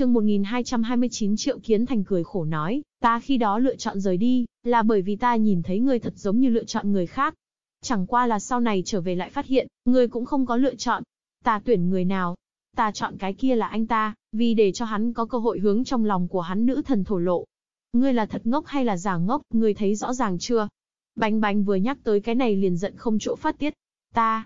chương 1229 triệu kiến thành cười khổ nói, ta khi đó lựa chọn rời đi, là bởi vì ta nhìn thấy ngươi thật giống như lựa chọn người khác. Chẳng qua là sau này trở về lại phát hiện, ngươi cũng không có lựa chọn. Ta tuyển người nào? Ta chọn cái kia là anh ta, vì để cho hắn có cơ hội hướng trong lòng của hắn nữ thần thổ lộ. Ngươi là thật ngốc hay là giả ngốc, ngươi thấy rõ ràng chưa? Bánh bánh vừa nhắc tới cái này liền giận không chỗ phát tiết. Ta,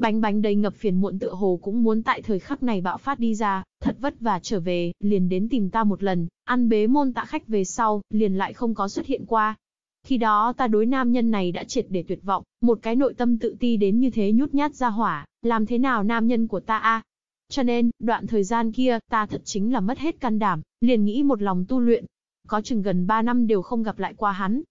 Bánh bánh đầy ngập phiền muộn tựa hồ cũng muốn tại thời khắc này bạo phát đi ra, thật vất và trở về, liền đến tìm ta một lần, ăn bế môn tạ khách về sau, liền lại không có xuất hiện qua. Khi đó ta đối nam nhân này đã triệt để tuyệt vọng, một cái nội tâm tự ti đến như thế nhút nhát ra hỏa, làm thế nào nam nhân của ta a? Cho nên, đoạn thời gian kia, ta thật chính là mất hết can đảm, liền nghĩ một lòng tu luyện. Có chừng gần 3 năm đều không gặp lại qua hắn.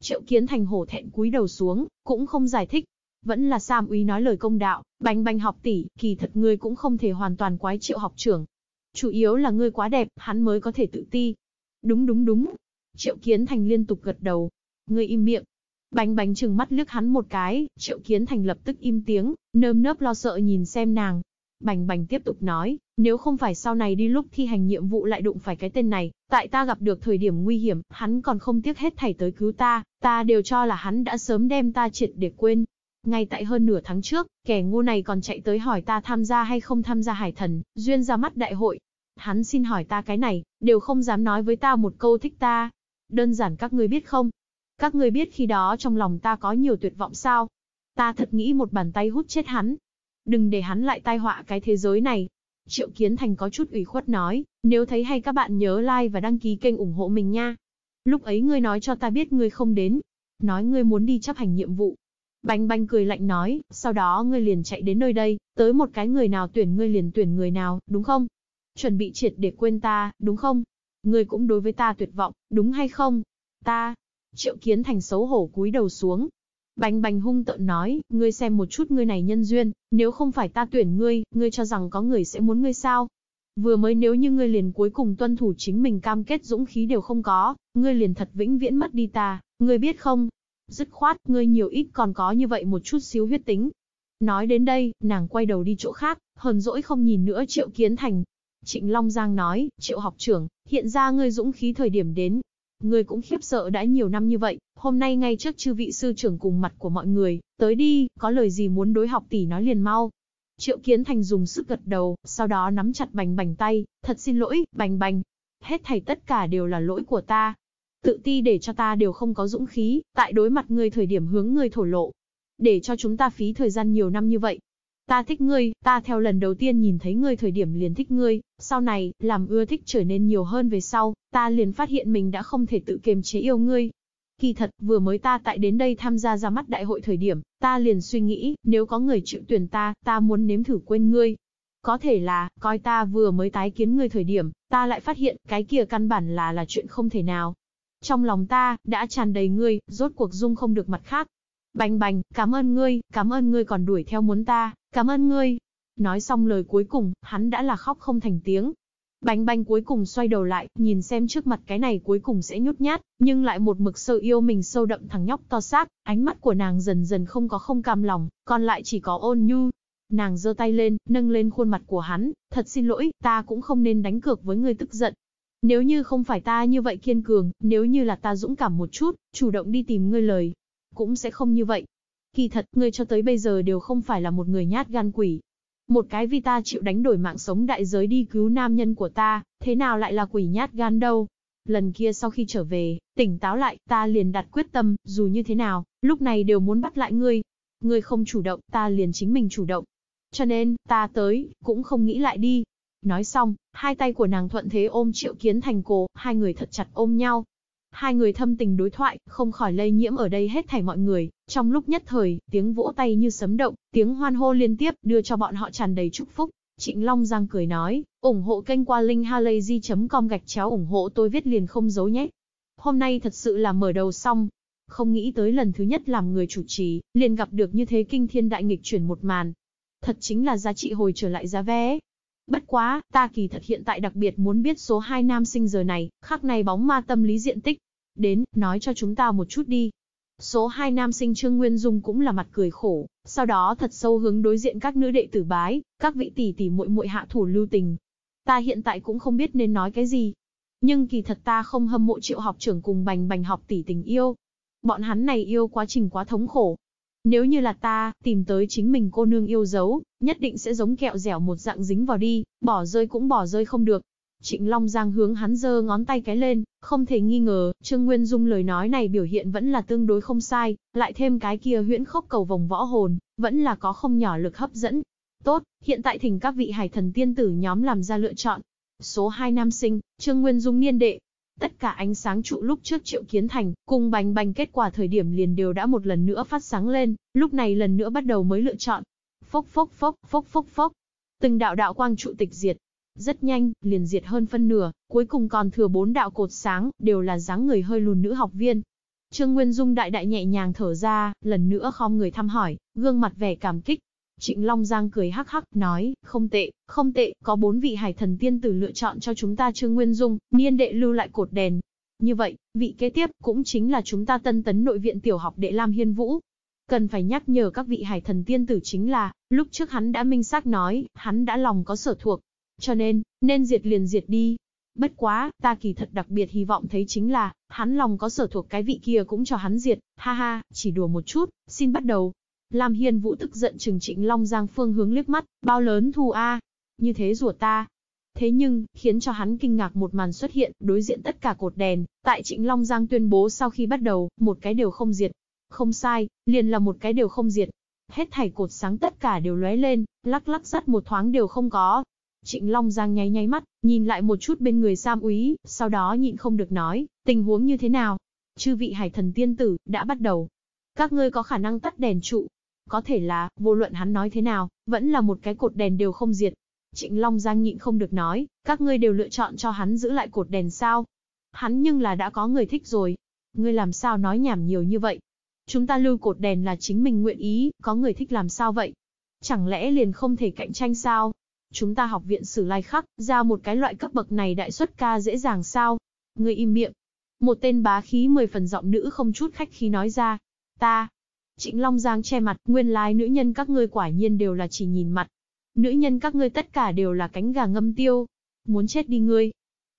Triệu Kiến Thành hổ thẹn cúi đầu xuống, cũng không giải thích, vẫn là Sam uy nói lời công đạo, bánh bánh học tỷ, kỳ thật ngươi cũng không thể hoàn toàn quái triệu học trưởng. Chủ yếu là ngươi quá đẹp, hắn mới có thể tự ti. Đúng đúng đúng. Triệu Kiến Thành liên tục gật đầu. Ngươi im miệng. Bánh bánh trừng mắt liếc hắn một cái, Triệu Kiến Thành lập tức im tiếng, nơm nớp lo sợ nhìn xem nàng. Bành bành tiếp tục nói, nếu không phải sau này đi lúc thi hành nhiệm vụ lại đụng phải cái tên này, tại ta gặp được thời điểm nguy hiểm, hắn còn không tiếc hết thảy tới cứu ta, ta đều cho là hắn đã sớm đem ta triệt để quên. Ngay tại hơn nửa tháng trước, kẻ ngu này còn chạy tới hỏi ta tham gia hay không tham gia hải thần, duyên ra mắt đại hội. Hắn xin hỏi ta cái này, đều không dám nói với ta một câu thích ta. Đơn giản các ngươi biết không? Các ngươi biết khi đó trong lòng ta có nhiều tuyệt vọng sao? Ta thật nghĩ một bàn tay hút chết hắn. Đừng để hắn lại tai họa cái thế giới này. Triệu Kiến Thành có chút ủy khuất nói, nếu thấy hay các bạn nhớ like và đăng ký kênh ủng hộ mình nha. Lúc ấy ngươi nói cho ta biết ngươi không đến, nói ngươi muốn đi chấp hành nhiệm vụ, Bánh bánh cười lạnh nói, sau đó ngươi liền chạy đến nơi đây, tới một cái người nào tuyển ngươi liền tuyển người nào, đúng không? Chuẩn bị triệt để quên ta, đúng không? Ngươi cũng đối với ta tuyệt vọng, đúng hay không? Ta, triệu kiến thành xấu hổ cúi đầu xuống. Bánh bánh hung tợn nói, ngươi xem một chút ngươi này nhân duyên, nếu không phải ta tuyển ngươi, ngươi cho rằng có người sẽ muốn ngươi sao? Vừa mới nếu như ngươi liền cuối cùng tuân thủ chính mình cam kết dũng khí đều không có, ngươi liền thật vĩnh viễn mất đi ta, ngươi biết không, Dứt khoát, ngươi nhiều ít còn có như vậy một chút xíu huyết tính. Nói đến đây, nàng quay đầu đi chỗ khác, hờn dỗi không nhìn nữa Triệu Kiến Thành. Trịnh Long Giang nói, Triệu học trưởng, hiện ra ngươi dũng khí thời điểm đến. Ngươi cũng khiếp sợ đã nhiều năm như vậy, hôm nay ngay trước chư vị sư trưởng cùng mặt của mọi người, tới đi, có lời gì muốn đối học tỷ nói liền mau, Triệu Kiến Thành dùng sức gật đầu, sau đó nắm chặt bành bành tay, thật xin lỗi, bành bành. Hết thảy tất cả đều là lỗi của ta, Tự ti để cho ta đều không có dũng khí, tại đối mặt ngươi thời điểm hướng ngươi thổ lộ. Để cho chúng ta phí thời gian nhiều năm như vậy. Ta thích ngươi, ta theo lần đầu tiên nhìn thấy ngươi thời điểm liền thích ngươi, sau này, làm ưa thích trở nên nhiều hơn về sau, ta liền phát hiện mình đã không thể tự kiềm chế yêu ngươi, Kỳ thật, vừa mới ta tại đến đây tham gia ra mắt đại hội thời điểm, ta liền suy nghĩ, nếu có người chịu tuyển ta, ta muốn nếm thử quên ngươi. Có thể là, coi ta vừa mới tái kiến ngươi thời điểm, ta lại phát hiện, cái kia căn bản là là chuyện không thể nào. Trong lòng ta, đã tràn đầy ngươi, rốt cuộc dung không được mặt khác. Bành bành, cảm ơn ngươi, cảm ơn ngươi còn đuổi theo muốn ta, cảm ơn ngươi. Nói xong lời cuối cùng, hắn đã là khóc không thành tiếng. Bành bành cuối cùng xoay đầu lại, nhìn xem trước mặt cái này cuối cùng sẽ nhút nhát, nhưng lại một mực sự yêu mình sâu đậm thằng nhóc to xác, ánh mắt của nàng dần dần không có không cam lòng, còn lại chỉ có ôn nhu. Nàng giơ tay lên, nâng lên khuôn mặt của hắn, thật xin lỗi, ta cũng không nên đánh cược với ngươi tức giận, nếu như không phải ta như vậy kiên cường, nếu như là ta dũng cảm một chút, chủ động đi tìm ngươi lời, cũng sẽ không như vậy. Kỳ thật, ngươi cho tới bây giờ đều không phải là một người nhát gan quỷ. Một cái vì ta chịu đánh đổi mạng sống đại giới đi cứu nam nhân của ta, thế nào lại là quỷ nhát gan đâu. Lần kia sau khi trở về, tỉnh táo lại, ta liền đặt quyết tâm, dù như thế nào, lúc này đều muốn bắt lại ngươi. Ngươi không chủ động, ta liền chính mình chủ động. Cho nên, ta tới, cũng không nghĩ lại đi, Nói xong, hai tay của nàng thuận thế ôm Triệu Kiến Thành cổ, hai người thật chặt ôm nhau. Hai người thâm tình đối thoại, không khỏi lây nhiễm ở đây hết thảy mọi người, trong lúc nhất thời, tiếng vỗ tay như sấm động, tiếng hoan hô liên tiếp đưa cho bọn họ tràn đầy chúc phúc. Trịnh Long Giang cười nói, ủng hộ kênh qua linkhalazy.com gạch chéo ủng hộ tôi viết liền không giấu nhé. Hôm nay thật sự là mở đầu xong. Không nghĩ tới lần thứ nhất làm người chủ trì, liền gặp được như thế kinh thiên đại nghịch chuyển một màn. Thật chính là giá trị hồi trở lại giá vé, Bất quá, ta kỳ thật hiện tại đặc biệt muốn biết số 2 nam sinh giờ này, khắc này bóng ma tâm lý diện tích. Đến, nói cho chúng ta một chút đi. Số 2 nam sinh Trương Nguyên Dung cũng là mặt cười khổ, sau đó thật sâu hướng đối diện các nữ đệ tử bái, các vị tỷ tỷ muội muội hạ thủ lưu tình. Ta hiện tại cũng không biết nên nói cái gì. Nhưng kỳ thật ta không hâm mộ triệu học trưởng cùng bành bành học tỷ tình yêu. Bọn hắn này yêu quá trình quá thống khổ, nếu như là ta, tìm tới chính mình cô nương yêu dấu, nhất định sẽ giống kẹo dẻo một dạng dính vào đi, bỏ rơi cũng bỏ rơi không được. Trịnh Long Giang hướng hắn giơ ngón tay cái lên, không thể nghi ngờ, Trương Nguyên Dung lời nói này biểu hiện vẫn là tương đối không sai, lại thêm cái kia huyễn khốc cầu vòng võ hồn, vẫn là có không nhỏ lực hấp dẫn. Tốt, hiện tại thỉnh các vị hải thần tiên tử nhóm làm ra lựa chọn. Số 2 nam sinh, Trương Nguyên Dung niên đệ, Tất cả ánh sáng trụ lúc trước Triệu Kiến Thành, cùng bành bành kết quả thời điểm liền đều đã một lần nữa phát sáng lên, lúc này lần nữa bắt đầu mới lựa chọn. Phốc phốc phốc, phốc phốc phốc. Từng đạo đạo quang trụ tịch diệt. Rất nhanh, liền diệt hơn phân nửa, cuối cùng còn thừa bốn đạo cột sáng, đều là dáng người hơi lùn nữ học viên. Trương Nguyên Dung đại đại nhẹ nhàng thở ra, lần nữa khom người thăm hỏi, gương mặt vẻ cảm kích, Trịnh Long Giang cười hắc hắc, nói, không tệ, không tệ, có bốn vị hải thần tiên tử lựa chọn cho chúng ta Trương Nguyên Dung, niên đệ lưu lại cột đèn. Như vậy, vị kế tiếp cũng chính là chúng ta tân tấn nội viện tiểu học đệ Lam Hiên Vũ. Cần phải nhắc nhở các vị hải thần tiên tử chính là, lúc trước hắn đã minh xác nói, hắn đã lòng có sở thuộc. Cho nên, nên diệt liền diệt đi. Bất quá, ta kỳ thật đặc biệt hy vọng thấy chính là, hắn lòng có sở thuộc cái vị kia cũng cho hắn diệt, ha ha, chỉ đùa một chút, xin bắt đầu. Lam Hiên Vũ tức giận chừng Trịnh Long Giang phương hướng liếc mắt, bao lớn thù a, như thế ruột ta. Thế nhưng, khiến cho hắn kinh ngạc một màn xuất hiện, đối diện tất cả cột đèn, tại Trịnh Long Giang tuyên bố sau khi bắt đầu, một cái đều không diệt. Không sai, liền là một cái đều không diệt. Hết thảy cột sáng tất cả đều lóe lên, lắc lắc sắt một thoáng đều không có. Trịnh Long Giang nháy nháy mắt, nhìn lại một chút bên người Sam Úy, sau đó nhịn không được nói, tình huống như thế nào? Chư vị hải thần tiên tử, đã bắt đầu. Các ngươi có khả năng tắt đèn trụ, có thể là, vô luận hắn nói thế nào, vẫn là một cái cột đèn đều không diệt. Trịnh Long Giang nhịn không được nói, các ngươi đều lựa chọn cho hắn giữ lại cột đèn sao. Hắn nhưng là đã có người thích rồi. Ngươi làm sao nói nhảm nhiều như vậy? Chúng ta lưu cột đèn là chính mình nguyện ý, có người thích làm sao vậy? Chẳng lẽ liền không thể cạnh tranh sao? Chúng ta học viện sử lai khắc, ra một cái loại cấp bậc này đại xuất ca dễ dàng sao? Ngươi im miệng. Một tên bá khí mười phần giọng nữ không chút khách khí nói ra. Ta, Trịnh Long Giang che mặt, nguyên lái nữ nhân các ngươi quả nhiên đều là chỉ nhìn mặt. Nữ nhân các ngươi tất cả đều là cánh gà ngâm tiêu. Muốn chết đi ngươi.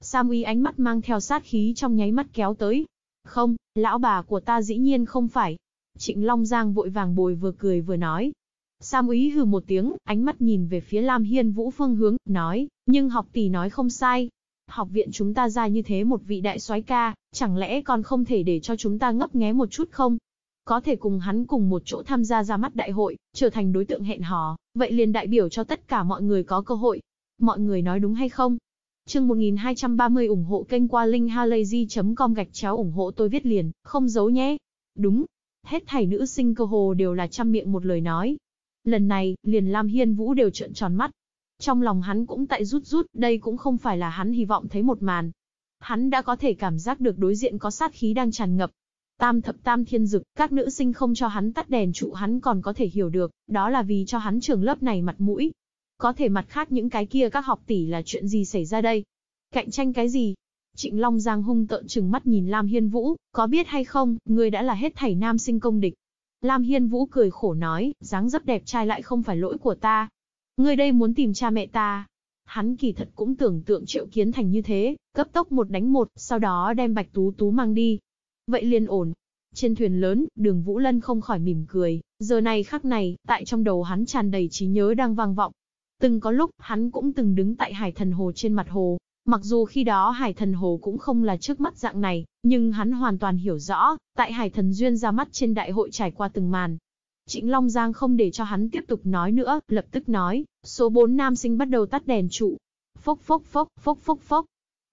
Sam Uy ánh mắt mang theo sát khí trong nháy mắt kéo tới. Không, lão bà của ta dĩ nhiên không phải. Trịnh Long Giang vội vàng bồi vừa cười vừa nói. Sam Uy hừ một tiếng, ánh mắt nhìn về phía Lam Hiên Vũ phương hướng, nói, nhưng học tỷ nói không sai. Học viện chúng ta ra như thế một vị đại soái ca, chẳng lẽ còn không thể để cho chúng ta ngấp nghé một chút không? có thể cùng hắn cùng một chỗ tham gia ra mắt đại hội, trở thành đối tượng hẹn hò, vậy liền đại biểu cho tất cả mọi người có cơ hội. Mọi người nói đúng hay không? Chương 1230 ủng hộ kênh qua linkhalazy.com gạch chéo ủng hộ tôi viết liền, không giấu nhé. Đúng. Hết thảy nữ sinh cơ hồ đều là trăm miệng một lời nói. Lần này, liền Lam Hiên Vũ đều trợn tròn mắt. Trong lòng hắn cũng tại rút rút, đây cũng không phải là hắn hy vọng thấy một màn. Hắn đã có thể cảm giác được đối diện có sát khí đang tràn ngập, tam thập tam thiên dực, các nữ sinh không cho hắn tắt đèn trụ hắn còn có thể hiểu được, đó là vì cho hắn trường lớp này mặt mũi. Có thể mặt khác những cái kia các học tỷ là chuyện gì xảy ra đây? Cạnh tranh cái gì? Trịnh Long Giang hung tợn trừng mắt nhìn Lam Hiên Vũ, có biết hay không, người đã là hết thảy nam sinh công địch. Lam Hiên Vũ cười khổ nói, dáng dấp đẹp trai lại không phải lỗi của ta. Người đây muốn tìm cha mẹ ta, hắn kỳ thật cũng tưởng tượng triệu kiến thành như thế, cấp tốc một đánh một, sau đó đem bạch tú tú mang đi, Vậy liền ổn. Trên thuyền lớn, đường Vũ Lân không khỏi mỉm cười, giờ này khắc này, tại trong đầu hắn tràn đầy trí nhớ đang vang vọng. Từng có lúc, hắn cũng từng đứng tại hải thần hồ trên mặt hồ, mặc dù khi đó hải thần hồ cũng không là trước mắt dạng này, nhưng hắn hoàn toàn hiểu rõ, tại hải thần duyên ra mắt trên đại hội trải qua từng màn, Trịnh Long Giang không để cho hắn tiếp tục nói nữa, lập tức nói, số 4 nam sinh bắt đầu tắt đèn trụ. Phốc phốc phốc, phốc phốc phốc,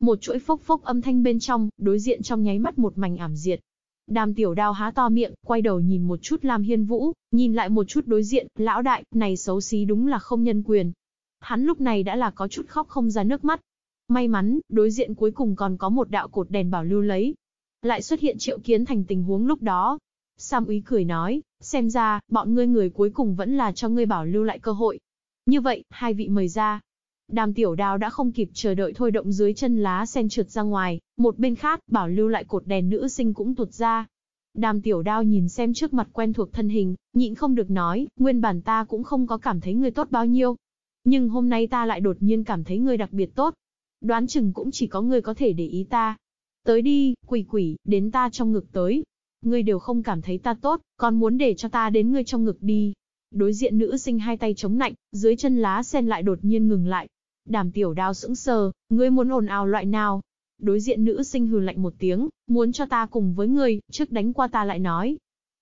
một chuỗi phốc phốc âm thanh bên trong, đối diện trong nháy mắt một mảnh ảm diệt. Đàm tiểu đao há to miệng, quay đầu nhìn một chút Lam Hiên Vũ, nhìn lại một chút đối diện, lão đại, này xấu xí đúng là không nhân quyền. Hắn lúc này đã là có chút khóc không ra nước mắt. May mắn, đối diện cuối cùng còn có một đạo cột đèn bảo lưu lấy. Lại xuất hiện triệu kiến thành tình huống lúc đó. Sam úy cười nói, xem ra, bọn ngươi người cuối cùng vẫn là cho ngươi bảo lưu lại cơ hội. Như vậy, hai vị mời ra. Đàm tiểu đào đã không kịp chờ đợi thôi động dưới chân lá sen trượt ra ngoài, một bên khác, bảo lưu lại cột đèn nữ sinh cũng tuột ra. Đàm tiểu đao nhìn xem trước mặt quen thuộc thân hình, nhịn không được nói, nguyên bản ta cũng không có cảm thấy người tốt bao nhiêu. Nhưng hôm nay ta lại đột nhiên cảm thấy người đặc biệt tốt. Đoán chừng cũng chỉ có người có thể để ý ta. Tới đi, quỷ quỷ, đến ta trong ngực tới. Ngươi đều không cảm thấy ta tốt, còn muốn để cho ta đến ngươi trong ngực đi, đối diện nữ sinh hai tay chống nạnh, dưới chân lá sen lại đột nhiên ngừng lại, Đàm tiểu đao sững sờ, ngươi muốn ồn ào loại nào? Đối diện nữ sinh hừ lạnh một tiếng, muốn cho ta cùng với ngươi, trước đánh qua ta lại nói.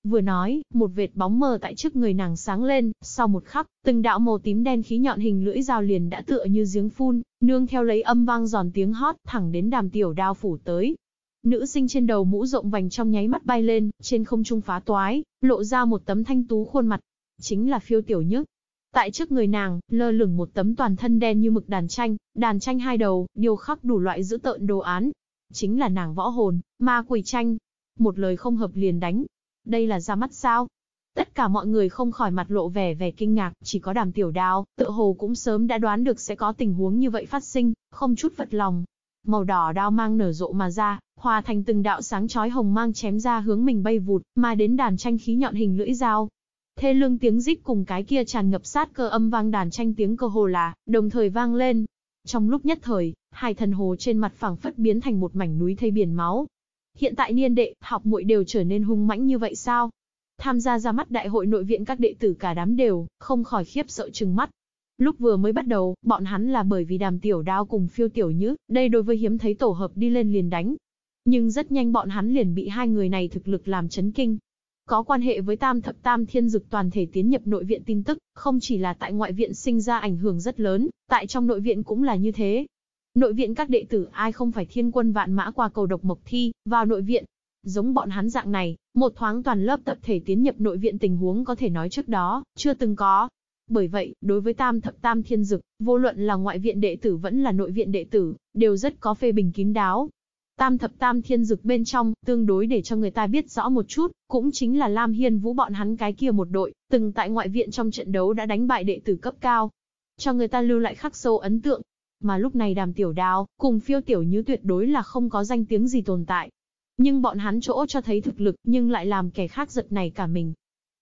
Vừa nói, một vệt bóng mờ tại trước người nàng sáng lên, sau một khắc, từng đạo màu tím đen khí nhọn hình lưỡi dao liền đã tựa như giếng phun, nương theo lấy âm vang giòn tiếng hót thẳng đến đàm tiểu đao phủ tới, nữ sinh trên đầu mũ rộng vành trong nháy mắt bay lên, trên không trung phá toái, lộ ra một tấm thanh tú khuôn mặt. Chính là phiêu tiểu nhất. Tại trước người nàng, lơ lửng một tấm toàn thân đen như mực đàn tranh, đàn tranh hai đầu, điều khắc đủ loại giữ tợn đồ án. Chính là nàng võ hồn, ma quỷ tranh. Một lời không hợp liền đánh. Đây là ra mắt sao? Tất cả mọi người không khỏi mặt lộ vẻ vẻ kinh ngạc, chỉ có đàm tiểu đao, tự hồ cũng sớm đã đoán được sẽ có tình huống như vậy phát sinh, không chút vật lòng. Màu đỏ đao mang nở rộ mà ra, hòa thành từng đạo sáng chói hồng mang chém ra hướng mình bay vụt, mà đến đàn tranh khí nhọn hình lưỡi dao, Thê lương tiếng rít cùng cái kia tràn ngập sát cơ âm vang đàn tranh tiếng cơ hồ là, đồng thời vang lên. Trong lúc nhất thời, hai thần hồ trên mặt phẳng phất biến thành một mảnh núi thây biển máu. Hiện tại niên đệ, học muội đều trở nên hung mãnh như vậy sao? Tham gia ra mắt đại hội nội viện các đệ tử cả đám đều, không khỏi khiếp sợ trừng mắt. Lúc vừa mới bắt đầu, bọn hắn là bởi vì đàm tiểu đao cùng phiêu tiểu nhữ, đây đối với hiếm thấy tổ hợp đi lên liền đánh. Nhưng rất nhanh bọn hắn liền bị hai người này thực lực làm chấn kinh có quan hệ với tam thập tam thiên dực toàn thể tiến nhập nội viện tin tức, không chỉ là tại ngoại viện sinh ra ảnh hưởng rất lớn, tại trong nội viện cũng là như thế. Nội viện các đệ tử ai không phải thiên quân vạn mã qua cầu độc mộc thi, vào nội viện. Giống bọn hắn dạng này, một thoáng toàn lớp tập thể tiến nhập nội viện tình huống có thể nói trước đó, chưa từng có. Bởi vậy, đối với tam thập tam thiên dực, vô luận là ngoại viện đệ tử vẫn là nội viện đệ tử, đều rất có phê bình kín đáo, Tam thập tam thiên dực bên trong, tương đối để cho người ta biết rõ một chút, cũng chính là Lam Hiên Vũ bọn hắn cái kia một đội, từng tại ngoại viện trong trận đấu đã đánh bại đệ tử cấp cao. Cho người ta lưu lại khắc sâu ấn tượng. Mà lúc này đàm tiểu đào, cùng phiêu tiểu như tuyệt đối là không có danh tiếng gì tồn tại. Nhưng bọn hắn chỗ cho thấy thực lực, nhưng lại làm kẻ khác giật này cả mình.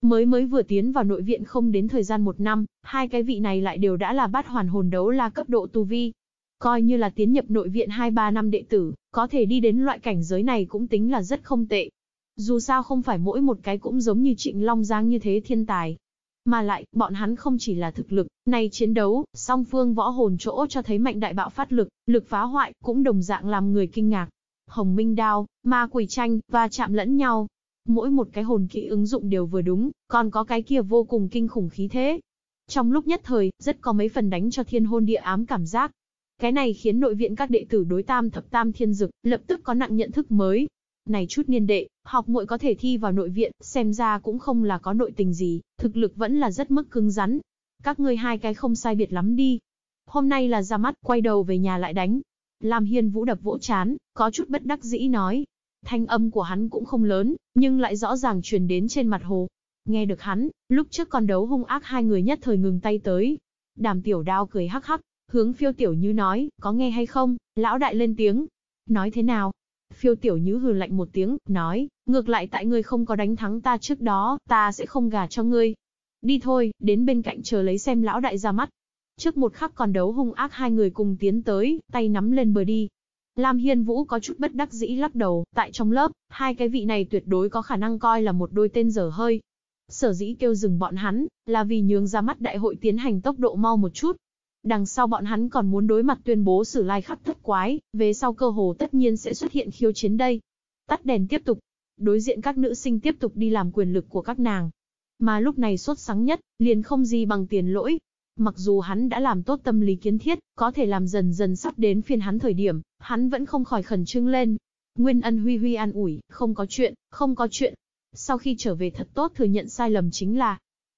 Mới mới vừa tiến vào nội viện không đến thời gian một năm, hai cái vị này lại đều đã là bát hoàn hồn đấu la cấp độ tu vi, Coi như là tiến nhập nội viện 2-3 năm đệ tử, có thể đi đến loại cảnh giới này cũng tính là rất không tệ. Dù sao không phải mỗi một cái cũng giống như Trịnh Long Giang như thế thiên tài. Mà lại, bọn hắn không chỉ là thực lực, này chiến đấu, song phương võ hồn chỗ cho thấy mạnh đại bạo phát lực, lực phá hoại, cũng đồng dạng làm người kinh ngạc. Hồng Minh Đao, Ma Quỷ Tranh, và chạm lẫn nhau. Mỗi một cái hồn kỹ ứng dụng đều vừa đúng, còn có cái kia vô cùng kinh khủng khí thế. Trong lúc nhất thời, rất có mấy phần đánh cho thiên hôn địa ám cảm giác, cái này khiến nội viện các đệ tử đối tam thập tam thiên dực, lập tức có nặng nhận thức mới. Này chút niên đệ, học muội có thể thi vào nội viện, xem ra cũng không là có nội tình gì, thực lực vẫn là rất mức cứng rắn. Các ngươi hai cái không sai biệt lắm đi. Hôm nay là ra mắt, quay đầu về nhà lại đánh. Lam Hiên Vũ đập vỗ chán, có chút bất đắc dĩ nói. Thanh âm của hắn cũng không lớn, nhưng lại rõ ràng truyền đến trên mặt hồ. Nghe được hắn, lúc trước còn đấu hung ác hai người nhất thời ngừng tay tới. Đàm tiểu đao cười hắc hắc, Hướng phiêu tiểu như nói, có nghe hay không, lão đại lên tiếng. Nói thế nào? Phiêu tiểu như hừ lạnh một tiếng, nói, ngược lại tại ngươi không có đánh thắng ta trước đó, ta sẽ không gà cho ngươi. Đi thôi, đến bên cạnh chờ lấy xem lão đại ra mắt. Trước một khắc còn đấu hung ác hai người cùng tiến tới, tay nắm lên bờ đi. Lam Hiên Vũ có chút bất đắc dĩ lắc đầu, tại trong lớp, hai cái vị này tuyệt đối có khả năng coi là một đôi tên dở hơi. Sở dĩ kêu dừng bọn hắn, là vì nhường ra mắt đại hội tiến hành tốc độ mau một chút, đằng sau bọn hắn còn muốn đối mặt tuyên bố xử lai khắc thất quái, về sau cơ hồ tất nhiên sẽ xuất hiện khiêu chiến đây. Tắt đèn tiếp tục, đối diện các nữ sinh tiếp tục đi làm quyền lực của các nàng. Mà lúc này sốt sáng nhất, liền không gì bằng tiền lỗi. Mặc dù hắn đã làm tốt tâm lý kiến thiết, có thể làm dần dần sắp đến phiên hắn thời điểm, hắn vẫn không khỏi khẩn trương lên. Nguyên ân huy huy an ủi, không có chuyện, không có chuyện. Sau khi trở về thật tốt thừa nhận sai lầm chính là,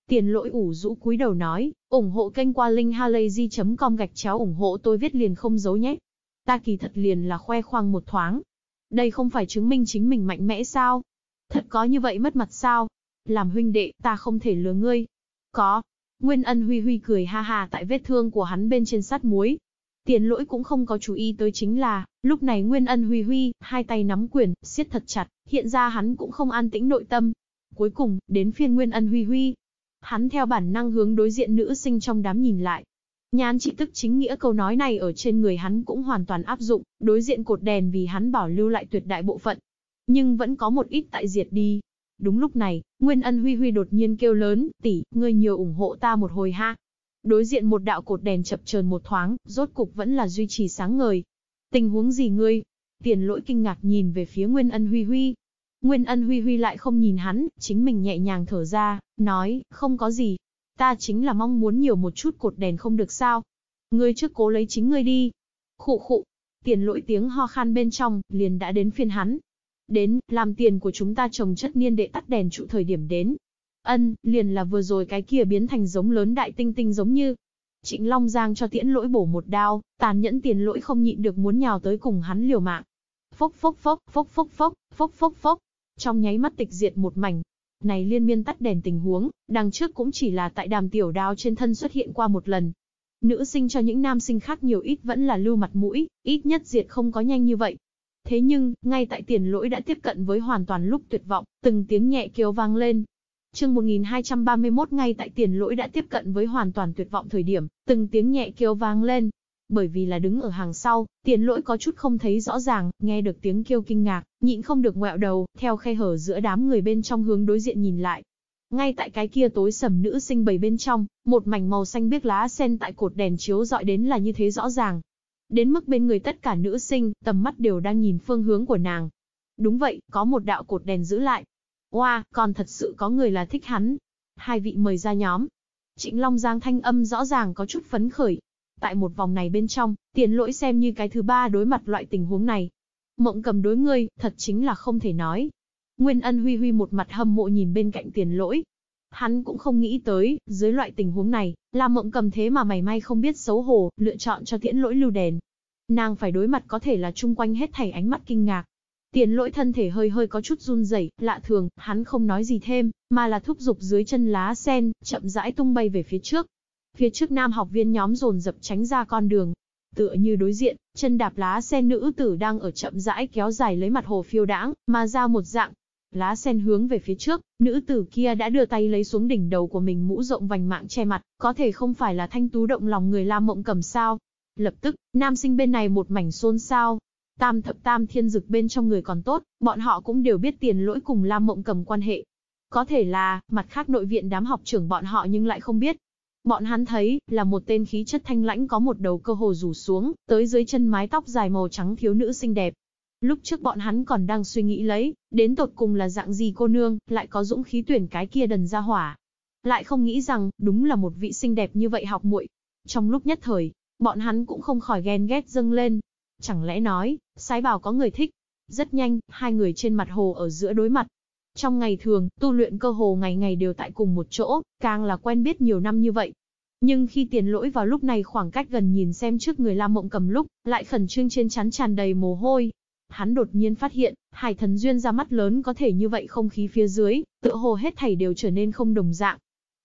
Tiền lỗi ủ rũ cúi đầu nói, ủng hộ kênh qua linkhalazy.com gạch chéo ủng hộ tôi viết liền không giấu nhé. Ta kỳ thật liền là khoe khoang một thoáng. Đây không phải chứng minh chính mình mạnh mẽ sao? Thật có như vậy mất mặt sao? Làm huynh đệ, ta không thể lừa ngươi. Có. Nguyên ân huy huy cười ha ha tại vết thương của hắn bên trên sát muối. Tiền lỗi cũng không có chú ý tới chính là, lúc này Nguyên ân huy huy, hai tay nắm quyền, siết thật chặt, hiện ra hắn cũng không an tĩnh nội tâm. Cuối cùng, đến phiên Nguyên ân huy huy, hắn theo bản năng hướng đối diện nữ sinh trong đám nhìn lại. Nhán chị tức chính nghĩa câu nói này ở trên người hắn cũng hoàn toàn áp dụng, đối diện cột đèn vì hắn bảo lưu lại tuyệt đại bộ phận. Nhưng vẫn có một ít tại diệt đi. Đúng lúc này, Nguyên Ân Huy Huy đột nhiên kêu lớn, tỷ, ngươi nhiều ủng hộ ta một hồi ha. Đối diện một đạo cột đèn chập chờn một thoáng, rốt cục vẫn là duy trì sáng ngời. Tình huống gì ngươi? Tiền lỗi kinh ngạc nhìn về phía Nguyên Ân Huy Huy, Nguyên ân huy huy lại không nhìn hắn, chính mình nhẹ nhàng thở ra, nói, không có gì. Ta chính là mong muốn nhiều một chút cột đèn không được sao. Ngươi trước cố lấy chính ngươi đi. Khụ khụ, tiền lỗi tiếng ho khan bên trong, liền đã đến phiên hắn. Đến, làm tiền của chúng ta trồng chất niên đệ tắt đèn trụ thời điểm đến. Ân, liền là vừa rồi cái kia biến thành giống lớn đại tinh tinh giống như. Trịnh Long Giang cho tiễn lỗi bổ một đao, tàn nhẫn tiền lỗi không nhịn được muốn nhào tới cùng hắn liều mạng. Phốc phốc phốc, phốc phốc phốc, phốc phốc phốc, trong nháy mắt tịch diệt một mảnh. Này liên miên tắt đèn tình huống, đằng trước cũng chỉ là tại đàm tiểu đao trên thân xuất hiện qua một lần. Nữ sinh cho những nam sinh khác nhiều ít vẫn là lưu mặt mũi, ít nhất diệt không có nhanh như vậy. Thế nhưng, ngay tại tiền lỗi đã tiếp cận với hoàn toàn lúc tuyệt vọng, từng tiếng nhẹ kêu vang lên, chương 1231 ngay tại tiền lỗi đã tiếp cận với hoàn toàn tuyệt vọng thời điểm, từng tiếng nhẹ kêu vang lên bởi vì là đứng ở hàng sau, tiền lỗi có chút không thấy rõ ràng, nghe được tiếng kêu kinh ngạc, nhịn không được ngoẹo đầu, theo khe hở giữa đám người bên trong hướng đối diện nhìn lại. Ngay tại cái kia tối sầm nữ sinh bầy bên trong, một mảnh màu xanh biếc lá sen tại cột đèn chiếu dọi đến là như thế rõ ràng. Đến mức bên người tất cả nữ sinh, tầm mắt đều đang nhìn phương hướng của nàng. Đúng vậy, có một đạo cột đèn giữ lại. Oa, wow, còn thật sự có người là thích hắn. Hai vị mời ra nhóm. Trịnh Long Giang thanh âm rõ ràng có chút phấn khởi, Tại một vòng này bên trong, tiền lỗi xem như cái thứ ba đối mặt loại tình huống này. Mộng cầm đối ngươi, thật chính là không thể nói. Nguyên ân huy huy một mặt hâm mộ nhìn bên cạnh tiền lỗi. Hắn cũng không nghĩ tới, dưới loại tình huống này, là mộng cầm thế mà mày may không biết xấu hổ, lựa chọn cho tiễn lỗi lưu đèn. Nàng phải đối mặt có thể là chung quanh hết thảy ánh mắt kinh ngạc. Tiền lỗi thân thể hơi hơi có chút run rẩy, lạ thường, hắn không nói gì thêm, mà là thúc giục dưới chân lá sen, chậm rãi tung bay về phía trước, Phía trước nam học viên nhóm dồn dập tránh ra con đường. Tựa như đối diện, chân đạp lá sen nữ tử đang ở chậm rãi kéo dài lấy mặt hồ phiêu đãng, mà ra một dạng. Lá sen hướng về phía trước, nữ tử kia đã đưa tay lấy xuống đỉnh đầu của mình mũ rộng vành mạng che mặt, có thể không phải là thanh tú động lòng người la mộng cầm sao. Lập tức, nam sinh bên này một mảnh xôn xao, tam thập tam thiên dực bên trong người còn tốt, bọn họ cũng đều biết tiền lỗi cùng Lam Mộng Cầm quan hệ. Có thể là, mặt khác nội viện đám học trưởng bọn họ nhưng lại không biết, Bọn hắn thấy, là một tên khí chất thanh lãnh có một đầu cơ hồ rủ xuống, tới dưới chân mái tóc dài màu trắng thiếu nữ xinh đẹp. Lúc trước bọn hắn còn đang suy nghĩ lấy, đến tột cùng là dạng gì cô nương, lại có dũng khí tuyển cái kia đần ra hỏa. Lại không nghĩ rằng, đúng là một vị xinh đẹp như vậy học muội. Trong lúc nhất thời, bọn hắn cũng không khỏi ghen ghét dâng lên. Chẳng lẽ nói, sái bảo có người thích. Rất nhanh, hai người trên mặt hồ ở giữa đối mặt. Trong ngày thường, tu luyện cơ hồ ngày ngày đều tại cùng một chỗ, càng là quen biết nhiều năm như vậy, nhưng khi tiền lỗi vào lúc này khoảng cách gần nhìn xem trước người Lam Mộng cầm lúc, lại khẩn trương trên chắn tràn đầy mồ hôi. Hắn đột nhiên phát hiện, hải thần duyên ra mắt lớn có thể như vậy không khí phía dưới, tựa hồ hết thảy đều trở nên không đồng dạng.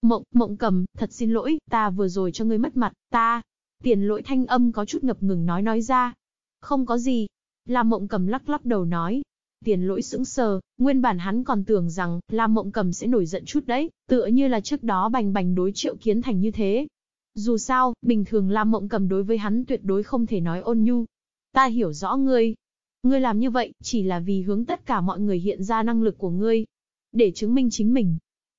Mộng, mộng cầm, thật xin lỗi, ta vừa rồi cho ngươi mất mặt, ta. Tiền lỗi thanh âm có chút ngập ngừng nói nói ra. Không có gì. Lam mộng cầm lắc lắc đầu nói, Tiền lỗi sững sờ, nguyên bản hắn còn tưởng rằng, Lam Mộng Cầm sẽ nổi giận chút đấy, tựa như là trước đó bành bành đối triệu kiến thành như thế. Dù sao, bình thường Lam Mộng Cầm đối với hắn tuyệt đối không thể nói ôn nhu. Ta hiểu rõ ngươi. Ngươi làm như vậy, chỉ là vì hướng tất cả mọi người hiện ra năng lực của ngươi. Để chứng minh chính mình.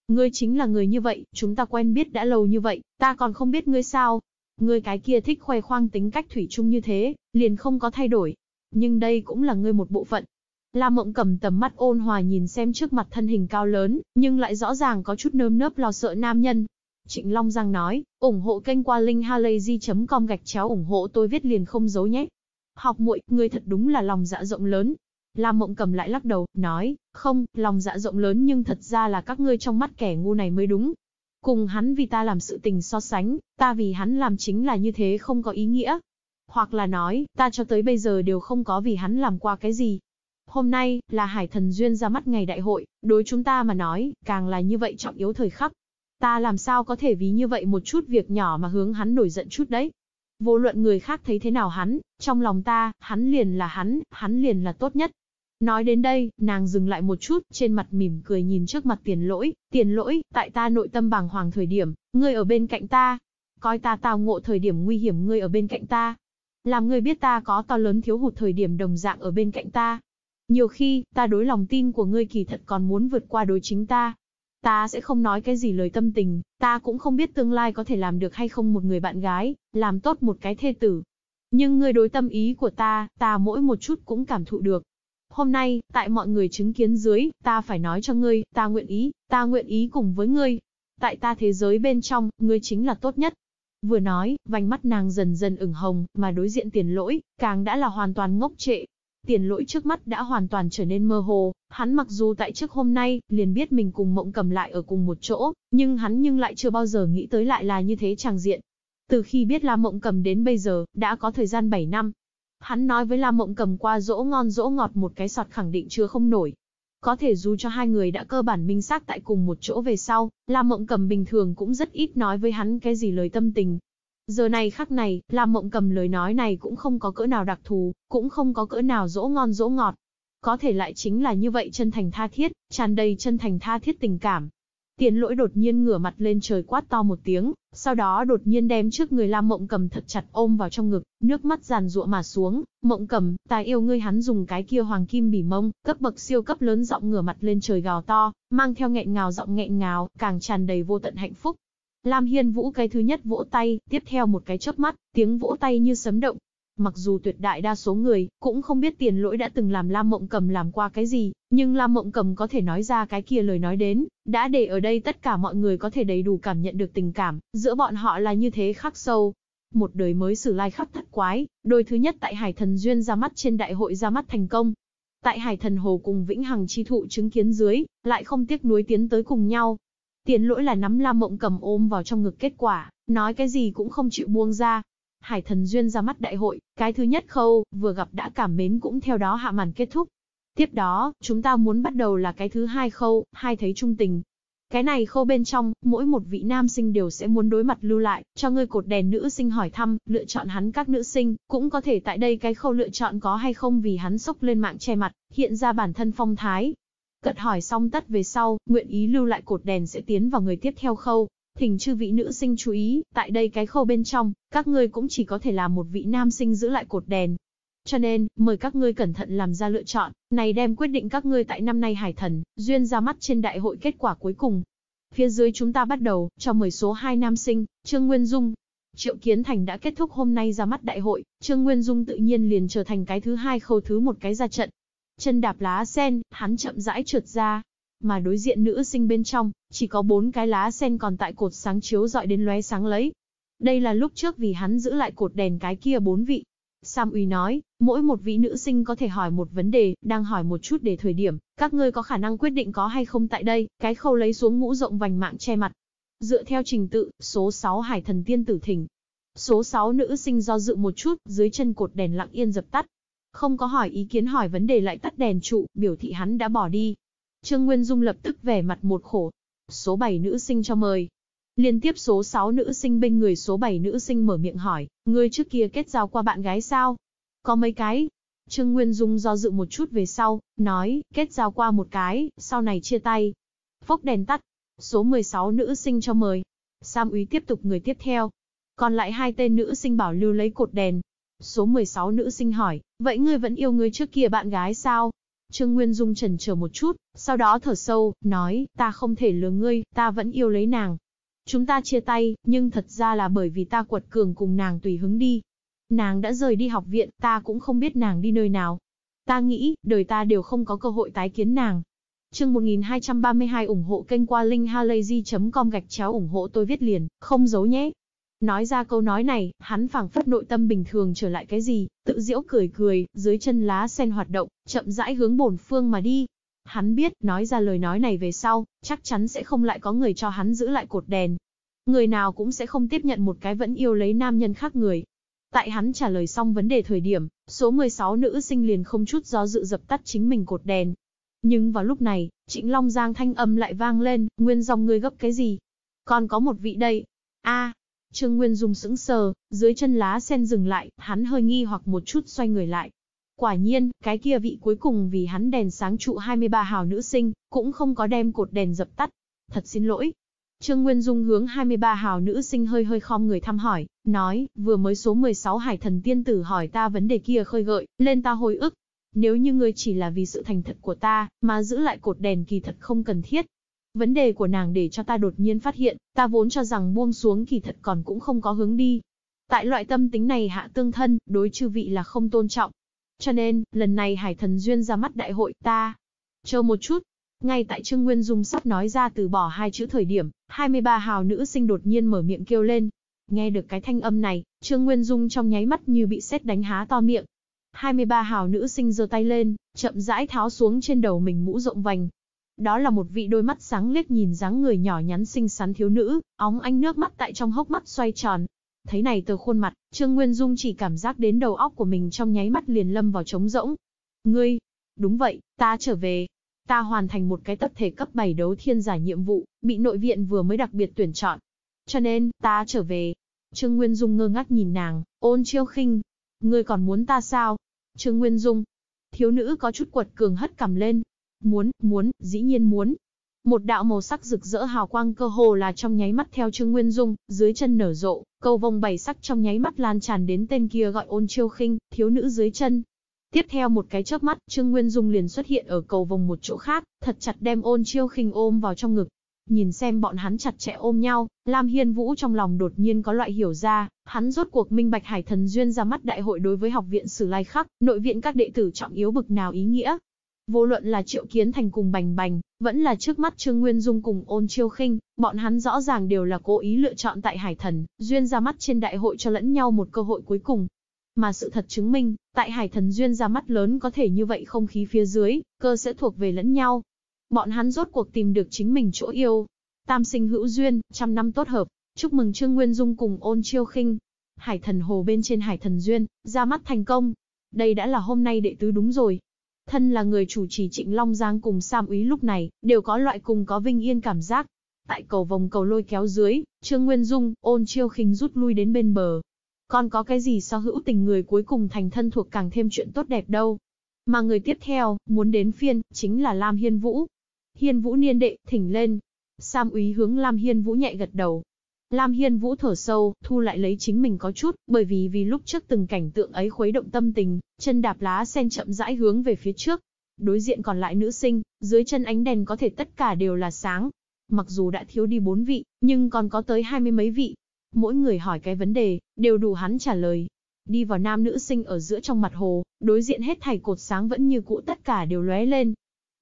Ngươi chính là người như vậy, chúng ta quen biết đã lâu như vậy, ta còn không biết ngươi sao. Ngươi cái kia thích khoe khoang tính cách thủy chung như thế, liền không có thay đổi, nhưng đây cũng là ngươi một bộ phận, La Mộng cầm tầm mắt ôn hòa nhìn xem trước mặt thân hình cao lớn, nhưng lại rõ ràng có chút nơm nớp lo sợ nam nhân. Trịnh Long Giang nói, ủng hộ kênh qua linkhalazy.com gạch chéo ủng hộ tôi viết liền không giấu nhé. Học muội, người thật đúng là lòng dạ rộng lớn. La Mộng cầm lại lắc đầu, nói, không, lòng dạ rộng lớn nhưng thật ra là các ngươi trong mắt kẻ ngu này mới đúng. Cùng hắn vì ta làm sự tình so sánh, ta vì hắn làm chính là như thế không có ý nghĩa. Hoặc là nói, ta cho tới bây giờ đều không có vì hắn làm qua cái gì, Hôm nay, là Hải Thần Duyên ra mắt ngày đại hội, đối chúng ta mà nói, càng là như vậy trọng yếu thời khắc. Ta làm sao có thể vì như vậy một chút việc nhỏ mà hướng hắn nổi giận chút đấy. Vô luận người khác thấy thế nào hắn, trong lòng ta, hắn liền là hắn, hắn liền là tốt nhất. Nói đến đây, nàng dừng lại một chút, trên mặt mỉm cười nhìn trước mặt tiền lỗi, tiền lỗi, tại ta nội tâm bàng hoàng thời điểm, ngươi ở bên cạnh ta. Coi ta tao ngộ thời điểm nguy hiểm ngươi ở bên cạnh ta. Làm ngươi biết ta có to lớn thiếu hụt thời điểm đồng dạng ở bên cạnh ta. Nhiều khi, ta đối lòng tin của ngươi kỳ thật còn muốn vượt qua đối chính ta. Ta sẽ không nói cái gì lời tâm tình, ta cũng không biết tương lai có thể làm được hay không một người bạn gái, làm tốt một cái thê tử. Nhưng ngươi đối tâm ý của ta, ta mỗi một chút cũng cảm thụ được. Hôm nay, tại mọi người chứng kiến dưới, ta phải nói cho ngươi, ta nguyện ý, ta nguyện ý cùng với ngươi. Tại ta thế giới bên trong, ngươi chính là tốt nhất. Vừa nói, vành mắt nàng dần dần ửng hồng, mà đối diện tiền lỗi, càng đã là hoàn toàn ngốc trệ, Tiền lỗi trước mắt đã hoàn toàn trở nên mơ hồ, hắn mặc dù tại trước hôm nay, liền biết mình cùng mộng cầm lại ở cùng một chỗ, nhưng hắn nhưng lại chưa bao giờ nghĩ tới lại là như thế tràng diện. Từ khi biết La Mộng Cầm đến bây giờ, đã có thời gian 7 năm. Hắn nói với La Mộng Cầm qua dỗ ngon dỗ ngọt một cái sọt khẳng định chưa không nổi, có thể dù cho hai người đã cơ bản minh xác tại cùng một chỗ về sau, La Mộng Cầm bình thường cũng rất ít nói với hắn cái gì lời tâm tình, Giờ này khắc này, Lam Mộng cầm lời nói này cũng không có cỡ nào đặc thù, cũng không có cỡ nào dỗ ngon dỗ ngọt. Có thể lại chính là như vậy chân thành tha thiết, tràn đầy chân thành tha thiết tình cảm. Tiến lỗi đột nhiên ngửa mặt lên trời quát to một tiếng, sau đó đột nhiên đem trước người Lam Mộng cầm thật chặt ôm vào trong ngực, nước mắt giàn ruộng mà xuống. Mộng cầm, ta yêu ngươi hắn dùng cái kia hoàng kim bỉ mông, cấp bậc siêu cấp lớn giọng ngửa mặt lên trời gào to, mang theo nghẹn ngào giọng nghẹn ngào, càng tràn đầy vô tận hạnh phúc. Lam Hiên Vũ cái thứ nhất vỗ tay, tiếp theo một cái chớp mắt, tiếng vỗ tay như sấm động. Mặc dù tuyệt đại đa số người cũng không biết tiền lỗi đã từng làm Lam Mộng Cầm làm qua cái gì, nhưng Lam Mộng Cầm có thể nói ra cái kia lời nói đến, đã để ở đây tất cả mọi người có thể đầy đủ cảm nhận được tình cảm, giữa bọn họ là như thế khắc sâu. Một đời mới sử lai khắc thất quái, đôi thứ nhất tại Hải Thần Duyên ra mắt trên đại hội ra mắt thành công. Tại Hải Thần Hồ cùng Vĩnh Hằng Chi Thụ chứng kiến dưới, lại không tiếc nuối tiến tới cùng nhau, Tiện lỗi là nắm la mộng cầm ôm vào trong ngực kết quả, nói cái gì cũng không chịu buông ra. Hải thần duyên ra mắt đại hội, cái thứ nhất khâu, vừa gặp đã cảm mến cũng theo đó hạ màn kết thúc. Tiếp đó, chúng ta muốn bắt đầu là cái thứ hai khâu, hai thấy trung tình. Cái này khâu bên trong, mỗi một vị nam sinh đều sẽ muốn đối mặt lưu lại, cho ngươi cột đèn nữ sinh hỏi thăm, lựa chọn hắn các nữ sinh, cũng có thể tại đây cái khâu lựa chọn có hay không vì hắn sốc lên mạng che mặt, hiện ra bản thân phong thái, Cận hỏi xong tất về sau, nguyện ý lưu lại cột đèn sẽ tiến vào người tiếp theo khâu. Thỉnh chư vị nữ sinh chú ý, tại đây cái khâu bên trong, các ngươi cũng chỉ có thể là một vị nam sinh giữ lại cột đèn. Cho nên, mời các ngươi cẩn thận làm ra lựa chọn, này đem quyết định các ngươi tại năm nay hải thần, duyên ra mắt trên đại hội kết quả cuối cùng. Phía dưới chúng ta bắt đầu, cho mời số 2 nam sinh, Trương Nguyên Dung. Triệu Kiến Thành đã kết thúc hôm nay ra mắt đại hội, Trương Nguyên Dung tự nhiên liền trở thành cái thứ hai khâu thứ một cái ra trận, Chân đạp lá sen, hắn chậm rãi trượt ra. Mà đối diện nữ sinh bên trong, chỉ có bốn cái lá sen còn tại cột sáng chiếu dọi đến lóe sáng lấy. Đây là lúc trước vì hắn giữ lại cột đèn cái kia bốn vị. Sam Uy nói, mỗi một vị nữ sinh có thể hỏi một vấn đề, đang hỏi một chút để thời điểm, các ngươi có khả năng quyết định có hay không tại đây, cái khâu lấy xuống mũ rộng vành mạng che mặt. Dựa theo trình tự, số 6 hải thần tiên tử thỉnh. Số 6 nữ sinh do dự một chút, dưới chân cột đèn lặng yên dập tắt, không có hỏi ý kiến hỏi vấn đề lại tắt đèn trụ, biểu thị hắn đã bỏ đi. Trương Nguyên Dung lập tức vẻ mặt một khổ. Số 7 nữ sinh cho mời. Liên tiếp số 6 nữ sinh bên người số 7 nữ sinh mở miệng hỏi, người trước kia kết giao qua bạn gái sao? Có mấy cái? Trương Nguyên Dung do dự một chút về sau, nói, kết giao qua một cái, sau này chia tay. Phốc đèn tắt. Số 16 nữ sinh cho mời. Sam úy tiếp tục người tiếp theo. Còn lại hai tên nữ sinh bảo lưu lấy cột đèn, Số 16 nữ sinh hỏi, vậy ngươi vẫn yêu người trước kia bạn gái sao? Trương Nguyên Dung trần chờ một chút, sau đó thở sâu, nói, ta không thể lừa ngươi, ta vẫn yêu lấy nàng. Chúng ta chia tay, nhưng thật ra là bởi vì ta quật cường cùng nàng tùy hứng đi. Nàng đã rời đi học viện, ta cũng không biết nàng đi nơi nào. Ta nghĩ, đời ta đều không có cơ hội tái kiến nàng. Chương 1232 ủng hộ kênh qua linkhalazy.com gạch chéo ủng hộ tôi viết liền, không giấu nhé. Nói ra câu nói này, hắn phảng phất nội tâm bình thường trở lại cái gì, tự diễu cười cười, dưới chân lá sen hoạt động, chậm rãi hướng bổn phương mà đi. Hắn biết, nói ra lời nói này về sau, chắc chắn sẽ không lại có người cho hắn giữ lại cột đèn. Người nào cũng sẽ không tiếp nhận một cái vẫn yêu lấy nam nhân khác người. Tại hắn trả lời xong vấn đề thời điểm, số 16 nữ sinh liền không chút do dự dập tắt chính mình cột đèn. Nhưng vào lúc này, Trịnh Long Giang thanh âm lại vang lên, nguyên dòng người gấp cái gì? Còn có một vị đây. a Trương Nguyên Dung sững sờ, dưới chân lá sen dừng lại, hắn hơi nghi hoặc một chút xoay người lại. Quả nhiên, cái kia vị cuối cùng vì hắn đèn sáng trụ 23 hào nữ sinh, cũng không có đem cột đèn dập tắt. Thật xin lỗi. Trương Nguyên Dung hướng 23 hào nữ sinh hơi hơi khom người thăm hỏi, nói, vừa mới số 16 hải thần tiên tử hỏi ta vấn đề kia khơi gợi, lên ta hồi ức. Nếu như ngươi chỉ là vì sự thành thật của ta, mà giữ lại cột đèn kỳ thật không cần thiết, Vấn đề của nàng để cho ta đột nhiên phát hiện, ta vốn cho rằng buông xuống kỳ thật còn cũng không có hướng đi. Tại loại tâm tính này hạ tương thân, đối chư vị là không tôn trọng. Cho nên, lần này hải thần duyên ra mắt đại hội ta. Chờ một chút, ngay tại Trương Nguyên Dung sắp nói ra từ bỏ hai chữ thời điểm, 23 hào nữ sinh đột nhiên mở miệng kêu lên. Nghe được cái thanh âm này, Trương Nguyên Dung trong nháy mắt như bị sét đánh há to miệng. 23 hào nữ sinh giơ tay lên, chậm rãi tháo xuống trên đầu mình mũ rộng vành, đó là một vị đôi mắt sáng liếc nhìn dáng người nhỏ nhắn xinh xắn thiếu nữ, óng ánh nước mắt tại trong hốc mắt xoay tròn. Thấy này từ khuôn mặt, Trương Nguyên Dung chỉ cảm giác đến đầu óc của mình trong nháy mắt liền lâm vào trống rỗng. Ngươi, đúng vậy, ta trở về. Ta hoàn thành một cái tập thể cấp 7 đấu thiên giải nhiệm vụ, bị nội viện vừa mới đặc biệt tuyển chọn. Cho nên, ta trở về. Trương Nguyên Dung ngơ ngác nhìn nàng, ôn chiêu khinh. Ngươi còn muốn ta sao? Trương Nguyên Dung. Thiếu nữ có chút quật cường hất cầm lên, Muốn, muốn, dĩ nhiên muốn. Một đạo màu sắc rực rỡ hào quang cơ hồ là trong nháy mắt theo Trương Nguyên Dung, dưới chân nở rộ, câu vòng bảy sắc trong nháy mắt lan tràn đến tên kia gọi Ôn Chiêu Khinh, thiếu nữ dưới chân. Tiếp theo một cái chớp mắt, Trương Nguyên Dung liền xuất hiện ở cầu vòng một chỗ khác, thật chặt đem Ôn Chiêu Khinh ôm vào trong ngực. Nhìn xem bọn hắn chặt chẽ ôm nhau, Lam Hiên Vũ trong lòng đột nhiên có loại hiểu ra, hắn rốt cuộc minh bạch Hải Thần Duyên ra mắt đại hội đối với học viện Sử Lai Khắc, nội viện các đệ tử trọng yếu bực nào ý nghĩa, Vô luận là Triệu Kiến Thành cùng Bành Bành, vẫn là trước mắt Trương Nguyên Dung cùng Ôn Chiêu Khinh, bọn hắn rõ ràng đều là cố ý lựa chọn tại Hải Thần, duyên ra mắt trên đại hội cho lẫn nhau một cơ hội cuối cùng. Mà sự thật chứng minh, tại Hải Thần duyên ra mắt lớn có thể như vậy không khí phía dưới, cơ sẽ thuộc về lẫn nhau. Bọn hắn rốt cuộc tìm được chính mình chỗ yêu. Tam sinh hữu duyên, trăm năm tốt hợp, chúc mừng Trương Nguyên Dung cùng Ôn Chiêu Khinh. Hải Thần Hồ bên trên Hải Thần duyên, ra mắt thành công. Đây đã là hôm nay đệ tứ đúng rồi, Thân là người chủ trì Trịnh Long Giang cùng Sam Úy lúc này, đều có loại cùng có vinh yên cảm giác. Tại cầu vòng cầu lôi kéo dưới, Trương Nguyên Dung, ôn chiêu khinh rút lui đến bên bờ. Còn có cái gì so hữu tình người cuối cùng thành thân thuộc càng thêm chuyện tốt đẹp đâu. Mà người tiếp theo, muốn đến phiên, chính là Lam Hiên Vũ. Hiên Vũ niên đệ, thỉnh lên. Sam úy hướng Lam Hiên Vũ nhẹ gật đầu, Lam Hiên Vũ thở sâu, thu lại lấy chính mình có chút, bởi vì vì lúc trước từng cảnh tượng ấy khuấy động tâm tình, chân đạp lá sen chậm rãi hướng về phía trước. Đối diện còn lại nữ sinh, dưới chân ánh đèn có thể tất cả đều là sáng. Mặc dù đã thiếu đi bốn vị, nhưng còn có tới hai mươi mấy vị. Mỗi người hỏi cái vấn đề, đều đủ hắn trả lời. Đi vào nam nữ sinh ở giữa trong mặt hồ, đối diện hết thảy cột sáng vẫn như cũ tất cả đều lóe lên,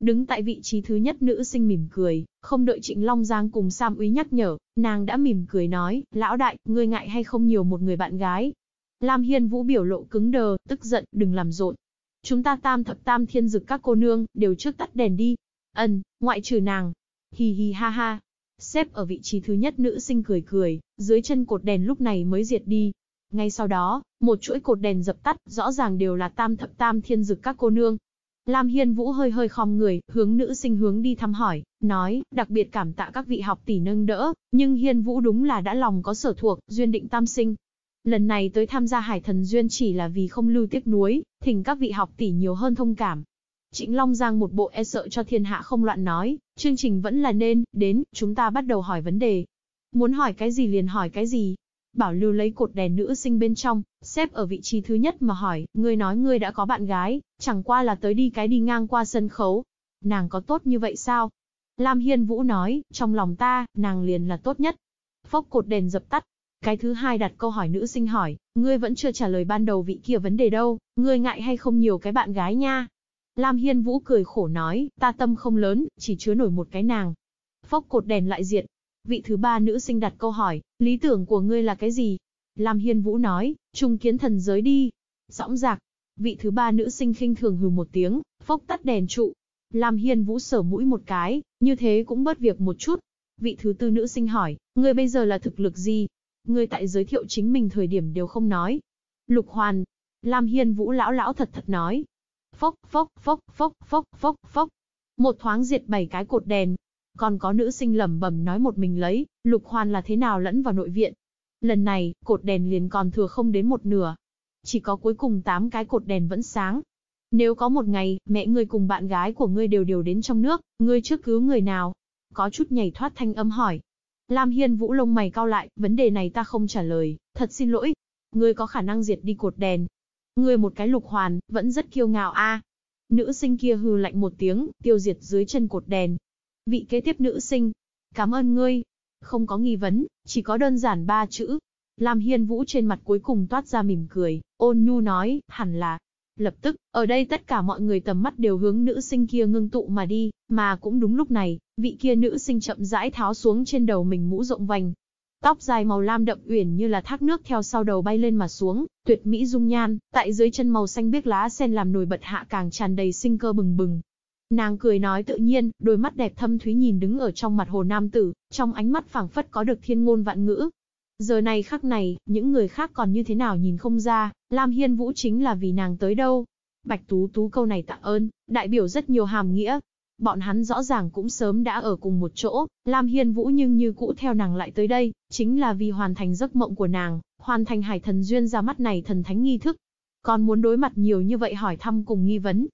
Đứng tại vị trí thứ nhất nữ sinh mỉm cười, không đợi Trịnh Long Giang cùng Sam Úy nhắc nhở, nàng đã mỉm cười nói, lão đại, ngươi ngại hay không nhiều một người bạn gái. Lam Hiên Vũ biểu lộ cứng đờ, tức giận, đừng làm rộn. Chúng ta tam thập tam thiên dực các cô nương, đều trước tắt đèn đi. Ân, ngoại trừ nàng. Hi hi ha ha. Xếp ở vị trí thứ nhất nữ sinh cười cười, dưới chân cột đèn lúc này mới diệt đi. Ngay sau đó, một chuỗi cột đèn dập tắt, rõ ràng đều là tam thập tam thiên dực các cô nương, Lam Hiên Vũ hơi hơi khom người, hướng nữ sinh hướng đi thăm hỏi, nói, đặc biệt cảm tạ các vị học tỷ nâng đỡ, nhưng Hiên Vũ đúng là đã lòng có sở thuộc, duyên định tam sinh. Lần này tới tham gia Hải Thần Duyên chỉ là vì không lưu tiếc nuối, thỉnh các vị học tỷ nhiều hơn thông cảm. Trịnh Long Giang một bộ e sợ cho thiên hạ không loạn nói, chương trình vẫn là nên, đến, chúng ta bắt đầu hỏi vấn đề. Muốn hỏi cái gì liền hỏi cái gì, bảo lưu lấy cột đèn nữ sinh bên trong, xếp ở vị trí thứ nhất mà hỏi, ngươi nói ngươi đã có bạn gái, chẳng qua là tới đi cái đi ngang qua sân khấu. Nàng có tốt như vậy sao? Lam Hiên Vũ nói, trong lòng ta, nàng liền là tốt nhất. Phốc cột đèn dập tắt. Cái thứ hai đặt câu hỏi nữ sinh hỏi, ngươi vẫn chưa trả lời ban đầu vị kia vấn đề đâu, ngươi ngại hay không nhiều cái bạn gái nha. Lam Hiên Vũ cười khổ nói, ta tâm không lớn, chỉ chứa nổi một cái nàng. Phốc cột đèn lại diệt, Vị thứ ba nữ sinh đặt câu hỏi, lý tưởng của ngươi là cái gì? Lam Hiên Vũ nói, trung kiến thần giới đi. Sõng giặc. Vị thứ ba nữ sinh khinh thường hừ một tiếng, phốc tắt đèn trụ. Lam Hiên Vũ sở mũi một cái, như thế cũng bớt việc một chút. Vị thứ tư nữ sinh hỏi, ngươi bây giờ là thực lực gì? Ngươi tại giới thiệu chính mình thời điểm đều không nói. Lục Hoàn. Lam Hiên Vũ lão lão thật thật nói. Phốc, phốc, phốc, phốc, phốc, phốc, phốc. Một thoáng diệt bảy cái cột đèn, còn có nữ sinh lẩm bẩm nói một mình lấy, Lục Hoan là thế nào lẫn vào nội viện. Lần này, cột đèn liền còn thừa không đến một nửa. Chỉ có cuối cùng 8 cái cột đèn vẫn sáng. Nếu có một ngày, mẹ ngươi cùng bạn gái của ngươi đều đều đến trong nước, ngươi trước cứu người nào? Có chút nhảy thoát thanh âm hỏi. Lam Hiên Vũ lông mày cao lại, vấn đề này ta không trả lời, thật xin lỗi. Ngươi có khả năng diệt đi cột đèn. Ngươi một cái lục hoàn, vẫn rất kiêu ngạo a. Nữ sinh kia hư lạnh một tiếng, tiêu diệt dưới chân cột đèn, Vị kế tiếp nữ sinh, cảm ơn ngươi. Không có nghi vấn, chỉ có đơn giản ba chữ. Lam Hiên Vũ trên mặt cuối cùng toát ra mỉm cười, ôn nhu nói, hẳn là. Lập tức, ở đây tất cả mọi người tầm mắt đều hướng nữ sinh kia ngưng tụ mà đi, mà cũng đúng lúc này, vị kia nữ sinh chậm rãi tháo xuống trên đầu mình mũ rộng vành. Tóc dài màu lam đậm uyển như là thác nước theo sau đầu bay lên mà xuống, tuyệt mỹ dung nhan, tại dưới chân màu xanh biếc lá sen làm nổi bật hạ càng tràn đầy sinh cơ bừng bừng, Nàng cười nói tự nhiên, đôi mắt đẹp thâm thúy nhìn đứng ở trong mặt hồ nam tử, trong ánh mắt phảng phất có được thiên ngôn vạn ngữ. Giờ này khắc này, những người khác còn như thế nào nhìn không ra, Lam Hiên Vũ chính là vì nàng tới đâu. Bạch Tú Tú câu này tạ ơn, đại biểu rất nhiều hàm nghĩa. Bọn hắn rõ ràng cũng sớm đã ở cùng một chỗ, Lam Hiên Vũ nhưng như cũ theo nàng lại tới đây, chính là vì hoàn thành giấc mộng của nàng, hoàn thành hải thần duyên ra mắt này thần thánh nghi thức. Còn muốn đối mặt nhiều như vậy hỏi thăm cùng nghi vấn,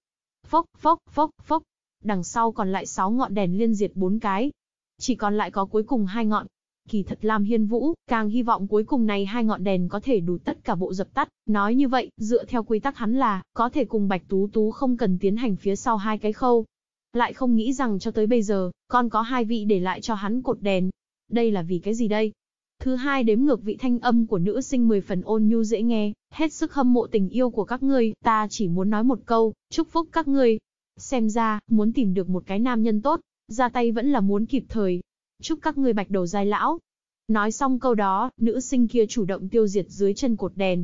Phốc, phốc, phốc, phốc đằng sau còn lại 6 ngọn đèn liên diệt 4 cái. Chỉ còn lại có cuối cùng hai ngọn. Kỳ thật Lam Hiên Vũ, càng hy vọng cuối cùng này hai ngọn đèn có thể đủ tất cả bộ dập tắt. Nói như vậy, dựa theo quy tắc hắn là, có thể cùng Bạch Tú Tú không cần tiến hành phía sau hai cái khâu. Lại không nghĩ rằng cho tới bây giờ, còn có hai vị để lại cho hắn cột đèn. Đây là vì cái gì đây? Thứ hai đếm ngược vị thanh âm của nữ sinh mười phần ôn nhu dễ nghe, hết sức hâm mộ tình yêu của các ngươi, ta chỉ muốn nói một câu, chúc phúc các ngươi, Xem ra, muốn tìm được một cái nam nhân tốt, ra tay vẫn là muốn kịp thời. Chúc các ngươi bạch đầu dai lão. Nói xong câu đó, nữ sinh kia chủ động tiêu diệt dưới chân cột đèn.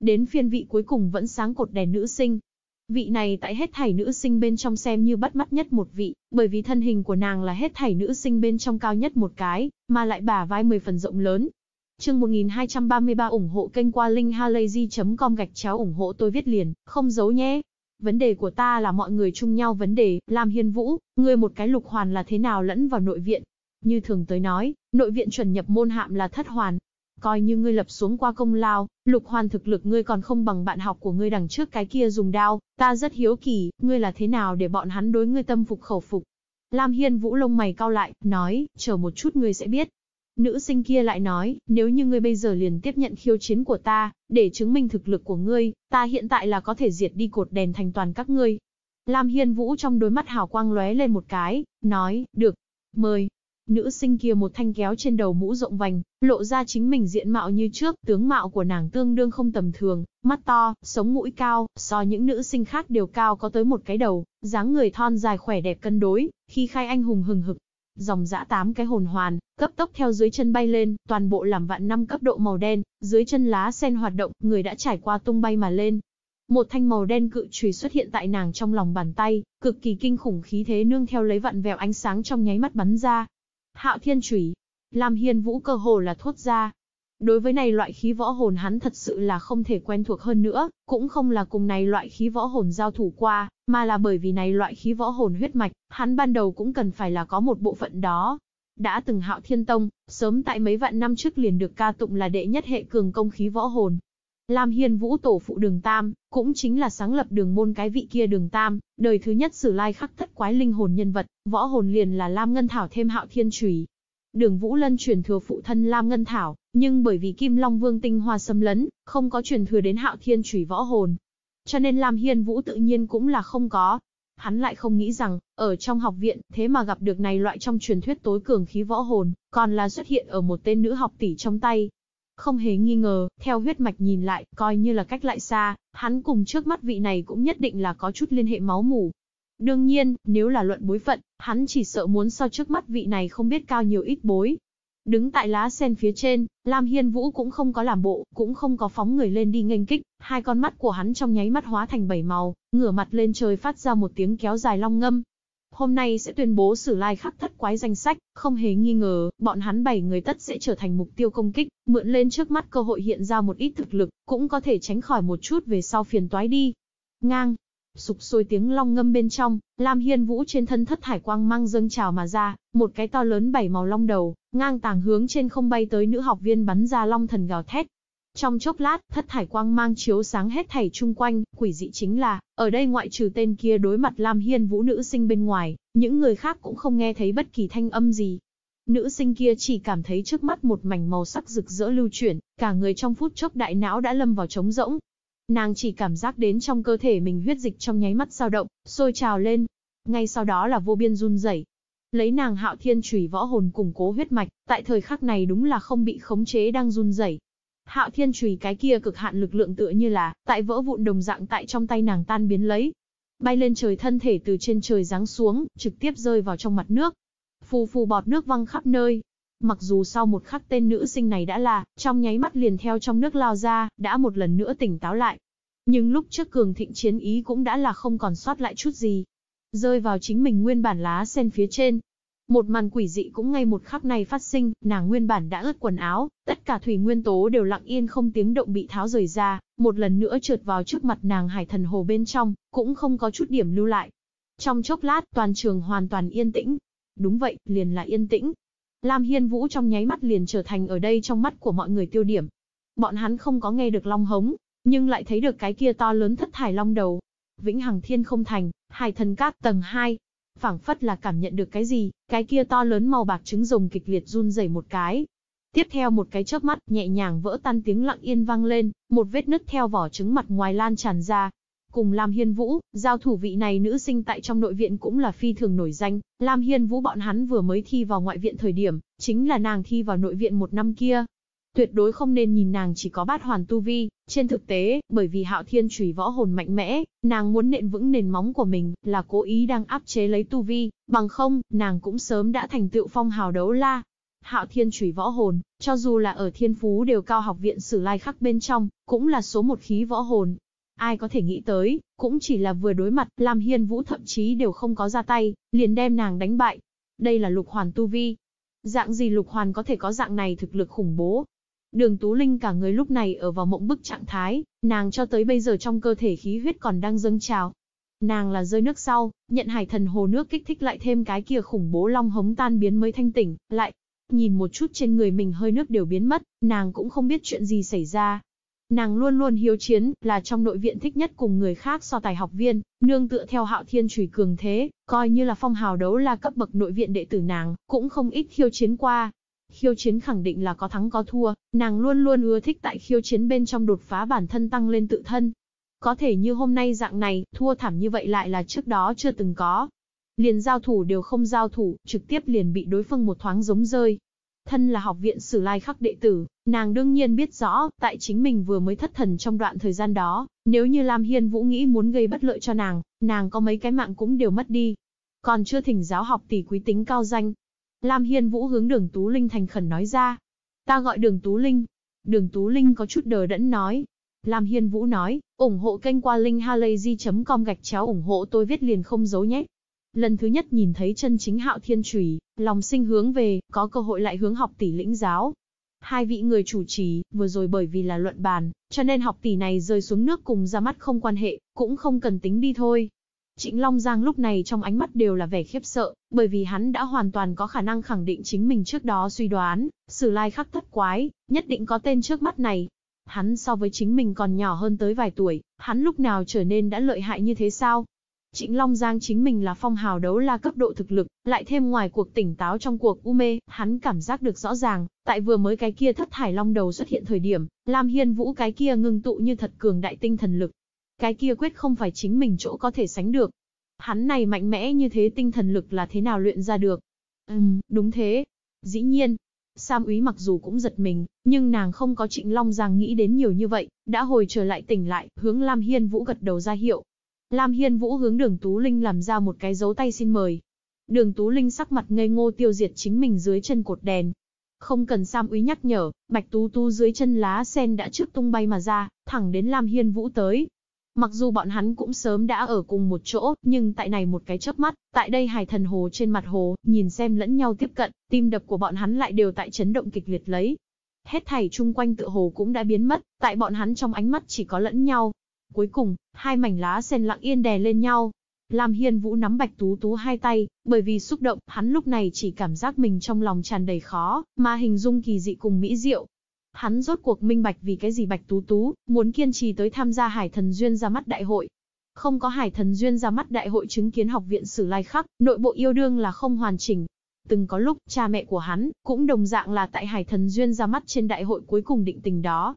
Đến phiên vị cuối cùng vẫn sáng cột đèn nữ sinh. Vị này tại hết thảy nữ sinh bên trong xem như bắt mắt nhất một vị, bởi vì thân hình của nàng là hết thảy nữ sinh bên trong cao nhất một cái, mà lại bả vai 10 phần rộng lớn. Chương 1233 ủng hộ kênh qua linkhalazy.com gạch chéo ủng hộ tôi viết liền, không giấu nhé vấn đề của ta là mọi người chung nhau vấn đề, Lam Hiên Vũ, ngươi một cái lục hoàn là thế nào lẫn vào nội viện? Như thường tới nói, nội viện chuẩn nhập môn hạm là thất hoàn. Coi như ngươi lập xuống qua công lao, lục hoàn thực lực ngươi còn không bằng bạn học của ngươi đằng trước cái kia dùng đao, ta rất hiếu kỳ, ngươi là thế nào để bọn hắn đối ngươi tâm phục khẩu phục. Lam Hiên Vũ lông mày cao lại, nói, chờ một chút ngươi sẽ biết, Nữ sinh kia lại nói, nếu như ngươi bây giờ liền tiếp nhận khiêu chiến của ta, để chứng minh thực lực của ngươi, ta hiện tại là có thể diệt đi cột đèn thành toàn các ngươi. Lam Hiên Vũ trong đôi mắt hào quang lóe lên một cái, nói, được, mời. Nữ sinh kia một thanh kéo trên đầu mũ rộng vành, lộ ra chính mình diện mạo như trước, tướng mạo của nàng tương đương không tầm thường, mắt to, sống mũi cao, so những nữ sinh khác đều cao có tới một cái đầu, dáng người thon dài khỏe đẹp cân đối, khi khai anh hùng hừng hực, Dòng dã tám cái hồn hoàn, cấp tốc theo dưới chân bay lên, toàn bộ làm vạn năm cấp độ màu đen, dưới chân lá sen hoạt động, người đã trải qua tung bay mà lên. Một thanh màu đen cự chùy xuất hiện tại nàng trong lòng bàn tay, cực kỳ kinh khủng khí thế nương theo lấy vặn vẹo ánh sáng trong nháy mắt bắn ra. Hạo Thiên chùy, Lam Hiên Vũ cơ hồ là thốt ra, đối với này loại khí võ hồn hắn thật sự là không thể quen thuộc hơn nữa, cũng không là cùng này loại khí võ hồn giao thủ qua, mà là bởi vì này loại khí võ hồn huyết mạch, hắn ban đầu cũng cần phải là có một bộ phận đó. Đã từng hạo thiên tông, sớm tại mấy vạn năm trước liền được ca tụng là đệ nhất hệ cường công khí võ hồn. Lam Hiên Vũ tổ phụ đường Tam, cũng chính là sáng lập đường môn cái vị kia đường Tam, đời thứ nhất sử lai khắc thất quái linh hồn nhân vật, võ hồn liền là Lam Ngân Thảo thêm hạo thiên trùy, Đường Vũ Lân truyền thừa phụ thân Lam Ngân Thảo, nhưng bởi vì Kim Long Vương tinh hoa xâm lấn, không có truyền thừa đến Hạo Thiên Chủy Võ Hồn. Cho nên Lam Hiên Vũ tự nhiên cũng là không có. Hắn lại không nghĩ rằng, ở trong học viện, thế mà gặp được này loại trong truyền thuyết tối cường khí võ hồn, còn là xuất hiện ở một tên nữ học tỷ trong tay. Không hề nghi ngờ, theo huyết mạch nhìn lại, coi như là cách lại xa, hắn cùng trước mắt vị này cũng nhất định là có chút liên hệ máu mủ, Đương nhiên, nếu là luận bối phận, hắn chỉ sợ muốn so trước mắt vị này không biết cao nhiều ít bối. Đứng tại lá sen phía trên, Lam Hiên Vũ cũng không có làm bộ, cũng không có phóng người lên đi nghênh kích, hai con mắt của hắn trong nháy mắt hóa thành bảy màu, ngửa mặt lên trời phát ra một tiếng kéo dài long ngâm. Hôm nay sẽ tuyên bố sử lai khắc thất quái danh sách, không hề nghi ngờ, bọn hắn bảy người tất sẽ trở thành mục tiêu công kích, mượn lên trước mắt cơ hội hiện ra một ít thực lực, cũng có thể tránh khỏi một chút về sau phiền toái đi. Ngang, Sục sôi tiếng long ngâm bên trong, Lam Hiên Vũ trên thân thất hải quang mang dâng trào mà ra, một cái to lớn bảy màu long đầu, ngang tàng hướng trên không bay tới nữ học viên bắn ra long thần gào thét. Trong chốc lát, thất thải quang mang chiếu sáng hết thảy chung quanh, quỷ dị chính là, ở đây ngoại trừ tên kia đối mặt Lam Hiên Vũ nữ sinh bên ngoài, những người khác cũng không nghe thấy bất kỳ thanh âm gì. Nữ sinh kia chỉ cảm thấy trước mắt một mảnh màu sắc rực rỡ lưu chuyển, cả người trong phút chốc đại não đã lâm vào trống rỗng, Nàng chỉ cảm giác đến trong cơ thể mình huyết dịch trong nháy mắt dao động, sôi trào lên. Ngay sau đó là vô biên run rẩy. Lấy nàng hạo thiên chủy võ hồn củng cố huyết mạch, tại thời khắc này đúng là không bị khống chế đang run rẩy. Hạo thiên chủy cái kia cực hạn lực lượng tựa như là, tại vỡ vụn đồng dạng tại trong tay nàng tan biến lấy. Bay lên trời thân thể từ trên trời giáng xuống, trực tiếp rơi vào trong mặt nước. Phù phù bọt nước văng khắp nơi, Mặc dù sau một khắc tên nữ sinh này đã là, trong nháy mắt liền theo trong nước lao ra, đã một lần nữa tỉnh táo lại. Nhưng lúc trước cường thịnh chiến ý cũng đã là không còn sót lại chút gì. Rơi vào chính mình nguyên bản lá sen phía trên. Một màn quỷ dị cũng ngay một khắc này phát sinh, nàng nguyên bản đã ướt quần áo, tất cả thủy nguyên tố đều lặng yên không tiếng động bị tháo rời ra, một lần nữa trượt vào trước mặt nàng hải thần hồ bên trong, cũng không có chút điểm lưu lại. Trong chốc lát toàn trường hoàn toàn yên tĩnh. Đúng vậy, liền là yên tĩnh, Lam Hiên Vũ trong nháy mắt liền trở thành ở đây trong mắt của mọi người tiêu điểm. Bọn hắn không có nghe được long hống, nhưng lại thấy được cái kia to lớn thất thải long đầu. Vĩnh Hằng Thiên không thành, Hải Thần Các tầng 2. Phảng phất là cảm nhận được cái gì, cái kia to lớn màu bạc trứng rồng kịch liệt run rẩy một cái. Tiếp theo một cái chớp mắt, nhẹ nhàng vỡ tan tiếng lặng yên vang lên, một vết nứt theo vỏ trứng mặt ngoài lan tràn ra, Cùng Lam Hiên Vũ, giao thủ vị này nữ sinh tại trong nội viện cũng là phi thường nổi danh. Lam Hiên Vũ bọn hắn vừa mới thi vào ngoại viện thời điểm, chính là nàng thi vào nội viện một năm kia. Tuyệt đối không nên nhìn nàng chỉ có bát hoàn tu vi, trên thực tế, bởi vì hạo thiên trùy võ hồn mạnh mẽ, nàng muốn nện vững nền móng của mình, là cố ý đang áp chế lấy tu vi, bằng không, nàng cũng sớm đã thành tựu phong hào đấu la, Hạo Thiên Chủy Võ Hồn, cho dù là ở Thiên Phú đều cao học viện Sử Lai Khắc bên trong, cũng là số một khí võ hồn, Ai có thể nghĩ tới, cũng chỉ là vừa đối mặt, Lam Hiên Vũ thậm chí đều không có ra tay, liền đem nàng đánh bại. Đây là lục hoàn tu vi. Dạng gì lục hoàn có thể có dạng này thực lực khủng bố. Đường Tú Linh cả người lúc này ở vào mộng bức trạng thái, nàng cho tới bây giờ trong cơ thể khí huyết còn đang dâng trào. Nàng là rơi nước sau, nhận hải thần hồ nước kích thích lại thêm cái kia khủng bố long hống tan biến mới thanh tỉnh, lại, nhìn một chút trên người mình hơi nước đều biến mất, nàng cũng không biết chuyện gì xảy ra. Nàng luôn luôn hiếu chiến, là trong nội viện thích nhất cùng người khác so tài học viên, nương tựa theo hạo thiên chủy cường thế, coi như là phong hào đấu là cấp bậc nội viện đệ tử nàng, cũng không ít khiêu chiến qua. Khiêu chiến khẳng định là có thắng có thua, nàng luôn luôn ưa thích tại khiêu chiến bên trong đột phá bản thân tăng lên tự thân. Có thể như hôm nay dạng này, thua thảm như vậy lại là trước đó chưa từng có. Liền giao thủ đều không giao thủ, trực tiếp liền bị đối phương một thoáng giống rơi, Thân là học viện Sử Lai Khắc đệ tử, nàng đương nhiên biết rõ, tại chính mình vừa mới thất thần trong đoạn thời gian đó, nếu như Lam Hiên Vũ nghĩ muốn gây bất lợi cho nàng, nàng có mấy cái mạng cũng đều mất đi. Còn chưa thỉnh giáo học tỷ quý tính cao danh. Lam Hiên Vũ hướng đường Tú Linh thành khẩn nói ra. Ta gọi đường Tú Linh. Đường Tú Linh có chút đờ đẫn nói. Lam Hiên Vũ nói, ủng hộ kênh qua linkhalazy.com gạch chéo ủng hộ tôi viết liền không giấu nhé. Lần thứ nhất nhìn thấy chân chính hạo thiên trùy, lòng sinh hướng về, có cơ hội lại hướng học tỷ lĩnh giáo. Hai vị người chủ trì, vừa rồi bởi vì là luận bàn, cho nên học tỷ này rơi xuống nước cùng ra mắt không quan hệ, cũng không cần tính đi thôi. Trịnh Long Giang lúc này trong ánh mắt đều là vẻ khiếp sợ, bởi vì hắn đã hoàn toàn có khả năng khẳng định chính mình trước đó suy đoán, sử lai khắc thất quái, nhất định có tên trước mắt này. Hắn so với chính mình còn nhỏ hơn tới vài tuổi, hắn lúc nào trở nên đã lợi hại như thế sao? Trịnh Long Giang chính mình là phong hào đấu la cấp độ thực lực, lại thêm ngoài cuộc tỉnh táo trong cuộc u mê, hắn cảm giác được rõ ràng, tại vừa mới cái kia thất thải long đầu xuất hiện thời điểm, Lam Hiên Vũ cái kia ngưng tụ như thật cường đại tinh thần lực. Cái kia quyết không phải chính mình chỗ có thể sánh được. Hắn này mạnh mẽ như thế tinh thần lực là thế nào luyện ra được? Ừm, đúng thế. Dĩ nhiên, Sam Úy mặc dù cũng giật mình, nhưng nàng không có Trịnh Long Giang nghĩ đến nhiều như vậy, đã hồi trở lại tỉnh lại, hướng Lam Hiên Vũ gật đầu ra hiệu, Lam Hiên Vũ hướng đường Tú Linh làm ra một cái dấu tay xin mời. Đường Tú Linh sắc mặt ngây ngô tiêu diệt chính mình dưới chân cột đèn. Không cần Sam úy nhắc nhở, Bạch Tú Tú dưới chân lá sen đã trước tung bay mà ra, thẳng đến Lam Hiên Vũ tới. Mặc dù bọn hắn cũng sớm đã ở cùng một chỗ, nhưng tại này một cái chớp mắt, tại đây hải thần hồ trên mặt hồ, nhìn xem lẫn nhau tiếp cận, tim đập của bọn hắn lại đều tại chấn động kịch liệt lấy. Hết thảy chung quanh tự hồ cũng đã biến mất, tại bọn hắn trong ánh mắt chỉ có lẫn nhau, Cuối cùng, hai mảnh lá sen lặng yên đè lên nhau. Lam Hiên Vũ nắm Bạch Tú Tú hai tay, bởi vì xúc động, hắn lúc này chỉ cảm giác mình trong lòng tràn đầy khó, mà hình dung kỳ dị cùng mỹ diệu. Hắn rốt cuộc minh bạch vì cái gì Bạch Tú Tú, muốn kiên trì tới tham gia Hải Thần Duyên ra mắt đại hội. Không có Hải Thần Duyên ra mắt đại hội chứng kiến học viện sử lai khắc, nội bộ yêu đương là không hoàn chỉnh, từng có lúc cha mẹ của hắn cũng đồng dạng là tại Hải Thần Duyên ra mắt trên đại hội cuối cùng định tình đó.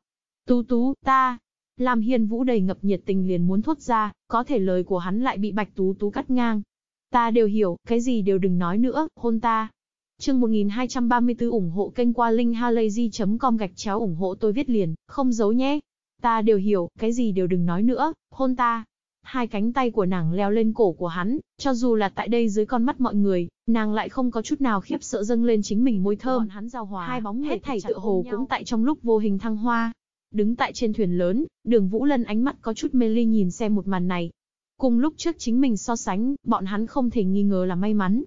Tú tú, ta, Lam Hiên Vũ đầy ngập nhiệt tình liền muốn thốt ra, có thể lời của hắn lại bị Bạch Tú Tú cắt ngang. Ta đều hiểu, cái gì đều đừng nói nữa, hôn ta. Chương 1234 ủng hộ kênh qua linkhalazy.com gạch chéo ủng hộ tôi viết liền, không giấu nhé. Ta đều hiểu, cái gì đều đừng nói nữa, hôn ta. Hai cánh tay của nàng leo lên cổ của hắn, cho dù là tại đây dưới con mắt mọi người, nàng lại không có chút nào khiếp sợ dâng lên chính mình môi thơm. hắn giao hòa, hai bóng hết thảy tựa hồ cũng tại trong lúc vô hình thăng hoa, Đứng tại trên thuyền lớn, đường Vũ Lân ánh mắt có chút mê ly nhìn xem một màn này. Cùng lúc trước chính mình so sánh, bọn hắn không thể nghi ngờ là may mắn.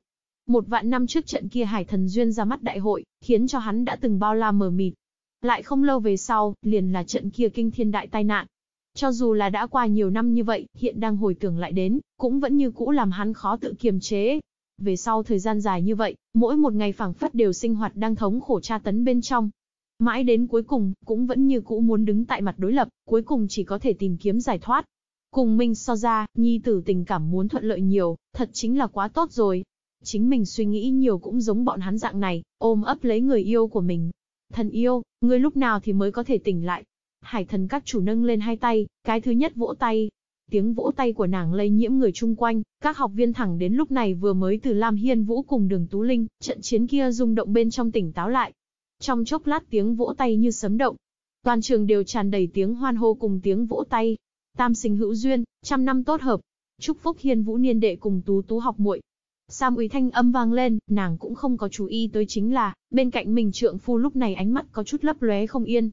Một vạn năm trước trận kia hải thần duyên ra mắt đại hội, khiến cho hắn đã từng bao la mờ mịt. Lại không lâu về sau, liền là trận kia kinh thiên đại tai nạn. Cho dù là đã qua nhiều năm như vậy, hiện đang hồi tưởng lại đến, cũng vẫn như cũ làm hắn khó tự kiềm chế. Về sau thời gian dài như vậy, mỗi một ngày phảng phất đều sinh hoạt đang thống khổ tra tấn bên trong, Mãi đến cuối cùng, cũng vẫn như cũ muốn đứng tại mặt đối lập, cuối cùng chỉ có thể tìm kiếm giải thoát. Cùng mình so ra, nhi tử tình cảm muốn thuận lợi nhiều, thật chính là quá tốt rồi. Chính mình suy nghĩ nhiều cũng giống bọn hắn dạng này, ôm ấp lấy người yêu của mình. Thần yêu, ngươi lúc nào thì mới có thể tỉnh lại. Hải thần các chủ nâng lên hai tay, cái thứ nhất vỗ tay. Tiếng vỗ tay của nàng lây nhiễm người chung quanh, các học viên thẳng đến lúc này vừa mới từ Lam Hiên Vũ cùng đường Tú Linh, trận chiến kia rung động bên trong tỉnh táo lại, trong chốc lát tiếng vỗ tay như sấm động. Toàn trường đều tràn đầy tiếng hoan hô cùng tiếng vỗ tay. Tam sinh hữu duyên, trăm năm tốt hợp. Chúc phúc hiên vũ niên đệ cùng tú tú học muội. Sam úy thanh âm vang lên, nàng cũng không có chú ý tới chính là, bên cạnh mình trượng phu lúc này ánh mắt có chút lấp lóe không yên.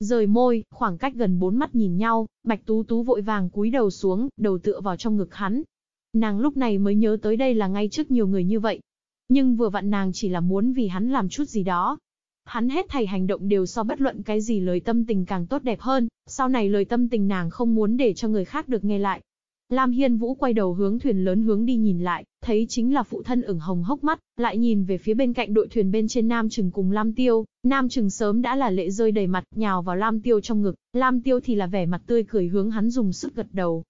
Rời môi, khoảng cách gần bốn mắt nhìn nhau, Bạch Tú Tú vội vàng cúi đầu xuống, đầu tựa vào trong ngực hắn. Nàng lúc này mới nhớ tới đây là ngay trước nhiều người như vậy. Nhưng vừa vặn nàng chỉ là muốn vì hắn làm chút gì đó, hắn hết thảy hành động đều so bất luận cái gì lời tâm tình càng tốt đẹp hơn, sau này lời tâm tình nàng không muốn để cho người khác được nghe lại. Lam Hiên Vũ quay đầu hướng thuyền lớn hướng đi nhìn lại, thấy chính là phụ thân ửng hồng hốc mắt, lại nhìn về phía bên cạnh đội thuyền bên trên Nam Trừng cùng Lam Tiêu, Nam Trừng sớm đã là lệ rơi đầy mặt, nhào vào Lam Tiêu trong ngực, Lam Tiêu thì là vẻ mặt tươi cười hướng hắn dùng sức gật đầu.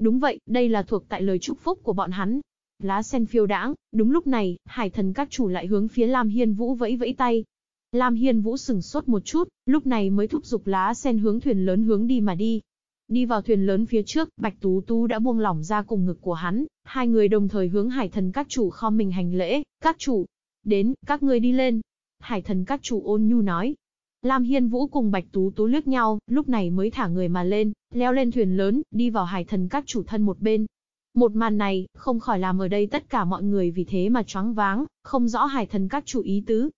Đúng vậy, đây là thuộc tại lời chúc phúc của bọn hắn. Lá sen phiêu đãng, đúng lúc này, hải thần các chủ lại hướng phía Lam Hiên Vũ vẫy vẫy tay, Lam Hiên Vũ sừng sốt một chút, lúc này mới thúc giục lá sen hướng thuyền lớn hướng đi mà đi. Đi vào thuyền lớn phía trước, Bạch Tú Tú đã buông lỏng ra cùng ngực của hắn, hai người đồng thời hướng hải thần các chủ kho mình hành lễ, các chủ, đến, các ngươi đi lên. Hải thần các chủ ôn nhu nói. Lam Hiên Vũ cùng Bạch Tú Tú lướt nhau, lúc này mới thả người mà lên, leo lên thuyền lớn, đi vào hải thần các chủ thân một bên, một màn này, không khỏi làm ở đây tất cả mọi người vì thế mà choáng váng, không rõ hải thần các chủ ý tứ.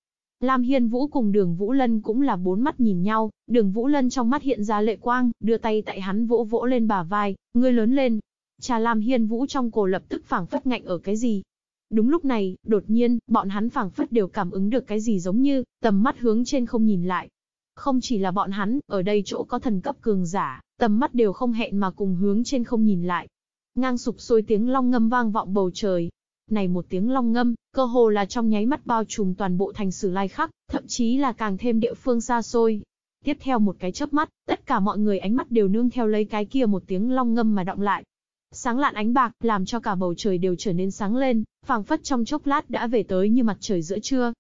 Lam Hiên Vũ cùng đường Vũ Lân cũng là bốn mắt nhìn nhau, đường Vũ Lân trong mắt hiện ra lệ quang, đưa tay tại hắn vỗ vỗ lên bà vai, ngươi lớn lên. Cha Lam Hiên Vũ trong cổ lập tức phảng phất ngạnh ở cái gì. Đúng lúc này, đột nhiên, bọn hắn phảng phất đều cảm ứng được cái gì giống như, tầm mắt hướng trên không nhìn lại. Không chỉ là bọn hắn, ở đây chỗ có thần cấp cường giả, tầm mắt đều không hẹn mà cùng hướng trên không nhìn lại. Ngang sụp sôi tiếng long ngâm vang vọng bầu trời, này một tiếng long ngâm, cơ hồ là trong nháy mắt bao trùm toàn bộ thành sử lai khắc, thậm chí là càng thêm địa phương xa xôi. Tiếp theo một cái chớp mắt, tất cả mọi người ánh mắt đều nương theo lấy cái kia một tiếng long ngâm mà động lại. Sáng lạn ánh bạc, làm cho cả bầu trời đều trở nên sáng lên, phảng phất trong chốc lát đã về tới như mặt trời giữa trưa.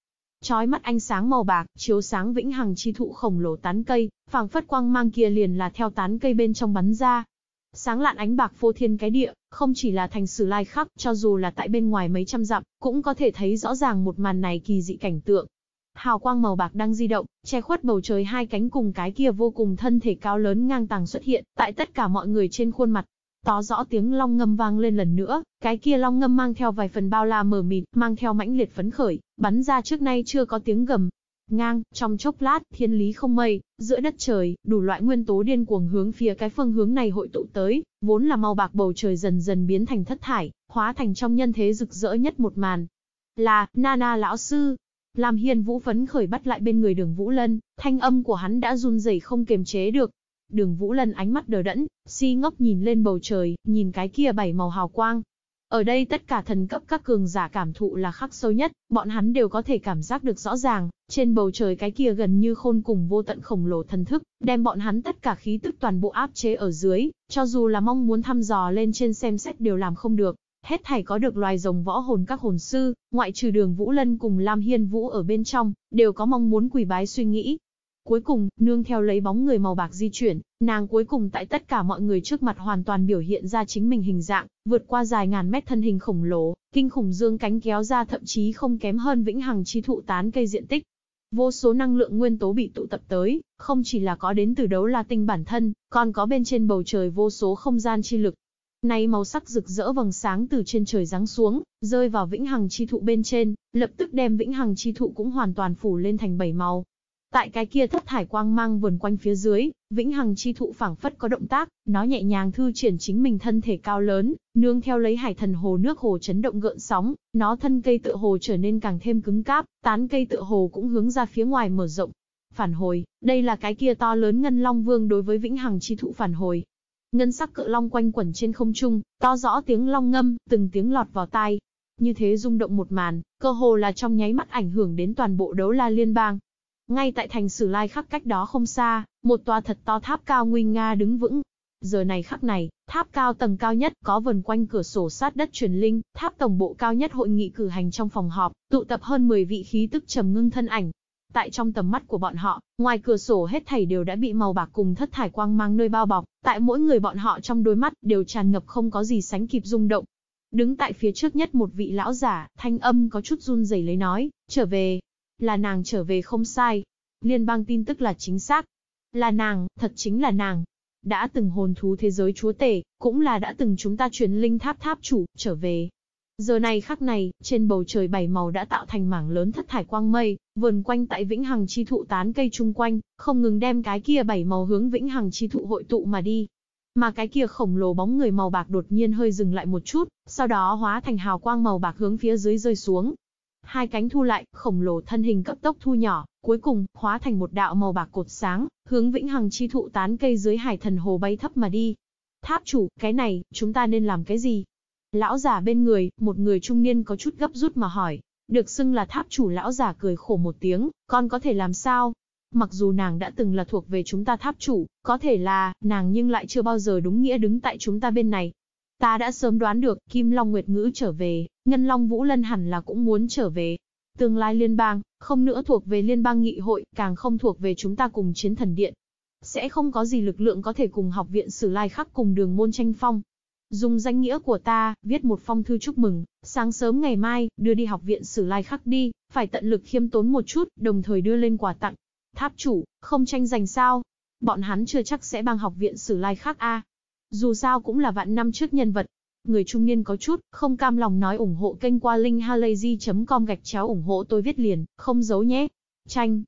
Chói mắt ánh sáng màu bạc, chiếu sáng vĩnh hằng chi thụ khổng lồ tán cây, phảng phất quang mang kia liền là theo tán cây bên trong bắn ra. Sáng lạn ánh bạc phô thiên cái địa, không chỉ là thành sử lai khắc, cho dù là tại bên ngoài mấy trăm dặm, cũng có thể thấy rõ ràng một màn này kỳ dị cảnh tượng. Hào quang màu bạc đang di động, che khuất bầu trời hai cánh cùng cái kia vô cùng thân thể cao lớn ngang tàng xuất hiện, tại tất cả mọi người trên khuôn mặt. Tó rõ tiếng long ngâm vang lên lần nữa, cái kia long ngâm mang theo vài phần bao la mờ mịt, mang theo mãnh liệt phấn khởi, bắn ra trước nay chưa có tiếng gầm, ngang, trong chốc lát, thiên lý không mây, giữa đất trời, đủ loại nguyên tố điên cuồng hướng phía cái phương hướng này hội tụ tới, vốn là mau bạc bầu trời dần dần biến thành thất thải, hóa thành trong nhân thế rực rỡ nhất một màn. Là, Nana lão sư. làm Hiên Vũ phấn khởi bắt lại bên người Đường Vũ Lân, thanh âm của hắn đã run rẩy không kiềm chế được. Đường Vũ Lân ánh mắt đờ đẫn, si ngốc nhìn lên bầu trời, nhìn cái kia bảy màu hào quang, ở đây tất cả thần cấp các cường giả cảm thụ là khắc sâu nhất, bọn hắn đều có thể cảm giác được rõ ràng, trên bầu trời cái kia gần như khôn cùng vô tận khổng lồ thần thức, đem bọn hắn tất cả khí tức toàn bộ áp chế ở dưới, cho dù là mong muốn thăm dò lên trên xem xét đều làm không được. Hết thảy có được loài rồng võ hồn các hồn sư, ngoại trừ đường Vũ Lân cùng Lam Hiên Vũ ở bên trong, đều có mong muốn quỳ bái suy nghĩ, Cuối cùng, nương theo lấy bóng người màu bạc di chuyển, nàng cuối cùng tại tất cả mọi người trước mặt hoàn toàn biểu hiện ra chính mình hình dạng, vượt qua dài ngàn mét thân hình khổng lồ, kinh khủng dương cánh kéo ra thậm chí không kém hơn vĩnh hằng chi thụ tán cây diện tích. Vô số năng lượng nguyên tố bị tụ tập tới, không chỉ là có đến từ đấu la tinh bản thân, còn có bên trên bầu trời vô số không gian chi lực. Này màu sắc rực rỡ vầng sáng từ trên trời giáng xuống, rơi vào vĩnh hằng chi thụ bên trên, lập tức đem vĩnh hằng chi thụ cũng hoàn toàn phủ lên thành bảy màu, Tại cái kia thất thải quang mang vườn quanh phía dưới, vĩnh hằng chi thụ phảng phất có động tác, nó nhẹ nhàng thư triển chính mình thân thể cao lớn, nương theo lấy hải thần hồ nước hồ chấn động gợn sóng, nó thân cây tựa hồ trở nên càng thêm cứng cáp, tán cây tựa hồ cũng hướng ra phía ngoài mở rộng. Phản hồi, đây là cái kia to lớn ngân long vương đối với vĩnh hằng chi thụ phản hồi. Ngân sắc cự long quanh quẩn trên không trung, to rõ tiếng long ngâm, từng tiếng lọt vào tai. Như thế rung động một màn, cơ hồ là trong nháy mắt ảnh hưởng đến toàn bộ đấu la liên bang, ngay tại thành Sử Lai khắc cách đó không xa, một tòa thật to tháp cao nguy nga đứng vững. Giờ này khắc này, tháp cao tầng cao nhất có vần quanh cửa sổ sát đất truyền linh, tháp tổng bộ cao nhất hội nghị cử hành trong phòng họp, tụ tập hơn 10 vị khí tức trầm ngưng thân ảnh. Tại trong tầm mắt của bọn họ, ngoài cửa sổ hết thảy đều đã bị màu bạc cùng thất thải quang mang nơi bao bọc, tại mỗi người bọn họ trong đôi mắt đều tràn ngập không có gì sánh kịp rung động. Đứng tại phía trước nhất một vị lão giả, thanh âm có chút run rẩy lấy nói, trở về, là nàng trở về không sai. Liên bang tin tức là chính xác. Là nàng, thật chính là nàng. Đã từng hồn thú thế giới chúa tể, cũng là đã từng chúng ta truyền linh tháp tháp chủ, trở về. Giờ này khắc này, trên bầu trời bảy màu đã tạo thành mảng lớn thất thải quang mây, vườn quanh tại vĩnh hằng chi thụ tán cây chung quanh, không ngừng đem cái kia bảy màu hướng vĩnh hằng chi thụ hội tụ mà đi. Mà cái kia khổng lồ bóng người màu bạc đột nhiên hơi dừng lại một chút, sau đó hóa thành hào quang màu bạc hướng phía dưới rơi xuống, Hai cánh thu lại, khổng lồ thân hình cấp tốc thu nhỏ, cuối cùng hóa thành một đạo màu bạc cột sáng, hướng vĩnh hằng chi thụ tán cây dưới hải thần hồ bay thấp mà đi. Tháp chủ, cái này, chúng ta nên làm cái gì? Lão giả bên người, một người trung niên có chút gấp rút mà hỏi, được xưng là tháp chủ lão giả cười khổ một tiếng, con có thể làm sao? Mặc dù nàng đã từng là thuộc về chúng ta tháp chủ, có thể là, nàng nhưng lại chưa bao giờ đúng nghĩa đứng tại chúng ta bên này, Ta đã sớm đoán được, Kim Long Nguyệt Ngữ trở về, Ngân Long Vũ Lân hẳn là cũng muốn trở về. Tương lai liên bang, không nữa thuộc về liên bang nghị hội, càng không thuộc về chúng ta cùng chiến thần điện. Sẽ không có gì lực lượng có thể cùng học viện sử lai khắc cùng đường môn tranh phong. Dùng danh nghĩa của ta, viết một phong thư chúc mừng, sáng sớm ngày mai, đưa đi học viện sử lai khắc đi, phải tận lực khiêm tốn một chút, đồng thời đưa lên quà tặng. Tháp chủ, không tranh giành sao, bọn hắn chưa chắc sẽ bằng học viện sử lai khác a. Dù sao cũng là vạn năm trước nhân vật. Người trung niên có chút, không cam lòng nói ủng hộ kênh qua linkhalazy.com gạch chéo ủng hộ tôi viết liền, không giấu nhé. Tranh.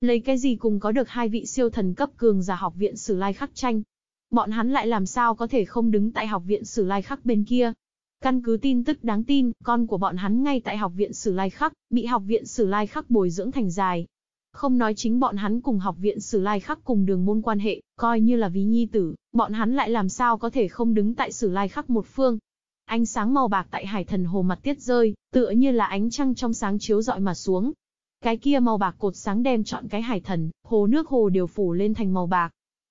Lấy cái gì cùng có được hai vị siêu thần cấp cường giả học viện sử lai khắc tranh. Bọn hắn lại làm sao có thể không đứng tại học viện sử lai khắc bên kia, Căn cứ tin tức đáng tin, con của bọn hắn ngay tại học viện Sử Lai Khắc, bị học viện Sử Lai Khắc bồi dưỡng thành dài, không nói chính bọn hắn cùng học viện sử lai khắc cùng đường môn quan hệ, coi như là ví nhi tử, bọn hắn lại làm sao có thể không đứng tại sử lai khắc một phương. Ánh sáng màu bạc tại hải thần hồ mặt tiết rơi, tựa như là ánh trăng trong sáng chiếu dọi mà xuống. Cái kia màu bạc cột sáng đem chọn cái hải thần, hồ nước hồ đều phủ lên thành màu bạc.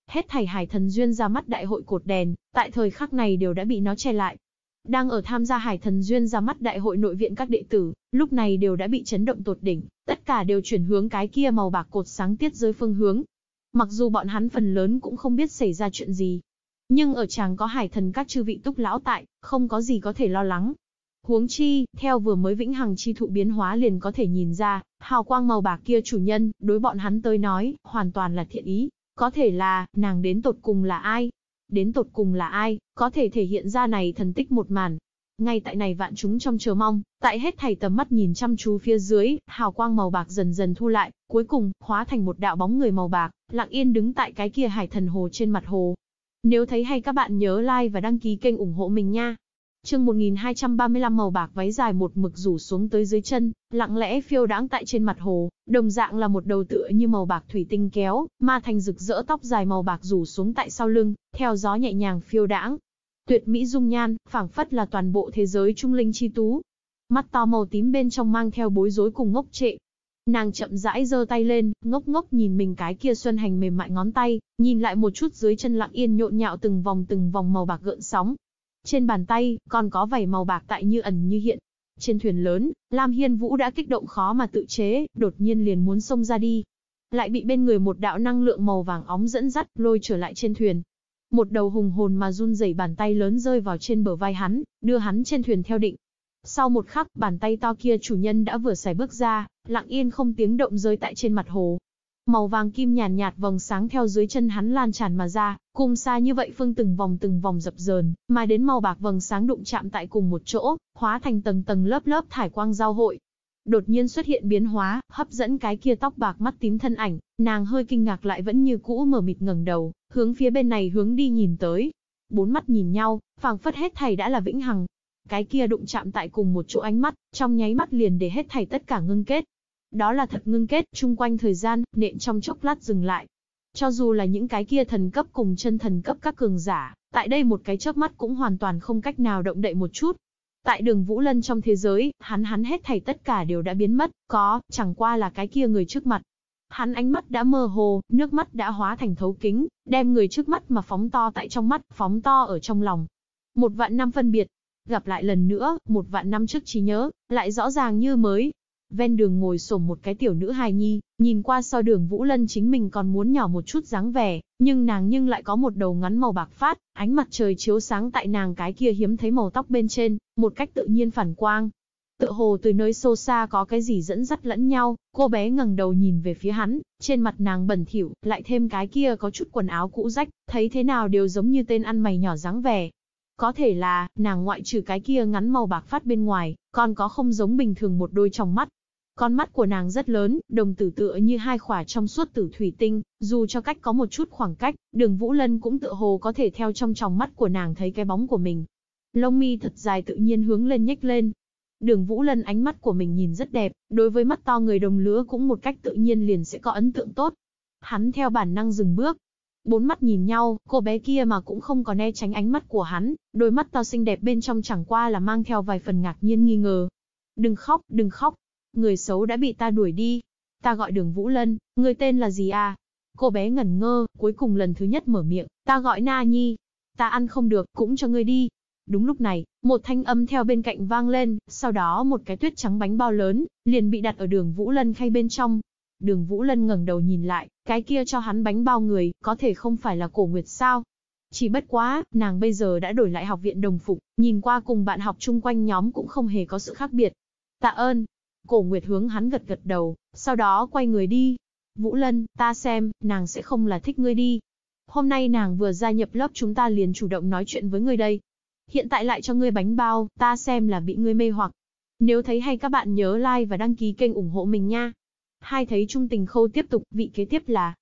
Hết thảy hải thần duyên ra mắt đại hội cột đèn, tại thời khắc này đều đã bị nó che lại, đang ở tham gia Hải Thần Duyên ra mắt đại hội nội viện các đệ tử, lúc này đều đã bị chấn động tột đỉnh, tất cả đều chuyển hướng cái kia màu bạc cột sáng tiết dưới phương hướng. Mặc dù bọn hắn phần lớn cũng không biết xảy ra chuyện gì, nhưng ở chàng có Hải Thần các chư vị túc lão tại, không có gì có thể lo lắng. Huống chi, theo vừa mới vĩnh hằng chi thụ biến hóa liền có thể nhìn ra, hào quang màu bạc kia chủ nhân, đối bọn hắn tới nói, hoàn toàn là thiện ý, có thể là, nàng đến tột cùng là ai, Đến tột cùng là ai, có thể thể hiện ra này thần tích một màn. Ngay tại này vạn chúng trong chờ mong, tại hết thầy tầm mắt nhìn chăm chú phía dưới, hào quang màu bạc dần dần thu lại, cuối cùng, hóa thành một đạo bóng người màu bạc, lặng yên đứng tại cái kia hải thần hồ trên mặt hồ. Nếu thấy hay các bạn nhớ like và đăng ký kênh ủng hộ mình nha. Chương 1235 màu bạc váy dài một mực rủ xuống tới dưới chân, lặng lẽ phiêu đãng tại trên mặt hồ, đồng dạng là một đầu tựa như màu bạc thủy tinh kéo, ma thành rực rỡ tóc dài màu bạc rủ xuống tại sau lưng, theo gió nhẹ nhàng phiêu đãng. Tuyệt mỹ dung nhan, phảng phất là toàn bộ thế giới trung linh chi tú. Mắt to màu tím bên trong mang theo bối rối cùng ngốc trệ, Nàng chậm rãi giơ tay lên, ngốc ngốc nhìn mình cái kia xuân hành mềm mại ngón tay, nhìn lại một chút dưới chân lặng yên nhộn nhạo từng vòng từng vòng màu bạc gợn sóng, trên bàn tay, còn có vảy màu bạc tại như ẩn như hiện. Trên thuyền lớn, Lam Hiên Vũ đã kích động khó mà tự chế, đột nhiên liền muốn xông ra đi. Lại bị bên người một đạo năng lượng màu vàng óng dẫn dắt, lôi trở lại trên thuyền. Một đầu hùng hồn mà run rẩy bàn tay lớn rơi vào trên bờ vai hắn, đưa hắn trên thuyền theo định. Sau một khắc, bàn tay to kia chủ nhân đã vừa xài bước ra, lặng yên không tiếng động rơi tại trên mặt hồ. Màu vàng kim nhàn nhạt, nhạt vầng sáng theo dưới chân hắn lan tràn mà ra, cùng xa như vậy phương từng vòng từng vòng dập dờn, mà đến màu bạc vầng sáng đụng chạm tại cùng một chỗ, hóa thành tầng tầng lớp lớp thải quang giao hội. Đột nhiên xuất hiện biến hóa, hấp dẫn cái kia tóc bạc mắt tím thân ảnh, nàng hơi kinh ngạc lại vẫn như cũ mở mịt ngẩng đầu, hướng phía bên này hướng đi nhìn tới. Bốn mắt nhìn nhau, phảng phất hết thầy đã là vĩnh hằng, cái kia đụng chạm tại cùng một chỗ ánh mắt, trong nháy mắt liền để hết thảy tất cả ngưng kết, đó là thật ngưng kết, chung quanh thời gian, nện trong chốc lát dừng lại. Cho dù là những cái kia thần cấp cùng chân thần cấp các cường giả, tại đây một cái chớp mắt cũng hoàn toàn không cách nào động đậy một chút. Tại đường Vũ Lân trong thế giới, hắn hắn hết thảy tất cả đều đã biến mất, có, chẳng qua là cái kia người trước mặt. Hắn ánh mắt đã mơ hồ, nước mắt đã hóa thành thấu kính, đem người trước mắt mà phóng to tại trong mắt, phóng to ở trong lòng. Một vạn năm phân biệt, gặp lại lần nữa, một vạn năm trước trí nhớ, lại rõ ràng như mới, Ven đường ngồi xổm một cái tiểu nữ hài nhi, nhìn qua so đường Vũ Lân chính mình còn muốn nhỏ một chút dáng vẻ, nhưng nàng nhưng lại có một đầu ngắn màu bạc phát, ánh mặt trời chiếu sáng tại nàng cái kia hiếm thấy màu tóc bên trên, một cách tự nhiên phản quang. Tự hồ từ nơi sâu xa có cái gì dẫn dắt lẫn nhau, cô bé ngẩng đầu nhìn về phía hắn, trên mặt nàng bẩn thỉu, lại thêm cái kia có chút quần áo cũ rách, thấy thế nào đều giống như tên ăn mày nhỏ dáng vẻ, có thể là, nàng ngoại trừ cái kia ngắn màu bạc phát bên ngoài, còn có không giống bình thường một đôi trong mắt, con mắt của nàng rất lớn, đồng tử tựa như hai khỏa trong suốt tử thủy tinh, dù cho cách có một chút khoảng cách, đường Vũ Lân cũng tựa hồ có thể theo trong tròng mắt của nàng thấy cái bóng của mình. Lông mi thật dài tự nhiên hướng lên nhếch lên. Đường Vũ Lân ánh mắt của mình nhìn rất đẹp, đối với mắt to người đồng lứa cũng một cách tự nhiên liền sẽ có ấn tượng tốt. Hắn theo bản năng dừng bước, bốn mắt nhìn nhau, cô bé kia mà cũng không có né tránh ánh mắt của hắn, đôi mắt to xinh đẹp bên trong chẳng qua là mang theo vài phần ngạc nhiên nghi ngờ. Đừng khóc, đừng khóc người xấu đã bị ta đuổi đi. Ta gọi đường Vũ Lân, người tên là gì à? Cô bé ngẩn ngơ, cuối cùng lần thứ nhất mở miệng, ta gọi Na Nhi. Ta ăn không được, cũng cho ngươi đi. Đúng lúc này, một thanh âm theo bên cạnh vang lên, sau đó một cái tuyết trắng bánh bao lớn, liền bị đặt ở đường Vũ Lân khay bên trong. Đường Vũ Lân ngẩng đầu nhìn lại, cái kia cho hắn bánh bao người, có thể không phải là cổ nguyệt sao? Chỉ bất quá, nàng bây giờ đã đổi lại học viện đồng phục, nhìn qua cùng bạn học chung quanh nhóm cũng không hề có sự khác biệt. Tạ ơn, Cổ Nguyệt hướng hắn gật gật đầu, sau đó quay người đi. Vũ Lân, ta xem, nàng sẽ không là thích ngươi đi. Hôm nay nàng vừa gia nhập lớp chúng ta liền chủ động nói chuyện với ngươi đây. Hiện tại lại cho ngươi bánh bao, ta xem là bị ngươi mê hoặc. Nếu thấy hay các bạn nhớ like và đăng ký kênh ủng hộ mình nha. Hai thấy trung tình khâu tiếp tục, vị kế tiếp là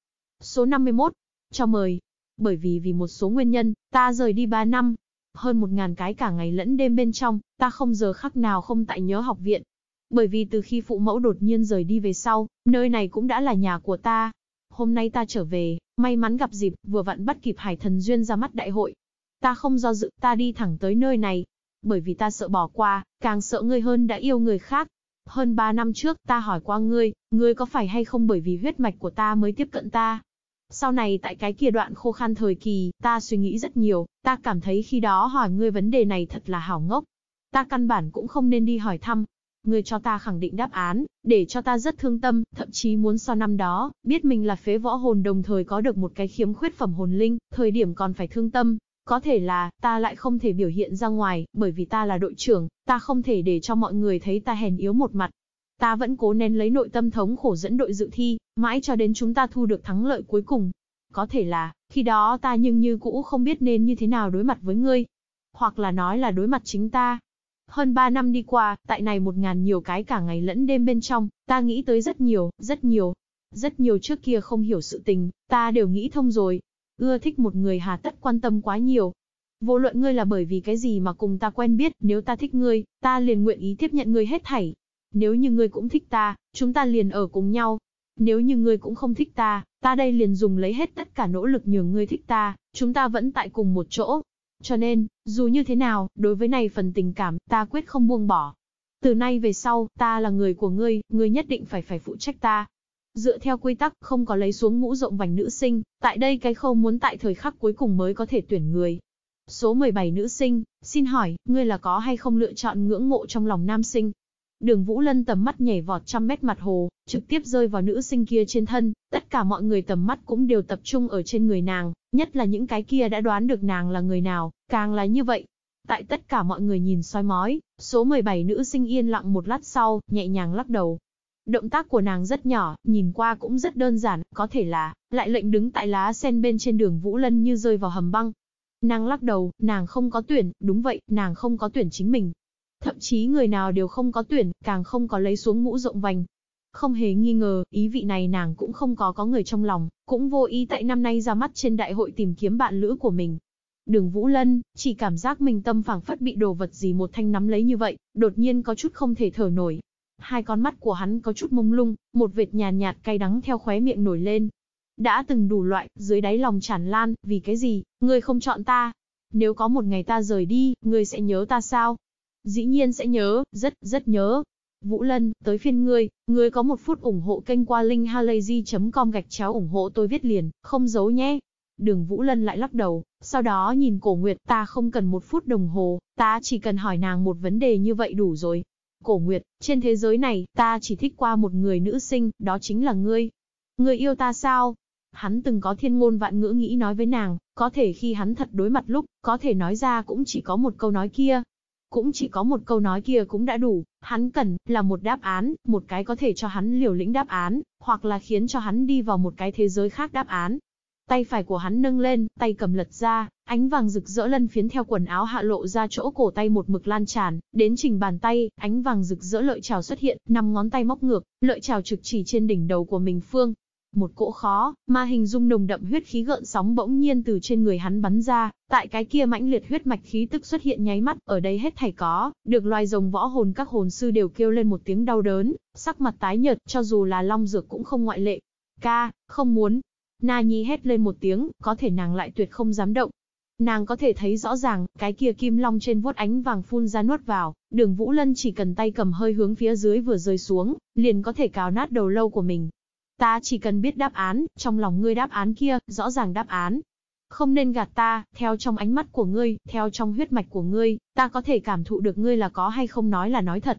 số 51. Cho mời. Bởi vì vì một số nguyên nhân, ta rời đi 3 năm, hơn một ngàn cái cả ngày lẫn đêm bên trong, ta không giờ khắc nào không tại nhớ học viện bởi vì từ khi phụ mẫu đột nhiên rời đi về sau, nơi này cũng đã là nhà của ta. Hôm nay ta trở về, may mắn gặp dịp, vừa vặn bắt kịp Hải Thần Duyên ra mắt đại hội. Ta không do dự, ta đi thẳng tới nơi này. Bởi vì ta sợ bỏ qua, càng sợ ngươi hơn đã yêu người khác. Hơn ba năm trước, ta hỏi qua ngươi, ngươi có phải hay không bởi vì huyết mạch của ta mới tiếp cận ta? Sau này tại cái kia đoạn khô khan thời kỳ, ta suy nghĩ rất nhiều, ta cảm thấy khi đó hỏi ngươi vấn đề này thật là hảo ngốc. Ta căn bản cũng không nên đi hỏi thăm, Ngươi cho ta khẳng định đáp án, để cho ta rất thương tâm, thậm chí muốn so năm đó, biết mình là phế võ hồn đồng thời có được một cái khiếm khuyết phẩm hồn linh, thời điểm còn phải thương tâm. Có thể là, ta lại không thể biểu hiện ra ngoài, bởi vì ta là đội trưởng, ta không thể để cho mọi người thấy ta hèn yếu một mặt. Ta vẫn cố nén lấy nội tâm thống khổ dẫn đội dự thi, mãi cho đến chúng ta thu được thắng lợi cuối cùng. Có thể là, khi đó ta nhưng như cũ không biết nên như thế nào đối mặt với ngươi. Hoặc là nói là đối mặt chính ta, hơn 3 năm đi qua, tại này một ngàn nhiều cái cả ngày lẫn đêm bên trong, ta nghĩ tới rất nhiều, rất nhiều. Rất nhiều trước kia không hiểu sự tình, ta đều nghĩ thông rồi. Ưa thích một người hà tất quan tâm quá nhiều. Vô luận ngươi là bởi vì cái gì mà cùng ta quen biết, nếu ta thích ngươi, ta liền nguyện ý tiếp nhận ngươi hết thảy. Nếu như ngươi cũng thích ta, chúng ta liền ở cùng nhau. Nếu như ngươi cũng không thích ta, ta đây liền dùng lấy hết tất cả nỗ lực nhường ngươi thích ta, chúng ta vẫn tại cùng một chỗ, cho nên, dù như thế nào, đối với này phần tình cảm, ta quyết không buông bỏ. Từ nay về sau, ta là người của ngươi, ngươi nhất định phải phải phụ trách ta. Dựa theo quy tắc, không có lấy xuống mũ rộng vành nữ sinh, tại đây cái khâu muốn tại thời khắc cuối cùng mới có thể tuyển người. Số 17 nữ sinh, xin hỏi, ngươi là có hay không lựa chọn ngưỡng mộ trong lòng nam sinh? Đường Vũ Lân tầm mắt nhảy vọt trăm mét mặt hồ, trực tiếp rơi vào nữ sinh kia trên thân, tất cả mọi người tầm mắt cũng đều tập trung ở trên người nàng, nhất là những cái kia đã đoán được nàng là người nào, càng là như vậy. Tại tất cả mọi người nhìn soi mói, số 17 nữ sinh yên lặng một lát sau, nhẹ nhàng lắc đầu. Động tác của nàng rất nhỏ, nhìn qua cũng rất đơn giản, có thể là, lại lệnh đứng tại lá sen bên trên đường Vũ Lân như rơi vào hầm băng. Nàng lắc đầu, nàng không có tuyển, đúng vậy, nàng không có tuyển chính mình, Thậm chí người nào đều không có tuyển, càng không có lấy xuống mũ rộng vành. Không hề nghi ngờ, ý vị này nàng cũng không có có người trong lòng, cũng vô ý tại năm nay ra mắt trên đại hội tìm kiếm bạn lữ của mình. Đường Vũ Lân, chỉ cảm giác mình tâm phảng phất bị đồ vật gì một thanh nắm lấy như vậy, đột nhiên có chút không thể thở nổi. Hai con mắt của hắn có chút mông lung, một vệt nhàn nhạt cay đắng theo khóe miệng nổi lên. Đã từng đủ loại, dưới đáy lòng tràn lan, vì cái gì, ngươi không chọn ta? Nếu có một ngày ta rời đi, ngươi sẽ nhớ ta sao? Dĩ nhiên sẽ nhớ, rất, rất nhớ. Vũ Lân, tới phiên ngươi, ngươi có một phút ủng hộ kênh qua linkhalazy.com gạch chéo ủng hộ tôi viết liền, không giấu nhé. Đường Vũ Lân lại lắc đầu, sau đó nhìn cổ Nguyệt ta không cần một phút đồng hồ, ta chỉ cần hỏi nàng một vấn đề như vậy đủ rồi. Cổ Nguyệt, trên thế giới này, ta chỉ thích qua một người nữ sinh, đó chính là ngươi. Ngươi yêu ta sao? Hắn từng có thiên ngôn vạn ngữ nghĩ nói với nàng, có thể khi hắn thật đối mặt lúc, có thể nói ra cũng chỉ có một câu nói kia, cũng chỉ có một câu nói kia cũng đã đủ, hắn cần là một đáp án, một cái có thể cho hắn liều lĩnh đáp án, hoặc là khiến cho hắn đi vào một cái thế giới khác đáp án. Tay phải của hắn nâng lên, tay cầm lật ra, ánh vàng rực rỡ lân phiến theo quần áo hạ lộ ra chỗ cổ tay một mực lan tràn, đến trình bàn tay, ánh vàng rực rỡ lợi trào xuất hiện, năm ngón tay móc ngược, lợi trào trực chỉ trên đỉnh đầu của mình phương, một cỗ khó, mà hình dung nồng đậm huyết khí gợn sóng bỗng nhiên từ trên người hắn bắn ra, tại cái kia mãnh liệt huyết mạch khí tức xuất hiện nháy mắt, ở đây hết thảy có, được loài rồng võ hồn các hồn sư đều kêu lên một tiếng đau đớn, sắc mặt tái nhợt, cho dù là long dược cũng không ngoại lệ. Ca, không muốn. Na Nhi hét lên một tiếng, có thể nàng lại tuyệt không dám động. Nàng có thể thấy rõ ràng, cái kia kim long trên vuốt ánh vàng phun ra nuốt vào, đường Vũ Lân chỉ cần tay cầm hơi hướng phía dưới vừa rơi xuống, liền có thể cào nát đầu lâu của mình. Ta chỉ cần biết đáp án, trong lòng ngươi đáp án kia, rõ ràng đáp án. Không nên gạt ta, theo trong ánh mắt của ngươi, theo trong huyết mạch của ngươi, ta có thể cảm thụ được ngươi là có hay không nói là nói thật.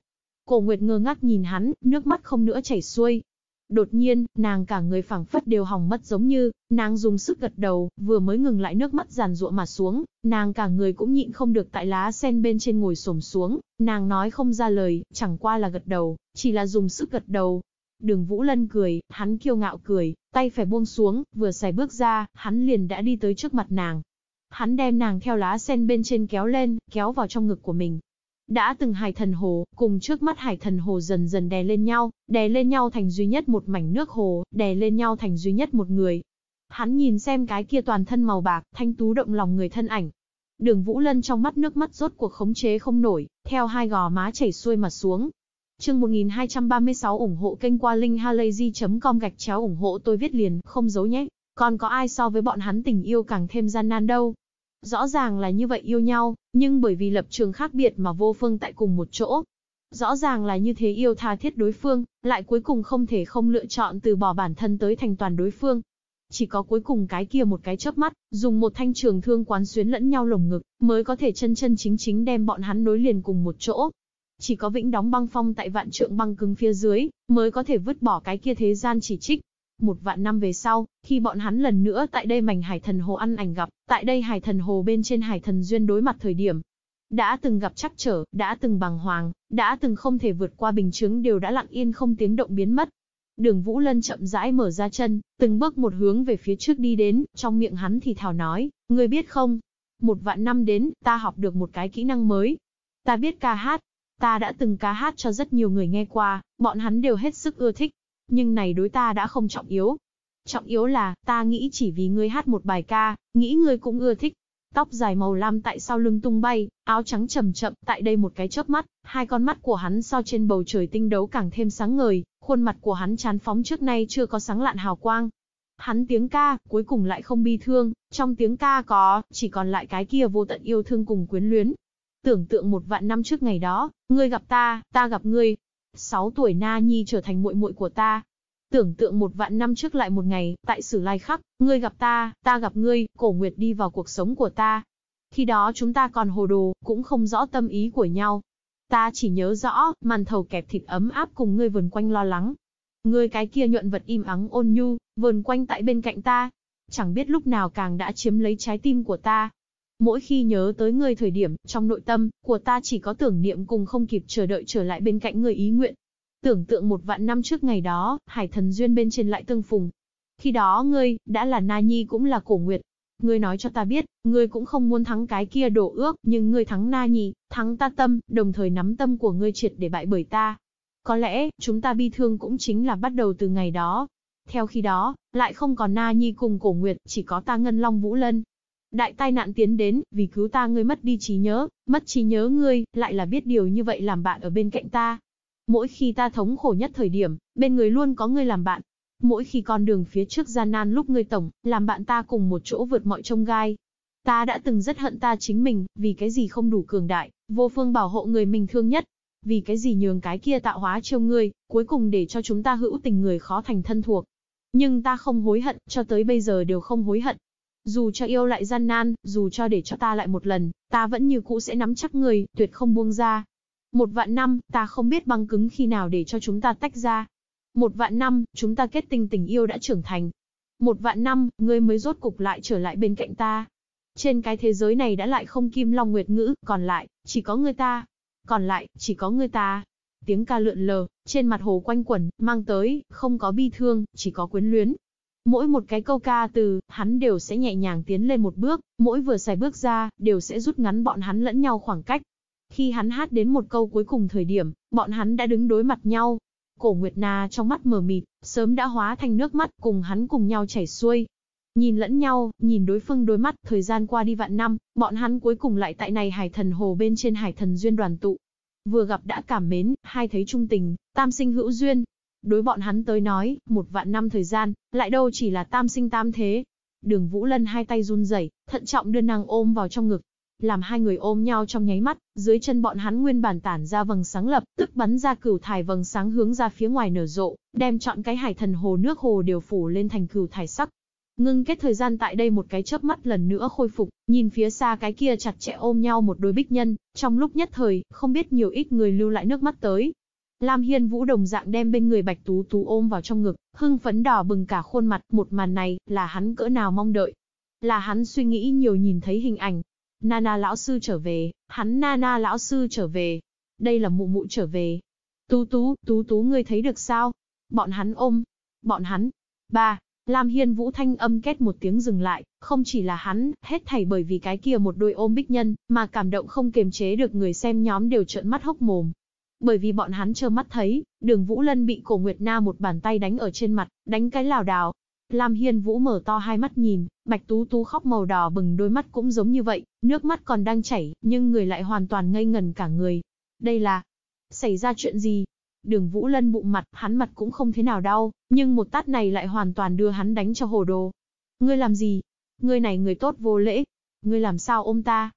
Cổ Nguyệt ngơ ngác nhìn hắn, nước mắt không nữa chảy xuôi. Đột nhiên, nàng cả người phảng phất đều hỏng mất giống như, nàng dùng sức gật đầu, vừa mới ngừng lại nước mắt giàn ruộng mà xuống, nàng cả người cũng nhịn không được tại lá sen bên trên ngồi xổm xuống, nàng nói không ra lời, chẳng qua là gật đầu, chỉ là dùng sức gật đầu, Đường Vũ Lân cười, hắn kiêu ngạo cười, tay phải buông xuống, vừa xài bước ra, hắn liền đã đi tới trước mặt nàng. Hắn đem nàng theo lá sen bên trên kéo lên, kéo vào trong ngực của mình. Đã từng hải thần hồ, cùng trước mắt hải thần hồ dần dần đè lên nhau, đè lên nhau thành duy nhất một mảnh nước hồ, đè lên nhau thành duy nhất một người. Hắn nhìn xem cái kia toàn thân màu bạc, thanh tú động lòng người thân ảnh. Đường Vũ Lân trong mắt nước mắt rốt cuộc khống chế không nổi, theo hai gò má chảy xuôi mà xuống, Chương 1236 ủng hộ kênh qua linkhalazy.com gạch chéo ủng hộ tôi viết liền, không giấu nhé. Còn có ai so với bọn hắn tình yêu càng thêm gian nan đâu. Rõ ràng là như vậy yêu nhau, nhưng bởi vì lập trường khác biệt mà vô phương tại cùng một chỗ. Rõ ràng là như thế yêu tha thiết đối phương, lại cuối cùng không thể không lựa chọn từ bỏ bản thân tới thành toàn đối phương. Chỉ có cuối cùng cái kia một cái chớp mắt, dùng một thanh trường thương quán xuyến lẫn nhau lồng ngực, mới có thể chân chân chính chính đem bọn hắn nối liền cùng một chỗ, chỉ có vĩnh đóng băng phong tại vạn trượng băng cứng phía dưới, mới có thể vứt bỏ cái kia thế gian chỉ trích. Một vạn năm về sau, khi bọn hắn lần nữa tại đây mảnh hải thần hồ ăn ảnh gặp, tại đây hải thần hồ bên trên hải thần duyên đối mặt thời điểm. Đã từng gặp chắc trở, đã từng bằng hoàng, đã từng không thể vượt qua bình chứng đều đã lặng yên không tiếng động biến mất. Đường Vũ Lân chậm rãi mở ra chân, từng bước một hướng về phía trước đi đến, trong miệng hắn thì thào nói, người biết không, một vạn năm đến, ta học được một cái kỹ năng mới. Ta biết ca hát, Ta đã từng ca hát cho rất nhiều người nghe qua, bọn hắn đều hết sức ưa thích. Nhưng này đối ta đã không trọng yếu. Trọng yếu là, ta nghĩ chỉ vì ngươi hát một bài ca, nghĩ ngươi cũng ưa thích. Tóc dài màu lam tại sau lưng tung bay, áo trắng chậm chậm, tại đây một cái chớp mắt, hai con mắt của hắn so trên bầu trời tinh đấu càng thêm sáng ngời, khuôn mặt của hắn chán phóng trước nay chưa có sáng lạn hào quang. Hắn tiếng ca, cuối cùng lại không bi thương, trong tiếng ca có, chỉ còn lại cái kia vô tận yêu thương cùng quyến luyến, Tưởng tượng một vạn năm trước ngày đó, ngươi gặp ta, ta gặp ngươi. Sáu tuổi Na Nhi trở thành muội muội của ta. Tưởng tượng một vạn năm trước lại một ngày, tại sử lai khắc, ngươi gặp ta, ta gặp ngươi, cổ nguyệt đi vào cuộc sống của ta. Khi đó chúng ta còn hồ đồ, cũng không rõ tâm ý của nhau. Ta chỉ nhớ rõ, màn thầu kẹp thịt ấm áp cùng ngươi vườn quanh lo lắng. Ngươi cái kia nhuận vật im ắng ôn nhu, vườn quanh tại bên cạnh ta. Chẳng biết lúc nào càng đã chiếm lấy trái tim của ta, Mỗi khi nhớ tới người thời điểm, trong nội tâm, của ta chỉ có tưởng niệm cùng không kịp chờ đợi trở lại bên cạnh người ý nguyện. Tưởng tượng một vạn năm trước ngày đó, hải thần duyên bên trên lại tương phùng. Khi đó ngươi, đã là Na Nhi cũng là cổ nguyệt. Ngươi nói cho ta biết, ngươi cũng không muốn thắng cái kia đổ ước, nhưng ngươi thắng Na Nhi, thắng ta tâm, đồng thời nắm tâm của ngươi triệt để bại bởi ta. Có lẽ, chúng ta bi thương cũng chính là bắt đầu từ ngày đó. Theo khi đó, lại không còn Na Nhi cùng cổ nguyệt, chỉ có ta ngân long vũ lân, đại tai nạn tiến đến, vì cứu ta ngươi mất đi trí nhớ, mất trí nhớ ngươi, lại là biết điều như vậy làm bạn ở bên cạnh ta. Mỗi khi ta thống khổ nhất thời điểm, bên người luôn có ngươi làm bạn. Mỗi khi con đường phía trước gian nan lúc ngươi tổng, làm bạn ta cùng một chỗ vượt mọi trông gai. Ta đã từng rất hận ta chính mình, vì cái gì không đủ cường đại, vô phương bảo hộ người mình thương nhất. Vì cái gì nhường cái kia tạo hóa trêu ngươi, cuối cùng để cho chúng ta hữu tình người khó thành thân thuộc. Nhưng ta không hối hận, cho tới bây giờ đều không hối hận, dù cho yêu lại gian nan, dù cho để cho ta lại một lần, ta vẫn như cũ sẽ nắm chắc người, tuyệt không buông ra. Một vạn năm, ta không biết băng cứng khi nào để cho chúng ta tách ra. Một vạn năm, chúng ta kết tình tình yêu đã trưởng thành. Một vạn năm, ngươi mới rốt cục lại trở lại bên cạnh ta. Trên cái thế giới này đã lại không kim long nguyệt ngữ, còn lại, chỉ có ngươi ta. Còn lại, chỉ có ngươi ta. Tiếng ca lượn lờ, trên mặt hồ quanh quẩn, mang tới, không có bi thương, chỉ có quyến luyến, Mỗi một cái câu ca từ, hắn đều sẽ nhẹ nhàng tiến lên một bước, mỗi vừa xài bước ra, đều sẽ rút ngắn bọn hắn lẫn nhau khoảng cách. Khi hắn hát đến một câu cuối cùng thời điểm, bọn hắn đã đứng đối mặt nhau. Cổ Nguyệt Na trong mắt mờ mịt, sớm đã hóa thành nước mắt cùng hắn cùng nhau chảy xuôi. Nhìn lẫn nhau, nhìn đối phương đối mắt, thời gian qua đi vạn năm, bọn hắn cuối cùng lại tại này hải thần hồ bên trên hải thần duyên đoàn tụ. Vừa gặp đã cảm mến, hai thấy trung tình, tam sinh hữu duyên, đối bọn hắn tới nói, một vạn năm thời gian, lại đâu chỉ là tam sinh tam thế. Đường Vũ Lân hai tay run rẩy, thận trọng đưa nàng ôm vào trong ngực. Làm hai người ôm nhau trong nháy mắt, dưới chân bọn hắn nguyên bản tản ra vầng sáng lập, tức bắn ra cửu thải vầng sáng hướng ra phía ngoài nở rộ, đem chọn cái hải thần hồ nước hồ đều phủ lên thành cửu thải sắc. Ngưng kết thời gian tại đây một cái chớp mắt lần nữa khôi phục, nhìn phía xa cái kia chặt chẽ ôm nhau một đôi bích nhân, trong lúc nhất thời, không biết nhiều ít người lưu lại nước mắt tới, Lam Hiên Vũ đồng dạng đem bên người Bạch Tú Tú ôm vào trong ngực, hưng phấn đỏ bừng cả khuôn mặt, một màn này, là hắn cỡ nào mong đợi. Là hắn suy nghĩ nhiều nhìn thấy hình ảnh. Nana lão sư trở về, hắn Nana lão sư trở về. Đây là mụ mụ trở về. Tú Tú, Tú Tú ngươi thấy được sao? Bọn hắn ôm. Bọn hắn. Ba, Lam Hiên Vũ thanh âm kết một tiếng dừng lại, không chỉ là hắn, hết thảy bởi vì cái kia một đôi ôm bích nhân, mà cảm động không kiềm chế được người xem nhóm đều trợn mắt hốc mồm bởi vì bọn hắn trơ mắt thấy, đường Vũ Lân bị cổ Nguyệt Na một bàn tay đánh ở trên mặt, đánh cái lào đảo. Lam Hiên Vũ mở to hai mắt nhìn, Bạch Tú Tú khóc màu đỏ bừng đôi mắt cũng giống như vậy, nước mắt còn đang chảy, nhưng người lại hoàn toàn ngây ngần cả người. Đây là... Xảy ra chuyện gì? Đường Vũ Lân bụng mặt, hắn mặt cũng không thế nào đau, nhưng một tát này lại hoàn toàn đưa hắn đánh cho hồ đồ. Ngươi làm gì? Ngươi này người tốt vô lễ. Ngươi làm sao ôm ta?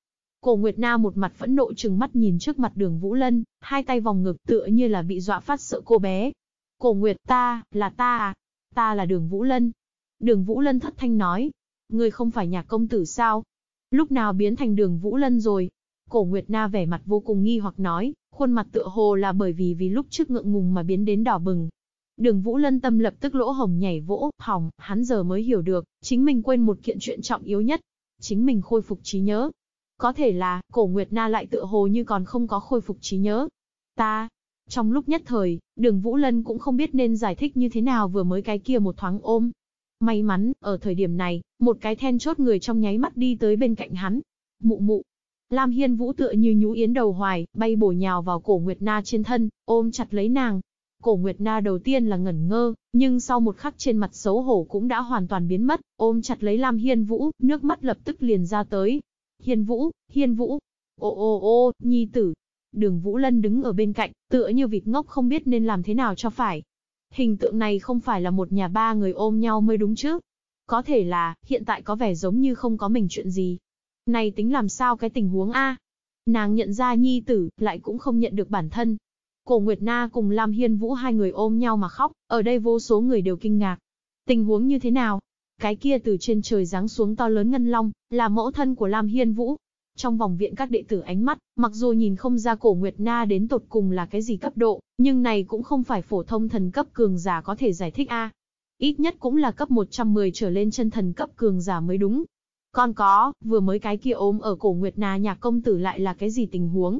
Cổ Nguyệt Na một mặt phẫn nộ trừng mắt nhìn trước mặt đường Vũ Lân, hai tay vòng ngực tựa như là bị dọa phát sợ cô bé. Cổ Nguyệt ta, là ta à? Ta là đường Vũ Lân. Đường Vũ Lân thất thanh nói. Ngươi không phải nhà công tử sao? Lúc nào biến thành đường Vũ Lân rồi? Cổ Nguyệt Na vẻ mặt vô cùng nghi hoặc nói, khuôn mặt tựa hồ là bởi vì vì lúc trước ngượng ngùng mà biến đến đỏ bừng. Đường Vũ Lân tâm lập tức lỗ hồng nhảy vỗ, hỏng, hắn giờ mới hiểu được, chính mình quên một kiện chuyện trọng yếu nhất. Chính mình khôi phục trí nhớ, có thể là, cổ Nguyệt Na lại tựa hồ như còn không có khôi phục trí nhớ. Ta, trong lúc nhất thời, đường Vũ Lân cũng không biết nên giải thích như thế nào vừa mới cái kia một thoáng ôm. May mắn, ở thời điểm này, một cái then chốt người trong nháy mắt đi tới bên cạnh hắn. Mụ mụ. Lam Hiên Vũ tựa như nhú yến đầu hoài, bay bổ nhào vào cổ Nguyệt Na trên thân, ôm chặt lấy nàng. Cổ Nguyệt Na đầu tiên là ngẩn ngơ, nhưng sau một khắc trên mặt xấu hổ cũng đã hoàn toàn biến mất, ôm chặt lấy Lam Hiên Vũ, nước mắt lập tức liền ra tới. Hiên Vũ, Hiên Vũ. Ô ô ô, nhi tử. Đường Vũ Lân đứng ở bên cạnh, tựa như vịt ngốc không biết nên làm thế nào cho phải. Hình tượng này không phải là một nhà ba người ôm nhau mới đúng chứ. Có thể là, hiện tại có vẻ giống như không có mình chuyện gì. Này tính làm sao cái tình huống A. Nàng nhận ra nhi tử, lại cũng không nhận được bản thân. Cổ Nguyệt Na cùng Lam Hiên Vũ hai người ôm nhau mà khóc, ở đây vô số người đều kinh ngạc. Tình huống như thế nào? Cái kia từ trên trời giáng xuống to lớn ngân long, là mẫu thân của Lam Hiên Vũ. Trong vòng viện các đệ tử ánh mắt, mặc dù nhìn không ra cổ Nguyệt Na đến tột cùng là cái gì cấp độ, nhưng này cũng không phải phổ thông thần cấp cường giả có thể giải thích a. Ít nhất cũng là cấp 110 trở lên chân thần cấp cường giả mới đúng. Còn có, vừa mới cái kia ôm ở cổ Nguyệt Na nhà công tử lại là cái gì tình huống,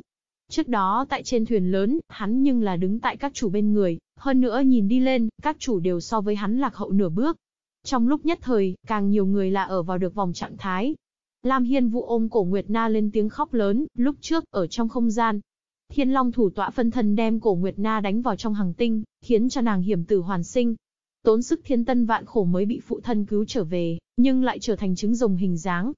Trước đó tại trên thuyền lớn, hắn nhưng là đứng tại các chủ bên người, hơn nữa nhìn đi lên, các chủ đều so với hắn lạc hậu nửa bước, trong lúc nhất thời, càng nhiều người là ở vào được vòng trạng thái. Lam Hiên Vũ ôm cổ Nguyệt Na lên tiếng khóc lớn, lúc trước, ở trong không gian. Thiên Long thủ tọa phân thân đem cổ Nguyệt Na đánh vào trong hàng tinh, khiến cho nàng hiểm tử hoàn sinh. Tốn sức thiên tân vạn khổ mới bị phụ thân cứu trở về, nhưng lại trở thành trứng rồng hình dáng.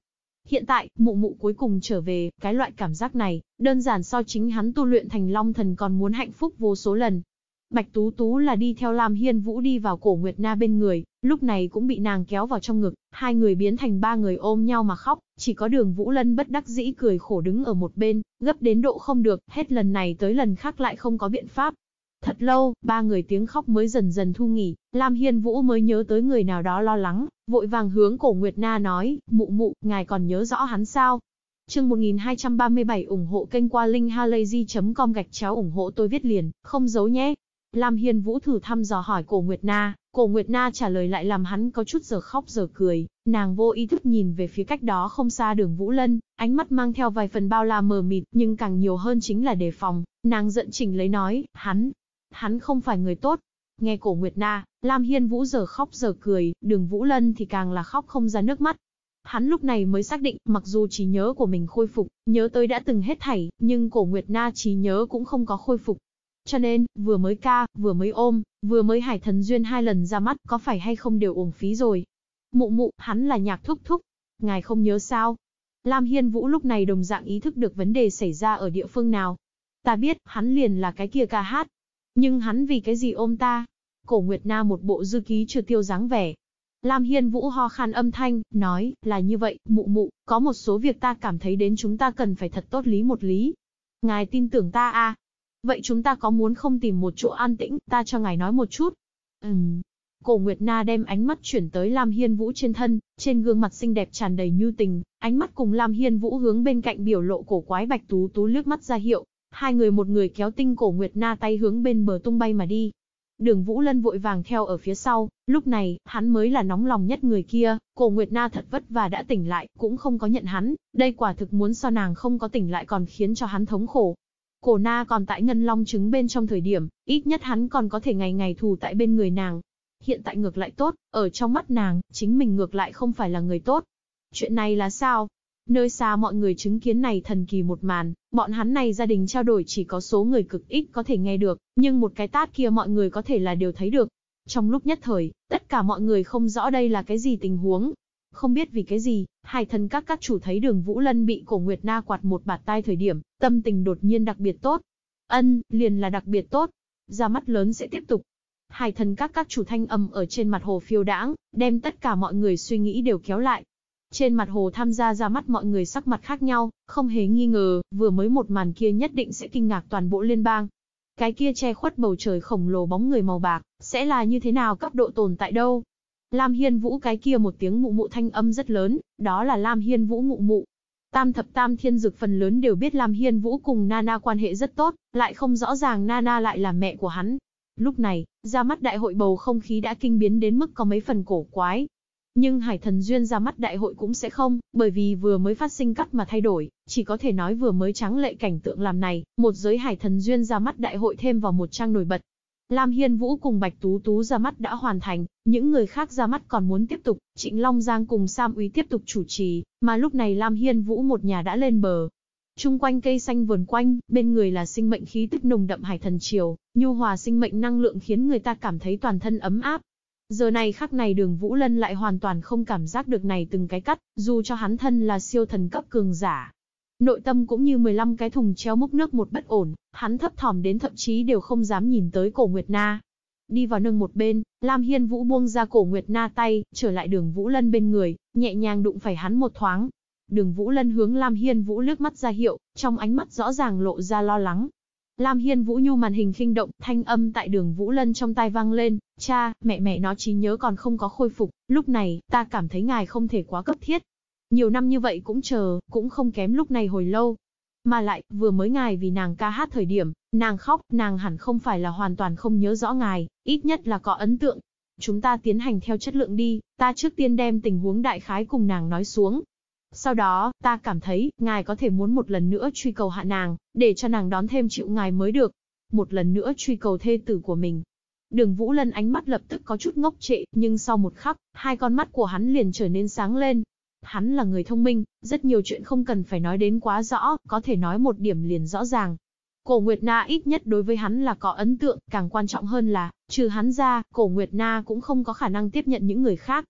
Hiện tại, mụ mụ cuối cùng trở về, cái loại cảm giác này, đơn giản so chính hắn tu luyện thành long thần còn muốn hạnh phúc vô số lần. Bạch Tú Tú là đi theo Lam Hiên Vũ đi vào cổ Nguyệt Na bên người, Lúc này cũng bị nàng kéo vào trong ngực, hai người biến thành ba người ôm nhau mà khóc, chỉ có đường Vũ Lân bất đắc dĩ cười khổ đứng ở một bên, gấp đến độ không được, hết lần này tới lần khác lại không có biện pháp. Thật lâu, ba người tiếng khóc mới dần dần thu nghỉ, Lam Hiên Vũ mới nhớ tới người nào đó lo lắng, vội vàng hướng cổ Nguyệt Na nói, mụ mụ, ngài còn nhớ rõ hắn sao? Chương 1237 ủng hộ kênh qua linkhalazy.com gạch chéo ủng hộ tôi viết liền, không giấu nhé. Lam Hiên Vũ thử thăm dò hỏi Cổ Nguyệt Na, Cổ Nguyệt Na trả lời lại làm hắn có chút giờ khóc giờ cười, nàng vô ý thức nhìn về phía cách đó không xa đường Vũ Lân, ánh mắt mang theo vài phần bao la mờ mịt nhưng càng nhiều hơn chính là đề phòng, nàng giận chỉnh lấy nói, hắn, hắn không phải người tốt. Nghe Cổ Nguyệt Na, Lam Hiên Vũ giờ khóc giờ cười, đường Vũ Lân thì càng là khóc không ra nước mắt. Hắn lúc này mới xác định, mặc dù trí nhớ của mình khôi phục, nhớ tới đã từng hết thảy, nhưng Cổ Nguyệt Na trí nhớ cũng không có khôi phục, cho nên, vừa mới ca, vừa mới ôm, vừa mới hải thần duyên hai lần ra mắt có phải hay không đều uổng phí rồi. Mụ mụ, hắn là nhạc thúc thúc. Ngài không nhớ sao? Lam Hiên Vũ lúc này đồng dạng ý thức được vấn đề xảy ra ở địa phương nào. Ta biết, hắn liền là cái kia ca hát. Nhưng hắn vì cái gì ôm ta? Cổ Nguyệt Na một bộ dư ký chưa tiêu dáng vẻ. Lam Hiên Vũ ho khan âm thanh, nói, là như vậy, mụ mụ, có một số việc ta cảm thấy đến chúng ta cần phải thật tốt lý một lý. Ngài tin tưởng ta à, Vậy chúng ta có muốn không tìm một chỗ an tĩnh, ta cho ngài nói một chút. Ừm. Cổ Nguyệt Na đem ánh mắt chuyển tới Lam Hiên Vũ trên thân, trên gương mặt xinh đẹp tràn đầy nhu tình, ánh mắt cùng Lam Hiên Vũ hướng bên cạnh biểu lộ cổ quái Bạch Tú Tú lướt mắt ra hiệu, hai người một người kéo tinh Cổ Nguyệt Na tay hướng bên bờ tung bay mà đi. Đường Vũ Lân vội vàng theo ở phía sau, lúc này, hắn mới là nóng lòng nhất người kia, cổ Nguyệt Na thật vất và đã tỉnh lại, cũng không có nhận hắn, đây quả thực muốn so nàng không có tỉnh lại còn khiến cho hắn thống khổ. Cổ na còn tại ngân long trứng bên trong thời điểm, ít nhất hắn còn có thể ngày ngày thù tại bên người nàng. Hiện tại ngược lại tốt, ở trong mắt nàng, chính mình ngược lại không phải là người tốt. Chuyện này là sao? Nơi xa mọi người chứng kiến này thần kỳ một màn, bọn hắn này gia đình trao đổi chỉ có số người cực ít có thể nghe được, nhưng một cái tát kia mọi người có thể là đều thấy được. Trong lúc nhất thời, tất cả mọi người không rõ đây là cái gì tình huống, không biết vì cái gì, hai thần các các chủ thấy đường Vũ Lân bị cổ Nguyệt Na quạt một bạt tai thời điểm, tâm tình đột nhiên đặc biệt tốt. Ân, liền là đặc biệt tốt. Ra mắt lớn sẽ tiếp tục. Hai thần các các chủ thanh âm ở trên mặt hồ phiêu đãng, đem tất cả mọi người suy nghĩ đều kéo lại. Trên mặt hồ tham gia ra mắt mọi người sắc mặt khác nhau, không hề nghi ngờ, vừa mới một màn kia nhất định sẽ kinh ngạc toàn bộ liên bang. Cái kia che khuất bầu trời khổng lồ bóng người màu bạc, sẽ là như thế nào cấp độ tồn tại đâu? Lam Hiên Vũ cái kia một tiếng mụ mụ thanh âm rất lớn, đó là Lam Hiên Vũ mụ mụ. Tam thập tam thiên dực phần lớn đều biết Lam Hiên Vũ cùng Nana quan hệ rất tốt, lại không rõ ràng Nana lại là mẹ của hắn. Lúc này, ra mắt đại hội bầu không khí đã kinh biến đến mức có mấy phần cổ quái. Nhưng Hải Thần Duyên ra mắt đại hội cũng sẽ không, bởi vì vừa mới phát sinh cắt mà thay đổi, chỉ có thể nói vừa mới trắng lệ cảnh tượng làm này, một giới Hải Thần Duyên ra mắt đại hội thêm vào một trang nổi bật, Lam Hiên Vũ cùng Bạch Tú Tú ra mắt đã hoàn thành, những người khác ra mắt còn muốn tiếp tục, Trịnh Long Giang cùng Sam Úy tiếp tục chủ trì, mà lúc này Lam Hiên Vũ một nhà đã lên bờ. Trung quanh cây xanh vườn quanh, bên người là sinh mệnh khí tức nồng đậm hải thần triều, nhu hòa sinh mệnh năng lượng khiến người ta cảm thấy toàn thân ấm áp. Giờ này khắc này đường Vũ Lân lại hoàn toàn không cảm giác được này từng cái cắt, dù cho hắn thân là siêu thần cấp cường giả, Nội tâm cũng như 15 cái thùng treo múc nước một bất ổn, hắn thấp thỏm đến thậm chí đều không dám nhìn tới cổ Nguyệt Na. Đi vào nâng một bên, Lam Hiên Vũ buông ra cổ Nguyệt Na tay, trở lại đường Vũ Lân bên người, nhẹ nhàng đụng phải hắn một thoáng. Đường Vũ Lân hướng Lam Hiên Vũ lướt mắt ra hiệu, trong ánh mắt rõ ràng lộ ra lo lắng. Lam Hiên Vũ nhu màn hình khinh động, thanh âm tại đường Vũ Lân trong tai vang lên, cha, mẹ mẹ nó trí nhớ còn không có khôi phục, lúc này, ta cảm thấy ngài không thể quá cấp thiết, nhiều năm như vậy cũng chờ, cũng không kém lúc này hồi lâu. Mà lại, vừa mới ngài vì nàng ca hát thời điểm, nàng khóc, nàng hẳn không phải là hoàn toàn không nhớ rõ ngài, ít nhất là có ấn tượng. Chúng ta tiến hành theo chất lượng đi, ta trước tiên đem tình huống đại khái cùng nàng nói xuống. Sau đó, ta cảm thấy, ngài có thể muốn một lần nữa truy cầu hạ nàng, để cho nàng đón thêm chịu ngài mới được. Một lần nữa truy cầu thê tử của mình, Đường Vũ Lân ánh mắt lập tức có chút ngốc trệ, nhưng sau một khắc, hai con mắt của hắn liền trở nên sáng lên, Hắn là người thông minh, rất nhiều chuyện không cần phải nói đến quá rõ, có thể nói một điểm liền rõ ràng. Cổ Nguyệt Na ít nhất đối với hắn là có ấn tượng, càng quan trọng hơn là, trừ hắn ra, Cổ Nguyệt Na cũng không có khả năng tiếp nhận những người khác.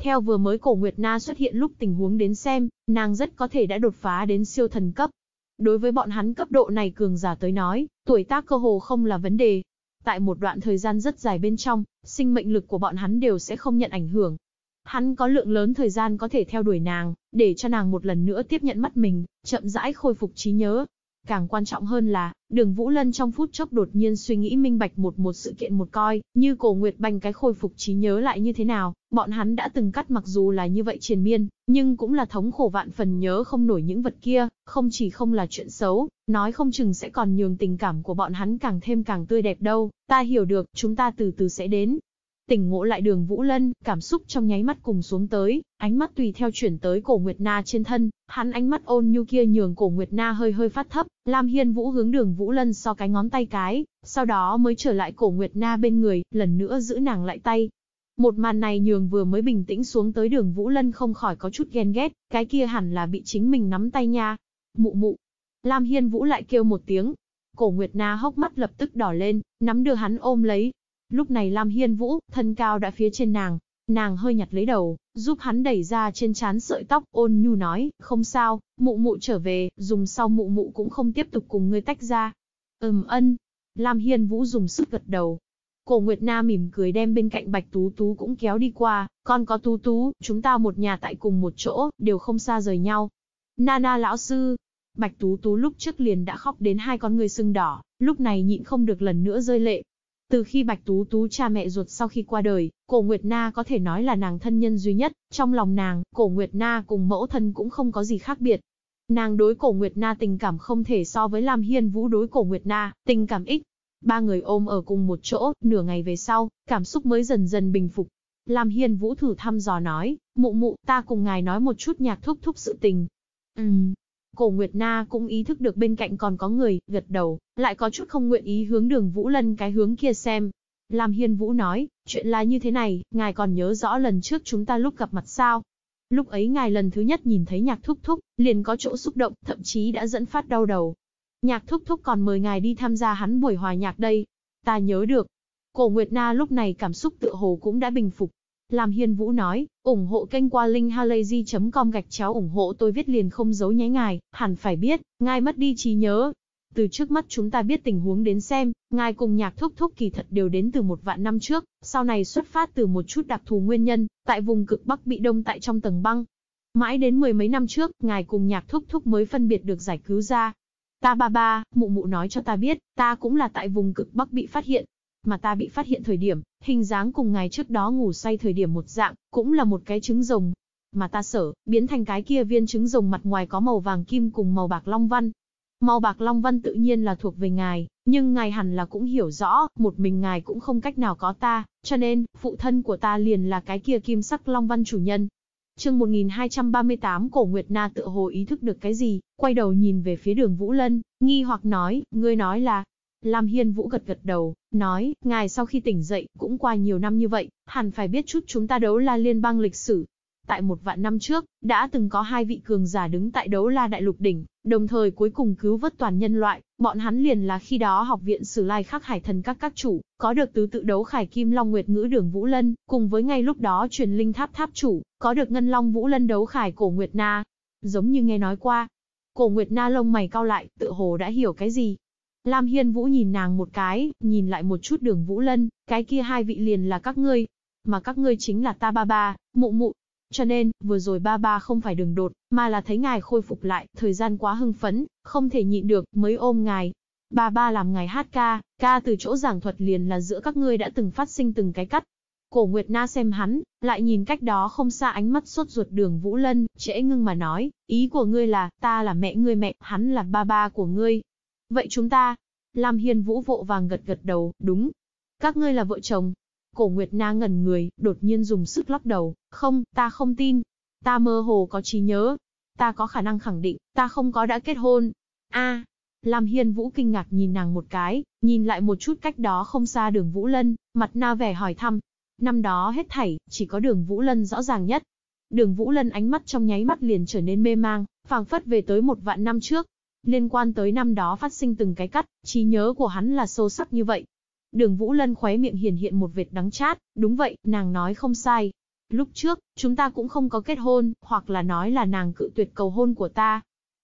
Theo vừa mới Cổ Nguyệt Na xuất hiện lúc tình huống đến xem, nàng rất có thể đã đột phá đến siêu thần cấp. Đối với bọn hắn cấp độ này cường giả tới nói, tuổi tác cơ hồ không là vấn đề. Tại một đoạn thời gian rất dài bên trong, sinh mệnh lực của bọn hắn đều sẽ không nhận ảnh hưởng, Hắn có lượng lớn thời gian có thể theo đuổi nàng, để cho nàng một lần nữa tiếp nhận mắt mình, chậm rãi khôi phục trí nhớ. Càng quan trọng hơn là, đường Vũ Lân trong phút chốc đột nhiên suy nghĩ minh bạch một một sự kiện một coi, như cổ Nguyệt banh cái khôi phục trí nhớ lại như thế nào, bọn hắn đã từng cắt mặc dù là như vậy triền miên, nhưng cũng là thống khổ vạn phần nhớ không nổi những vật kia, không chỉ không là chuyện xấu, nói không chừng sẽ còn nhường tình cảm của bọn hắn càng thêm càng tươi đẹp đâu, ta hiểu được, chúng ta từ từ sẽ đến, Tỉnh ngộ lại đường Vũ Lân, cảm xúc trong nháy mắt cùng xuống tới, ánh mắt tùy theo chuyển tới cổ Nguyệt Na trên thân, hắn ánh mắt ôn nhu kia nhường cổ Nguyệt Na hơi hơi phát thấp, Lam Hiên Vũ hướng đường Vũ Lân so cái ngón tay cái, sau đó mới trở lại cổ Nguyệt Na bên người, lần nữa giữ nàng lại tay, một màn này nhường vừa mới bình tĩnh xuống tới đường Vũ Lân không khỏi có chút ghen ghét, cái kia hẳn là bị chính mình nắm tay nha. Mụ mụ. Lam Hiên Vũ lại kêu một tiếng. Cổ Nguyệt Na hốc mắt lập tức đỏ lên, nắm đưa hắn ôm lấy, Lúc này Lam Hiên Vũ, thân cao đã phía trên nàng, nàng hơi nhặt lấy đầu, giúp hắn đẩy ra trên trán sợi tóc, ôn nhu nói, không sao, mụ mụ trở về, dùng sau mụ mụ cũng không tiếp tục cùng ngươi tách ra. Ừm ân. Lam Hiên Vũ dùng sức gật đầu. Cổ Nguyệt Na mỉm cười đem bên cạnh Bạch Tú Tú cũng kéo đi qua, con có Tú Tú, chúng ta một nhà tại cùng một chỗ, đều không xa rời nhau. Nana lão sư. Bạch Tú Tú lúc trước liền đã khóc đến hai con người sưng đỏ, lúc này nhịn không được lần nữa rơi lệ, từ khi Bạch Tú Tú cha mẹ ruột sau khi qua đời, Cổ Nguyệt Na có thể nói là nàng thân nhân duy nhất, trong lòng nàng, Cổ Nguyệt Na cùng mẫu thân cũng không có gì khác biệt. Nàng đối Cổ Nguyệt Na tình cảm không thể so với Lam Hiên Vũ đối Cổ Nguyệt Na, tình cảm ít. Ba người ôm ở cùng một chỗ, nửa ngày về sau, cảm xúc mới dần dần bình phục. Lam Hiên Vũ thử thăm dò nói, mụ mụ, ta cùng ngài nói một chút nhạc thúc thúc sự tình. Ừm, Cổ Nguyệt Na cũng ý thức được bên cạnh còn có người, gật đầu, lại có chút không nguyện ý hướng đường Vũ Lân cái hướng kia xem. Lam Hiên Vũ nói, chuyện là như thế này, ngài còn nhớ rõ lần trước chúng ta lúc gặp mặt sao? Lúc ấy ngài lần thứ nhất nhìn thấy nhạc thúc thúc, liền có chỗ xúc động, thậm chí đã dẫn phát đau đầu. Nhạc thúc thúc còn mời ngài đi tham gia hắn buổi hòa nhạc đây. Ta nhớ được. Cổ Nguyệt Na lúc này cảm xúc tự hồ cũng đã bình phục, Lam Hiên Vũ nói, ủng hộ kênh qua linkhalazy.com gạch chéo ủng hộ tôi viết liền không giấu nháy ngài, hẳn phải biết, ngài mất đi trí nhớ. Từ trước mắt chúng ta biết tình huống đến xem, ngài cùng nhạc thúc thúc kỳ thật đều đến từ một vạn năm trước, sau này xuất phát từ một chút đặc thù nguyên nhân, tại vùng cực Bắc bị đông tại trong tầng băng. Mãi đến mười mấy năm trước, ngài cùng nhạc thúc thúc mới phân biệt được giải cứu ra. Ta ba ba, mụ mụ nói cho ta biết, ta cũng là tại vùng cực Bắc bị phát hiện, mà ta bị phát hiện thời điểm, hình dáng cùng ngài trước đó ngủ say thời điểm một dạng, cũng là một cái trứng rồng. Mà ta sở, biến thành cái kia viên trứng rồng mặt ngoài có màu vàng kim cùng màu bạc long văn. Màu bạc long văn tự nhiên là thuộc về ngài, nhưng ngài hẳn là cũng hiểu rõ, một mình ngài cũng không cách nào có ta, cho nên, phụ thân của ta liền là cái kia kim sắc long văn chủ nhân. Chương 1238 Cổ Nguyệt Na tự hồ ý thức được cái gì, quay đầu nhìn về phía Đường Vũ Lân, nghi hoặc nói, ngươi nói là Lam Hiên Vũ gật gật đầu, nói, ngài sau khi tỉnh dậy, cũng qua nhiều năm như vậy, hẳn phải biết chút chúng ta đấu la liên bang lịch sử. Tại một vạn năm trước, đã từng có hai vị cường giả đứng tại đấu la đại lục đỉnh, đồng thời cuối cùng cứu vớt toàn nhân loại, bọn hắn liền là khi đó học viện sử lai khắc hải thần các các chủ, có được tứ tự đấu khải kim long nguyệt ngữ đường Vũ Lân, cùng với ngay lúc đó truyền linh tháp tháp chủ, có được ngân long Vũ Lân đấu khải cổ Nguyệt Na. Giống như nghe nói qua, cổ Nguyệt Na lông mày cao lại, tự hồ đã hiểu cái gì, Lam Hiên Vũ nhìn nàng một cái, nhìn lại một chút đường Vũ Lân, cái kia hai vị liền là các ngươi. Mà các ngươi chính là ta ba ba, mụ mụ. Cho nên, vừa rồi ba ba không phải đường đột, mà là thấy ngài khôi phục lại, thời gian quá hưng phấn, không thể nhịn được, mới ôm ngài. Ba ba làm ngài hát ca, ca từ chỗ giảng thuật liền là giữa các ngươi đã từng phát sinh từng cái cắt. Cổ Nguyệt Na xem hắn, lại nhìn cách đó không xa ánh mắt suốt ruột đường Vũ Lân, trễ ngưng mà nói, ý của ngươi là, ta là mẹ ngươi mẹ, hắn là ba ba của ngươi, Vậy chúng ta, Lam Hiên Vũ vội vàng gật gật đầu, đúng. Các ngươi là vợ chồng. Cổ Nguyệt Na ngẩn người, đột nhiên dùng sức lắc đầu, không, ta không tin. Ta mơ hồ có trí nhớ. Ta có khả năng khẳng định, ta không có đã kết hôn. a Lam Hiên Vũ kinh ngạc nhìn nàng một cái, nhìn lại một chút cách đó không xa đường Vũ Lân, mặt na vẻ hỏi thăm. Năm đó hết thảy, chỉ có đường Vũ Lân rõ ràng nhất. Đường Vũ Lân ánh mắt trong nháy mắt liền trở nên mê mang, phảng phất về tới một vạn năm trước, liên quan tới năm đó phát sinh từng cái cắt, trí nhớ của hắn là sâu sắc như vậy. Đường Vũ Lân khóe miệng hiển hiện một vệt đắng chát, đúng vậy, nàng nói không sai. Lúc trước, chúng ta cũng không có kết hôn, hoặc là nói là nàng cự tuyệt cầu hôn của ta.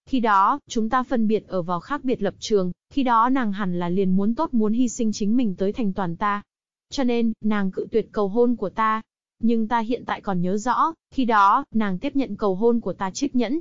Khi đó, chúng ta phân biệt ở vào khác biệt lập trường, khi đó nàng hẳn là liền muốn tốt muốn hy sinh chính mình tới thành toàn ta. Cho nên, nàng cự tuyệt cầu hôn của ta. Nhưng ta hiện tại còn nhớ rõ, khi đó, nàng tiếp nhận cầu hôn của ta trích nhẫn,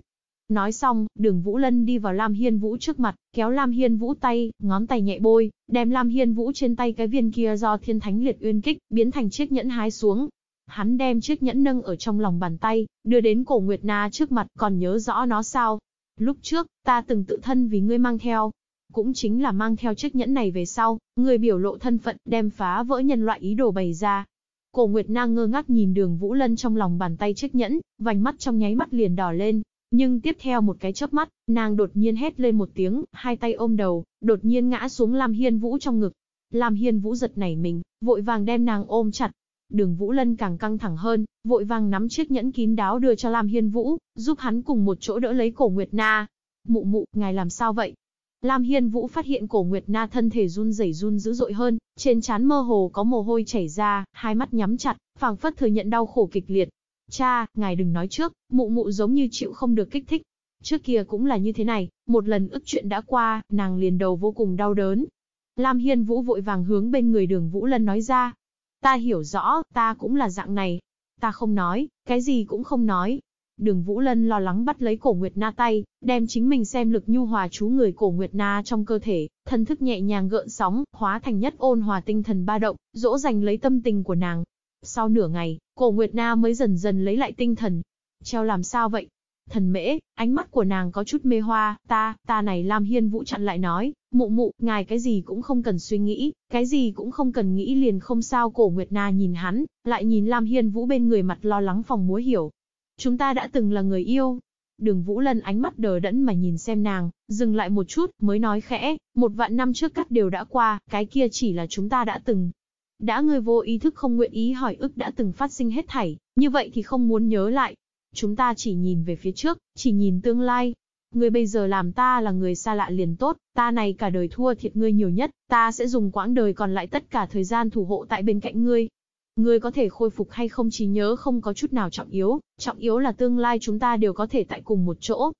Nói xong, đường Vũ Lân đi vào Lam Hiên Vũ trước mặt, kéo Lam Hiên Vũ tay, ngón tay nhẹ bôi, đem Lam Hiên Vũ trên tay cái viên kia do thiên thánh liệt uyên kích, biến thành chiếc nhẫn hái xuống. Hắn đem chiếc nhẫn nâng ở trong lòng bàn tay, đưa đến cổ Nguyệt Na trước mặt, còn nhớ rõ nó sao. Lúc trước, ta từng tự thân vì ngươi mang theo. Cũng chính là mang theo chiếc nhẫn này về sau, người biểu lộ thân phận đem phá vỡ nhân loại ý đồ bày ra, Cổ Nguyệt Na ngơ ngác nhìn đường Vũ Lân trong lòng bàn tay chiếc nhẫn, vành mắt trong nháy mắt liền đỏ lên, nhưng tiếp theo một cái chớp mắt, nàng đột nhiên hét lên một tiếng, hai tay ôm đầu, đột nhiên ngã xuống Lam Hiên Vũ trong ngực. Lam Hiên Vũ giật nảy mình, vội vàng đem nàng ôm chặt. Đường Vũ Lân càng căng thẳng hơn, vội vàng nắm chiếc nhẫn kín đáo đưa cho Lam Hiên Vũ, giúp hắn cùng một chỗ đỡ lấy cổ Nguyệt Na. Mụ mụ, ngài làm sao vậy? Lam Hiên Vũ phát hiện cổ Nguyệt Na thân thể run rẩy run dữ dội hơn, trên trán mơ hồ có mồ hôi chảy ra, hai mắt nhắm chặt, phảng phất thừa nhận đau khổ kịch liệt, Cha, ngài đừng nói trước, mụ mụ giống như chịu không được kích thích. Trước kia cũng là như thế này, một lần ức chuyện đã qua, nàng liền đầu vô cùng đau đớn. Lam Hiên Vũ vội vàng hướng bên người đường Vũ Lân nói ra. Ta hiểu rõ, ta cũng là dạng này. Ta không nói, cái gì cũng không nói. Đường Vũ Lân lo lắng bắt lấy cổ Nguyệt Na tay, đem chính mình xem lực nhu hòa chú người cổ Nguyệt Na trong cơ thể, thân thức nhẹ nhàng gợn sóng, hóa thành nhất ôn hòa tinh thần ba động, dỗ dành lấy tâm tình của nàng, sau nửa ngày, cổ Nguyệt Na mới dần dần lấy lại tinh thần. Treo làm sao vậy? Thần mễ, ánh mắt của nàng có chút mê hoa, ta, ta này Lam Hiên Vũ chặn lại nói, mụ mụ, ngài cái gì cũng không cần suy nghĩ, cái gì cũng không cần nghĩ liền không sao cổ Nguyệt Na nhìn hắn, lại nhìn Lam Hiên Vũ bên người mặt lo lắng phòng múa hiểu. Chúng ta đã từng là người yêu. Đường Vũ Lân ánh mắt đờ đẫn mà nhìn xem nàng, dừng lại một chút, mới nói khẽ, một vạn năm trước các đều đã qua, cái kia chỉ là chúng ta đã từng, đã ngươi vô ý thức không nguyện ý hỏi ức đã từng phát sinh hết thảy, như vậy thì không muốn nhớ lại. Chúng ta chỉ nhìn về phía trước, chỉ nhìn tương lai. Ngươi bây giờ làm ta là người xa lạ liền tốt, ta này cả đời thua thiệt ngươi nhiều nhất, ta sẽ dùng quãng đời còn lại tất cả thời gian thủ hộ tại bên cạnh ngươi. Ngươi có thể khôi phục hay không trí nhớ không có chút nào trọng yếu, trọng yếu là tương lai chúng ta đều có thể tại cùng một chỗ,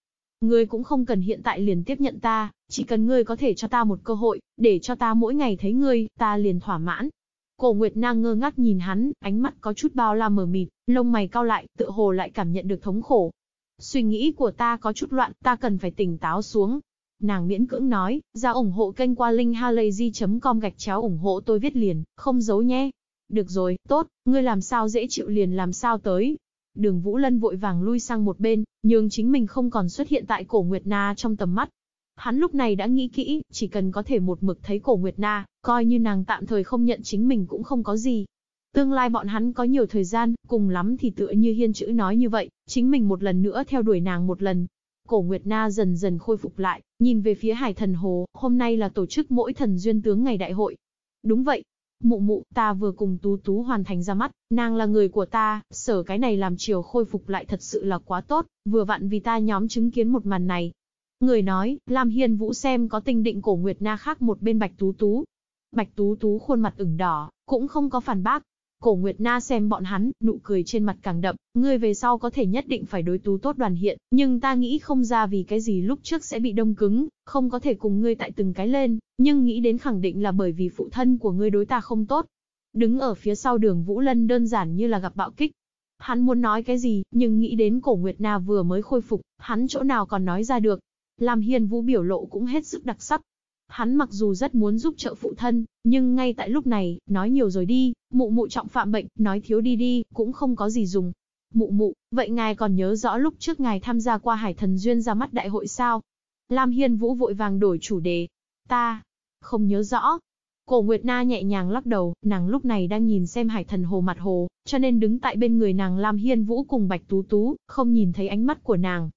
ngươi cũng không cần hiện tại liền tiếp nhận ta, chỉ cần ngươi có thể cho ta một cơ hội, để cho ta mỗi ngày thấy ngươi, ta liền thỏa mãn, Cổ Nguyệt Na ngơ ngác nhìn hắn, ánh mắt có chút bao la mờ mịt, lông mày cao lại, tựa hồ lại cảm nhận được thống khổ. Suy nghĩ của ta có chút loạn, ta cần phải tỉnh táo xuống. Nàng miễn cưỡng nói, ra ủng hộ kênh qua linkhalazy.com gạch chéo ủng hộ tôi viết liền, không giấu nhé. Được rồi, tốt, ngươi làm sao dễ chịu liền làm sao tới. Đường Vũ Lân vội vàng lui sang một bên, nhưng chính mình không còn xuất hiện tại cổ Nguyệt Na trong tầm mắt, Hắn lúc này đã nghĩ kỹ, chỉ cần có thể một mực thấy cổ Nguyệt Na, coi như nàng tạm thời không nhận chính mình cũng không có gì. Tương lai bọn hắn có nhiều thời gian, cùng lắm thì tựa như hiên chữ nói như vậy, chính mình một lần nữa theo đuổi nàng một lần. Cổ Nguyệt Na dần dần khôi phục lại, nhìn về phía hải thần hồ, hôm nay là tổ chức mỗi thần duyên tướng ngày đại hội. Đúng vậy, mụ mụ, ta vừa cùng tú tú hoàn thành ra mắt, nàng là người của ta, sở cái này làm chiều khôi phục lại thật sự là quá tốt, vừa vặn vì ta nhóm chứng kiến một màn này, Người nói, Lam Hiên Vũ xem có tinh định cổ Nguyệt Na khác một bên Bạch Tú Tú. Bạch Tú Tú khuôn mặt ửng đỏ, cũng không có phản bác. Cổ Nguyệt Na xem bọn hắn, nụ cười trên mặt càng đậm, ngươi về sau có thể nhất định phải đối tú tốt đoàn hiện, nhưng ta nghĩ không ra vì cái gì lúc trước sẽ bị đông cứng, không có thể cùng ngươi tại từng cái lên, nhưng nghĩ đến khẳng định là bởi vì phụ thân của ngươi đối ta không tốt. Đứng ở phía sau đường Vũ Lân đơn giản như là gặp bạo kích, Hắn muốn nói cái gì, nhưng nghĩ đến cổ Nguyệt Na vừa mới khôi phục, hắn chỗ nào còn nói ra được, Lam Hiên Vũ biểu lộ cũng hết sức đặc sắc. Hắn mặc dù rất muốn giúp trợ phụ thân, nhưng ngay tại lúc này, nói nhiều rồi đi, mụ mụ trọng phạm bệnh, nói thiếu đi đi, cũng không có gì dùng. Mụ mụ, vậy ngài còn nhớ rõ lúc trước ngài tham gia qua Hải Thần Duyên ra mắt đại hội sao? Lam Hiên Vũ vội vàng đổi chủ đề. Ta, không nhớ rõ. Cổ Nguyệt Na nhẹ nhàng lắc đầu, nàng lúc này đang nhìn xem Hải Thần Hồ mặt hồ, cho nên đứng tại bên người nàng Lam Hiên Vũ cùng Bạch Tú Tú, không nhìn thấy ánh mắt của nàng,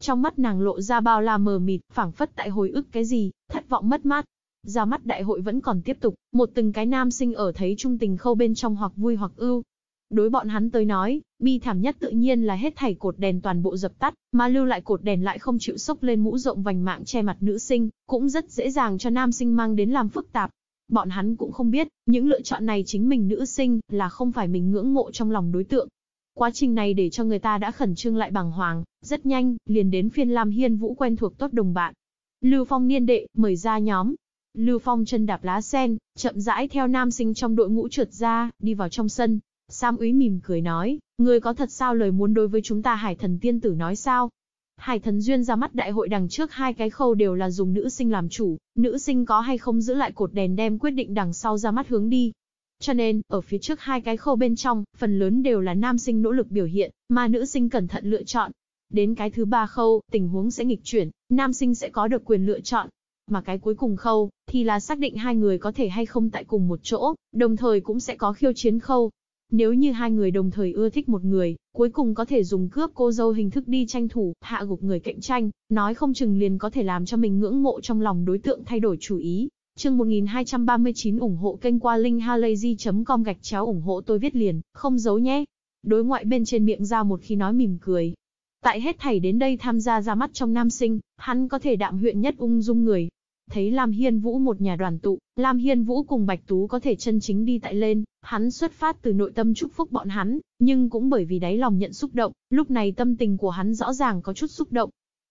trong mắt nàng lộ ra bao la mờ mịt, phảng phất tại hồi ức cái gì, thất vọng mất mát. Ra mắt đại hội vẫn còn tiếp tục, một từng cái nam sinh ở thấy trung tình khâu bên trong hoặc vui hoặc ưu. Đối bọn hắn tới nói, bi thảm nhất tự nhiên là hết thảy cột đèn toàn bộ dập tắt, mà lưu lại cột đèn lại không chịu sốc lên mũ rộng vành mạng che mặt nữ sinh, cũng rất dễ dàng cho nam sinh mang đến làm phức tạp. Bọn hắn cũng không biết, những lựa chọn này chính mình nữ sinh là không phải mình ngưỡng mộ trong lòng đối tượng, Quá trình này để cho người ta đã khẩn trương lại bằng hoàng, rất nhanh, liền đến phiên Lam Hiên Vũ quen thuộc tốt đồng bạn. Lưu Phong niên đệ, mời ra nhóm. Lưu Phong chân đạp lá sen, chậm rãi theo nam sinh trong đội ngũ trượt ra, đi vào trong sân. Sam úy mỉm cười nói, người có thật sao lời muốn đối với chúng ta hải thần tiên tử nói sao? Hải thần duyên ra mắt đại hội đằng trước hai cái khâu đều là dùng nữ sinh làm chủ, nữ sinh có hay không giữ lại cột đèn đem quyết định đằng sau ra mắt hướng đi, cho nên, ở phía trước hai cái khâu bên trong, phần lớn đều là nam sinh nỗ lực biểu hiện, mà nữ sinh cẩn thận lựa chọn. Đến cái thứ ba khâu, tình huống sẽ nghịch chuyển, nam sinh sẽ có được quyền lựa chọn. Mà cái cuối cùng khâu, thì là xác định hai người có thể hay không tại cùng một chỗ, đồng thời cũng sẽ có khiêu chiến khâu. Nếu như hai người đồng thời ưa thích một người, cuối cùng có thể dùng cướp cô dâu hình thức đi tranh thủ, hạ gục người cạnh tranh, nói không chừng liền có thể làm cho mình ngưỡng mộ trong lòng đối tượng thay đổi chủ ý, Chương 1239 ủng hộ kênh qua linkhalazy.com gạch chéo ủng hộ tôi viết liền, không giấu nhé. Đối ngoại bên trên miệng ra một khi nói mỉm cười. Tại hết thảy đến đây tham gia ra mắt trong nam sinh, hắn có thể đạm huyện nhất ung dung người. Thấy Lam Hiên Vũ một nhà đoàn tụ, Lam Hiên Vũ cùng Bạch Tú có thể chân chính đi tại lên, hắn xuất phát từ nội tâm chúc phúc bọn hắn, nhưng cũng bởi vì đáy lòng nhận xúc động, lúc này tâm tình của hắn rõ ràng có chút xúc động.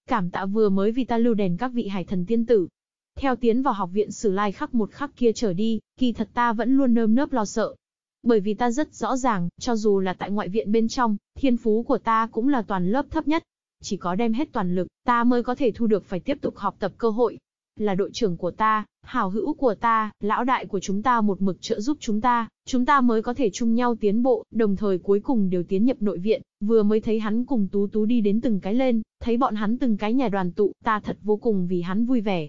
Cảm tạ vừa mới vì ta lưu đèn các vị hải thần tiên tử, theo tiến vào học viện Sử Lai khắc một khắc kia trở đi, kỳ thật ta vẫn luôn nơm nớp lo sợ. Bởi vì ta rất rõ ràng, cho dù là tại ngoại viện bên trong, thiên phú của ta cũng là toàn lớp thấp nhất. Chỉ có đem hết toàn lực, ta mới có thể thu được phải tiếp tục học tập cơ hội. Là đội trưởng của ta, hảo hữu của ta, lão đại của chúng ta một mực trợ giúp chúng ta, chúng ta mới có thể chung nhau tiến bộ, đồng thời cuối cùng đều tiến nhập nội viện, vừa mới thấy hắn cùng Tú Tú đi đến từng cái lên, thấy bọn hắn từng cái nhà đoàn tụ, ta thật vô cùng vì hắn vui vẻ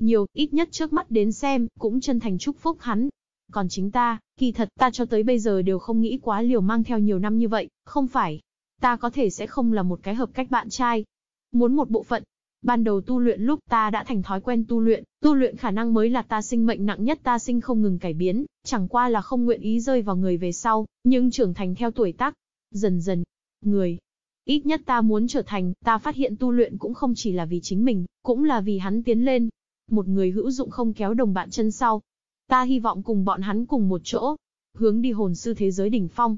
nhiều, ít nhất trước mắt đến xem, cũng chân thành chúc phúc hắn. Còn chính ta, kỳ thật ta cho tới bây giờ đều không nghĩ quá liều mang theo nhiều năm như vậy, không phải. Ta có thể sẽ không là một cái hợp cách bạn trai. Muốn một bộ phận. Ban đầu tu luyện lúc ta đã thành thói quen tu luyện, tu luyện khả năng mới là ta sinh mệnh nặng nhất ta sinh không ngừng cải biến, chẳng qua là không nguyện ý rơi vào người về sau, nhưng trưởng thành theo tuổi tác. Dần dần, người, ít nhất ta muốn trở thành, ta phát hiện tu luyện cũng không chỉ là vì chính mình, cũng là vì hắn tiến lên một người hữu dụng không kéo đồng bạn chân sau. Ta hy vọng cùng bọn hắn cùng một chỗ, hướng đi hồn sư thế giới đỉnh phong.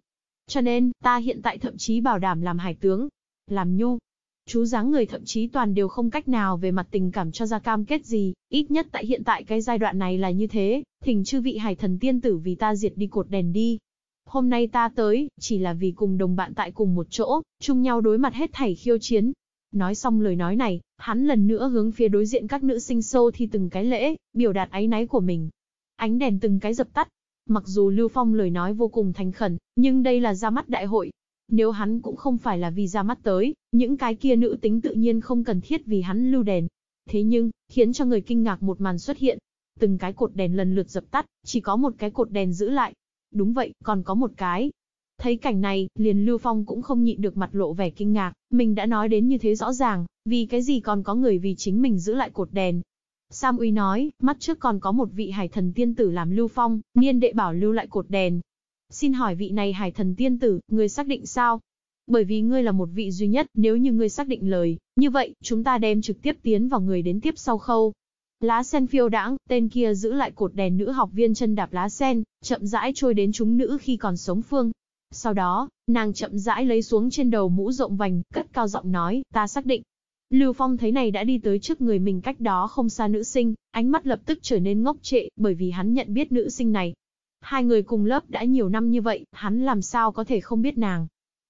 Cho nên, ta hiện tại thậm chí bảo đảm làm hải tướng, làm nhu. Chú dáng người thậm chí toàn đều không cách nào về mặt tình cảm cho ra cam kết gì, ít nhất tại hiện tại cái giai đoạn này là như thế, thỉnh chư vị hải thần tiên tử vì ta diệt đi cột đèn đi. Hôm nay ta tới, chỉ là vì cùng đồng bạn tại cùng một chỗ, chung nhau đối mặt hết thảy khiêu chiến, Nói xong lời nói này, hắn lần nữa hướng phía đối diện các nữ sinh xô thi từng cái lễ, biểu đạt áy náy của mình. Ánh đèn từng cái dập tắt. Mặc dù Lưu Phong lời nói vô cùng thành khẩn, nhưng đây là ra mắt đại hội. Nếu hắn cũng không phải là vì ra mắt tới, những cái kia nữ tính tự nhiên không cần thiết vì hắn lưu đèn. Thế nhưng, khiến cho người kinh ngạc một màn xuất hiện. Từng cái cột đèn lần lượt dập tắt, chỉ có một cái cột đèn giữ lại. Đúng vậy, còn có một cái, Thấy cảnh này, liền Lưu Phong cũng không nhịn được mặt lộ vẻ kinh ngạc, mình đã nói đến như thế rõ ràng, vì cái gì còn có người vì chính mình giữ lại cột đèn. Sam Uy nói, mắt trước còn có một vị hải thần tiên tử làm Lưu Phong, niên đệ bảo lưu lại cột đèn. Xin hỏi vị này hải thần tiên tử, người xác định sao? Bởi vì ngươi là một vị duy nhất, nếu như ngươi xác định lời, như vậy, chúng ta đem trực tiếp tiến vào người đến tiếp sau khâu, Lá sen phiêu đãng, tên kia giữ lại cột đèn nữ học viên chân đạp lá sen, chậm rãi trôi đến chúng nữ khi còn sống phương, sau đó, nàng chậm rãi lấy xuống trên đầu mũ rộng vành, cất cao giọng nói, ta xác định. Lưu Phong thấy này đã đi tới trước người mình cách đó không xa nữ sinh, ánh mắt lập tức trở nên ngốc trệ, bởi vì hắn nhận biết nữ sinh này. Hai người cùng lớp đã nhiều năm như vậy, hắn làm sao có thể không biết nàng.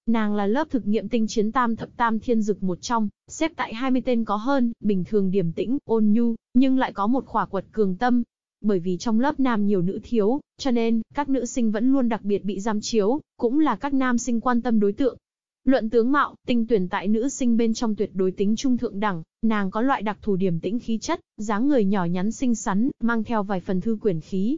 Nàng là lớp thực nghiệm tinh chiến tam thập tam thiên dực một trong, xếp tại 20 tên có hơn, bình thường điềm tĩnh, ôn nhu, nhưng lại có một khỏa quật cường tâm, bởi vì trong lớp nam nhiều nữ thiếu, cho nên, các nữ sinh vẫn luôn đặc biệt bị giam chiếu, cũng là các nam sinh quan tâm đối tượng. Luận tướng mạo, tinh tuyển tại nữ sinh bên trong tuyệt đối tính trung thượng đẳng, nàng có loại đặc thù điểm tĩnh khí chất, dáng người nhỏ nhắn xinh xắn, mang theo vài phần thư quyển khí.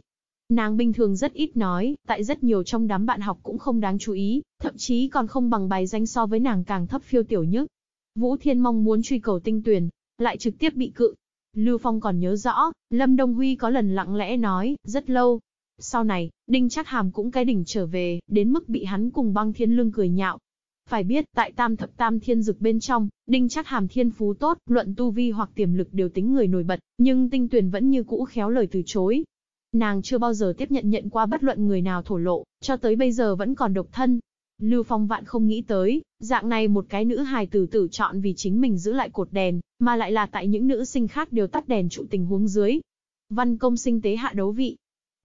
Nàng bình thường rất ít nói, tại rất nhiều trong đám bạn học cũng không đáng chú ý, thậm chí còn không bằng bài danh so với nàng càng thấp phiêu tiểu nhất. Vũ Thiên mong muốn truy cầu tinh tuyển, lại trực tiếp bị cự, Lưu Phong còn nhớ rõ, Lâm Đông Huy có lần lặng lẽ nói, rất lâu. Sau này, Đinh Trác Hàm cũng cái đỉnh trở về, đến mức bị hắn cùng băng thiên lương cười nhạo. Phải biết, tại tam thập tam thiên dực bên trong, Đinh Trác Hàm thiên phú tốt, luận tu vi hoặc tiềm lực đều tính người nổi bật, nhưng tinh tuyển vẫn như cũ khéo lời từ chối. Nàng chưa bao giờ tiếp nhận nhận qua bất luận người nào thổ lộ, cho tới bây giờ vẫn còn độc thân, Lưu Phong vạn không nghĩ tới, dạng này một cái nữ hài tử tử chọn vì chính mình giữ lại cột đèn, mà lại là tại những nữ sinh khác đều tắt đèn trụ tình huống dưới. Văn công sinh tế hạ đấu vị.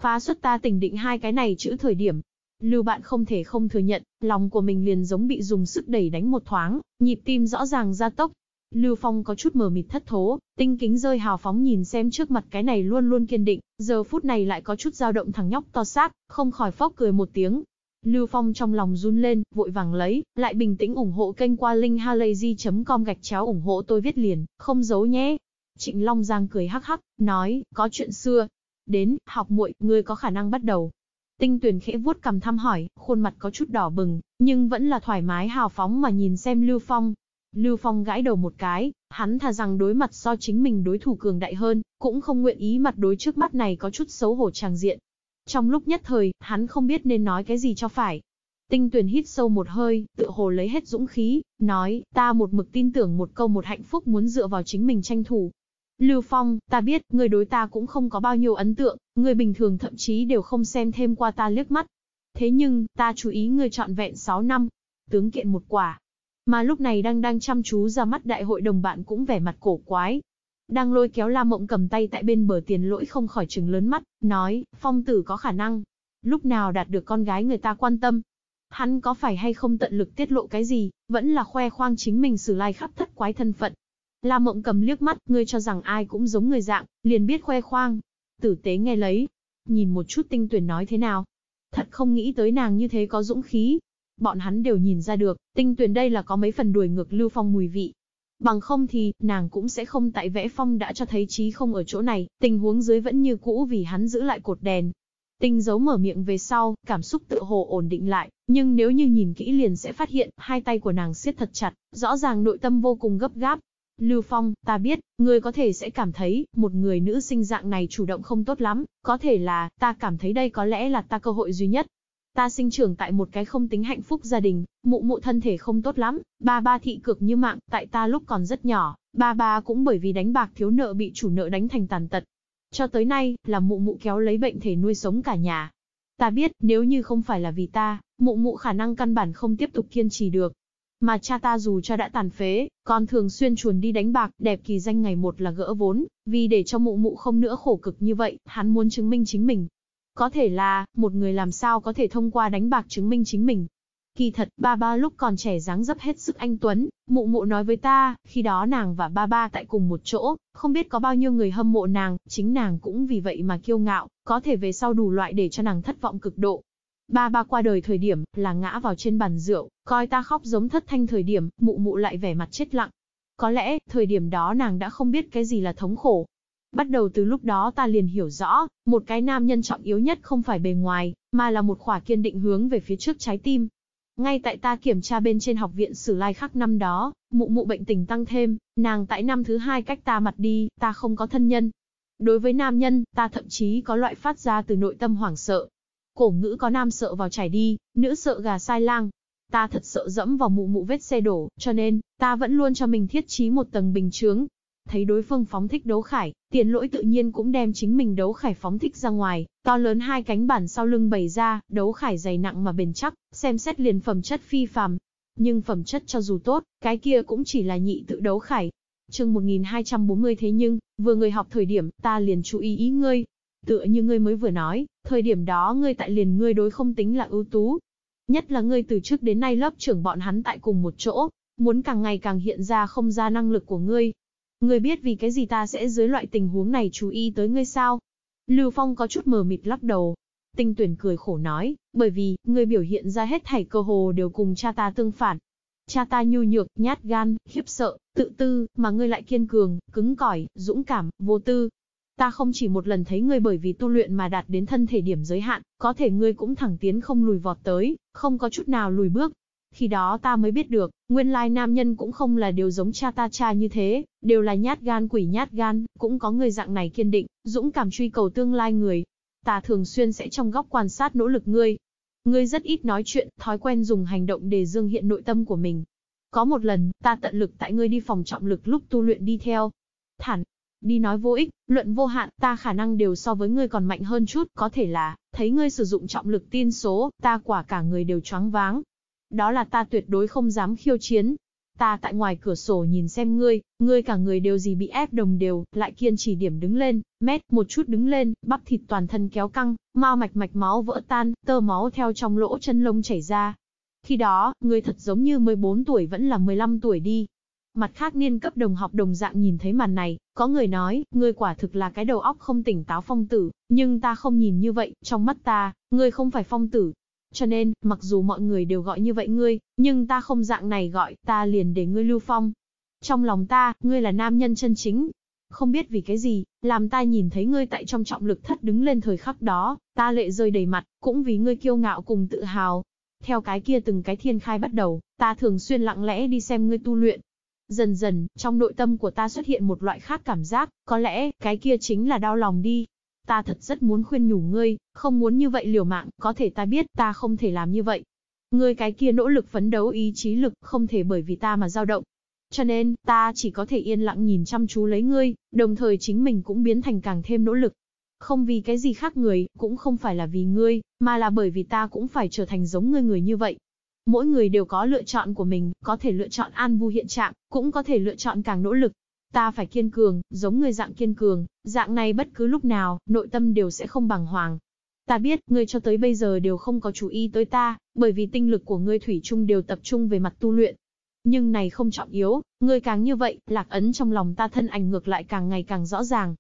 Phá xuất ta tình định hai cái này chữ thời điểm. Lưu bạn không thể không thừa nhận, lòng của mình liền giống bị dùng sức đẩy đánh một thoáng, nhịp tim rõ ràng gia tốc. Lưu Phong có chút mờ mịt thất thố, tinh kính rơi hào phóng nhìn xem trước mặt cái này luôn luôn kiên định, giờ phút này lại có chút dao động thằng nhóc to xác, không khỏi phóc cười một tiếng, Lưu Phong trong lòng run lên, vội vàng lấy, lại bình tĩnh ủng hộ kênh qua linkhalazy.com gạch chéo ủng hộ tôi viết liền, không giấu nhé. Trịnh Long Giang cười hắc hắc, nói, có chuyện xưa. Đến, học muội, ngươi có khả năng bắt đầu. Tinh tuyển khẽ vuốt cầm thăm hỏi, khuôn mặt có chút đỏ bừng, nhưng vẫn là thoải mái hào phóng mà nhìn xem Lưu Phong. Lưu Phong gãi đầu một cái, hắn thà rằng đối mặt do chính mình đối thủ cường đại hơn, cũng không nguyện ý mặt đối trước mắt này có chút xấu hổ tràng diện. Trong lúc nhất thời, hắn không biết nên nói cái gì cho phải. Tinh tuyển hít sâu một hơi, tự hồ lấy hết dũng khí, nói, ta một mực tin tưởng một câu một hạnh phúc muốn dựa vào chính mình tranh thủ. Lưu Phong, ta biết, người đối ta cũng không có bao nhiêu ấn tượng, người bình thường thậm chí đều không xem thêm qua ta liếc mắt. Thế nhưng, ta chú ý người trọn vẹn 6 năm. Tướng kiện một quả. Mà lúc này đang đang chăm chú ra mắt đại hội đồng bạn cũng vẻ mặt cổ quái, đang lôi kéo La Mộng cầm tay tại bên bờ tiền lỗi không khỏi trừng lớn mắt, nói, phong tử có khả năng. Lúc nào đạt được con gái người ta quan tâm? Hắn có phải hay không tận lực tiết lộ cái gì, vẫn là khoe khoang chính mình xử lai khắp thất quái thân phận. La Mộng cầm liếc mắt, ngươi cho rằng ai cũng giống người dạng, liền biết khoe khoang. Tử tế nghe lấy, nhìn một chút tinh tuyển nói thế nào. Thật không nghĩ tới nàng như thế có dũng khí. Bọn hắn đều nhìn ra được, tinh tuyển đây là có mấy phần đuổi ngược lưu phong mùi vị, bằng không thì, nàng cũng sẽ không tại vẽ phong đã cho thấy trí không ở chỗ này, tình huống dưới vẫn như cũ vì hắn giữ lại cột đèn. tình giấu mở miệng về sau, cảm xúc tự hồ ổn định lại, nhưng nếu như nhìn kỹ liền sẽ phát hiện, hai tay của nàng siết thật chặt, rõ ràng nội tâm vô cùng gấp gáp. Lưu Phong, ta biết, người có thể sẽ cảm thấy, một người nữ sinh dạng này chủ động không tốt lắm, có thể là, ta cảm thấy đây có lẽ là ta cơ hội duy nhất, Ta sinh trưởng tại một cái không tính hạnh phúc gia đình, mụ mụ thân thể không tốt lắm, ba ba thị cực như mạng, tại ta lúc còn rất nhỏ, ba ba cũng bởi vì đánh bạc thiếu nợ bị chủ nợ đánh thành tàn tật. Cho tới nay, là mụ mụ kéo lấy bệnh thể nuôi sống cả nhà. Ta biết, nếu như không phải là vì ta, mụ mụ khả năng căn bản không tiếp tục kiên trì được. Mà cha ta dù cho đã tàn phế, còn thường xuyên chuồn đi đánh bạc, đẹp kỳ danh ngày một là gỡ vốn, vì để cho mụ mụ không nữa khổ cực như vậy, hắn muốn chứng minh chính mình, có thể là, một người làm sao có thể thông qua đánh bạc chứng minh chính mình. Kỳ thật, ba ba lúc còn trẻ dáng dấp hết sức anh Tuấn, mụ mụ nói với ta, khi đó nàng và ba ba tại cùng một chỗ, không biết có bao nhiêu người hâm mộ nàng, chính nàng cũng vì vậy mà kiêu ngạo, có thể về sau đủ loại để cho nàng thất vọng cực độ. Ba ba qua đời thời điểm, là ngã vào trên bàn rượu, coi ta khóc giống thất thanh thời điểm, mụ mụ lại vẻ mặt chết lặng. Có lẽ, thời điểm đó nàng đã không biết cái gì là thống khổ, Bắt đầu từ lúc đó ta liền hiểu rõ, một cái nam nhân trọng yếu nhất không phải bề ngoài, mà là một khỏa kiên định hướng về phía trước trái tim. Ngay tại ta kiểm tra bên trên học viện sử lai khắc năm đó, mụ mụ bệnh tình tăng thêm, nàng tại năm thứ hai cách ta mặt đi, ta không có thân nhân. Đối với nam nhân, ta thậm chí có loại phát ra từ nội tâm hoảng sợ. Cổ ngữ có nam sợ vào chảy đi, nữ sợ gà sai lang. Ta thật sợ dẫm vào mụ mụ vết xe đổ, cho nên, ta vẫn luôn cho mình thiết trí một tầng bình chướng, Thấy đối phương phóng thích đấu khải, tiền lỗi tự nhiên cũng đem chính mình đấu khải phóng thích ra ngoài, to lớn hai cánh bản sau lưng bày ra, đấu khải dày nặng mà bền chắc, xem xét liền phẩm chất phi phàm. Nhưng phẩm chất cho dù tốt, cái kia cũng chỉ là nhị tự đấu khải. chương 1240 thế nhưng, vừa người học thời điểm, ta liền chú ý ý ngươi. Tựa như ngươi mới vừa nói, thời điểm đó ngươi tại liền ngươi đối không tính là ưu tú. Nhất là ngươi từ trước đến nay lớp trưởng bọn hắn tại cùng một chỗ, muốn càng ngày càng hiện ra không ra năng lực của ngươi, Ngươi biết vì cái gì ta sẽ dưới loại tình huống này chú ý tới ngươi sao? Lưu Phong có chút mờ mịt lắc đầu. Tinh tuyển cười khổ nói, bởi vì, ngươi biểu hiện ra hết thảy cơ hồ đều cùng cha ta tương phản. Cha ta nhu nhược, nhát gan, khiếp sợ, tự tư, mà ngươi lại kiên cường, cứng cỏi, dũng cảm, vô tư. Ta không chỉ một lần thấy ngươi bởi vì tu luyện mà đạt đến thân thể điểm giới hạn, có thể ngươi cũng thẳng tiến không lùi vọt tới, không có chút nào lùi bước, khi đó ta mới biết được, nguyên lai nam nhân cũng không là điều giống cha ta cha như thế, đều là nhát gan quỷ nhát gan, cũng có người dạng này kiên định, dũng cảm truy cầu tương lai người. Ta thường xuyên sẽ trong góc quan sát nỗ lực ngươi. Ngươi rất ít nói chuyện, thói quen dùng hành động để dương hiện nội tâm của mình. Có một lần, ta tận lực tại ngươi đi phòng trọng lực lúc tu luyện đi theo. Thản, đi nói vô ích, luận vô hạn, ta khả năng đều so với ngươi còn mạnh hơn chút, có thể là, thấy ngươi sử dụng trọng lực tiên số, ta quả cả người đều choáng váng, đó là ta tuyệt đối không dám khiêu chiến. Ta tại ngoài cửa sổ nhìn xem ngươi, ngươi cả người đều gì bị ép đồng đều, lại kiên trì điểm đứng lên, mét, một chút đứng lên, bắp thịt toàn thân kéo căng, mao mạch mạch máu vỡ tan, tơ máu theo trong lỗ chân lông chảy ra. Khi đó, ngươi thật giống như 14 tuổi vẫn là 15 tuổi đi. Mặt khác niên cấp đồng học đồng dạng nhìn thấy màn này, có người nói, ngươi quả thực là cái đầu óc không tỉnh táo phong tử, nhưng ta không nhìn như vậy, trong mắt ta, ngươi không phải phong tử, cho nên, mặc dù mọi người đều gọi như vậy ngươi, nhưng ta không dạng này gọi, ta liền để ngươi lưu phong. Trong lòng ta, ngươi là nam nhân chân chính. Không biết vì cái gì, làm ta nhìn thấy ngươi tại trong trọng lực thất đứng lên thời khắc đó, ta lệ rơi đầy mặt, cũng vì ngươi kiêu ngạo cùng tự hào. Theo cái kia từng cái thiên khai bắt đầu, ta thường xuyên lặng lẽ đi xem ngươi tu luyện, Dần dần, trong nội tâm của ta xuất hiện một loại khác cảm giác, có lẽ, cái kia chính là đau lòng đi ta thật rất muốn khuyên nhủ ngươi, không muốn như vậy liều mạng, có thể ta biết ta không thể làm như vậy. Ngươi cái kia nỗ lực phấn đấu ý chí lực không thể bởi vì ta mà dao động. Cho nên, ta chỉ có thể yên lặng nhìn chăm chú lấy ngươi, đồng thời chính mình cũng biến thành càng thêm nỗ lực. Không vì cái gì khác người, cũng không phải là vì ngươi, mà là bởi vì ta cũng phải trở thành giống ngươi người như vậy. Mỗi người đều có lựa chọn của mình, có thể lựa chọn an vui hiện trạng, cũng có thể lựa chọn càng nỗ lực, Ta phải kiên cường, giống người dạng kiên cường, dạng này bất cứ lúc nào, nội tâm đều sẽ không bằng hoàng. Ta biết, ngươi cho tới bây giờ đều không có chú ý tới ta, bởi vì tinh lực của ngươi thủy chung đều tập trung về mặt tu luyện. Nhưng này không trọng yếu, ngươi càng như vậy, lạc ấn trong lòng ta thân ảnh ngược lại càng ngày càng rõ ràng.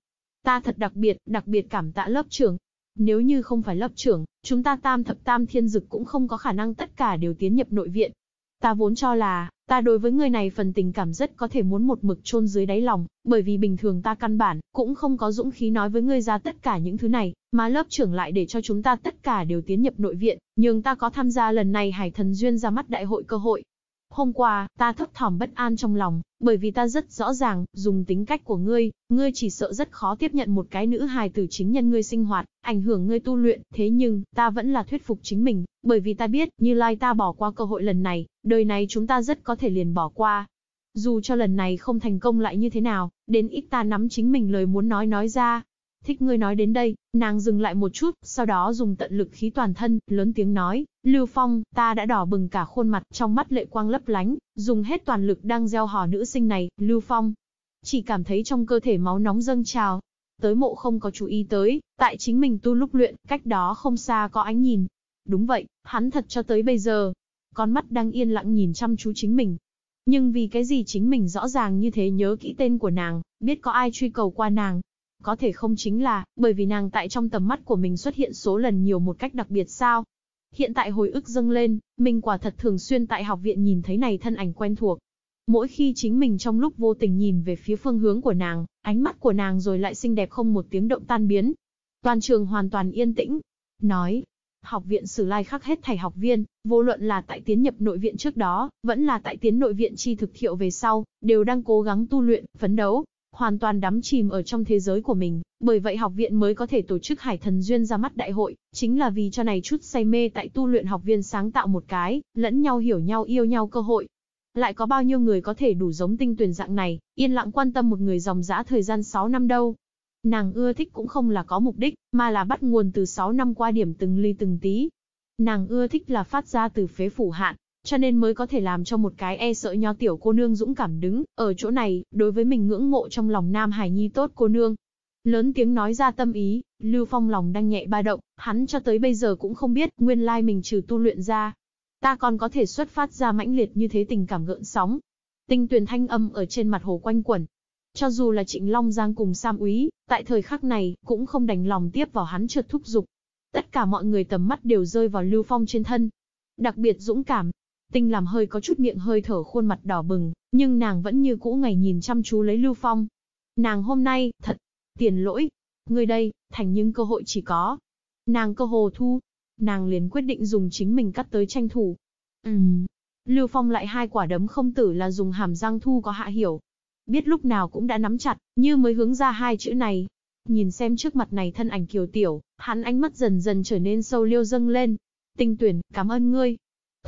Ta thật đặc biệt, đặc biệt cảm tạ lớp trưởng. Nếu như không phải lớp trưởng, chúng ta tam thập tam thiên dực cũng không có khả năng tất cả đều tiến nhập nội viện, Ta vốn cho là, ta đối với người này phần tình cảm rất có thể muốn một mực chôn dưới đáy lòng, bởi vì bình thường ta căn bản, cũng không có dũng khí nói với người ra tất cả những thứ này, mà lớp trưởng lại để cho chúng ta tất cả đều tiến nhập nội viện, nhưng ta có tham gia lần này hải thần duyên ra mắt đại hội cơ hội, Hôm qua, ta thấp thỏm bất an trong lòng, bởi vì ta rất rõ ràng, dùng tính cách của ngươi, ngươi chỉ sợ rất khó tiếp nhận một cái nữ hài tử chính nhân ngươi sinh hoạt, ảnh hưởng ngươi tu luyện, thế nhưng, ta vẫn là thuyết phục chính mình, bởi vì ta biết, như lai ta bỏ qua cơ hội lần này, đời này chúng ta rất có thể liền bỏ qua. Dù cho lần này không thành công lại như thế nào, đến ít ta nắm chính mình lời muốn nói nói ra, Thích ngươi nói đến đây, nàng dừng lại một chút, sau đó dùng tận lực khí toàn thân, lớn tiếng nói, Lưu Phong, ta đã đỏ bừng cả khuôn mặt, trong mắt lệ quang lấp lánh, dùng hết toàn lực đang gieo hò nữ sinh này, Lưu Phong. Chỉ cảm thấy trong cơ thể máu nóng dâng trào. Tới mộ không có chú ý tới, tại chính mình tu lúc luyện, cách đó không xa có ánh nhìn. Đúng vậy, hắn thật cho tới bây giờ. Con mắt đang yên lặng nhìn chăm chú chính mình, nhưng vì cái gì chính mình rõ ràng như thế nhớ kỹ tên của nàng, biết có ai truy cầu qua nàng, có thể không chính là, bởi vì nàng tại trong tầm mắt của mình xuất hiện số lần nhiều một cách đặc biệt sao. Hiện tại hồi ức dâng lên, mình quả thật thường xuyên tại học viện nhìn thấy này thân ảnh quen thuộc. Mỗi khi chính mình trong lúc vô tình nhìn về phía phương hướng của nàng, ánh mắt của nàng rồi lại xinh đẹp không một tiếng động tan biến. Toàn trường hoàn toàn yên tĩnh. Nói, học viện Sử Lai khắc hết thầy học viên, vô luận là tại tiến nhập nội viện trước đó, vẫn là tại tiến nội viện chi thực thiệu về sau, đều đang cố gắng tu luyện, phấn đấu, hoàn toàn đắm chìm ở trong thế giới của mình, bởi vậy học viện mới có thể tổ chức Hải Thần Duyên ra mắt đại hội, chính là vì cho này chút say mê tại tu luyện học viên sáng tạo một cái, lẫn nhau hiểu nhau yêu nhau cơ hội. Lại có bao nhiêu người có thể đủ giống tinh tuyển dạng này, yên lặng quan tâm một người dòng dã thời gian 6 năm đâu. Nàng ưa thích cũng không là có mục đích, mà là bắt nguồn từ 6 năm qua điểm từng ly từng tí. Nàng ưa thích là phát ra từ phế phủ hạn, cho nên mới có thể làm cho một cái e sợ nho tiểu cô nương dũng cảm đứng ở chỗ này, đối với mình ngưỡng mộ trong lòng nam hải nhi tốt cô nương. Lớn tiếng nói ra tâm ý, Lưu Phong lòng đang nhẹ ba động, hắn cho tới bây giờ cũng không biết nguyên lai mình trừ tu luyện ra. Ta còn có thể xuất phát ra mãnh liệt như thế tình cảm gợn sóng. Tinh tuyển thanh âm ở trên mặt hồ quanh quẩn. Cho dù là Trịnh Long Giang cùng Sam Úy, tại thời khắc này, cũng không đành lòng tiếp vào hắn trượt thúc dục. Tất cả mọi người tầm mắt đều rơi vào Lưu Phong trên thân. Đặc biệt dũng cảm, Tinh làm hơi có chút miệng hơi thở khuôn mặt đỏ bừng, nhưng nàng vẫn như cũ ngày nhìn chăm chú lấy Lưu Phong. Nàng hôm nay, thật, tiền lỗi. người đây, thành những cơ hội chỉ có. Nàng cơ hồ thu. Nàng liền quyết định dùng chính mình cắt tới tranh thủ. Ừm. Lưu Phong lại hai quả đấm không tử là dùng hàm răng thu có hạ hiểu. Biết lúc nào cũng đã nắm chặt, như mới hướng ra hai chữ này. Nhìn xem trước mặt này thân ảnh kiều tiểu, hắn ánh mắt dần dần trở nên sâu liêu dâng lên. Tinh tuyển, cảm ơn ngươi,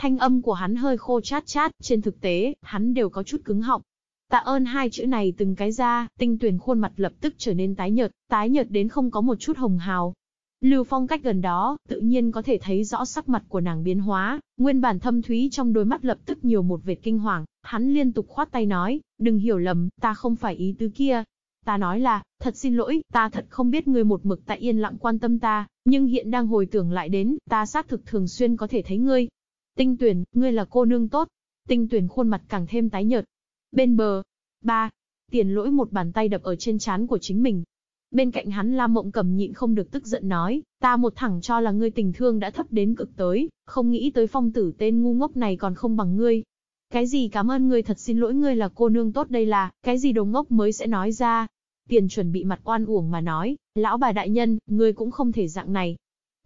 Thanh âm của hắn hơi khô chát chát, trên thực tế, hắn đều có chút cứng họng. Tạ ơn hai chữ này từng cái ra, tinh tuyển khuôn mặt lập tức trở nên tái nhợt, tái nhợt đến không có một chút hồng hào. Lưu Phong cách gần đó, tự nhiên có thể thấy rõ sắc mặt của nàng biến hóa, nguyên bản thâm thúy trong đôi mắt lập tức nhiều một vệt kinh hoàng, hắn liên tục khoát tay nói, đừng hiểu lầm, ta không phải ý tứ kia. Ta nói là, thật xin lỗi, ta thật không biết ngươi một mực tại yên lặng quan tâm ta, nhưng hiện đang hồi tưởng lại đến, ta xác thực thường xuyên có thể thấy ngươi, Tinh tuyển, ngươi là cô nương tốt. Tinh tuyển khuôn mặt càng thêm tái nhợt. Bên bờ. Ba. Tiền lỗi một bàn tay đập ở trên chán của chính mình. Bên cạnh hắn La Mộng cầm nhịn không được tức giận nói, ta một thẳng cho là ngươi tình thương đã thấp đến cực tới, không nghĩ tới phong tử tên ngu ngốc này còn không bằng ngươi. Cái gì cảm ơn ngươi thật xin lỗi ngươi là cô nương tốt đây là, cái gì đồ ngốc mới sẽ nói ra. Tiền chuẩn bị mặt oan uổng mà nói, lão bà đại nhân, ngươi cũng không thể dạng này,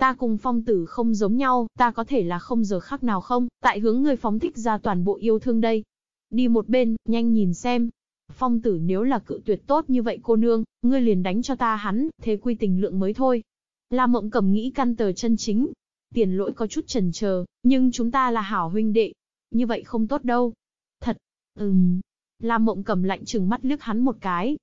Ta cùng phong tử không giống nhau, ta có thể là không giờ khác nào không, tại hướng ngươi phóng thích ra toàn bộ yêu thương đây. Đi một bên, nhanh nhìn xem. Phong tử nếu là cự tuyệt tốt như vậy cô nương, ngươi liền đánh cho ta hắn, thế quy tình lượng mới thôi. La mộng cầm nghĩ căn tờ chân chính. Tiền lỗi có chút trần chờ, nhưng chúng ta là hảo huynh đệ. Như vậy không tốt đâu. Thật, ừm. La mộng cầm lạnh trừng mắt liếc hắn một cái,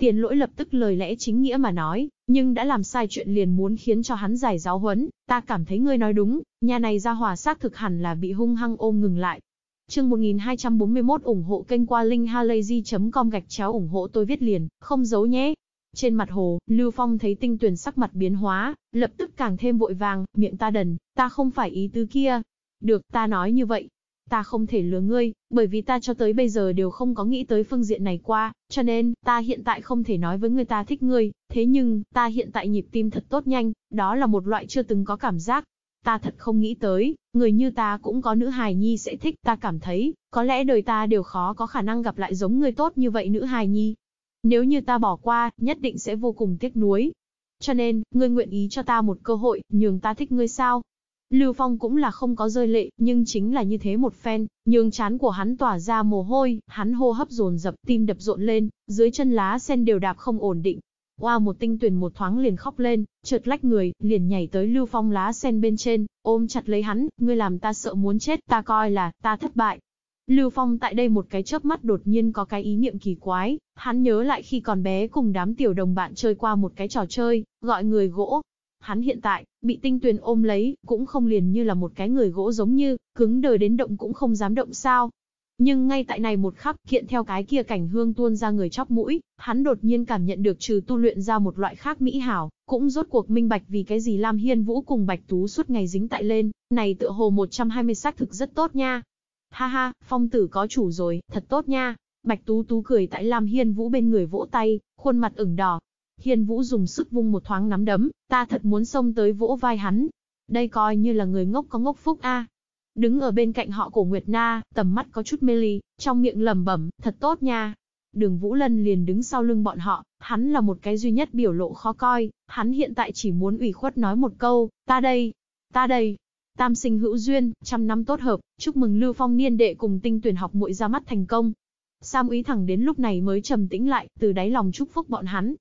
Tiền lỗi lập tức lời lẽ chính nghĩa mà nói, nhưng đã làm sai chuyện liền muốn khiến cho hắn giải giáo huấn, ta cảm thấy ngươi nói đúng, nhà này ra hòa xác thực hẳn là bị hung hăng ôm ngừng lại. Chương 1241 ủng hộ kênh qua linkhalazy.com gạch chéo ủng hộ tôi viết liền, không giấu nhé. Trên mặt hồ, Lưu Phong thấy tinh tuyển sắc mặt biến hóa, lập tức càng thêm vội vàng, miệng ta đần, ta không phải ý tư kia. Được, ta nói như vậy, Ta không thể lừa ngươi, bởi vì ta cho tới bây giờ đều không có nghĩ tới phương diện này qua, cho nên, ta hiện tại không thể nói với ngươi ta thích ngươi, thế nhưng, ta hiện tại nhịp tim thật tốt nhanh, đó là một loại chưa từng có cảm giác. Ta thật không nghĩ tới, người như ta cũng có nữ hài nhi sẽ thích, ta cảm thấy, có lẽ đời ta đều khó có khả năng gặp lại giống người tốt như vậy nữ hài nhi. Nếu như ta bỏ qua, nhất định sẽ vô cùng tiếc nuối. Cho nên, ngươi nguyện ý cho ta một cơ hội, nhường ta thích ngươi sao? Lưu Phong cũng là không có rơi lệ, nhưng chính là như thế một phen, nhường chán của hắn tỏa ra mồ hôi, hắn hô hấp dồn dập, tim đập rộn lên, dưới chân lá sen đều đạp không ổn định. Oa một tinh tuyển một thoáng liền khóc lên, chợt lách người, liền nhảy tới Lưu Phong lá sen bên trên, ôm chặt lấy hắn, ngươi làm ta sợ muốn chết, ta coi là, ta thất bại. Lưu Phong tại đây một cái chớp mắt đột nhiên có cái ý niệm kỳ quái, hắn nhớ lại khi còn bé cùng đám tiểu đồng bạn chơi qua một cái trò chơi, gọi người gỗ, Hắn hiện tại, bị tinh tuyền ôm lấy, cũng không liền như là một cái người gỗ giống như, cứng đờ đến động cũng không dám động sao. Nhưng ngay tại này một khắc, kiện theo cái kia cảnh hương tuôn ra người chóc mũi, hắn đột nhiên cảm nhận được trừ tu luyện ra một loại khác mỹ hảo, cũng rốt cuộc minh bạch vì cái gì Lam Hiên Vũ cùng Bạch Tú suốt ngày dính tại lên, này tựa hồ 120 xác thực rất tốt nha. Ha ha, phong tử có chủ rồi, thật tốt nha. Bạch Tú Tú cười tại Lam Hiên Vũ bên người vỗ tay, khuôn mặt ửng đỏ, Hiên Vũ dùng sức vung một thoáng nắm đấm, ta thật muốn xông tới vỗ vai hắn. Đây coi như là người ngốc có ngốc phúc a. Đứng ở bên cạnh họ Cổ Nguyệt Na, tầm mắt có chút mê ly, trong miệng lẩm bẩm, thật tốt nha. Đường Vũ Lân liền đứng sau lưng bọn họ, hắn là một cái duy nhất biểu lộ khó coi, hắn hiện tại chỉ muốn ủy khuất nói một câu, ta đây, ta đây. Tam sinh hữu duyên, trăm năm tốt hợp, chúc mừng Lưu Phong niên đệ cùng tinh tuyển học muội ra mắt thành công, Sam Úy thẳng đến lúc này mới trầm tĩnh lại, từ đáy lòng chúc phúc bọn hắn,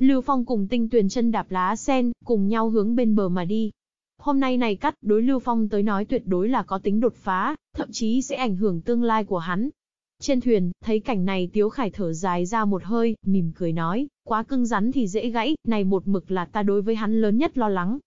Lưu Phong cùng tinh tuyền chân đạp lá sen, cùng nhau hướng bên bờ mà đi. Hôm nay này cắt, đối Lưu Phong tới nói tuyệt đối là có tính đột phá, thậm chí sẽ ảnh hưởng tương lai của hắn. Trên thuyền, thấy cảnh này Tiếu Khải thở dài ra một hơi, mỉm cười nói, quá cưng rắn thì dễ gãy, này một mực là ta đối với hắn lớn nhất lo lắng.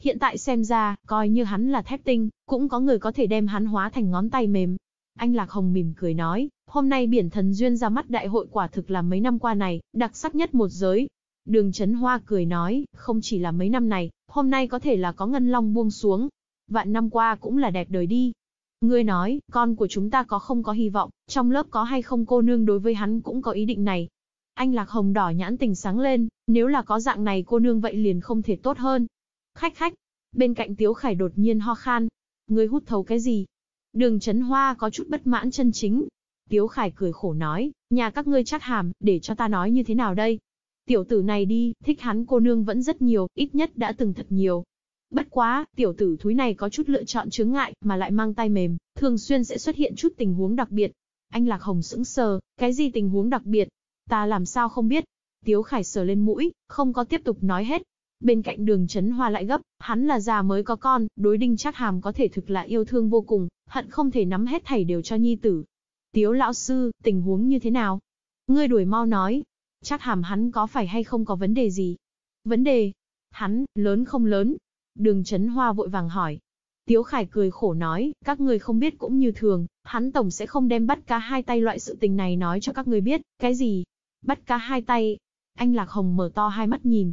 Hiện tại xem ra, coi như hắn là thép tinh, cũng có người có thể đem hắn hóa thành ngón tay mềm. Anh Lạc Hồng mỉm cười nói, hôm nay biển thần duyên ra mắt đại hội quả thực là mấy năm qua này, đặc sắc nhất một giới, Đường Trấn Hoa cười nói, không chỉ là mấy năm này, hôm nay có thể là có ngân long buông xuống. Vạn năm qua cũng là đẹp đời đi. Ngươi nói, con của chúng ta có không có hy vọng, trong lớp có hay không cô nương đối với hắn cũng có ý định này. Anh Lạc Hồng đỏ nhãn tình sáng lên, nếu là có dạng này cô nương vậy liền không thể tốt hơn. Khách khách, bên cạnh Tiếu Khải đột nhiên ho khan. Ngươi hút thấu cái gì? Đường Trấn Hoa có chút bất mãn chân chính. Tiếu Khải cười khổ nói, nhà các ngươi chát hàm, để cho ta nói như thế nào đây? tiểu tử này đi, thích hắn cô nương vẫn rất nhiều, ít nhất đã từng thật nhiều. Bất quá, tiểu tử thúi này có chút lựa chọn chướng ngại, mà lại mang tay mềm, thường xuyên sẽ xuất hiện chút tình huống đặc biệt. Anh Lạc Hồng sững sờ, cái gì tình huống đặc biệt? Ta làm sao không biết? Tiếu Khải sờ lên mũi, không có tiếp tục nói hết. Bên cạnh đường chấn Hoa lại gấp, hắn là già mới có con, đối đinh chắc hàm có thể thực là yêu thương vô cùng, hận không thể nắm hết thảy đều cho nhi tử. Tiếu lão sư, tình huống như thế nào? Ngươi đuổi mau nói, Chắc hàm hắn có phải hay không có vấn đề gì? Vấn đề? Hắn, lớn không lớn? Đường Trấn Hoa vội vàng hỏi. Tiếu Khải cười khổ nói, các người không biết cũng như thường, hắn tổng sẽ không đem bắt cá hai tay loại sự tình này nói cho các người biết, cái gì? Bắt cá hai tay? Anh Lạc Hồng mở to hai mắt nhìn.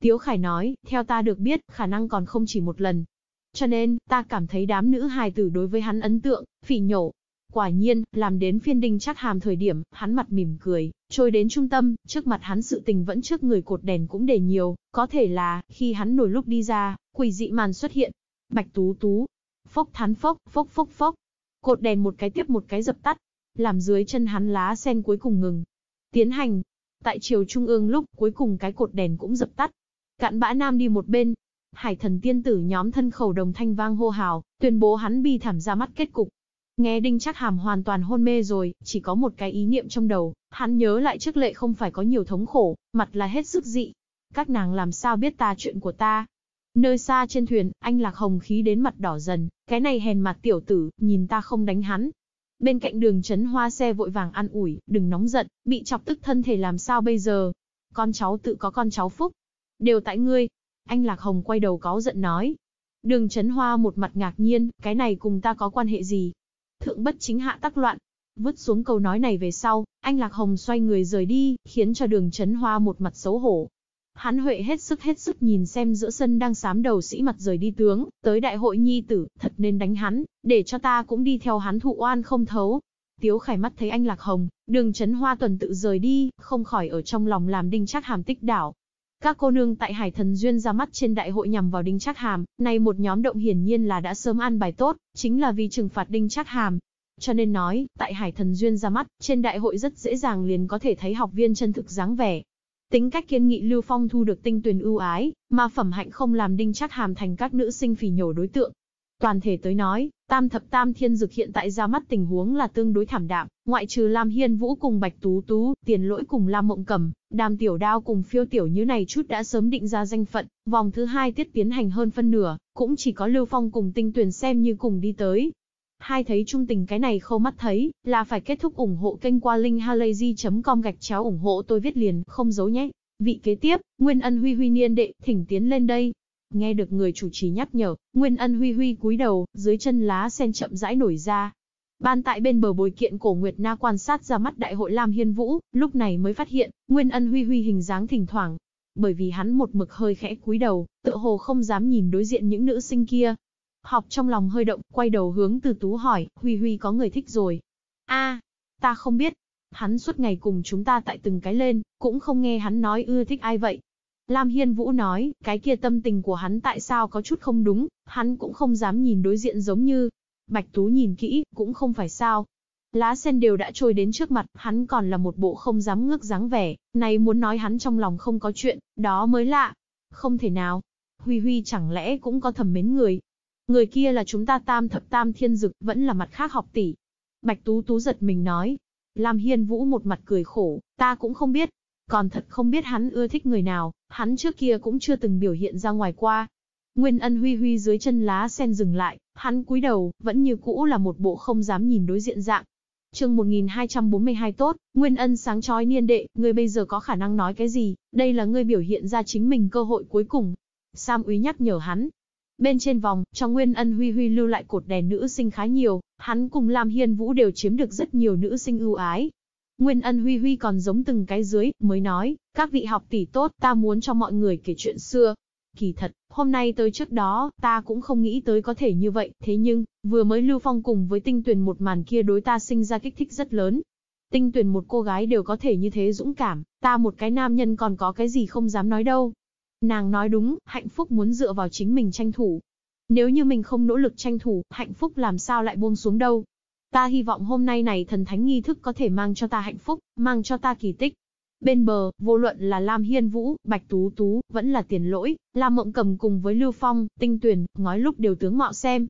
Tiếu Khải nói, theo ta được biết, khả năng còn không chỉ một lần. Cho nên, ta cảm thấy đám nữ hài tử đối với hắn ấn tượng, phỉ nhổ, Quả nhiên, làm đến phiên đinh chắc hàm thời điểm, hắn mặt mỉm cười, trôi đến trung tâm, trước mặt hắn sự tình vẫn trước người cột đèn cũng để nhiều, có thể là, khi hắn nổi lúc đi ra, quỷ dị màn xuất hiện. Bạch tú tú, phốc thán phốc, phốc phốc phốc, cột đèn một cái tiếp một cái dập tắt, làm dưới chân hắn lá sen cuối cùng ngừng. Tiến hành, tại chiều trung ương lúc cuối cùng cái cột đèn cũng dập tắt. Cạn bã nam đi một bên, hải thần tiên tử nhóm thân khẩu đồng thanh vang hô hào, tuyên bố hắn bi thảm ra mắt kết cục. Nghe Đinh Trác Hàm hoàn toàn hôn mê rồi, chỉ có một cái ý niệm trong đầu, hắn nhớ lại trước lệ không phải có nhiều thống khổ, mặt là hết sức dị. Các nàng làm sao biết ta chuyện của ta? Nơi xa trên thuyền, anh Lạc Hồng khí đến mặt đỏ dần, cái này hèn mặt tiểu tử, nhìn ta không đánh hắn. Bên cạnh đường trấn hoa xe vội vàng ăn ủi, đừng nóng giận, bị chọc tức thân thể làm sao bây giờ? Con cháu tự có con cháu phúc. Đều tại ngươi. Anh Lạc Hồng quay đầu có giận nói. Đường trấn hoa một mặt ngạc nhiên, cái này cùng ta có quan hệ gì, thượng bất chính hạ tắc loạn. Vứt xuống câu nói này về sau, anh Lạc Hồng xoay người rời đi, khiến cho đường chấn hoa một mặt xấu hổ. Hắn Huệ hết sức hết sức nhìn xem giữa sân đang sám đầu sĩ mặt rời đi tướng, tới đại hội nhi tử, thật nên đánh hắn, để cho ta cũng đi theo hắn thụ oan không thấu. Tiếu khải mắt thấy anh Lạc Hồng, đường chấn hoa tuần tự rời đi, không khỏi ở trong lòng làm đinh chắc hàm tích đảo, các cô nương tại Hải Thần Duyên ra mắt trên đại hội nhằm vào Đinh Trác Hàm, nay một nhóm động hiển nhiên là đã sớm ăn bài tốt, chính là vì trừng phạt Đinh Trác Hàm. Cho nên nói, tại Hải Thần Duyên ra mắt, trên đại hội rất dễ dàng liền có thể thấy học viên chân thực dáng vẻ. Tính cách kiên nghị Lưu Phong thu được tinh tuyển ưu ái, mà phẩm hạnh không làm Đinh Trác Hàm thành các nữ sinh phỉ nhổ đối tượng, Toàn thể tới nói, tam thập tam thiên dực hiện tại ra mắt tình huống là tương đối thảm đạm, ngoại trừ Lam Hiên Vũ cùng Bạch Tú Tú, tiền lỗi cùng Lam Mộng Cầm, đàm tiểu đao cùng phiêu tiểu như này chút đã sớm định ra danh phận, vòng thứ hai tiết tiến hành hơn phân nửa, cũng chỉ có Lưu Phong cùng tinh tuyển xem như cùng đi tới. Hai thấy trung tình cái này khâu mắt thấy, là phải kết thúc ủng hộ kênh qua linkhalazy.com gạch chéo ủng hộ tôi viết liền, không giấu nhé. Vị kế tiếp, Nguyên Ân Huy Huy Niên Đệ, thỉnh tiến lên đây. Nghe được người chủ trì nhắc nhở, Nguyên Ân huy huy cúi đầu, dưới chân lá sen chậm rãi nổi ra. Ban tại bên bờ bồi kiện cổ Nguyệt Na quan sát ra mắt đại hội Lam Hiên Vũ, lúc này mới phát hiện, Nguyên Ân huy huy hình dáng thỉnh thoảng. Bởi vì hắn một mực hơi khẽ cúi đầu, tự hồ không dám nhìn đối diện những nữ sinh kia. Học trong lòng hơi động, quay đầu hướng từ tú hỏi, Huy Huy có người thích rồi. a ta không biết. Hắn suốt ngày cùng chúng ta tại từng cái lên, cũng không nghe hắn nói ưa thích ai vậy. Lam Hiên Vũ nói, cái kia tâm tình của hắn tại sao có chút không đúng, hắn cũng không dám nhìn đối diện giống như. Bạch Tú nhìn kỹ, cũng không phải sao. Lá sen đều đã trôi đến trước mặt, hắn còn là một bộ không dám ngước dáng vẻ, này muốn nói hắn trong lòng không có chuyện, đó mới lạ. Không thể nào. Huy Huy chẳng lẽ cũng có thầm mến người. Người kia là chúng ta tam thập tam thiên dực, vẫn là mặt khác học tỷ. Bạch Tú Tú giật mình nói. Lam Hiên Vũ một mặt cười khổ, ta cũng không biết, còn thật không biết hắn ưa thích người nào, hắn trước kia cũng chưa từng biểu hiện ra ngoài qua. Nguyên ân huy huy dưới chân lá sen dừng lại, hắn cúi đầu, vẫn như cũ là một bộ không dám nhìn đối diện dạng. chương 1242 tốt, Nguyên ân sáng chói niên đệ, ngươi bây giờ có khả năng nói cái gì, đây là ngươi biểu hiện ra chính mình cơ hội cuối cùng. Sam úy nhắc nhở hắn. Bên trên vòng, cho Nguyên ân huy huy lưu lại cột đèn nữ sinh khá nhiều, hắn cùng Lam Hiên Vũ đều chiếm được rất nhiều nữ sinh ưu ái, Nguyên ân huy huy còn giống từng cái dưới, mới nói, các vị học tỷ tốt, ta muốn cho mọi người kể chuyện xưa. Kỳ thật, hôm nay tới trước đó, ta cũng không nghĩ tới có thể như vậy, thế nhưng, vừa mới Lưu Phong cùng với tinh tuyển một màn kia đối ta sinh ra kích thích rất lớn. Tinh tuyển một cô gái đều có thể như thế dũng cảm, ta một cái nam nhân còn có cái gì không dám nói đâu. Nàng nói đúng, hạnh phúc muốn dựa vào chính mình tranh thủ. Nếu như mình không nỗ lực tranh thủ, hạnh phúc làm sao lại buông xuống đâu. Ta hy vọng hôm nay này thần thánh nghi thức có thể mang cho ta hạnh phúc, mang cho ta kỳ tích. Bên bờ, vô luận là Lam Hiên Vũ, Bạch Tú Tú, vẫn là tiền lỗi, Lam Mộng Cầm cùng với Lưu Phong, Tinh Tuyển, ngói lúc đều tướng mạo xem.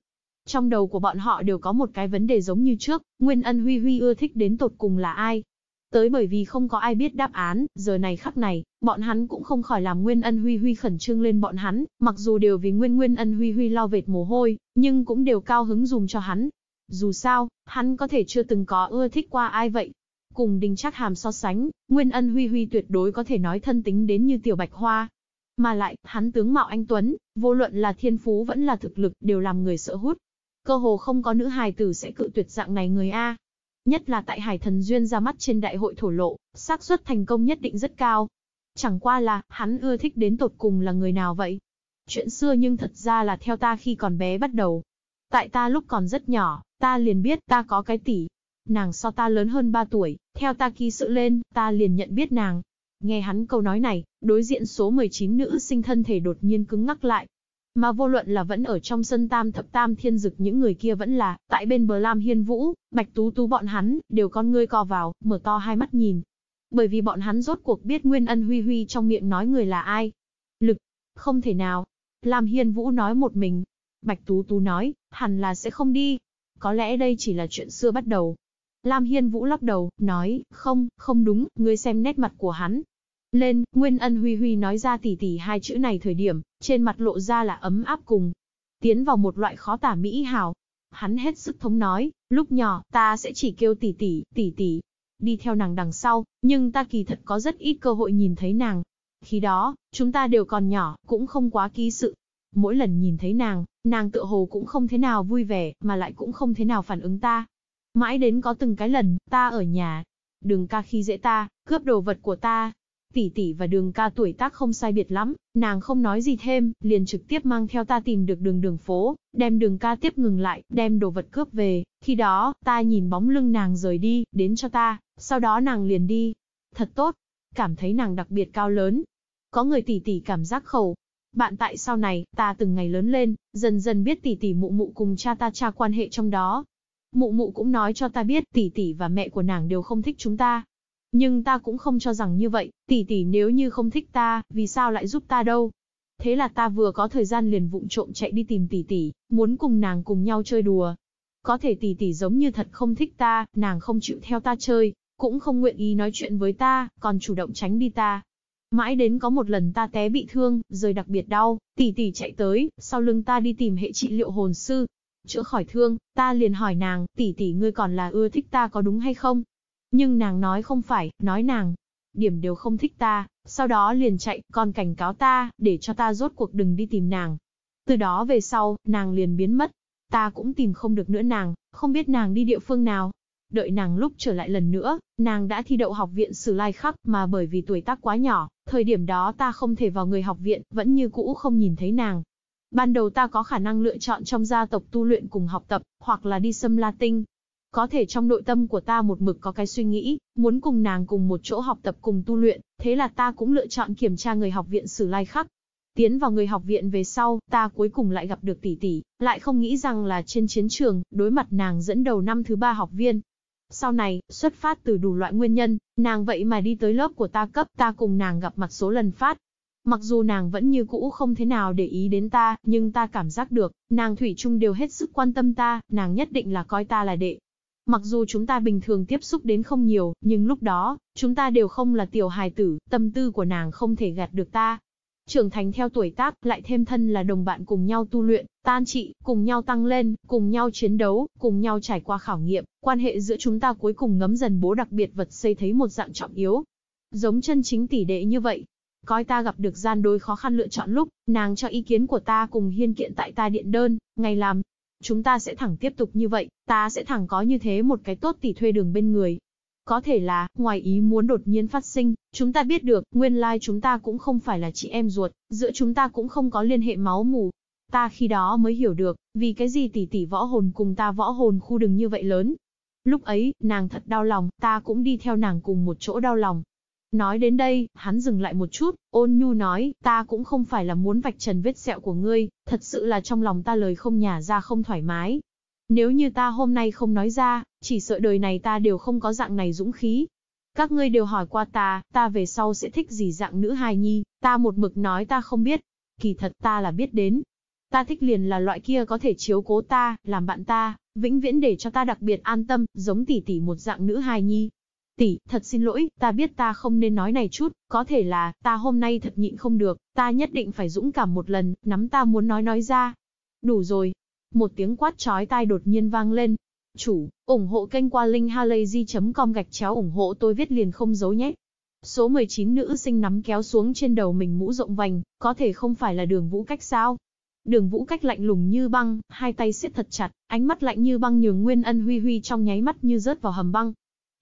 Trong đầu của bọn họ đều có một cái vấn đề giống như trước, Nguyên Ân Huy Huy ưa thích đến tột cùng là ai, Tới bởi vì không có ai biết đáp án, giờ này khắc này, bọn hắn cũng không khỏi làm Nguyên Ân Huy Huy khẩn trương lên bọn hắn, mặc dù đều vì Nguyên Nguyên Ân Huy Huy lo vệt mồ hôi, nhưng cũng đều cao hứng dùm cho hắn, dù sao, hắn có thể chưa từng có ưa thích qua ai vậy. Cùng Đinh Trác Hàm so sánh, Nguyên Ân Huy Huy tuyệt đối có thể nói thân tính đến như tiểu bạch hoa. Mà lại, hắn tướng mạo anh Tuấn, vô luận là thiên phú vẫn là thực lực đều làm người sợ hút. Cơ hồ không có nữ hài tử sẽ cự tuyệt dạng này người A. Nhất là tại Hải Thần Duyên ra mắt trên đại hội thổ lộ, xác suất thành công nhất định rất cao. Chẳng qua là, hắn ưa thích đến tột cùng là người nào vậy? Chuyện xưa nhưng thật ra là theo ta khi còn bé bắt đầu. Tại ta lúc còn rất nhỏ, ta liền biết ta có cái tỷ. Nàng so ta lớn hơn 3 tuổi, theo ta ký sự lên, ta liền nhận biết nàng. Nghe hắn câu nói này, đối diện số 19 nữ sinh thân thể đột nhiên cứng ngắc lại. Mà vô luận là vẫn ở trong sân tam thập tam thiên dực những người kia vẫn là, tại bên bờ lam hiên vũ, bạch tú tú bọn hắn, đều con ngươi co vào, mở to hai mắt nhìn. Bởi vì bọn hắn rốt cuộc biết nguyên ân huy huy trong miệng nói người là ai. Lực, không thể nào. Lam hiên vũ nói một mình. Bạch tú tú nói, hẳn là sẽ không đi, có lẽ đây chỉ là chuyện xưa bắt đầu. Lam Hiên Vũ lắc đầu, nói, không, không đúng, ngươi xem nét mặt của hắn. Lên, Nguyên Ân Huy Huy nói ra tỉ tỉ hai chữ này thời điểm, trên mặt lộ ra là ấm áp cùng. Tiến vào một loại khó tả mỹ hào. Hắn hết sức thống nói, lúc nhỏ, ta sẽ chỉ kêu tỉ tỉ, tỉ tỉ. Đi theo nàng đằng sau, nhưng ta kỳ thật có rất ít cơ hội nhìn thấy nàng. Khi đó, chúng ta đều còn nhỏ, cũng không quá ký sự, Mỗi lần nhìn thấy nàng, nàng tựa hồ cũng không thế nào vui vẻ, mà lại cũng không thế nào phản ứng ta. Mãi đến có từng cái lần, ta ở nhà. Đường ca khi dễ ta, cướp đồ vật của ta. Tỷ tỷ và đường ca tuổi tác không sai biệt lắm, nàng không nói gì thêm, liền trực tiếp mang theo ta tìm được đường đường phố, đem đường ca tiếp ngừng lại, đem đồ vật cướp về. Khi đó, ta nhìn bóng lưng nàng rời đi, đến cho ta, sau đó nàng liền đi. Thật tốt, cảm thấy nàng đặc biệt cao lớn. Có người tỷ tỷ cảm giác khẩu, bạn tại sau này, ta từng ngày lớn lên, dần dần biết tỷ tỷ mụ mụ cùng cha ta cha quan hệ trong đó. Mụ mụ cũng nói cho ta biết tỷ tỷ và mẹ của nàng đều không thích chúng ta. Nhưng ta cũng không cho rằng như vậy, tỷ tỷ nếu như không thích ta, vì sao lại giúp ta đâu. Thế là ta vừa có thời gian liền vụng trộm chạy đi tìm tỷ tỷ, muốn cùng nàng cùng nhau chơi đùa. Có thể tỷ tỷ giống như thật không thích ta, nàng không chịu theo ta chơi, cũng không nguyện ý nói chuyện với ta, còn chủ động tránh đi ta. Mãi đến có một lần ta té bị thương, rồi đặc biệt đau, tỷ tỷ chạy tới, sau lưng ta đi tìm hệ trị liệu hồn sư. Chữa khỏi thương, ta liền hỏi nàng, tỷ tỷ ngươi còn là ưa thích ta có đúng hay không? Nhưng nàng nói không phải, nói nàng, điểm đều không thích ta, sau đó liền chạy, còn cảnh cáo ta, để cho ta rốt cuộc đừng đi tìm nàng. Từ đó về sau, nàng liền biến mất. Ta cũng tìm không được nữa nàng, không biết nàng đi địa phương nào đợi nàng lúc trở lại lần nữa, nàng đã thi đậu học viện Sử Lai Khắc mà bởi vì tuổi tác quá nhỏ, thời điểm đó ta không thể vào người học viện, vẫn như cũ không nhìn thấy nàng. Ban đầu ta có khả năng lựa chọn trong gia tộc tu luyện cùng học tập, hoặc là đi xâm La Tinh. Có thể trong nội tâm của ta một mực có cái suy nghĩ, muốn cùng nàng cùng một chỗ học tập cùng tu luyện, thế là ta cũng lựa chọn kiểm tra người học viện Sử Lai Khắc. Tiến vào người học viện về sau, ta cuối cùng lại gặp được tỷ tỷ, lại không nghĩ rằng là trên chiến trường, đối mặt nàng dẫn đầu năm thứ ba học viên, sau này, xuất phát từ đủ loại nguyên nhân, nàng vậy mà đi tới lớp của ta cấp ta cùng nàng gặp mặt số lần phát. Mặc dù nàng vẫn như cũ không thế nào để ý đến ta, nhưng ta cảm giác được, nàng Thủy chung đều hết sức quan tâm ta, nàng nhất định là coi ta là đệ. Mặc dù chúng ta bình thường tiếp xúc đến không nhiều, nhưng lúc đó, chúng ta đều không là tiểu hài tử, tâm tư của nàng không thể gạt được ta, trưởng thành theo tuổi tác, lại thêm thân là đồng bạn cùng nhau tu luyện, tan trị, cùng nhau tăng lên, cùng nhau chiến đấu, cùng nhau trải qua khảo nghiệm, quan hệ giữa chúng ta cuối cùng ngấm dần bố đặc biệt vật xây thấy một dạng trọng yếu. Giống chân chính tỷ đệ như vậy, coi ta gặp được gian đối khó khăn lựa chọn lúc, nàng cho ý kiến của ta cùng hiên kiện tại ta điện đơn, ngày làm. Chúng ta sẽ thẳng tiếp tục như vậy, ta sẽ thẳng có như thế một cái tốt tỷ thuê đường bên người, có thể là, ngoài ý muốn đột nhiên phát sinh, chúng ta biết được, nguyên lai like chúng ta cũng không phải là chị em ruột, giữa chúng ta cũng không có liên hệ máu mù. Ta khi đó mới hiểu được, vì cái gì tỷ tỷ võ hồn cùng ta võ hồn khu đừng như vậy lớn. Lúc ấy, nàng thật đau lòng, ta cũng đi theo nàng cùng một chỗ đau lòng. Nói đến đây, hắn dừng lại một chút, ôn nhu nói, ta cũng không phải là muốn vạch trần vết sẹo của ngươi, thật sự là trong lòng ta lời không nhả ra không thoải mái, nếu như ta hôm nay không nói ra, chỉ sợ đời này ta đều không có dạng này dũng khí. Các ngươi đều hỏi qua ta, ta về sau sẽ thích gì dạng nữ hài nhi, ta một mực nói ta không biết. Kỳ thật ta là biết đến. Ta thích liền là loại kia có thể chiếu cố ta, làm bạn ta, vĩnh viễn để cho ta đặc biệt an tâm, giống tỷ tỷ một dạng nữ hài nhi. Tỷ, thật xin lỗi, ta biết ta không nên nói này chút, có thể là, ta hôm nay thật nhịn không được, ta nhất định phải dũng cảm một lần, nắm ta muốn nói nói ra. Đủ rồi, một tiếng quát chói tai đột nhiên vang lên. Chủ, ủng hộ kênh qua linkhalazy.com gạch chéo ủng hộ tôi viết liền không giấu nhé. Số 19 nữ sinh nắm kéo xuống trên đầu mình mũ rộng vành, có thể không phải là đường vũ cách sao? Đường vũ cách lạnh lùng như băng, hai tay siết thật chặt, ánh mắt lạnh như băng nhường nguyên ân huy huy trong nháy mắt như rớt vào hầm băng.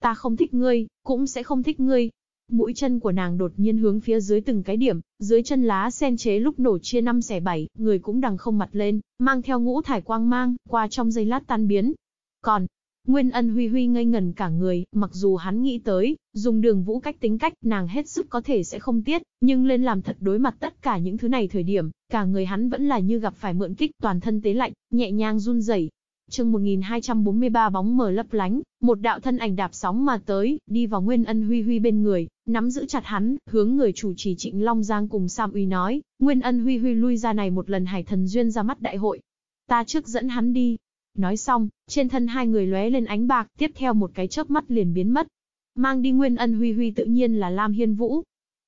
Ta không thích ngươi, cũng sẽ không thích ngươi, Mũi chân của nàng đột nhiên hướng phía dưới từng cái điểm, dưới chân lá sen chế lúc nổ chia năm xẻ bảy, người cũng đằng không mặt lên, mang theo ngũ thải quang mang, qua trong giây lát tan biến. Còn, Nguyên Ân Huy Huy ngây ngẩn cả người, mặc dù hắn nghĩ tới, dùng đường vũ cách tính cách, nàng hết sức có thể sẽ không tiết, nhưng lên làm thật đối mặt tất cả những thứ này thời điểm, cả người hắn vẫn là như gặp phải mượn kích toàn thân tế lạnh, nhẹ nhàng run rẩy chương 1243 bóng mờ lấp lánh, một đạo thân ảnh đạp sóng mà tới, đi vào Nguyên Ân Huy Huy bên người, nắm giữ chặt hắn, hướng người chủ trì Trịnh Long Giang cùng Sam Uy nói, Nguyên Ân Huy Huy lui ra này một lần Hải Thần Duyên ra mắt đại hội. Ta trước dẫn hắn đi. Nói xong, trên thân hai người lóe lên ánh bạc, tiếp theo một cái chớp mắt liền biến mất. Mang đi Nguyên Ân Huy Huy tự nhiên là Lam Hiên Vũ.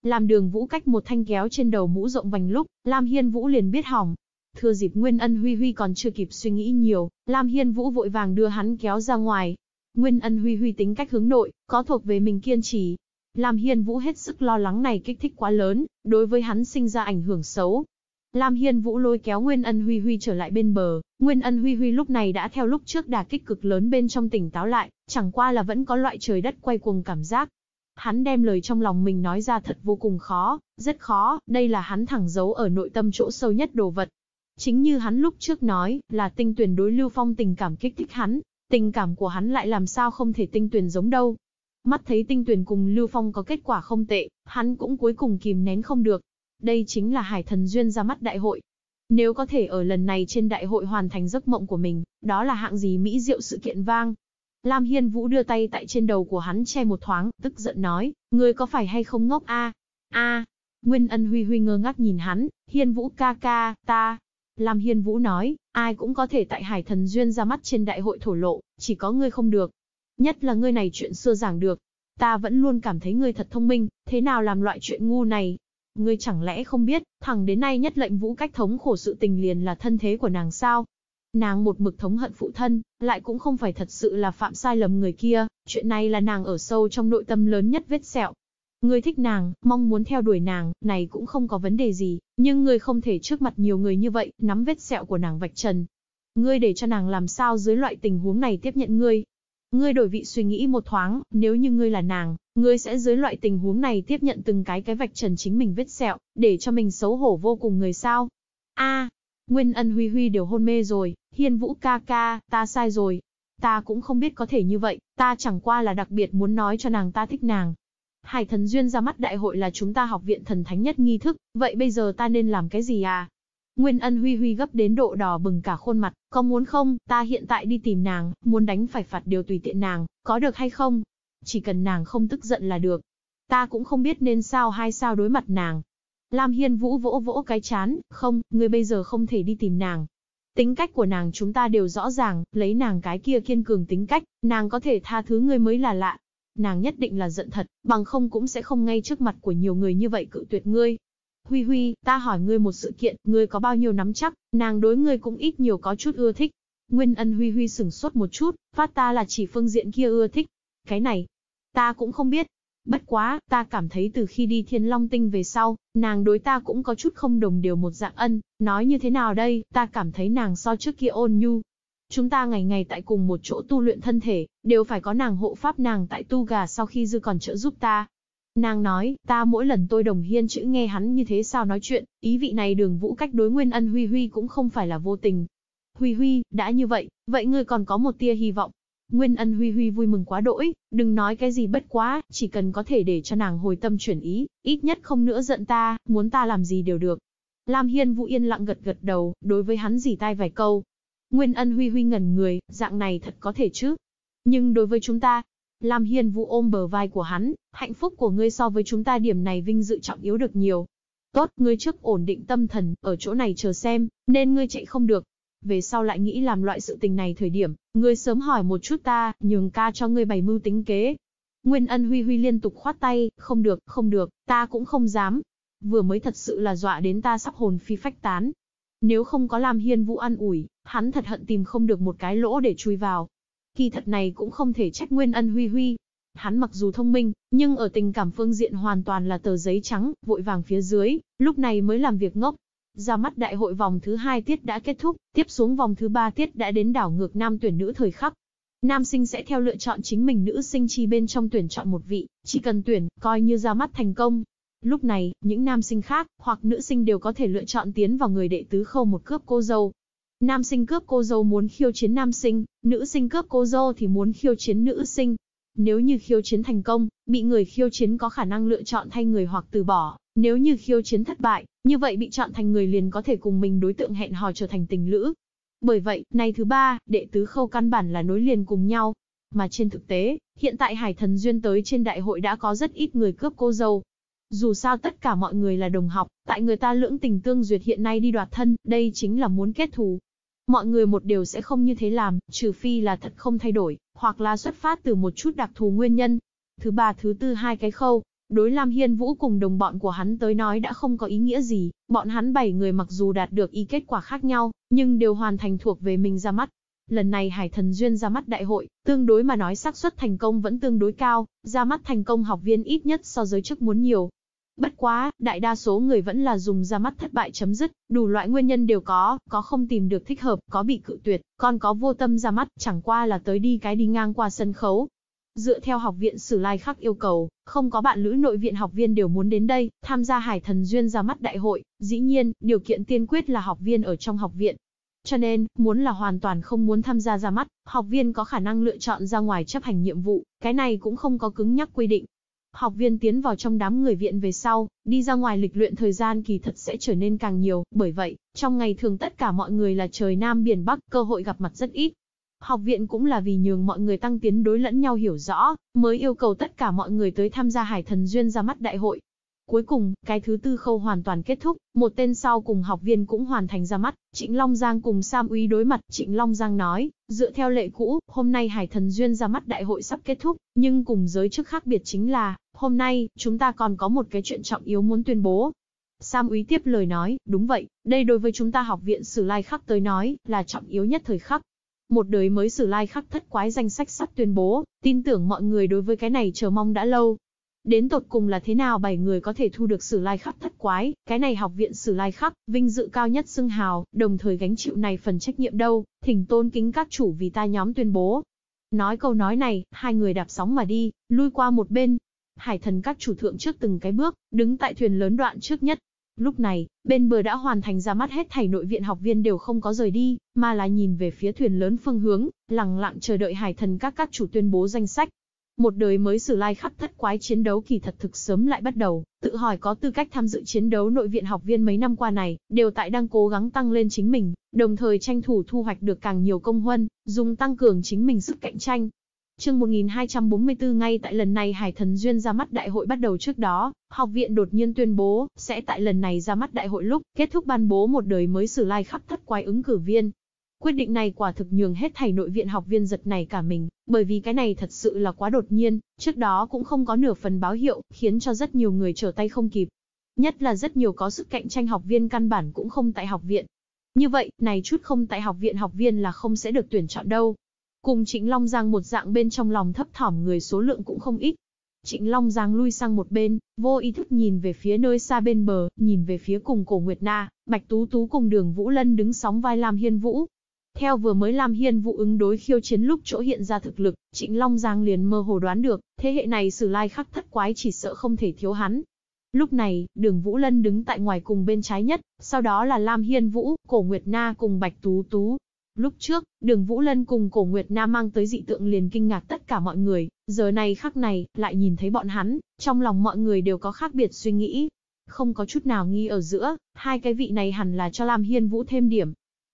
Làm đường vũ cách một thanh kéo trên đầu mũ rộng vành lúc, Lam Hiên Vũ liền biết hỏng, Thưa dịp Nguyên Ân Huy Huy còn chưa kịp suy nghĩ nhiều, Lam Hiên Vũ vội vàng đưa hắn kéo ra ngoài. Nguyên Ân Huy Huy tính cách hướng nội, có thuộc về mình kiên trì. Lam Hiên Vũ hết sức lo lắng này kích thích quá lớn, đối với hắn sinh ra ảnh hưởng xấu. Lam Hiên Vũ lôi kéo Nguyên Ân Huy Huy trở lại bên bờ, Nguyên Ân Huy Huy lúc này đã theo lúc trước đả kích cực lớn bên trong tỉnh táo lại, chẳng qua là vẫn có loại trời đất quay cuồng cảm giác. Hắn đem lời trong lòng mình nói ra thật vô cùng khó, rất khó, đây là hắn thẳng giấu ở nội tâm chỗ sâu nhất đồ vật, Chính như hắn lúc trước nói, là tinh tuyển đối Lưu Phong tình cảm kích thích hắn, tình cảm của hắn lại làm sao không thể tinh tuyển giống đâu. Mắt thấy tinh tuyển cùng Lưu Phong có kết quả không tệ, hắn cũng cuối cùng kìm nén không được. Đây chính là hải thần duyên ra mắt đại hội. Nếu có thể ở lần này trên đại hội hoàn thành giấc mộng của mình, đó là hạng gì mỹ diệu sự kiện vang. Lam Hiên Vũ đưa tay tại trên đầu của hắn che một thoáng, tức giận nói, ngươi có phải hay không ngốc a? a, Nguyên Ân Huy Huy ngơ ngác nhìn hắn, Hiên Vũ ca ca, ta, Lam Hiên Vũ nói, ai cũng có thể tại Hải Thần Duyên ra mắt trên đại hội thổ lộ, chỉ có ngươi không được. Nhất là ngươi này chuyện xưa giảng được. Ta vẫn luôn cảm thấy ngươi thật thông minh, thế nào làm loại chuyện ngu này. Ngươi chẳng lẽ không biết, thằng đến nay nhất lệnh vũ cách thống khổ sự tình liền là thân thế của nàng sao? Nàng một mực thống hận phụ thân, lại cũng không phải thật sự là phạm sai lầm người kia, chuyện này là nàng ở sâu trong nội tâm lớn nhất vết sẹo. Ngươi thích nàng, mong muốn theo đuổi nàng, này cũng không có vấn đề gì, nhưng người không thể trước mặt nhiều người như vậy, nắm vết sẹo của nàng vạch trần. Ngươi để cho nàng làm sao dưới loại tình huống này tiếp nhận ngươi. Ngươi đổi vị suy nghĩ một thoáng, nếu như ngươi là nàng, ngươi sẽ dưới loại tình huống này tiếp nhận từng cái cái vạch trần chính mình vết sẹo, để cho mình xấu hổ vô cùng người sao. A, Nguyên Ân Huy Huy đều hôn mê rồi, Hiên Vũ ca ca, ta sai rồi. Ta cũng không biết có thể như vậy, ta chẳng qua là đặc biệt muốn nói cho nàng ta thích nàng, Hải thần duyên ra mắt đại hội là chúng ta học viện thần thánh nhất nghi thức, vậy bây giờ ta nên làm cái gì à? Nguyên ân huy huy gấp đến độ đỏ bừng cả khuôn mặt, có muốn không, ta hiện tại đi tìm nàng, muốn đánh phải phạt điều tùy tiện nàng, có được hay không? Chỉ cần nàng không tức giận là được. Ta cũng không biết nên sao hay sao đối mặt nàng. Lam Hiên Vũ vỗ vỗ cái chán, không, ngươi bây giờ không thể đi tìm nàng. Tính cách của nàng chúng ta đều rõ ràng, lấy nàng cái kia kiên cường tính cách, nàng có thể tha thứ ngươi mới là lạ, nàng nhất định là giận thật, bằng không cũng sẽ không ngay trước mặt của nhiều người như vậy cự tuyệt ngươi. Huy Huy, ta hỏi ngươi một sự kiện, ngươi có bao nhiêu nắm chắc, nàng đối ngươi cũng ít nhiều có chút ưa thích. Nguyên ân Huy Huy sửng sốt một chút, phát ta là chỉ phương diện kia ưa thích. Cái này, ta cũng không biết. Bất quá, ta cảm thấy từ khi đi thiên long tinh về sau, nàng đối ta cũng có chút không đồng điều một dạng ân, nói như thế nào đây, ta cảm thấy nàng so trước kia ôn nhu, Chúng ta ngày ngày tại cùng một chỗ tu luyện thân thể, đều phải có nàng hộ pháp nàng tại tu gà sau khi dư còn trợ giúp ta. Nàng nói, ta mỗi lần tôi đồng hiên chữ nghe hắn như thế sao nói chuyện, ý vị này đường vũ cách đối nguyên ân Huy Huy cũng không phải là vô tình. Huy Huy, đã như vậy, vậy ngươi còn có một tia hy vọng. Nguyên ân Huy Huy vui mừng quá đỗi, đừng nói cái gì bất quá, chỉ cần có thể để cho nàng hồi tâm chuyển ý, ít nhất không nữa giận ta, muốn ta làm gì đều được. Lam Hiên Vũ yên lặng gật gật đầu, đối với hắn dì tai vài câu, Nguyên ân huy huy ngẩn người, dạng này thật có thể chứ. Nhưng đối với chúng ta, Lam hiền Vũ ôm bờ vai của hắn, hạnh phúc của ngươi so với chúng ta điểm này vinh dự trọng yếu được nhiều. Tốt, ngươi trước ổn định tâm thần, ở chỗ này chờ xem, nên ngươi chạy không được. Về sau lại nghĩ làm loại sự tình này thời điểm, ngươi sớm hỏi một chút ta, nhường ca cho ngươi bày mưu tính kế. Nguyên ân huy huy liên tục khoát tay, không được, không được, ta cũng không dám. Vừa mới thật sự là dọa đến ta sắp hồn phi phách tán, nếu không có Lam Hiên Vũ ăn ủi, hắn thật hận tìm không được một cái lỗ để chui vào. Kỳ thật này cũng không thể trách Nguyên Ân Huy Huy. Hắn mặc dù thông minh, nhưng ở tình cảm phương diện hoàn toàn là tờ giấy trắng, vội vàng phía dưới, lúc này mới làm việc ngốc. Ra mắt đại hội vòng thứ 2 tiết đã kết thúc, tiếp xuống vòng thứ 3 tiết đã đến đảo ngược nam tuyển nữ thời khắc. Nam sinh sẽ theo lựa chọn chính mình nữ sinh chi bên trong tuyển chọn một vị, chỉ cần tuyển, coi như ra mắt thành công, Lúc này, những nam sinh khác, hoặc nữ sinh đều có thể lựa chọn tiến vào người đệ tứ khâu một cướp cô dâu. Nam sinh cướp cô dâu muốn khiêu chiến nam sinh, nữ sinh cướp cô dâu thì muốn khiêu chiến nữ sinh. Nếu như khiêu chiến thành công, bị người khiêu chiến có khả năng lựa chọn thay người hoặc từ bỏ. Nếu như khiêu chiến thất bại, như vậy bị chọn thành người liền có thể cùng mình đối tượng hẹn hò trở thành tình lữ. Bởi vậy, này thứ ba, đệ tứ khâu căn bản là nối liền cùng nhau. Mà trên thực tế, hiện tại Hải Thần Duyên tới trên đại hội đã có rất ít người cướp cô dâu, dù sao tất cả mọi người là đồng học, tại người ta lưỡng tình tương duyệt hiện nay đi đoạt thân, đây chính là muốn kết thù. Mọi người một điều sẽ không như thế làm, trừ phi là thật không thay đổi, hoặc là xuất phát từ một chút đặc thù nguyên nhân. Thứ ba thứ tư hai cái khâu, đối Lam Hiên Vũ cùng đồng bọn của hắn tới nói đã không có ý nghĩa gì, bọn hắn bảy người mặc dù đạt được ý kết quả khác nhau, nhưng đều hoàn thành thuộc về mình ra mắt. Lần này Hải Thần Duyên ra mắt đại hội, tương đối mà nói xác suất thành công vẫn tương đối cao, ra mắt thành công học viên ít nhất so giới chức muốn nhiều, Bất quá, đại đa số người vẫn là dùng ra mắt thất bại chấm dứt, đủ loại nguyên nhân đều có, có không tìm được thích hợp, có bị cự tuyệt, còn có vô tâm ra mắt, chẳng qua là tới đi cái đi ngang qua sân khấu. Dựa theo học viện Sử Lai Khắc yêu cầu, không có bạn lữ nội viện học viên đều muốn đến đây, tham gia Hải Thần Duyên ra mắt đại hội, dĩ nhiên, điều kiện tiên quyết là học viên ở trong học viện. Cho nên, muốn là hoàn toàn không muốn tham gia ra mắt, học viên có khả năng lựa chọn ra ngoài chấp hành nhiệm vụ, cái này cũng không có cứng nhắc quy định, học viên tiến vào trong đám người viện về sau, đi ra ngoài lịch luyện thời gian kỳ thật sẽ trở nên càng nhiều, bởi vậy, trong ngày thường tất cả mọi người là trời Nam biển Bắc, cơ hội gặp mặt rất ít. Học viện cũng là vì nhường mọi người tăng tiến đối lẫn nhau hiểu rõ, mới yêu cầu tất cả mọi người tới tham gia Hải Thần Duyên ra mắt đại hội, Cuối cùng, cái thứ tư khâu hoàn toàn kết thúc, một tên sau cùng học viên cũng hoàn thành ra mắt, Trịnh Long Giang cùng Sam Uy đối mặt, Trịnh Long Giang nói, dựa theo lệ cũ, hôm nay Hải Thần Duyên ra mắt đại hội sắp kết thúc, nhưng cùng giới chức khác biệt chính là, hôm nay, chúng ta còn có một cái chuyện trọng yếu muốn tuyên bố. Sam Uy tiếp lời nói, đúng vậy, đây đối với chúng ta học viện Sử Lai Khắc tới nói, là trọng yếu nhất thời khắc. Một đời mới Sử Lai Khắc thất quái danh sách sắp tuyên bố, tin tưởng mọi người đối với cái này chờ mong đã lâu, đến tột cùng là thế nào bảy người có thể thu được sử lai khắc thất quái, cái này học viện sử lai khắc, vinh dự cao nhất xưng hào, đồng thời gánh chịu này phần trách nhiệm đâu, thỉnh tôn kính các chủ vì ta nhóm tuyên bố. Nói câu nói này, hai người đạp sóng mà đi, lui qua một bên. Hải thần các chủ thượng trước từng cái bước, đứng tại thuyền lớn đoạn trước nhất. Lúc này, bên bờ đã hoàn thành ra mắt hết thảy nội viện học viên đều không có rời đi, mà là nhìn về phía thuyền lớn phương hướng, lặng lặng chờ đợi hải thần các các chủ tuyên bố danh sách. Một đời mới sử lai khắp thất quái chiến đấu kỳ thật thực sớm lại bắt đầu, tự hỏi có tư cách tham dự chiến đấu nội viện học viên mấy năm qua này, đều tại đang cố gắng tăng lên chính mình, đồng thời tranh thủ thu hoạch được càng nhiều công huân, dùng tăng cường chính mình sức cạnh tranh. Chương 1244 ngay tại lần này Hải Thần Duyên ra mắt đại hội bắt đầu trước đó, học viện đột nhiên tuyên bố, sẽ tại lần này ra mắt đại hội lúc, kết thúc ban bố một đời mới sử lai khắp thất quái ứng cử viên, Quyết định này quả thực nhường hết thầy nội viện học viên giật này cả mình, bởi vì cái này thật sự là quá đột nhiên, trước đó cũng không có nửa phần báo hiệu, khiến cho rất nhiều người trở tay không kịp. Nhất là rất nhiều có sức cạnh tranh học viên căn bản cũng không tại học viện. Như vậy, này chút không tại học viện học viên là không sẽ được tuyển chọn đâu. Cùng Trịnh Long Giang một dạng bên trong lòng thấp thỏm người số lượng cũng không ít. Trịnh Long Giang lui sang một bên, vô ý thức nhìn về phía nơi xa bên bờ, nhìn về phía cùng cổ Nguyệt Na, Bạch Tú Tú cùng đường Vũ Lân đứng sóng vai làm Hiên Vũ, theo vừa mới Lam Hiên vụ ứng đối khiêu chiến lúc chỗ hiện ra thực lực, Trịnh Long Giang liền mơ hồ đoán được, thế hệ này sử lai khắc thất quái chỉ sợ không thể thiếu hắn. Lúc này, đường Vũ Lân đứng tại ngoài cùng bên trái nhất, sau đó là Lam Hiên Vũ, Cổ Nguyệt Na cùng Bạch Tú Tú. Lúc trước, đường Vũ Lân cùng Cổ Nguyệt Na mang tới dị tượng liền kinh ngạc tất cả mọi người, giờ này khắc này, lại nhìn thấy bọn hắn, trong lòng mọi người đều có khác biệt suy nghĩ. Không có chút nào nghi ở giữa, hai cái vị này hẳn là cho Lam Hiên Vũ thêm điểm,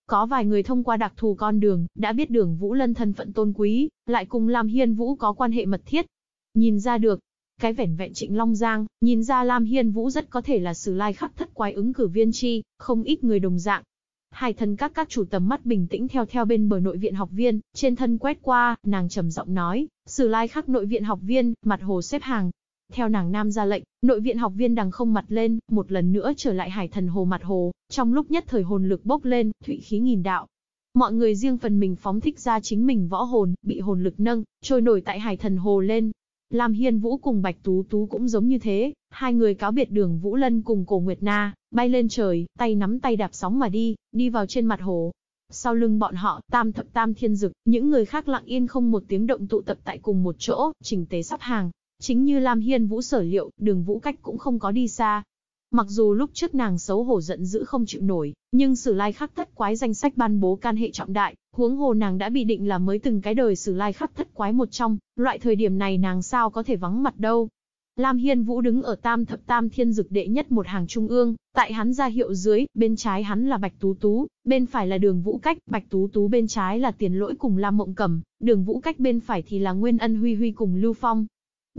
có vài người thông qua đặc thù con đường, đã biết đường Vũ Lân thân phận tôn quý, lại cùng Lam Hiên Vũ có quan hệ mật thiết. Nhìn ra được, cái vẻn vẹn trịnh Long Giang, nhìn ra Lam Hiên Vũ rất có thể là sử lai khắc thất quái ứng cử viên chi, không ít người đồng dạng. Hai thân các các chủ tầm mắt bình tĩnh theo theo bên bờ nội viện học viên, trên thân quét qua, nàng trầm giọng nói, sử lai khắc nội viện học viên, mặt hồ xếp hàng, theo nàng nam ra lệnh, nội viện học viên đằng không mặt lên, một lần nữa trở lại hải thần hồ mặt hồ, trong lúc nhất thời hồn lực bốc lên, thụy khí nghìn đạo. Mọi người riêng phần mình phóng thích ra chính mình võ hồn, bị hồn lực nâng, trôi nổi tại hải thần hồ lên. Lam Hiên Vũ cùng Bạch Tú Tú cũng giống như thế, hai người cáo biệt đường Vũ Lân cùng Cổ Nguyệt Na, bay lên trời, tay nắm tay đạp sóng mà đi, đi vào trên mặt hồ, sau lưng bọn họ, tam thập tam thiên dực, những người khác lặng yên không một tiếng động tụ tập tại cùng một chỗ, chỉnh tế sắp hàng, Chính như Lam Hiên Vũ sở liệu, đường Vũ Cách cũng không có đi xa. Mặc dù lúc trước nàng xấu hổ giận dữ không chịu nổi, nhưng Sử Lai Khắc Thất Quái danh sách ban bố can hệ trọng đại, huống hồ nàng đã bị định là mới từng cái đời Sử Lai Khắc Thất Quái một trong, loại thời điểm này nàng sao có thể vắng mặt đâu. Lam Hiên Vũ đứng ở tam thập tam thiên dực đệ nhất một hàng trung ương, tại hắn ra hiệu dưới, bên trái hắn là Bạch Tú Tú, bên phải là đường Vũ Cách, Bạch Tú Tú bên trái là Tiền Lỗi cùng Lam Mộng Cầm, đường Vũ Cách bên phải thì là Nguyên Ân Huy Huy cùng Lưu Phong,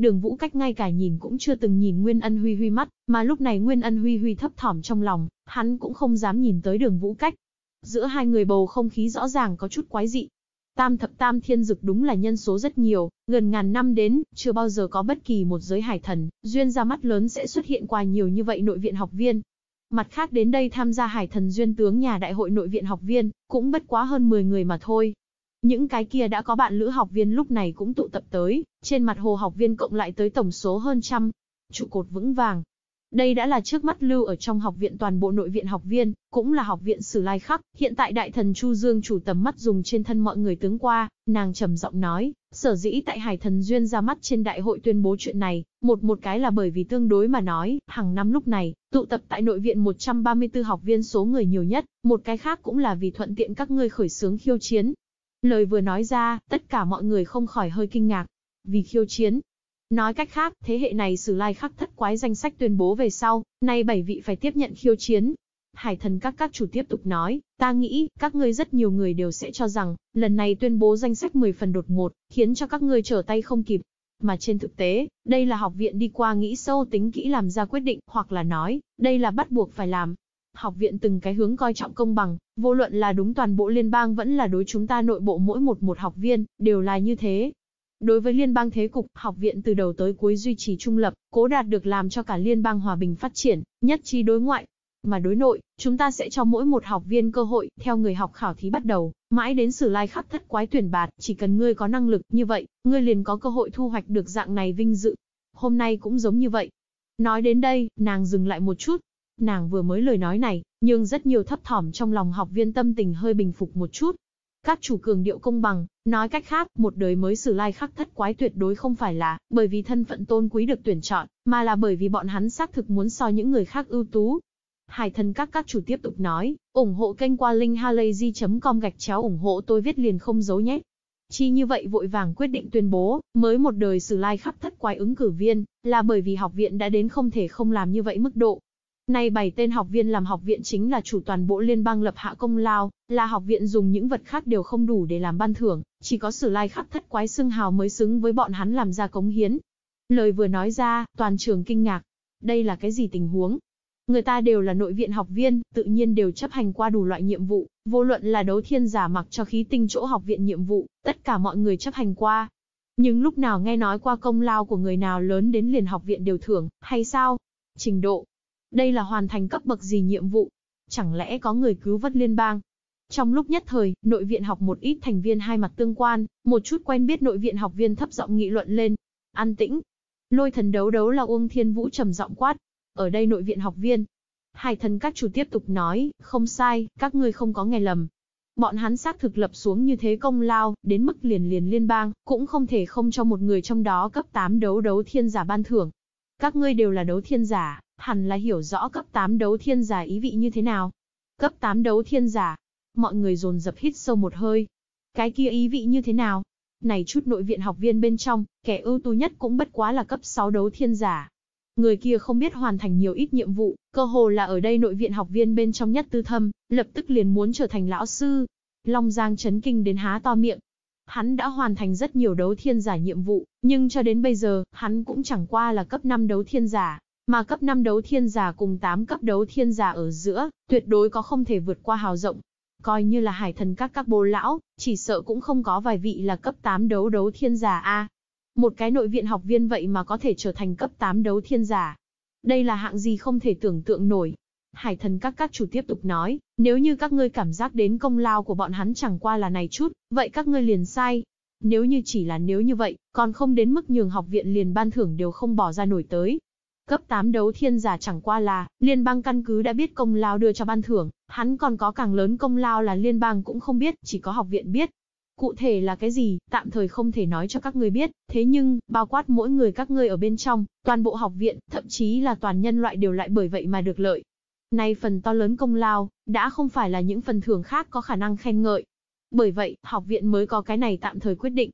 Đường Vũ Cách ngay cả nhìn cũng chưa từng nhìn Nguyên Ân Huy Huy mắt, mà lúc này Nguyên Ân Huy Huy thấp thỏm trong lòng, hắn cũng không dám nhìn tới Đường Vũ Cách. Giữa hai người bầu không khí rõ ràng có chút quái dị. Tam thập tam thiên dực đúng là nhân số rất nhiều, gần ngàn năm đến, chưa bao giờ có bất kỳ một giới hải thần, duyên ra mắt lớn sẽ xuất hiện qua nhiều như vậy nội viện học viên. Mặt khác đến đây tham gia hải thần duyên tướng nhà đại hội nội viện học viên, cũng bất quá hơn 10 người mà thôi, những cái kia đã có bạn lữ học viên lúc này cũng tụ tập tới, trên mặt hồ học viên cộng lại tới tổng số hơn trăm, trụ cột vững vàng. Đây đã là trước mắt lưu ở trong học viện toàn bộ nội viện học viên, cũng là học viện Sử Lai Khắc, hiện tại đại thần Chu Dương chủ tầm mắt dùng trên thân mọi người tướng qua, nàng trầm giọng nói, sở dĩ tại Hải Thần Duyên ra mắt trên đại hội tuyên bố chuyện này, một một cái là bởi vì tương đối mà nói, hàng năm lúc này, tụ tập tại nội viện 134 học viên số người nhiều nhất, một cái khác cũng là vì thuận tiện các ngươi khởi xướng khiêu chiến, Lời vừa nói ra, tất cả mọi người không khỏi hơi kinh ngạc. Vì khiêu chiến. Nói cách khác, thế hệ này sử lai khắc thất quái danh sách tuyên bố về sau, nay bảy vị phải tiếp nhận khiêu chiến. Hải thần các các chủ tiếp tục nói, ta nghĩ, các ngươi rất nhiều người đều sẽ cho rằng, lần này tuyên bố danh sách 10 phần đột một, khiến cho các ngươi trở tay không kịp. Mà trên thực tế, đây là học viện đi qua nghĩ sâu tính kỹ làm ra quyết định, hoặc là nói, đây là bắt buộc phải làm, học viện từng cái hướng coi trọng công bằng, vô luận là đúng toàn bộ liên bang vẫn là đối chúng ta nội bộ mỗi một một học viên, đều là như thế. Đối với liên bang thế cục, học viện từ đầu tới cuối duy trì trung lập, cố đạt được làm cho cả liên bang hòa bình phát triển, nhất trí đối ngoại. Mà đối nội, chúng ta sẽ cho mỗi một học viên cơ hội, theo người học khảo thí bắt đầu, mãi đến sử lai khắc thất quái tuyển bạt, chỉ cần ngươi có năng lực như vậy, ngươi liền có cơ hội thu hoạch được dạng này vinh dự. Hôm nay cũng giống như vậy. Nói đến đây, nàng dừng lại một chút, Nàng vừa mới lời nói này, nhưng rất nhiều thấp thỏm trong lòng học viên tâm tình hơi bình phục một chút. Các chủ cường điệu công bằng, nói cách khác, một đời mới sử lai khắc thất quái tuyệt đối không phải là bởi vì thân phận tôn quý được tuyển chọn, mà là bởi vì bọn hắn xác thực muốn so những người khác ưu tú. Hải thân các các chủ tiếp tục nói, ủng hộ kênh qua linkhalazy.com gạch chéo ủng hộ tôi viết liền không giấu nhé. Chi như vậy vội vàng quyết định tuyên bố, mới một đời sử lai khắc thất quái ứng cử viên, là bởi vì học viện đã đến không thể không làm như vậy mức độ. Nay bảy tên học viên làm học viện chính là chủ toàn bộ liên bang lập hạ công lao, là học viện dùng những vật khác đều không đủ để làm ban thưởng, chỉ có sử lai khắc thất quái xưng hào mới xứng với bọn hắn làm ra cống hiến. Lời vừa nói ra, toàn trường kinh ngạc. Đây là cái gì tình huống? Người ta đều là nội viện học viên, tự nhiên đều chấp hành qua đủ loại nhiệm vụ, vô luận là đấu thiên giả mặc cho khí tinh chỗ học viện nhiệm vụ, tất cả mọi người chấp hành qua. Nhưng lúc nào nghe nói qua công lao của người nào lớn đến liền học viện đều thưởng, hay sao? Trình độ, đây là hoàn thành cấp bậc gì nhiệm vụ? Chẳng lẽ có người cứu vớt liên bang? Trong lúc nhất thời, nội viện học một ít thành viên hai mặt tương quan, một chút quen biết nội viện học viên thấp giọng nghị luận lên. An tĩnh. Lôi thần đấu đấu là Uông Thiên Vũ trầm giọng quát. Ở đây nội viện học viên. Hai thần các chủ tiếp tục nói, không sai, các ngươi không có nghe lầm. Bọn hắn xác thực lập xuống như thế công lao, đến mức liền liền liên bang, cũng không thể không cho một người trong đó cấp 8 đấu đấu thiên giả ban thưởng. Các ngươi đều là đấu thiên giả, hẳn là hiểu rõ cấp 8 đấu thiên giả ý vị như thế nào. Cấp 8 đấu thiên giả, mọi người dồn dập hít sâu một hơi. Cái kia ý vị như thế nào? Này chút nội viện học viên bên trong, kẻ ưu tú nhất cũng bất quá là cấp 6 đấu thiên giả. Người kia không biết hoàn thành nhiều ít nhiệm vụ, cơ hồ là ở đây nội viện học viên bên trong nhất tư thâm, lập tức liền muốn trở thành lão sư. Long Giang chấn kinh đến há to miệng. Hắn đã hoàn thành rất nhiều đấu thiên giả nhiệm vụ, nhưng cho đến bây giờ, hắn cũng chẳng qua là cấp 5 đấu thiên giả. Mà cấp 5 đấu thiên giả cùng 8 cấp đấu thiên giả ở giữa, tuyệt đối có không thể vượt qua hào rộng. Coi như là hải thần các các bố lão, chỉ sợ cũng không có vài vị là cấp 8 đấu đấu thiên giả a. một cái nội viện học viên vậy mà có thể trở thành cấp 8 đấu thiên giả. Đây là hạng gì không thể tưởng tượng nổi. Hải thần các các chủ tiếp tục nói, nếu như các ngươi cảm giác đến công lao của bọn hắn chẳng qua là này chút, vậy các ngươi liền sai. Nếu như chỉ là nếu như vậy, còn không đến mức nhường học viện liền ban thưởng đều không bỏ ra nổi tới, Cấp 8 đấu thiên giả chẳng qua là, liên bang căn cứ đã biết công lao đưa cho ban thưởng, hắn còn có càng lớn công lao là liên bang cũng không biết, chỉ có học viện biết. Cụ thể là cái gì, tạm thời không thể nói cho các người biết, thế nhưng, bao quát mỗi người các ngươi ở bên trong, toàn bộ học viện, thậm chí là toàn nhân loại đều lại bởi vậy mà được lợi. Nay phần to lớn công lao, đã không phải là những phần thưởng khác có khả năng khen ngợi. Bởi vậy, học viện mới có cái này tạm thời quyết định,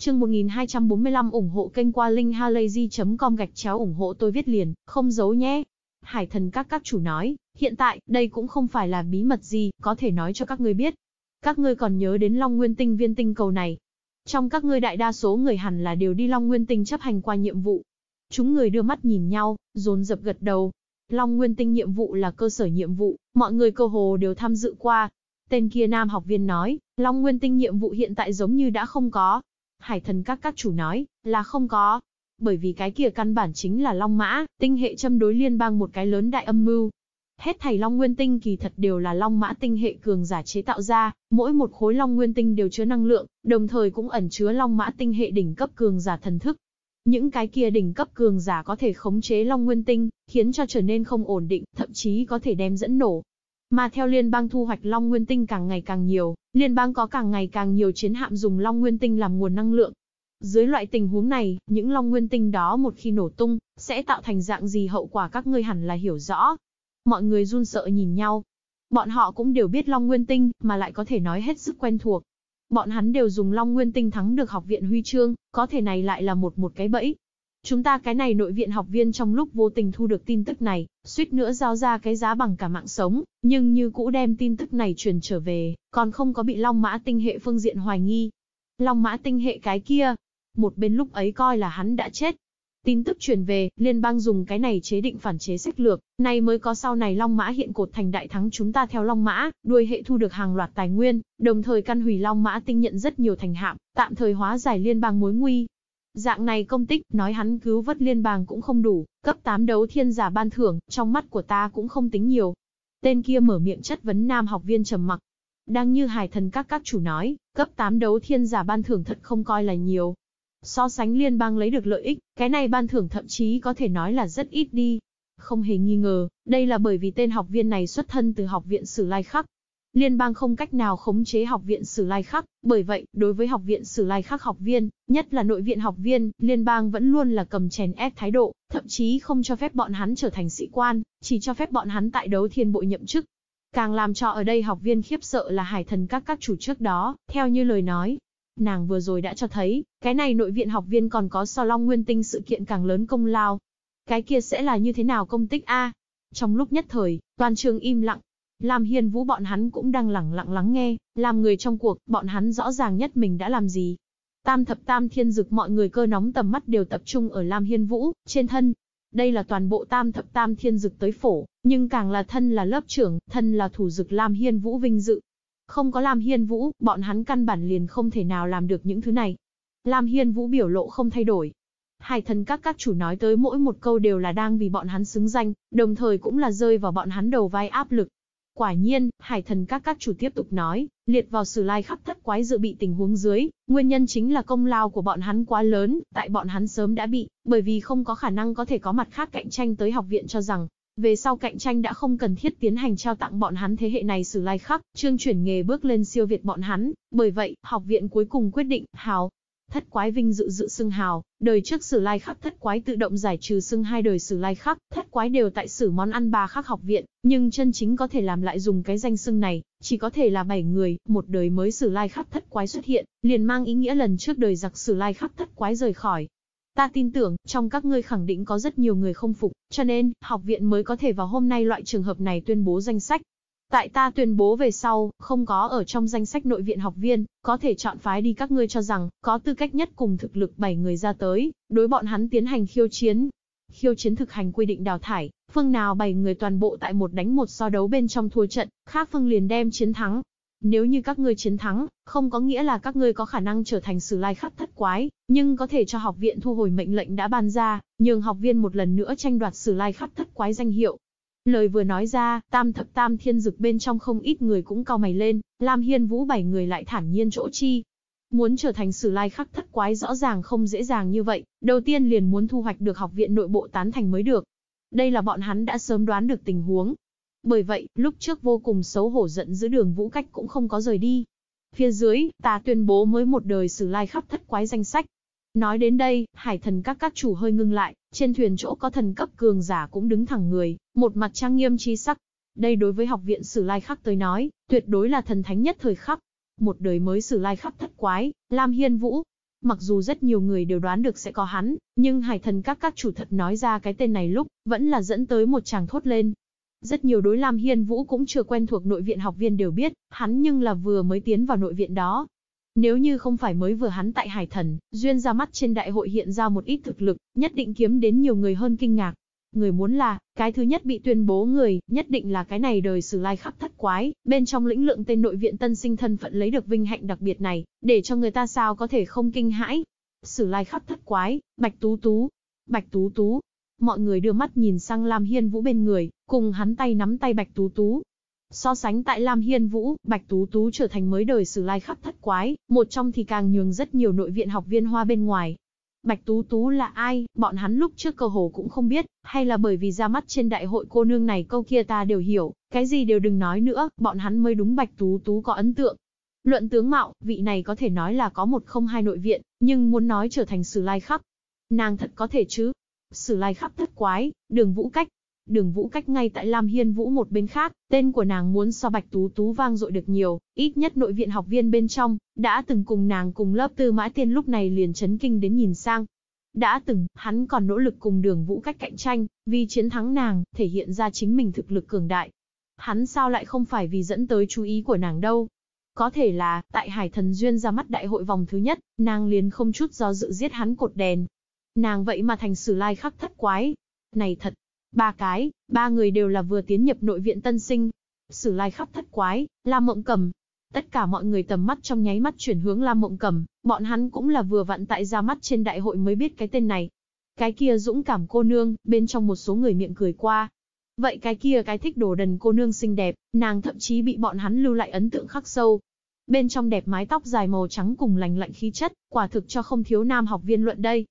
Chương 1245 ủng hộ kênh qua linkhalazy.com gạch chéo ủng hộ tôi viết liền, không giấu nhé. Hải thần các các chủ nói, hiện tại, đây cũng không phải là bí mật gì, có thể nói cho các ngươi biết. Các ngươi còn nhớ đến Long Nguyên Tinh viên tinh cầu này. Trong các ngươi đại đa số người hẳn là đều đi Long Nguyên Tinh chấp hành qua nhiệm vụ. Chúng người đưa mắt nhìn nhau, dồn dập gật đầu. Long Nguyên Tinh nhiệm vụ là cơ sở nhiệm vụ, mọi người cơ hồ đều tham dự qua. Tên kia nam học viên nói, Long Nguyên Tinh nhiệm vụ hiện tại giống như đã không có, Hải thần các các chủ nói, là không có. Bởi vì cái kia căn bản chính là Long Mã, tinh hệ châm đối liên bang một cái lớn đại âm mưu. Hết thảy Long Nguyên Tinh kỳ thật đều là Long Mã tinh hệ cường giả chế tạo ra, mỗi một khối Long Nguyên Tinh đều chứa năng lượng, đồng thời cũng ẩn chứa Long Mã tinh hệ đỉnh cấp cường giả thần thức. Những cái kia đỉnh cấp cường giả có thể khống chế Long Nguyên Tinh, khiến cho trở nên không ổn định, thậm chí có thể đem dẫn nổ, mà theo liên bang thu hoạch Long Nguyên Tinh càng ngày càng nhiều, liên bang có càng ngày càng nhiều chiến hạm dùng Long Nguyên Tinh làm nguồn năng lượng. Dưới loại tình huống này, những Long Nguyên Tinh đó một khi nổ tung, sẽ tạo thành dạng gì hậu quả các ngươi hẳn là hiểu rõ. Mọi người run sợ nhìn nhau. Bọn họ cũng đều biết Long Nguyên Tinh, mà lại có thể nói hết sức quen thuộc. Bọn hắn đều dùng Long Nguyên Tinh thắng được học viện huy chương, có thể này lại là một một cái bẫy, Chúng ta cái này nội viện học viên trong lúc vô tình thu được tin tức này, suýt nữa giao ra cái giá bằng cả mạng sống, nhưng như cũ đem tin tức này truyền trở về, còn không có bị Long Mã Tinh Hệ phương diện hoài nghi. Long Mã Tinh Hệ cái kia, một bên lúc ấy coi là hắn đã chết. Tin tức truyền về, liên bang dùng cái này chế định phản chế sách lược, này mới có sau này Long Mã hiện cột thành đại thắng chúng ta theo Long Mã, đuôi hệ thu được hàng loạt tài nguyên, đồng thời căn hủy Long Mã tinh nhận rất nhiều thành hạm, tạm thời hóa giải liên bang mối nguy, Dạng này công tích, nói hắn cứu vớt liên bang cũng không đủ, cấp 8 đấu thiên giả ban thưởng, trong mắt của ta cũng không tính nhiều. Tên kia mở miệng chất vấn nam học viên trầm mặc. Đang như hải thần các các chủ nói, cấp 8 đấu thiên giả ban thưởng thật không coi là nhiều. So sánh liên bang lấy được lợi ích, cái này ban thưởng thậm chí có thể nói là rất ít đi. Không hề nghi ngờ, đây là bởi vì tên học viên này xuất thân từ học viện Sử Lai Khắc, Liên bang không cách nào khống chế học viện Sử Lai Khắc, bởi vậy, đối với học viện Sử Lai Khắc học viên, nhất là nội viện học viên, liên bang vẫn luôn là cầm chèn ép thái độ, thậm chí không cho phép bọn hắn trở thành sĩ quan, chỉ cho phép bọn hắn tại đấu thiên bộ nhậm chức. Càng làm cho ở đây học viên khiếp sợ là hải thần các các chủ trước đó, theo như lời nói, nàng vừa rồi đã cho thấy, cái này nội viện học viên còn có so long nguyên tinh sự kiện càng lớn công lao. Cái kia sẽ là như thế nào công tích A? Trong lúc nhất thời, toàn trường im lặng, Lam Hiên Vũ bọn hắn cũng đang lẳng lặng lắng nghe, làm người trong cuộc, bọn hắn rõ ràng nhất mình đã làm gì. Tam thập tam thiên dực mọi người cơ nóng tầm mắt đều tập trung ở Lam Hiên Vũ, trên thân. Đây là toàn bộ tam thập tam thiên dực tới phổ, nhưng càng là thân là lớp trưởng, thân là thủ dực Lam Hiên Vũ vinh dự. Không có Lam Hiên Vũ, bọn hắn căn bản liền không thể nào làm được những thứ này. Lam Hiên Vũ biểu lộ không thay đổi. Hai thân các các chủ nói tới mỗi một câu đều là đang vì bọn hắn xứng danh, đồng thời cũng là rơi vào bọn hắn đầu vai áp lực. Quả nhiên, hải thần các các chủ tiếp tục nói, liệt vào sử lai khắc thất quái dự bị tình huống dưới, nguyên nhân chính là công lao của bọn hắn quá lớn, tại bọn hắn sớm đã bị, bởi vì không có khả năng có thể có mặt khác cạnh tranh tới học viện cho rằng, về sau cạnh tranh đã không cần thiết tiến hành trao tặng bọn hắn thế hệ này sử lai khắc, chương chuyển nghề bước lên siêu việt bọn hắn, bởi vậy, học viện cuối cùng quyết định, hào, Thất quái vinh dự dự xưng hào, đời trước sử lai khắc thất quái tự động giải trừ xưng hai đời sử lai khắc, thất quái đều tại sử món ăn ba khắc học viện, nhưng chân chính có thể làm lại dùng cái danh xưng này, chỉ có thể là bảy người, một đời mới sử lai khắc thất quái xuất hiện, liền mang ý nghĩa lần trước đời giặc sử lai khắc thất quái rời khỏi, Ta tin tưởng, trong các ngươi khẳng định có rất nhiều người không phục, cho nên, học viện mới có thể vào hôm nay loại trường hợp này tuyên bố danh sách, Tại ta tuyên bố về sau, không có ở trong danh sách nội viện học viên, có thể chọn phái đi các ngươi cho rằng, có tư cách nhất cùng thực lực 7 người ra tới, đối bọn hắn tiến hành khiêu chiến. Khiêu chiến thực hành quy định đào thải, phương nào 7 người toàn bộ tại một đánh một so đấu bên trong thua trận, khác phương liền đem chiến thắng. Nếu như các ngươi chiến thắng, không có nghĩa là các ngươi có khả năng trở thành sử lai khắc thất quái, nhưng có thể cho học viện thu hồi mệnh lệnh đã ban ra, nhường học viên một lần nữa tranh đoạt sử lai khắc thất quái danh hiệu, Lời vừa nói ra, tam thập tam thiên dực bên trong không ít người cũng cao mày lên, Lam Hiên Vũ bảy người lại thản nhiên chỗ chi. Muốn trở thành sử lai khắc thất quái rõ ràng không dễ dàng như vậy, đầu tiên liền muốn thu hoạch được học viện nội bộ tán thành mới được. Đây là bọn hắn đã sớm đoán được tình huống. Bởi vậy, lúc trước vô cùng xấu hổ giận giữ đường vũ cách cũng không có rời đi. Phía dưới, ta tuyên bố mới một đời sử lai khắc thất quái danh sách. Nói đến đây, hải thần các các chủ hơi ngưng lại, trên thuyền chỗ có thần cấp cường giả cũng đứng thẳng người, một mặt trang nghiêm chi sắc, đây đối với học viện Sử Lai Khắc tới nói, tuyệt đối là thần thánh nhất thời khắc. Một đời mới Sử Lai Khắc thất quái, Lam Hiên Vũ. Mặc dù rất nhiều người đều đoán được sẽ có hắn, nhưng hải thần các các chủ thật nói ra cái tên này lúc, vẫn là dẫn tới một chàng thốt lên. Rất nhiều đối Lam Hiên Vũ cũng chưa quen thuộc nội viện học viên đều biết, hắn nhưng là vừa mới tiến vào nội viện đó. Nếu như không phải mới vừa hắn tại hải thần, duyên ra mắt trên đại hội hiện ra một ít thực lực, nhất định kiếm đến nhiều người hơn kinh ngạc. Người muốn là, cái thứ nhất bị tuyên bố người, nhất định là cái này đời sử lai khắc thất quái, bên trong lĩnh lượng tên nội viện tân sinh thân phận lấy được vinh hạnh đặc biệt này, để cho người ta sao có thể không kinh hãi. Sử lai khắc thất quái, bạch tú tú, bạch tú tú. Mọi người đưa mắt nhìn sang Lam Hiên Vũ bên người, cùng hắn tay nắm tay bạch tú tú, So sánh tại Lam Hiên Vũ, Bạch Tú Tú trở thành mới đời sử lai khắp thất quái, một trong thì càng nhường rất nhiều nội viện học viên hoa bên ngoài, Bạch Tú Tú là ai, bọn hắn lúc trước cơ hồ cũng không biết, hay là bởi vì ra mắt trên đại hội cô nương này câu kia ta đều hiểu, cái gì đều đừng nói nữa, bọn hắn mới đúng Bạch Tú Tú có ấn tượng. Luận tướng mạo, vị này có thể nói là có một không hai nội viện, nhưng muốn nói trở thành sử lai khắc. Nàng thật có thể chứ. Sử lai khắc thất quái, đường vũ cách, Đường Vũ cách ngay tại Lam Hiên Vũ một bên khác, tên của nàng muốn so Bạch Tú Tú vang dội được nhiều, ít nhất nội viện học viên bên trong, đã từng cùng nàng cùng lớp tư mã tiên lúc này liền chấn kinh đến nhìn sang. Đã từng, hắn còn nỗ lực cùng đường Vũ cách cạnh tranh, vì chiến thắng nàng, thể hiện ra chính mình thực lực cường đại. Hắn sao lại không phải vì dẫn tới chú ý của nàng đâu, có thể là, tại Hải Thần Duyên ra mắt đại hội vòng thứ nhất, nàng liền không chút do dự giết hắn cột đèn. Nàng vậy mà thành sử lai khắc thất quái. Này thật, Ba cái, ba người đều là vừa tiến nhập nội viện tân sinh. Sử lai khắp thất quái, la mộng cầm. Tất cả mọi người tầm mắt trong nháy mắt chuyển hướng la mộng cầm, bọn hắn cũng là vừa vặn tại ra mắt trên đại hội mới biết cái tên này. Cái kia dũng cảm cô nương, bên trong một số người miệng cười qua. Vậy cái kia cái thích đồ đần cô nương xinh đẹp, nàng thậm chí bị bọn hắn lưu lại ấn tượng khắc sâu, bên trong đẹp mái tóc dài màu trắng cùng lành lạnh khí chất, quả thực cho không thiếu nam học viên luận đây.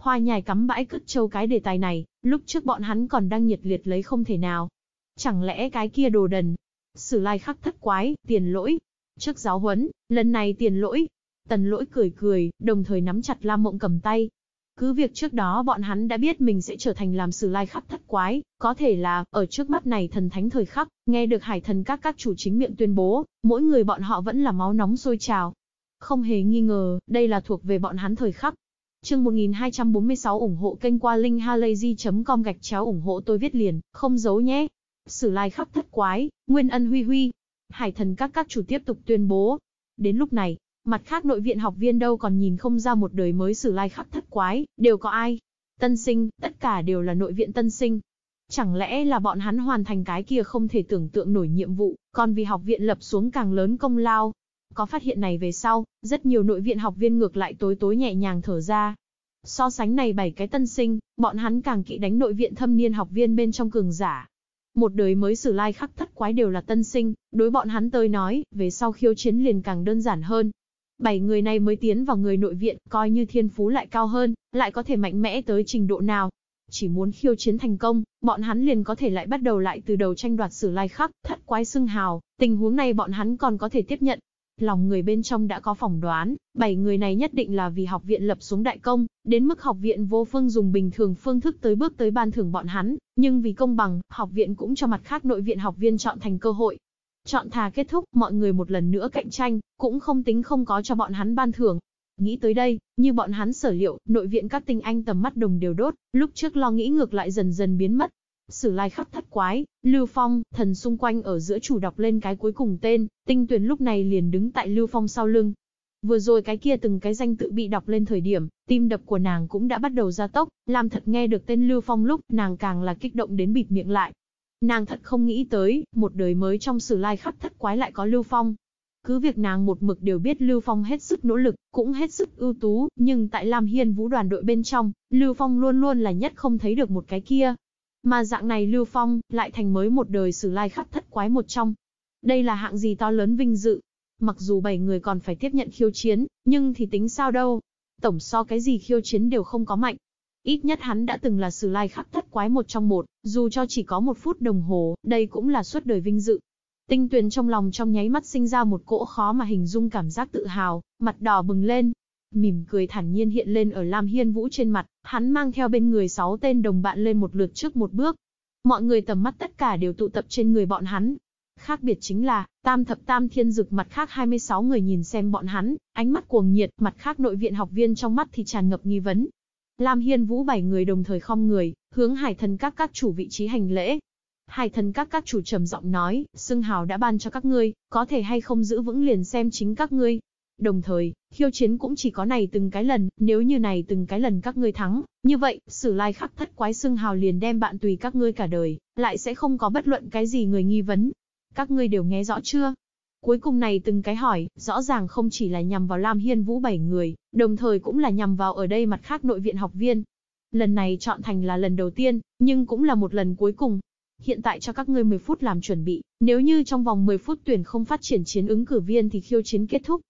Hoa nhài cắm bãi cất châu cái đề tài này, lúc trước bọn hắn còn đang nhiệt liệt lấy không thể nào. Chẳng lẽ cái kia đồ đần, sử lai khắc thất quái, tiền lỗi. Trước giáo huấn, lần này tiền lỗi. Tần lỗi cười cười, đồng thời nắm chặt lam mộng cầm tay. Cứ việc trước đó bọn hắn đã biết mình sẽ trở thành làm sử lai khắc thất quái, có thể là, ở trước mắt này thần thánh thời khắc, nghe được hải thần các các chủ chính miệng tuyên bố, mỗi người bọn họ vẫn là máu nóng sôi trào. Không hề nghi ngờ, đây là thuộc về bọn hắn thời khắc, Chương 1246 ủng hộ kênh qua linkhalazy.com gạch chéo ủng hộ tôi viết liền, không giấu nhé. Sử lai khắp thất quái, nguyên ân huy huy. Hải thần các các chủ tiếp tục tuyên bố. Đến lúc này, mặt khác nội viện học viên đâu còn nhìn không ra một đời mới sử lai khắp thất quái, đều có ai. Tân sinh, tất cả đều là nội viện tân sinh. Chẳng lẽ là bọn hắn hoàn thành cái kia không thể tưởng tượng nổi nhiệm vụ, còn vì học viện lập xuống càng lớn công lao, có phát hiện này về sau, rất nhiều nội viện học viên ngược lại tối tối nhẹ nhàng thở ra. So sánh này bảy cái tân sinh, bọn hắn càng kỵ đánh nội viện thâm niên học viên bên trong cường giả. Một đời mới sử lai khắc thất quái đều là tân sinh, đối bọn hắn tới nói, về sau khiêu chiến liền càng đơn giản hơn. Bảy người này mới tiến vào người nội viện, coi như thiên phú lại cao hơn, lại có thể mạnh mẽ tới trình độ nào, chỉ muốn khiêu chiến thành công, bọn hắn liền có thể lại bắt đầu lại từ đầu tranh đoạt sử lai khắc, thất quái xưng hào, tình huống này bọn hắn còn có thể tiếp nhận, lòng người bên trong đã có phỏng đoán, bảy người này nhất định là vì học viện lập xuống đại công, đến mức học viện vô phương dùng bình thường phương thức tới bước tới ban thưởng bọn hắn, nhưng vì công bằng, học viện cũng cho mặt khác nội viện học viên chọn thành cơ hội. Chọn thà kết thúc, mọi người một lần nữa cạnh tranh, cũng không tính không có cho bọn hắn ban thưởng. Nghĩ tới đây, như bọn hắn sở liệu, nội viện các tinh anh tầm mắt đồng đều đốt, lúc trước lo nghĩ ngược lại dần dần biến mất, Sử lai khắc thất quái, Lưu Phong, thần xung quanh ở giữa chủ đọc lên cái cuối cùng tên, tinh tuyển lúc này liền đứng tại Lưu Phong sau lưng. Vừa rồi cái kia từng cái danh tự bị đọc lên thời điểm, tim đập của nàng cũng đã bắt đầu gia tốc, làm thật nghe được tên Lưu Phong lúc nàng càng là kích động đến bịt miệng lại. Nàng thật không nghĩ tới, một đời mới trong sử lai khắc thất quái lại có Lưu Phong. Cứ việc nàng một mực đều biết Lưu Phong hết sức nỗ lực, cũng hết sức ưu tú, nhưng tại Lam Hiên vũ đoàn đội bên trong, Lưu Phong luôn luôn là nhất không thấy được một cái kia, mà dạng này Lưu Phong, lại thành mới một đời sử lai khắc thất quái một trong. Đây là hạng gì to lớn vinh dự. Mặc dù bảy người còn phải tiếp nhận khiêu chiến, nhưng thì tính sao đâu. Tổng so cái gì khiêu chiến đều không có mạnh. Ít nhất hắn đã từng là sử lai khắc thất quái một trong một, dù cho chỉ có một phút đồng hồ, đây cũng là suốt đời vinh dự. Tinh tuyền trong lòng trong nháy mắt sinh ra một cỗ khó mà hình dung cảm giác tự hào, mặt đỏ bừng lên, Mỉm cười thản nhiên hiện lên ở Lam Hiên Vũ trên mặt, hắn mang theo bên người sáu tên đồng bạn lên một lượt trước một bước. Mọi người tầm mắt tất cả đều tụ tập trên người bọn hắn. Khác biệt chính là, tam thập tam thiên dực mặt khác 26 người nhìn xem bọn hắn, ánh mắt cuồng nhiệt, mặt khác nội viện học viên trong mắt thì tràn ngập nghi vấn. Lam Hiên Vũ bảy người đồng thời khom người, hướng hải thần các các chủ vị trí hành lễ, Hải thần các các chủ trầm giọng nói, xưng hào đã ban cho các ngươi, có thể hay không giữ vững liền xem chính các ngươi. Đồng thời, khiêu chiến cũng chỉ có này từng cái lần, nếu như này từng cái lần các ngươi thắng, như vậy, sử lai khắc thất quái xương hào liền đem bạn tùy các ngươi cả đời, lại sẽ không có bất luận cái gì người nghi vấn. Các ngươi đều nghe rõ chưa? Cuối cùng này từng cái hỏi, rõ ràng không chỉ là nhằm vào Lam Hiên Vũ bảy người, đồng thời cũng là nhằm vào ở đây mặt khác nội viện học viên. Lần này chọn thành là lần đầu tiên, nhưng cũng là một lần cuối cùng. Hiện tại cho các ngươi 10 phút làm chuẩn bị, nếu như trong vòng 10 phút tuyển không phát triển chiến ứng cử viên thì khiêu chiến kết thúc,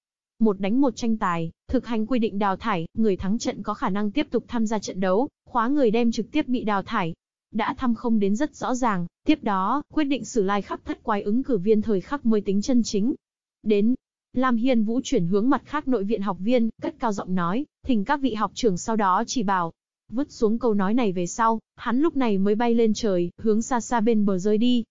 một đánh một tranh tài, thực hành quy định đào thải, người thắng trận có khả năng tiếp tục tham gia trận đấu, khóa người đem trực tiếp bị đào thải. Đã thăm không đến rất rõ ràng, tiếp đó, quyết định xử lai khắc thất quái ứng cử viên thời khắc mới tính chân chính. Đến, Lam Hiên Vũ chuyển hướng mặt khác nội viện học viên, cất cao giọng nói, thỉnh các vị học trưởng sau đó chỉ bảo. Vứt xuống câu nói này về sau, hắn lúc này mới bay lên trời, hướng xa xa bên bờ rơi đi.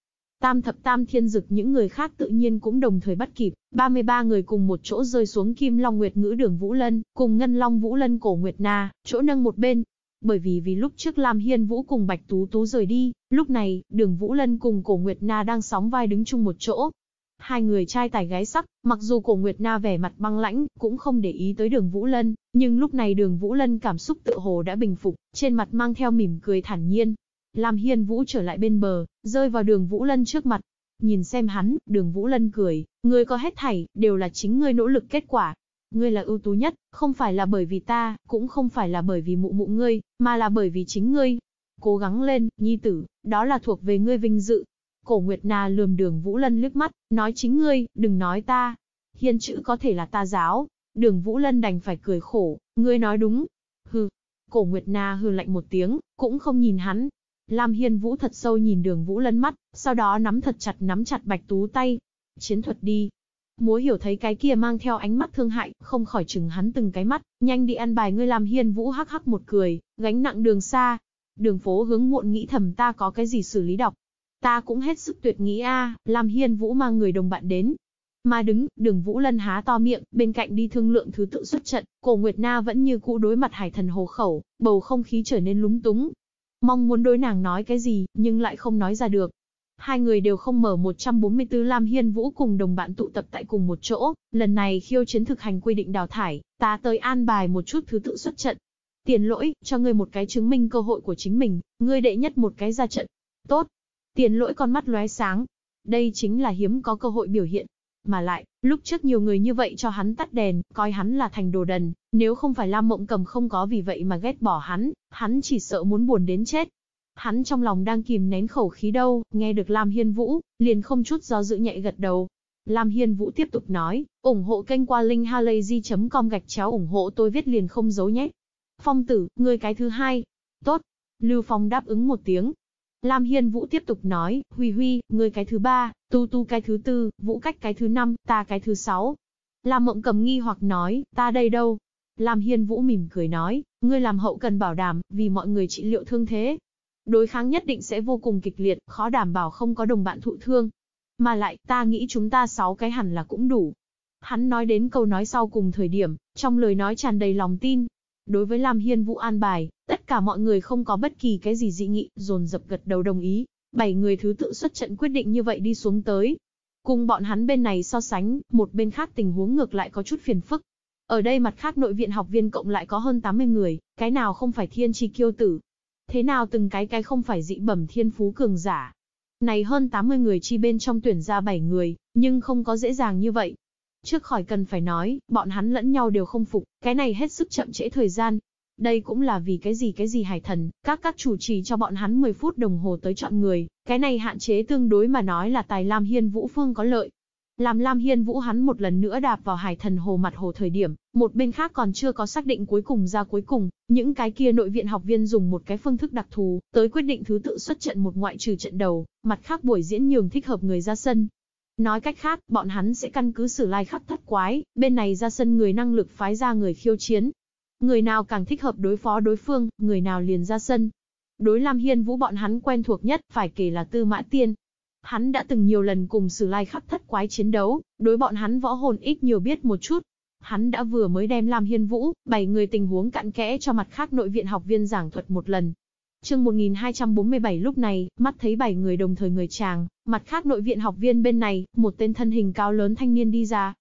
Tam thập tam thiên dực những người khác tự nhiên cũng đồng thời bắt kịp, 33 người cùng một chỗ rơi xuống Kim Long Nguyệt Ngữ Đường Vũ Lân, cùng Ngân Long Vũ Lân Cổ Nguyệt Na, chỗ nâng một bên. Bởi vì vì lúc trước Lam Hiên Vũ cùng Bạch Tú Tú rời đi, lúc này, Đường Vũ Lân cùng Cổ Nguyệt Na đang sóng vai đứng chung một chỗ. Hai người trai tài gái sắc, mặc dù Cổ Nguyệt Na vẻ mặt băng lãnh, cũng không để ý tới Đường Vũ Lân, nhưng lúc này Đường Vũ Lân cảm xúc tự hồ đã bình phục, trên mặt mang theo mỉm cười thản nhiên, Lam Hiên Vũ trở lại bên bờ, rơi vào đường Vũ Lân trước mặt. Nhìn xem hắn, đường Vũ Lân cười, ngươi có hết thảy, đều là chính ngươi nỗ lực kết quả. Ngươi là ưu tú nhất, không phải là bởi vì ta, cũng không phải là bởi vì mụ mụ ngươi, mà là bởi vì chính ngươi. Cố gắng lên, nhi tử, đó là thuộc về ngươi vinh dự. Cổ Nguyệt Na lườm đường Vũ Lân lướt mắt, nói chính ngươi, đừng nói ta. Hiên chữ có thể là ta giáo. Đường Vũ Lân đành phải cười khổ, ngươi nói đúng. Hừ, Cổ Nguyệt Na hừ lạnh một tiếng, cũng không nhìn hắn, Lam Hiên Vũ thật sâu nhìn đường Vũ Lân mắt, sau đó nắm thật chặt nắm chặt Bạch Tú tay. Chiến thuật đi. Múa hiểu thấy cái kia mang theo ánh mắt thương hại, không khỏi chừng hắn từng cái mắt, nhanh đi ăn bài ngươi Lam Hiên Vũ hắc hắc một cười, gánh nặng đường xa. Đường phố hướng muộn nghĩ thầm ta có cái gì xử lý đọc. Ta cũng hết sức tuyệt nghĩ a, à, Lam Hiên Vũ mang người đồng bạn đến, mà đứng, đường Vũ Lân há to miệng, bên cạnh đi thương lượng thứ tự xuất trận, cổ Nguyệt Na vẫn như cũ đối mặt hải thần hồ khẩu, bầu không khí trở nên lúng túng. Mong muốn đối nàng nói cái gì, nhưng lại không nói ra được. Hai người đều không mở 144 Lam Hiên Vũ cùng đồng bạn tụ tập tại cùng một chỗ, lần này khiêu chiến thực hành quy định đào thải, ta tới an bài một chút thứ tự xuất trận. Tiền lỗi, cho ngươi một cái chứng minh cơ hội của chính mình, ngươi đệ nhất một cái ra trận. Tốt. Tiền lỗi con mắt lóe sáng. Đây chính là hiếm có cơ hội biểu hiện, mà lại, lúc trước nhiều người như vậy cho hắn tắt đèn, coi hắn là thành đồ đần, nếu không phải Lam Mộng Cầm không có vì vậy mà ghét bỏ hắn, hắn chỉ sợ muốn buồn đến chết. Hắn trong lòng đang kìm nén khẩu khí đâu, nghe được Lam Hiên Vũ, liền không chút do dự nhạy gật đầu. Lam Hiên Vũ tiếp tục nói, ủng hộ kênh qua linkhalazy.com gạch chéo ủng hộ tôi viết liền không giấu nhé. Phong tử, người cái thứ hai. Tốt. Lưu Phong đáp ứng một tiếng, Lam Hiên Vũ tiếp tục nói, Huy Huy, ngươi cái thứ ba, Tu Tu cái thứ tư, Vũ Cách cái thứ năm, ta cái thứ sáu. Lam Mộng Cầm nghi hoặc nói, ta đây đâu? Lam Hiên Vũ mỉm cười nói, ngươi làm hậu cần bảo đảm, vì mọi người trị liệu thương thế. Đối kháng nhất định sẽ vô cùng kịch liệt, khó đảm bảo không có đồng bạn thụ thương. Mà lại, ta nghĩ chúng ta sáu cái hẳn là cũng đủ. Hắn nói đến câu nói sau cùng thời điểm, trong lời nói tràn đầy lòng tin, Đối với Lam Hiên Vũ an bài, tất cả mọi người không có bất kỳ cái gì dị nghị, dồn dập gật đầu đồng ý. Bảy người thứ tự xuất trận quyết định như vậy đi xuống tới. Cùng bọn hắn bên này so sánh, một bên khác tình huống ngược lại có chút phiền phức. Ở đây mặt khác nội viện học viên cộng lại có hơn 80 người, cái nào không phải thiên chi kiêu tử. Thế nào từng cái cái không phải dị bẩm thiên phú cường giả. Này hơn 80 người chi bên trong tuyển ra 7 người, nhưng không có dễ dàng như vậy, Trước khỏi cần phải nói, bọn hắn lẫn nhau đều không phục, cái này hết sức chậm trễ thời gian. Đây cũng là vì cái gì cái gì hải thần, các các chủ trì cho bọn hắn 10 phút đồng hồ tới chọn người, cái này hạn chế tương đối mà nói là tài Lam Hiên Vũ Phương có lợi. Làm Lam Hiên Vũ hắn một lần nữa đạp vào hải thần hồ mặt hồ thời điểm, một bên khác còn chưa có xác định cuối cùng ra cuối cùng, những cái kia nội viện học viên dùng một cái phương thức đặc thù, tới quyết định thứ tự xuất trận một ngoại trừ trận đầu, mặt khác buổi diễn nhường thích hợp người ra sân, Nói cách khác, bọn hắn sẽ căn cứ sử lai khắc thất quái, bên này ra sân người năng lực phái ra người khiêu chiến. Người nào càng thích hợp đối phó đối phương, người nào liền ra sân. Đối Lam Hiên Vũ bọn hắn quen thuộc nhất phải kể là Tư Mã Tiên. Hắn đã từng nhiều lần cùng sử lai khắc thất quái chiến đấu, đối bọn hắn võ hồn ít nhiều biết một chút. Hắn đã vừa mới đem Lam Hiên Vũ, bảy người tình huống cặn kẽ cho mặt khác nội viện học viên giảng thuật một lần. Chương 1247 lúc này, mắt thấy bảy người đồng thời người chàng, Mặt khác nội viện học viên bên này, một tên thân hình cao lớn thanh niên đi ra.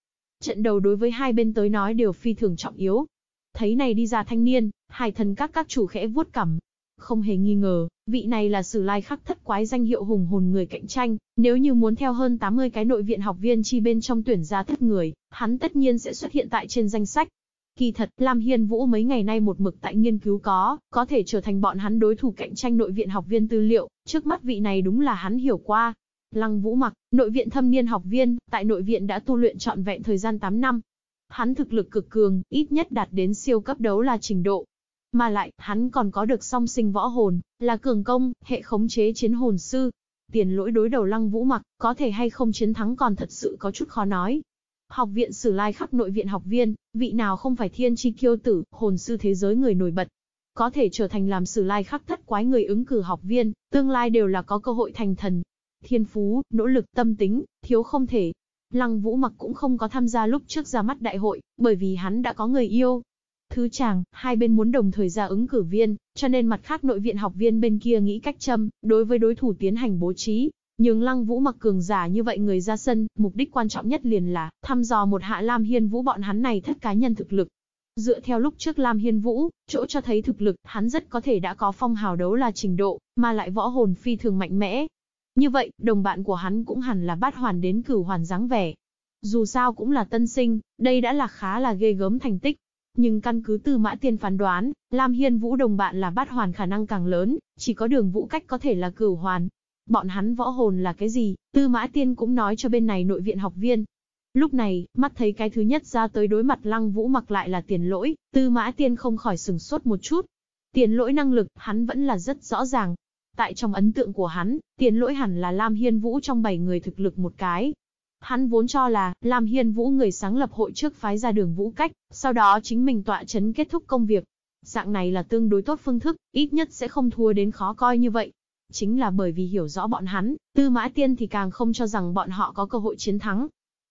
Trận đầu đối với hai bên tới nói đều phi thường trọng yếu. Thấy này đi ra thanh niên, hai thần các các chủ khẽ vuốt cằm. Không hề nghi ngờ, vị này là sử lai khắc thất quái danh hiệu hùng hồn người cạnh tranh, nếu như muốn theo hơn 80 cái nội viện học viên chi bên trong tuyển ra thất người, hắn tất nhiên sẽ xuất hiện tại trên danh sách. Kỳ thật, Lam Hiên Vũ mấy ngày nay một mực tại nghiên cứu có, có thể trở thành bọn hắn đối thủ cạnh tranh nội viện học viên tư liệu, trước mắt vị này đúng là hắn hiểu qua, Lăng Vũ Mặc, nội viện thâm niên học viên, tại nội viện đã tu luyện trọn vẹn thời gian 8 năm. Hắn thực lực cực cường, ít nhất đạt đến siêu cấp đấu là trình độ. Mà lại, hắn còn có được song sinh võ hồn, là cường công, hệ khống chế chiến hồn sư. Tiền lỗi đối đầu Lăng Vũ Mặc, có thể hay không chiến thắng còn thật sự có chút khó nói. Học viện Sử Lai khắp nội viện học viên, vị nào không phải thiên chi kiêu tử, hồn sư thế giới người nổi bật, có thể trở thành làm sử lai khắc thất quái người ứng cử học viên, tương lai đều là có cơ hội thành thần, thiên phú, nỗ lực, tâm tính, thiếu không thể. Lăng Vũ Mặc cũng không có tham gia lúc trước ra mắt đại hội, bởi vì hắn đã có người yêu. Thứ chàng, hai bên muốn đồng thời ra ứng cử viên, cho nên mặt khác nội viện học viên bên kia nghĩ cách châm, đối với đối thủ tiến hành bố trí. Nhưng Lăng Vũ Mặc cường giả như vậy người ra sân, mục đích quan trọng nhất liền là thăm dò một hạ Lam Hiên Vũ bọn hắn này thất cá nhân thực lực. Dựa theo lúc trước Lam Hiên Vũ, chỗ cho thấy thực lực, hắn rất có thể đã có phong hào đấu là trình độ, mà lại võ hồn phi thường mạnh mẽ, như vậy, đồng bạn của hắn cũng hẳn là bát hoàn đến cửu hoàn dáng vẻ. Dù sao cũng là tân sinh, đây đã là khá là ghê gớm thành tích. Nhưng căn cứ từ mã tiên phán đoán, Lam Hiên Vũ đồng bạn là bát hoàn khả năng càng lớn, chỉ có đường vũ cách có thể là cửu hoàn. Bọn hắn võ hồn là cái gì, tư mã tiên cũng nói cho bên này nội viện học viên. Lúc này, mắt thấy cái thứ nhất ra tới đối mặt lăng vũ mặc lại là tiền lỗi, tư mã tiên không khỏi sừng sốt một chút. Tiền lỗi năng lực, hắn vẫn là rất rõ ràng, Tại trong ấn tượng của hắn, tiền lỗi hẳn là Lam Hiên Vũ trong 7 người thực lực một cái. Hắn vốn cho là, Lam Hiên Vũ người sáng lập hội trước phái ra đường Vũ Cách, sau đó chính mình tọa chấn kết thúc công việc. Dạng này là tương đối tốt phương thức, ít nhất sẽ không thua đến khó coi như vậy. Chính là bởi vì hiểu rõ bọn hắn, Tư Mã Tiên thì càng không cho rằng bọn họ có cơ hội chiến thắng.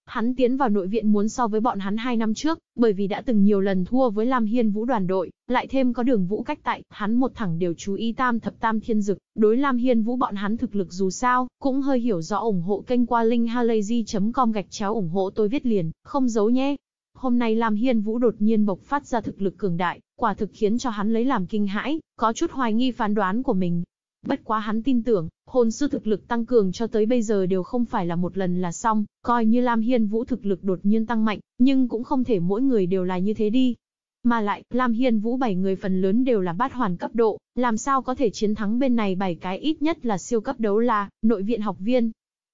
Hắn tiến vào nội viện muốn so với bọn hắn 2 năm trước, bởi vì đã từng nhiều lần thua với Lam Hiên Vũ đoàn đội, lại thêm có đường vũ cách tại, hắn một thẳng đều chú ý tam thập tam thiên dực, đối Lam Hiên Vũ bọn hắn thực lực dù sao, cũng hơi hiểu rõ ủng hộ kênh qua linkhalazy.com gạch chéo ủng hộ tôi viết liền, không giấu nhé. Hôm nay Lam Hiên Vũ đột nhiên bộc phát ra thực lực cường đại, quả thực khiến cho hắn lấy làm kinh hãi, có chút hoài nghi phán đoán của mình, Bất quá hắn tin tưởng, hồn sư thực lực tăng cường cho tới bây giờ đều không phải là một lần là xong, coi như Lam Hiên Vũ thực lực đột nhiên tăng mạnh, nhưng cũng không thể mỗi người đều là như thế đi. Mà lại, Lam Hiên Vũ bảy người phần lớn đều là bát hoàn cấp độ, làm sao có thể chiến thắng bên này bảy cái ít nhất là siêu cấp đấu la, nội viện học viên,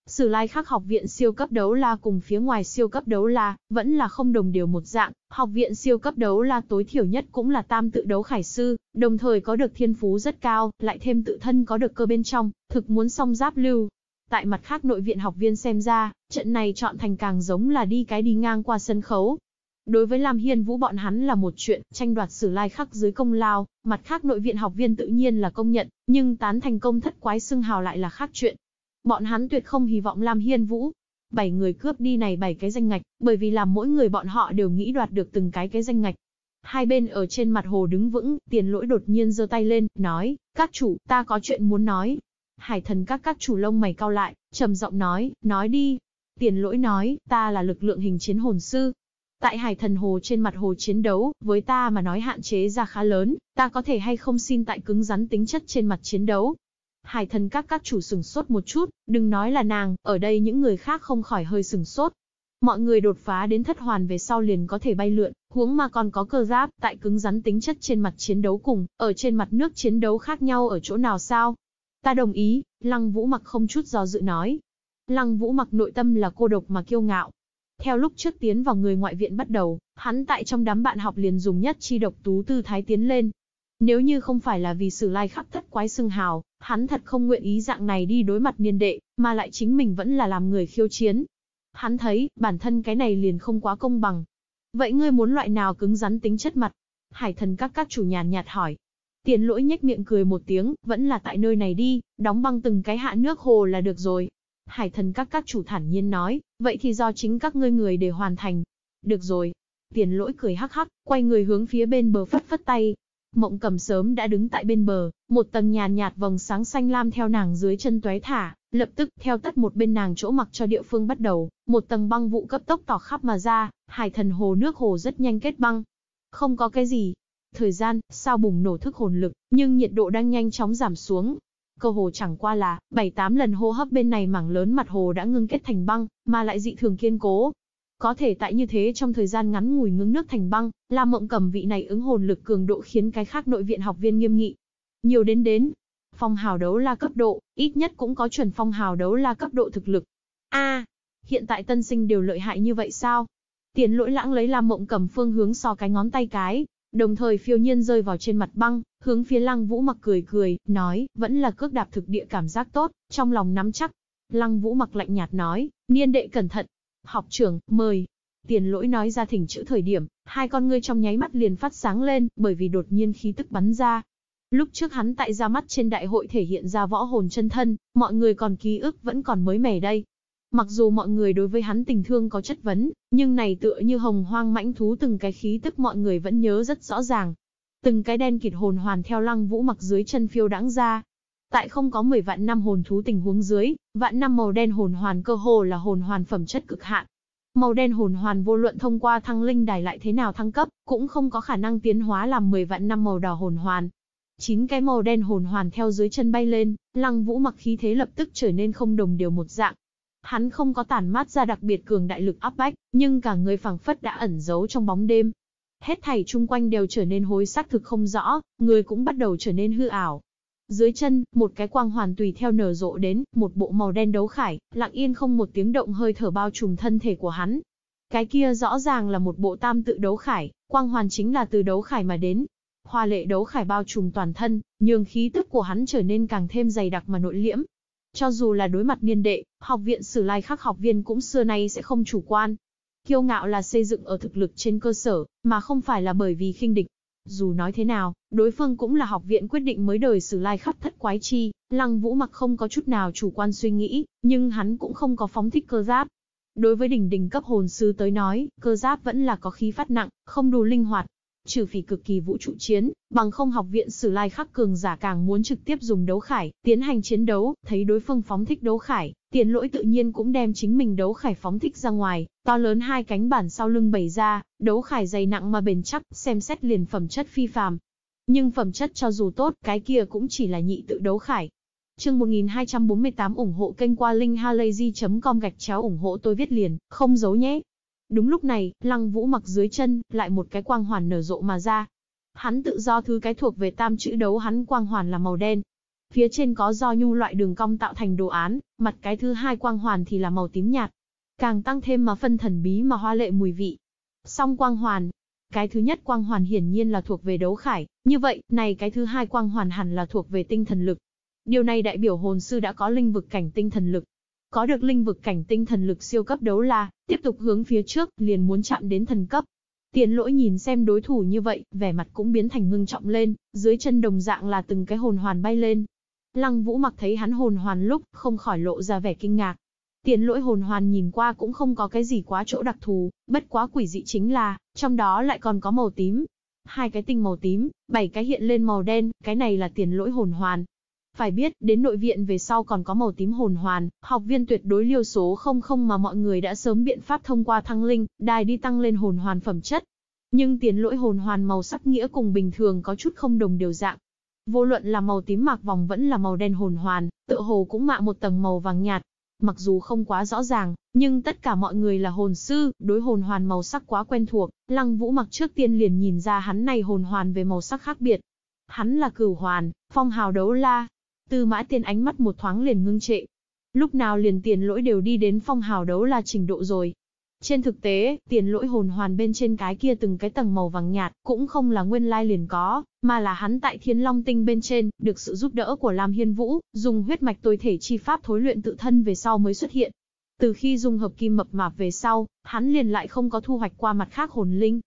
Sử lai khắc học viện siêu cấp đấu la cùng phía ngoài siêu cấp đấu la, vẫn là không đồng điều một dạng, học viện siêu cấp đấu la tối thiểu nhất cũng là tam tự đấu khải sư, đồng thời có được thiên phú rất cao, lại thêm tự thân có được cơ bên trong, thực muốn song giáp lưu. Tại mặt khác nội viện học viên xem ra, trận này chọn thành càng giống là đi cái đi ngang qua sân khấu. Đối với Lam Hiên Vũ bọn hắn là một chuyện, tranh đoạt sử lai khắc dưới công lao, mặt khác nội viện học viên tự nhiên là công nhận, nhưng tán thành công thất quái xưng hào lại là khác chuyện bọn hắn tuyệt không hy vọng Lam Hiên Vũ. Bảy người cướp đi này bảy cái danh ngạch, bởi vì làm mỗi người bọn họ đều nghĩ đoạt được từng cái cái danh ngạch. Hai bên ở trên mặt hồ đứng vững, tiền lỗi đột nhiên giơ tay lên, nói, các chủ, ta có chuyện muốn nói. Hải thần các các chủ lông mày cao lại, trầm giọng nói, nói đi. Tiền lỗi nói, ta là lực lượng hình chiến hồn sư, tại hải thần hồ trên mặt hồ chiến đấu, với ta mà nói hạn chế ra khá lớn, ta có thể hay không xin tại cứng rắn tính chất trên mặt chiến đấu. Hải thần các các chủ sừng sốt một chút, đừng nói là nàng, ở đây những người khác không khỏi hơi sừng sốt. Mọi người đột phá đến thất hoàn về sau liền có thể bay lượn, huống mà còn có cơ giáp, tại cứng rắn tính chất trên mặt chiến đấu cùng, ở trên mặt nước chiến đấu khác nhau ở chỗ nào sao? Ta đồng ý, Lăng Vũ mặc không chút do dự nói. Lăng Vũ mặc nội tâm là cô độc mà kiêu ngạo. Theo lúc trước tiến vào người ngoại viện bắt đầu, hắn tại trong đám bạn học liền dùng nhất chi độc tú tư thái tiến lên, nếu như không phải là vì sử lai khắc thất quái xưng hào, hắn thật không nguyện ý dạng này đi đối mặt niên đệ, mà lại chính mình vẫn là làm người khiêu chiến. Hắn thấy, bản thân cái này liền không quá công bằng. Vậy ngươi muốn loại nào cứng rắn tính chất mặt? Hải thần các các chủ nhàn nhạt hỏi. Tiền lỗi nhếch miệng cười một tiếng, vẫn là tại nơi này đi, đóng băng từng cái hạ nước hồ là được rồi. Hải thần các các chủ thản nhiên nói, vậy thì do chính các ngươi người để hoàn thành. Được rồi. Tiền lỗi cười hắc hắc, quay người hướng phía bên bờ phất phất tay, Mộng cầm sớm đã đứng tại bên bờ, một tầng nhàn nhạt, nhạt vầng sáng xanh lam theo nàng dưới chân tuế thả, lập tức theo tất một bên nàng chỗ mặc cho địa phương bắt đầu, một tầng băng vụ cấp tốc tỏ khắp mà ra, hải thần hồ nước hồ rất nhanh kết băng. Không có cái gì. Thời gian, sao bùng nổ thức hồn lực, nhưng nhiệt độ đang nhanh chóng giảm xuống. Cơ hồ chẳng qua là, 7-8 lần hô hấp bên này mảng lớn mặt hồ đã ngưng kết thành băng, mà lại dị thường kiên cố, có thể tại như thế trong thời gian ngắn ngủi ngưng nước thành băng, Lam Mộng Cầm vị này ứng hồn lực cường độ khiến cái khác nội viện học viên nghiêm nghị. Nhiều đến đến, phong hào đấu la cấp độ, ít nhất cũng có chuẩn phong hào đấu la cấp độ thực lực. A, hiện tại tân sinh đều lợi hại như vậy sao? Tiền lỗi lãng lấy Lam Mộng Cầm phương hướng so cái ngón tay cái, đồng thời phiêu nhiên rơi vào trên mặt băng, hướng phía Lăng Vũ mặc cười cười, nói, vẫn là cước đạp thực địa cảm giác tốt, trong lòng nắm chắc. Lăng Vũ mặc lạnh nhạt nói, niên đệ cẩn thận, Học trưởng, mời. Tiền lỗi nói ra thỉnh chữ thời điểm, hai con ngươi trong nháy mắt liền phát sáng lên, bởi vì đột nhiên khí tức bắn ra. Lúc trước hắn tại ra mắt trên đại hội thể hiện ra võ hồn chân thân, mọi người còn ký ức vẫn còn mới mẻ đây. Mặc dù mọi người đối với hắn tình thương có chất vấn, nhưng này tựa như hồng hoang mãnh thú từng cái khí tức mọi người vẫn nhớ rất rõ ràng. Từng cái đen kịt hồn hoàn theo lăng vũ mặc dưới chân phiêu đãng ra, Tại không có 10 vạn năm hồn thú tình huống dưới, vạn năm màu đen hồn hoàn cơ hồ là hồn hoàn phẩm chất cực hạn. Màu đen hồn hoàn vô luận thông qua thăng linh đài lại thế nào thăng cấp, cũng không có khả năng tiến hóa làm 10 vạn năm màu đỏ hồn hoàn. Chín cái màu đen hồn hoàn theo dưới chân bay lên, Lăng Vũ mặc khí thế lập tức trở nên không đồng đều một dạng. Hắn không có tản mát ra đặc biệt cường đại lực áp bách, nhưng cả người phảng phất đã ẩn giấu trong bóng đêm, hết thảy chung quanh đều trở nên hối xác thực không rõ, người cũng bắt đầu trở nên hư ảo, dưới chân, một cái quang hoàn tùy theo nở rộ đến, một bộ màu đen đấu khải, lặng yên không một tiếng động hơi thở bao trùm thân thể của hắn. Cái kia rõ ràng là một bộ tam tự đấu khải, quang hoàn chính là từ đấu khải mà đến. Hoa lệ đấu khải bao trùm toàn thân, nhường khí tức của hắn trở nên càng thêm dày đặc mà nội liễm. Cho dù là đối mặt niên đệ, học viện sử lai khắc học viên cũng xưa nay sẽ không chủ quan. Kiêu ngạo là xây dựng ở thực lực trên cơ sở, mà không phải là bởi vì khinh địch. Dù nói thế nào, đối phương cũng là học viện quyết định mới đời sử lai khắp thất quái chi, lăng vũ mặc không có chút nào chủ quan suy nghĩ, nhưng hắn cũng không có phóng thích cơ giáp. Đối với đỉnh đỉnh cấp hồn sư tới nói, cơ giáp vẫn là có khí phát nặng, không đủ linh hoạt, Trừ phỉ cực kỳ vũ trụ chiến, bằng không học viện sử lai khắc cường giả càng muốn trực tiếp dùng đấu khải, tiến hành chiến đấu, thấy đối phương phóng thích đấu khải, tiền lỗi tự nhiên cũng đem chính mình đấu khải phóng thích ra ngoài, to lớn hai cánh bản sau lưng bày ra, đấu khải dày nặng mà bền chắc, xem xét liền phẩm chất phi phàm. Nhưng phẩm chất cho dù tốt, cái kia cũng chỉ là nhị tự đấu khải, chương 1248 ủng hộ kênh qua linkhalazy.com gạch chéo ủng hộ tôi viết liền, không giấu nhé. Đúng lúc này, Lăng Vũ mặc dưới chân, lại một cái quang hoàn nở rộ mà ra. Hắn tự do thứ cái thuộc về tam chữ đấu hắn quang hoàn là màu đen. Phía trên có do nhu loại đường cong tạo thành đồ án, mặt cái thứ hai quang hoàn thì là màu tím nhạt. Càng tăng thêm mà phân thần bí mà hoa lệ mùi vị. Song quang hoàn. Cái thứ nhất quang hoàn hiển nhiên là thuộc về đấu khải, như vậy, này cái thứ hai quang hoàn hẳn là thuộc về tinh thần lực. Điều này đại biểu hồn sư đã có linh vực cảnh tinh thần lực, có được linh vực cảnh tinh thần lực siêu cấp đấu la, tiếp tục hướng phía trước, liền muốn chạm đến thần cấp. Tiền lỗi nhìn xem đối thủ như vậy, vẻ mặt cũng biến thành ngưng trọng lên, dưới chân đồng dạng là từng cái hồn hoàn bay lên. Lăng vũ mặc thấy hắn hồn hoàn lúc, không khỏi lộ ra vẻ kinh ngạc. Tiền lỗi hồn hoàn nhìn qua cũng không có cái gì quá chỗ đặc thù, bất quá quỷ dị chính là, trong đó lại còn có màu tím. Hai cái tinh màu tím, bảy cái hiện lên màu đen, cái này là tiền lỗi hồn hoàn, phải biết, đến nội viện về sau còn có màu tím hồn hoàn, học viên tuyệt đối liêu số 00 mà mọi người đã sớm biện pháp thông qua thăng linh, đài đi tăng lên hồn hoàn phẩm chất. Nhưng tiền lỗi hồn hoàn màu sắc nghĩa cùng bình thường có chút không đồng điều dạng. Vô luận là màu tím mạc vòng vẫn là màu đen hồn hoàn, tựa hồ cũng mạ một tầng màu vàng nhạt. Mặc dù không quá rõ ràng, nhưng tất cả mọi người là hồn sư, đối hồn hoàn màu sắc quá quen thuộc, Lăng Vũ mặc trước tiên liền nhìn ra hắn này hồn hoàn về màu sắc khác biệt. Hắn là cửu hoàn, phong hào đấu la, Tư mã tiên ánh mắt một thoáng liền ngưng trệ. Lúc nào liền tiền lỗi đều đi đến phong hào đấu là trình độ rồi. Trên thực tế, tiền lỗi hồn hoàn bên trên cái kia từng cái tầng màu vàng nhạt cũng không là nguyên lai liền có, mà là hắn tại thiên long tinh bên trên, được sự giúp đỡ của Lam Hiên Vũ, dùng huyết mạch tối thể chi pháp thối luyện tự thân về sau mới xuất hiện. Từ khi dung hợp kim mập mạp về sau, hắn liền lại không có thu hoạch qua mặt khác hồn linh.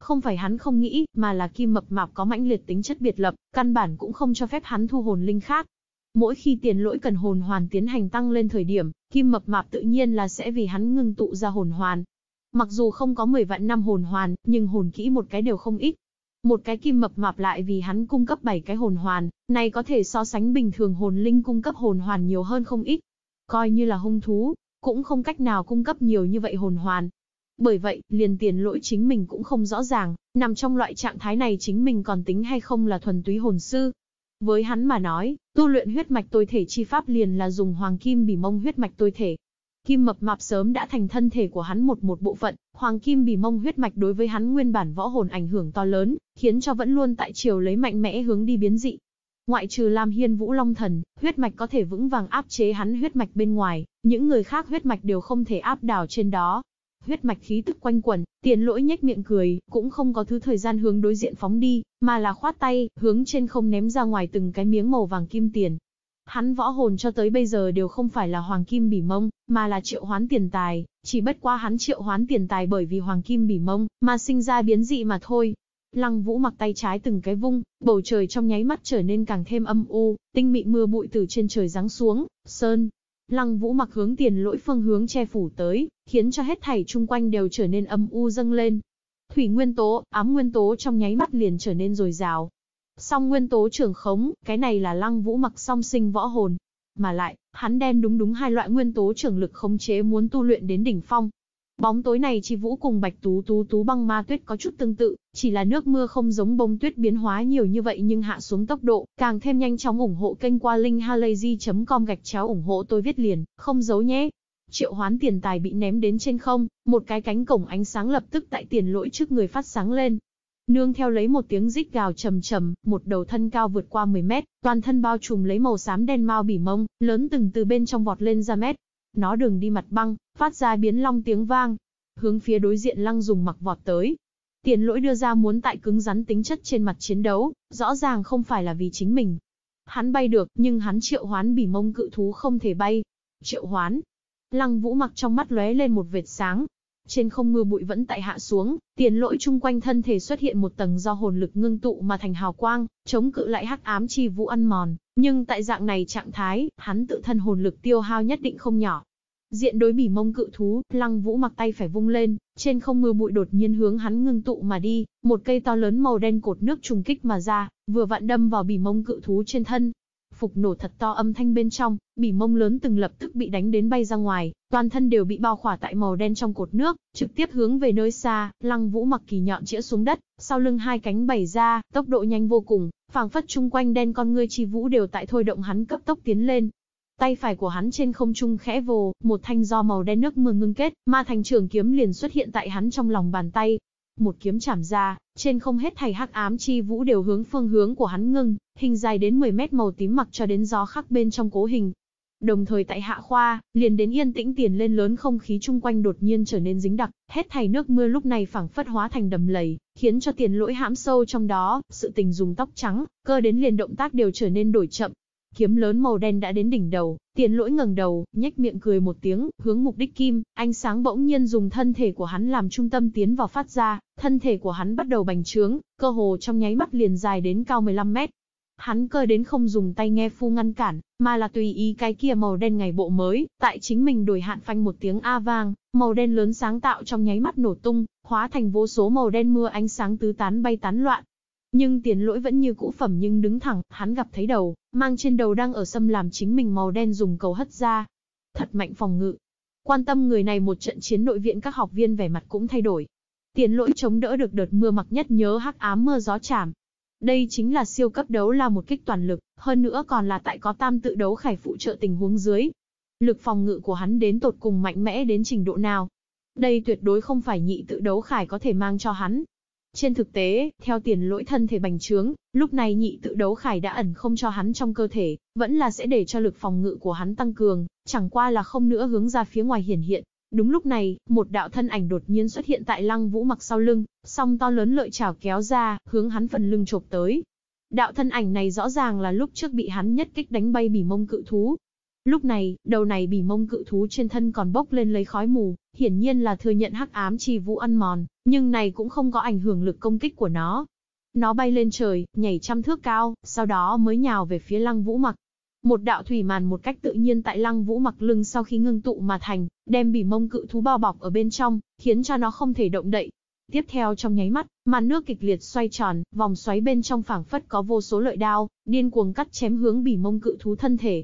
Không phải hắn không nghĩ, mà là kim mập mạp có mãnh liệt tính chất biệt lập, căn bản cũng không cho phép hắn thu hồn linh khác. Mỗi khi tiền lỗi cần hồn hoàn tiến hành tăng lên thời điểm, kim mập mạp tự nhiên là sẽ vì hắn ngưng tụ ra hồn hoàn. Mặc dù không có 10 vạn năm hồn hoàn, nhưng hồn kỹ một cái đều không ít. Một cái kim mập mạp lại vì hắn cung cấp 7 cái hồn hoàn, này có thể so sánh bình thường hồn linh cung cấp hồn hoàn nhiều hơn không ít. Coi như là hung thú, cũng không cách nào cung cấp nhiều như vậy hồn hoàn. Bởi vậy, liền tiền lỗi chính mình cũng không rõ ràng, nằm trong loại trạng thái này chính mình còn tính hay không là thuần túy hồn sư, với hắn mà nói, tu luyện huyết mạch tối thể chi pháp liền là dùng hoàng kim bỉ mông huyết mạch tối thể. Kim mập mạp sớm đã thành thân thể của hắn một một bộ phận, hoàng kim bỉ mông huyết mạch đối với hắn nguyên bản võ hồn ảnh hưởng to lớn, khiến cho vẫn luôn tại chiều lấy mạnh mẽ hướng đi biến dị. Ngoại trừ Lam Hiên Vũ Long Thần, huyết mạch có thể vững vàng áp chế hắn huyết mạch bên ngoài, những người khác huyết mạch đều không thể áp đảo trên đó, Huyết mạch khí tức quanh quẩn, tiền lỗi nhếch miệng cười, cũng không có thứ thời gian hướng đối diện phóng đi, mà là khoát tay, hướng trên không ném ra ngoài từng cái miếng màu vàng kim tiền. Hắn võ hồn cho tới bây giờ đều không phải là hoàng kim bỉ mông, mà là triệu hoán tiền tài, chỉ bất qua hắn triệu hoán tiền tài bởi vì hoàng kim bỉ mông, mà sinh ra biến dị mà thôi. Lăng vũ mặc tay trái từng cái vung, bầu trời trong nháy mắt trở nên càng thêm âm u, tinh mị mưa bụi từ trên trời giáng xuống, sơn, lăng vũ mặc hướng tiền lỗi phương hướng che phủ tới, khiến cho hết thảy chung quanh đều trở nên âm u dâng lên. Thủy nguyên tố, ám nguyên tố trong nháy mắt liền trở nên dồi rào. Song nguyên tố trưởng khống, cái này là lăng vũ mặc song sinh võ hồn. Mà lại, hắn đem đúng đúng hai loại nguyên tố trưởng lực khống chế muốn tu luyện đến đỉnh phong, Bóng tối này Chi Vũ cùng Bạch Tú Tú Tú băng ma tuyết có chút tương tự, chỉ là nước mưa không giống bông tuyết biến hóa nhiều như vậy nhưng hạ xuống tốc độ, càng thêm nhanh chóng ủng hộ kênh qua linkhalazy.com gạch chéo ủng hộ tôi viết liền, không giấu nhé. Triệu hoán tiền tài bị ném đến trên không, một cái cánh cổng ánh sáng lập tức tại tiền lỗi trước người phát sáng lên. Nương theo lấy một tiếng rít gào trầm trầm, một đầu thân cao vượt qua 10 mét, toàn thân bao trùm lấy màu xám đen mau bỉ mông, lớn từng từ bên trong vọt lên ra mét, nó đường đi mặt băng, phát ra biến long tiếng vang, hướng phía đối diện lăng dùng mặc vọt tới. Tiền lỗi đưa ra muốn tại cứng rắn tính chất trên mặt chiến đấu, rõ ràng không phải là vì chính mình. Hắn bay được, nhưng hắn triệu hoán bỉ mông cự thú không thể bay. Triệu hoán. Lăng vũ mặc trong mắt lóe lên một vệt sáng, trên không mưa bụi vẫn tại hạ xuống, tiền lỗi chung quanh thân thể xuất hiện một tầng do hồn lực ngưng tụ mà thành hào quang, chống cự lại hắc ám chi vũ ăn mòn, nhưng tại dạng này trạng thái, hắn tự thân hồn lực tiêu hao nhất định không nhỏ. Diện đối bỉ mông cự thú, lăng vũ mặc tay phải vung lên, trên không mưa bụi đột nhiên hướng hắn ngưng tụ mà đi, một cây to lớn màu đen cột nước trùng kích mà ra, vừa vặn đâm vào bỉ mông cự thú trên thân, Phục nổ thật to âm thanh bên trong, bỉ mông lớn từng lập tức bị đánh đến bay ra ngoài, toàn thân đều bị bao khỏa tại màu đen trong cột nước, trực tiếp hướng về nơi xa, lăng vũ mặc kỳ nhọn chĩa xuống đất, sau lưng hai cánh bảy ra, tốc độ nhanh vô cùng, phảng phất chung quanh đen con ngươi chi vũ đều tại thôi động hắn cấp tốc tiến lên, Tay phải của hắn trên không trung khẽ vồ, một thanh do màu đen nước mưa ngưng kết, ma thành trường kiếm liền xuất hiện tại hắn trong lòng bàn tay. Một kiếm chảm ra, trên không hết thảy hắc ám chi vũ đều hướng phương hướng của hắn ngưng, hình dài đến 10 mét màu tím mặc cho đến gió khắc bên trong cố hình. Đồng thời tại hạ khoa, liền đến yên tĩnh tiền lên lớn không khí chung quanh đột nhiên trở nên dính đặc, hết thảy nước mưa lúc này phảng phất hóa thành đầm lầy, khiến cho tiền lỗi hãm sâu trong đó, sự tình dùng tóc trắng, cơ đến liền động tác đều trở nên đổi chậm, Kiếm lớn màu đen đã đến đỉnh đầu, tiện lỗi ngẩng đầu, nhếch miệng cười một tiếng, hướng mục đích kim, ánh sáng bỗng nhiên dùng thân thể của hắn làm trung tâm tiến vào phát ra, thân thể của hắn bắt đầu bành trướng, cơ hồ trong nháy mắt liền dài đến cao 15 mét. Hắn cơ đến không dùng tay nghe phu ngăn cản, mà là tùy ý cái kia màu đen ngày bộ mới, tại chính mình đổi hạn phanh một tiếng A vang, màu đen lớn sáng tạo trong nháy mắt nổ tung, hóa thành vô số màu đen mưa ánh sáng tứ tán bay tán loạn, nhưng tiền lỗi vẫn như cũ phẩm nhưng đứng thẳng, hắn gặp thấy đầu, mang trên đầu đang ở xâm làm chính mình màu đen dùng cầu hất ra. Thật mạnh phòng ngự. Quan tâm người này một trận chiến nội viện các học viên vẻ mặt cũng thay đổi. Tiền lỗi chống đỡ được đợt mưa mặc nhất nhớ hắc ám mưa gió chảm. Đây chính là siêu cấp đấu là một kích toàn lực, hơn nữa còn là tại có tam tự đấu khải phụ trợ tình huống dưới. Lực phòng ngự của hắn đến tột cùng mạnh mẽ đến trình độ nào. Đây tuyệt đối không phải nhị tự đấu khải có thể mang cho hắn, trên thực tế, theo tiền lỗi thân thể bành trướng, lúc này nhị tự đấu khải đã ẩn không cho hắn trong cơ thể, vẫn là sẽ để cho lực phòng ngự của hắn tăng cường, chẳng qua là không nữa hướng ra phía ngoài hiển hiện. Đúng lúc này, một đạo thân ảnh đột nhiên xuất hiện tại lăng vũ mặc sau lưng, song to lớn lợi chảo kéo ra, hướng hắn phần lưng chộp tới. Đạo thân ảnh này rõ ràng là lúc trước bị hắn nhất kích đánh bay bỉ mông cự thú, Lúc này, đầu này bỉ mông cự thú trên thân còn bốc lên lấy khói mù, hiển nhiên là thừa nhận hắc ám trì vũ ăn mòn, nhưng này cũng không có ảnh hưởng lực công kích của nó. Nó bay lên trời, nhảy trăm thước cao, sau đó mới nhào về phía lăng vũ mặc. Một đạo thủy màn một cách tự nhiên tại lăng vũ mặc lưng sau khi ngưng tụ mà thành, đem bỉ mông cự thú bao bọc ở bên trong, khiến cho nó không thể động đậy. Tiếp theo trong nháy mắt, màn nước kịch liệt xoay tròn, vòng xoáy bên trong phảng phất có vô số lợi đao, điên cuồng cắt chém hướng bỉ mông cự thú thân thể,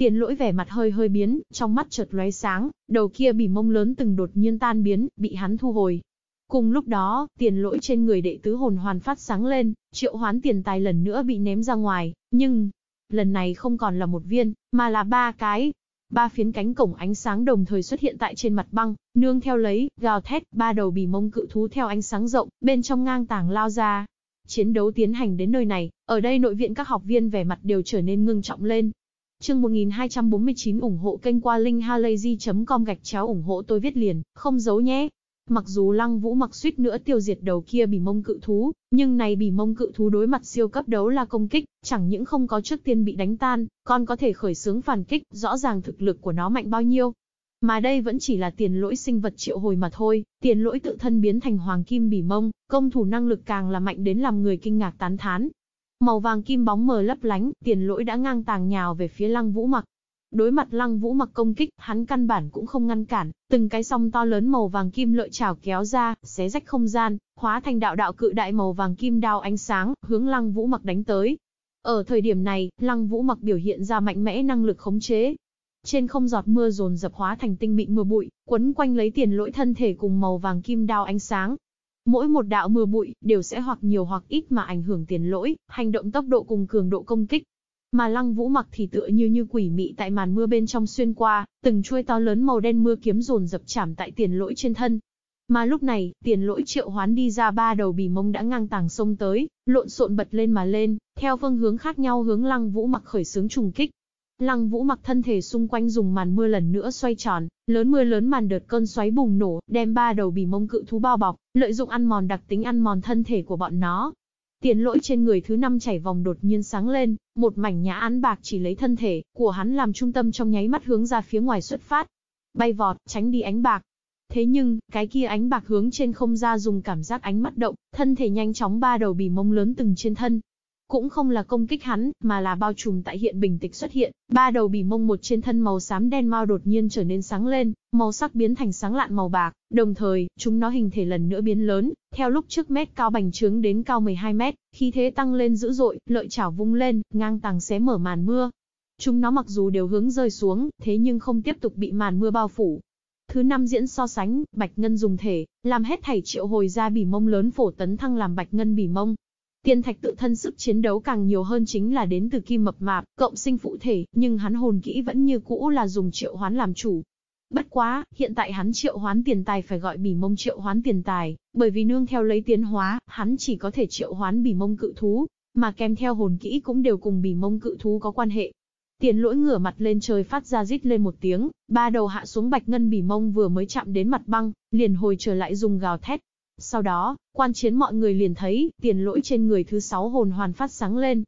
Tiền lỗi vẻ mặt hơi hơi biến, trong mắt chợt lóe sáng, đầu kia bỉ mông lớn từng đột nhiên tan biến, bị hắn thu hồi. Cùng lúc đó, tiền lỗi trên người đệ tứ hồn hoàn phát sáng lên, triệu hoán tiền tài lần nữa bị ném ra ngoài, nhưng, lần này không còn là một viên, mà là ba cái. Ba phiến cánh cổng ánh sáng đồng thời xuất hiện tại trên mặt băng, nương theo lấy, gào thét, ba đầu bỉ mông cự thú theo ánh sáng rộng, bên trong ngang tảng lao ra. Chiến đấu tiến hành đến nơi này, ở đây nội viện các học viên vẻ mặt đều trở nên ngưng trọng lên, Chương 1249 ủng hộ kênh qua linkhalazy.com gạch chéo ủng hộ tôi viết liền, không giấu nhé. Mặc dù Lăng Vũ mặc suýt nữa tiêu diệt đầu kia bỉ mông cự thú, nhưng này bỉ mông cự thú đối mặt siêu cấp đấu là công kích, chẳng những không có trước tiên bị đánh tan, còn có thể khởi xướng phản kích, rõ ràng thực lực của nó mạnh bao nhiêu. Mà đây vẫn chỉ là tiền lỗi sinh vật triệu hồi mà thôi, tiền lỗi tự thân biến thành hoàng kim bỉ mông, công thủ năng lực càng là mạnh đến làm người kinh ngạc tán thán, Màu vàng kim bóng mờ lấp lánh, tiền lỗi đã ngang tàng nhào về phía lăng vũ mặc. Đối mặt lăng vũ mặc công kích, hắn căn bản cũng không ngăn cản, từng cái song to lớn màu vàng kim lợi trào kéo ra, xé rách không gian, hóa thành đạo đạo cự đại màu vàng kim đao ánh sáng, hướng lăng vũ mặc đánh tới. Ở thời điểm này, lăng vũ mặc biểu hiện ra mạnh mẽ năng lực khống chế. Trên không giọt mưa rồn dập hóa thành tinh mịn mưa bụi, quấn quanh lấy tiền lỗi thân thể cùng màu vàng kim đao ánh sáng, Mỗi một đạo mưa bụi đều sẽ hoặc nhiều hoặc ít mà ảnh hưởng tiền lỗi, hành động tốc độ cùng cường độ công kích. Mà Lăng Vũ Mặc thì tựa như như quỷ mị tại màn mưa bên trong xuyên qua, từng chuôi to lớn màu đen mưa kiếm dồn dập chạm tại tiền lỗi trên thân. Mà lúc này, tiền lỗi triệu hoán đi ra ba đầu bì mông đã ngang tàng sông tới, lộn xộn bật lên mà lên, theo phương hướng khác nhau hướng Lăng Vũ Mặc khởi xướng trùng kích. Lăng Vũ mặc thân thể xung quanh dùng màn mưa lần nữa xoay tròn, lớn mưa lớn màn đợt cơn xoáy bùng nổ, đem ba đầu bì mông cự thú bao bọc, lợi dụng ăn mòn đặc tính ăn mòn thân thể của bọn nó. Tiền lỗi trên người thứ năm chảy vòng đột nhiên sáng lên, một mảnh nhã án bạc chỉ lấy thân thể của hắn làm trung tâm trong nháy mắt hướng ra phía ngoài xuất phát. Bay vọt, tránh đi ánh bạc. Thế nhưng, cái kia ánh bạc hướng trên không ra dùng cảm giác ánh mắt động, thân thể nhanh chóng ba đầu bì mông lớn từng trên thân, cũng không là công kích hắn, mà là bao trùm tại hiện bình tịch xuất hiện, ba đầu bỉ mông một trên thân màu xám đen mau đột nhiên trở nên sáng lên, màu sắc biến thành sáng lạn màu bạc, đồng thời, chúng nó hình thể lần nữa biến lớn, theo lúc trước mét cao bành trướng đến cao 12 mét, khí thế tăng lên dữ dội, lợi chảo vung lên, ngang tàng xé mở màn mưa. Chúng nó mặc dù đều hướng rơi xuống, thế nhưng không tiếp tục bị màn mưa bao phủ, Thứ năm diễn so sánh, Bạch Ngân dùng thể, làm hết thảy triệu hồi ra bỉ mông lớn phổ tấn thăng làm Bạch Ngân bỉ mông, Tiên thạch tự thân sức chiến đấu càng nhiều hơn chính là đến từ kim mập mạp, cộng sinh phụ thể, nhưng hắn hồn kỹ vẫn như cũ là dùng triệu hoán làm chủ. Bất quá, hiện tại hắn triệu hoán tiền tài phải gọi bỉ mông triệu hoán tiền tài, bởi vì nương theo lấy tiến hóa, hắn chỉ có thể triệu hoán bỉ mông cự thú, mà kèm theo hồn kỹ cũng đều cùng bỉ mông cự thú có quan hệ. Tiền lỗi ngửa mặt lên trời phát ra rít lên một tiếng, ba đầu hạ xuống bạch ngân bỉ mông vừa mới chạm đến mặt băng, liền hồi trở lại dùng gào thét, sau đó, quan chiến mọi người liền thấy, tiền lỗi trên người thứ sáu hồn hoàn phát sáng lên.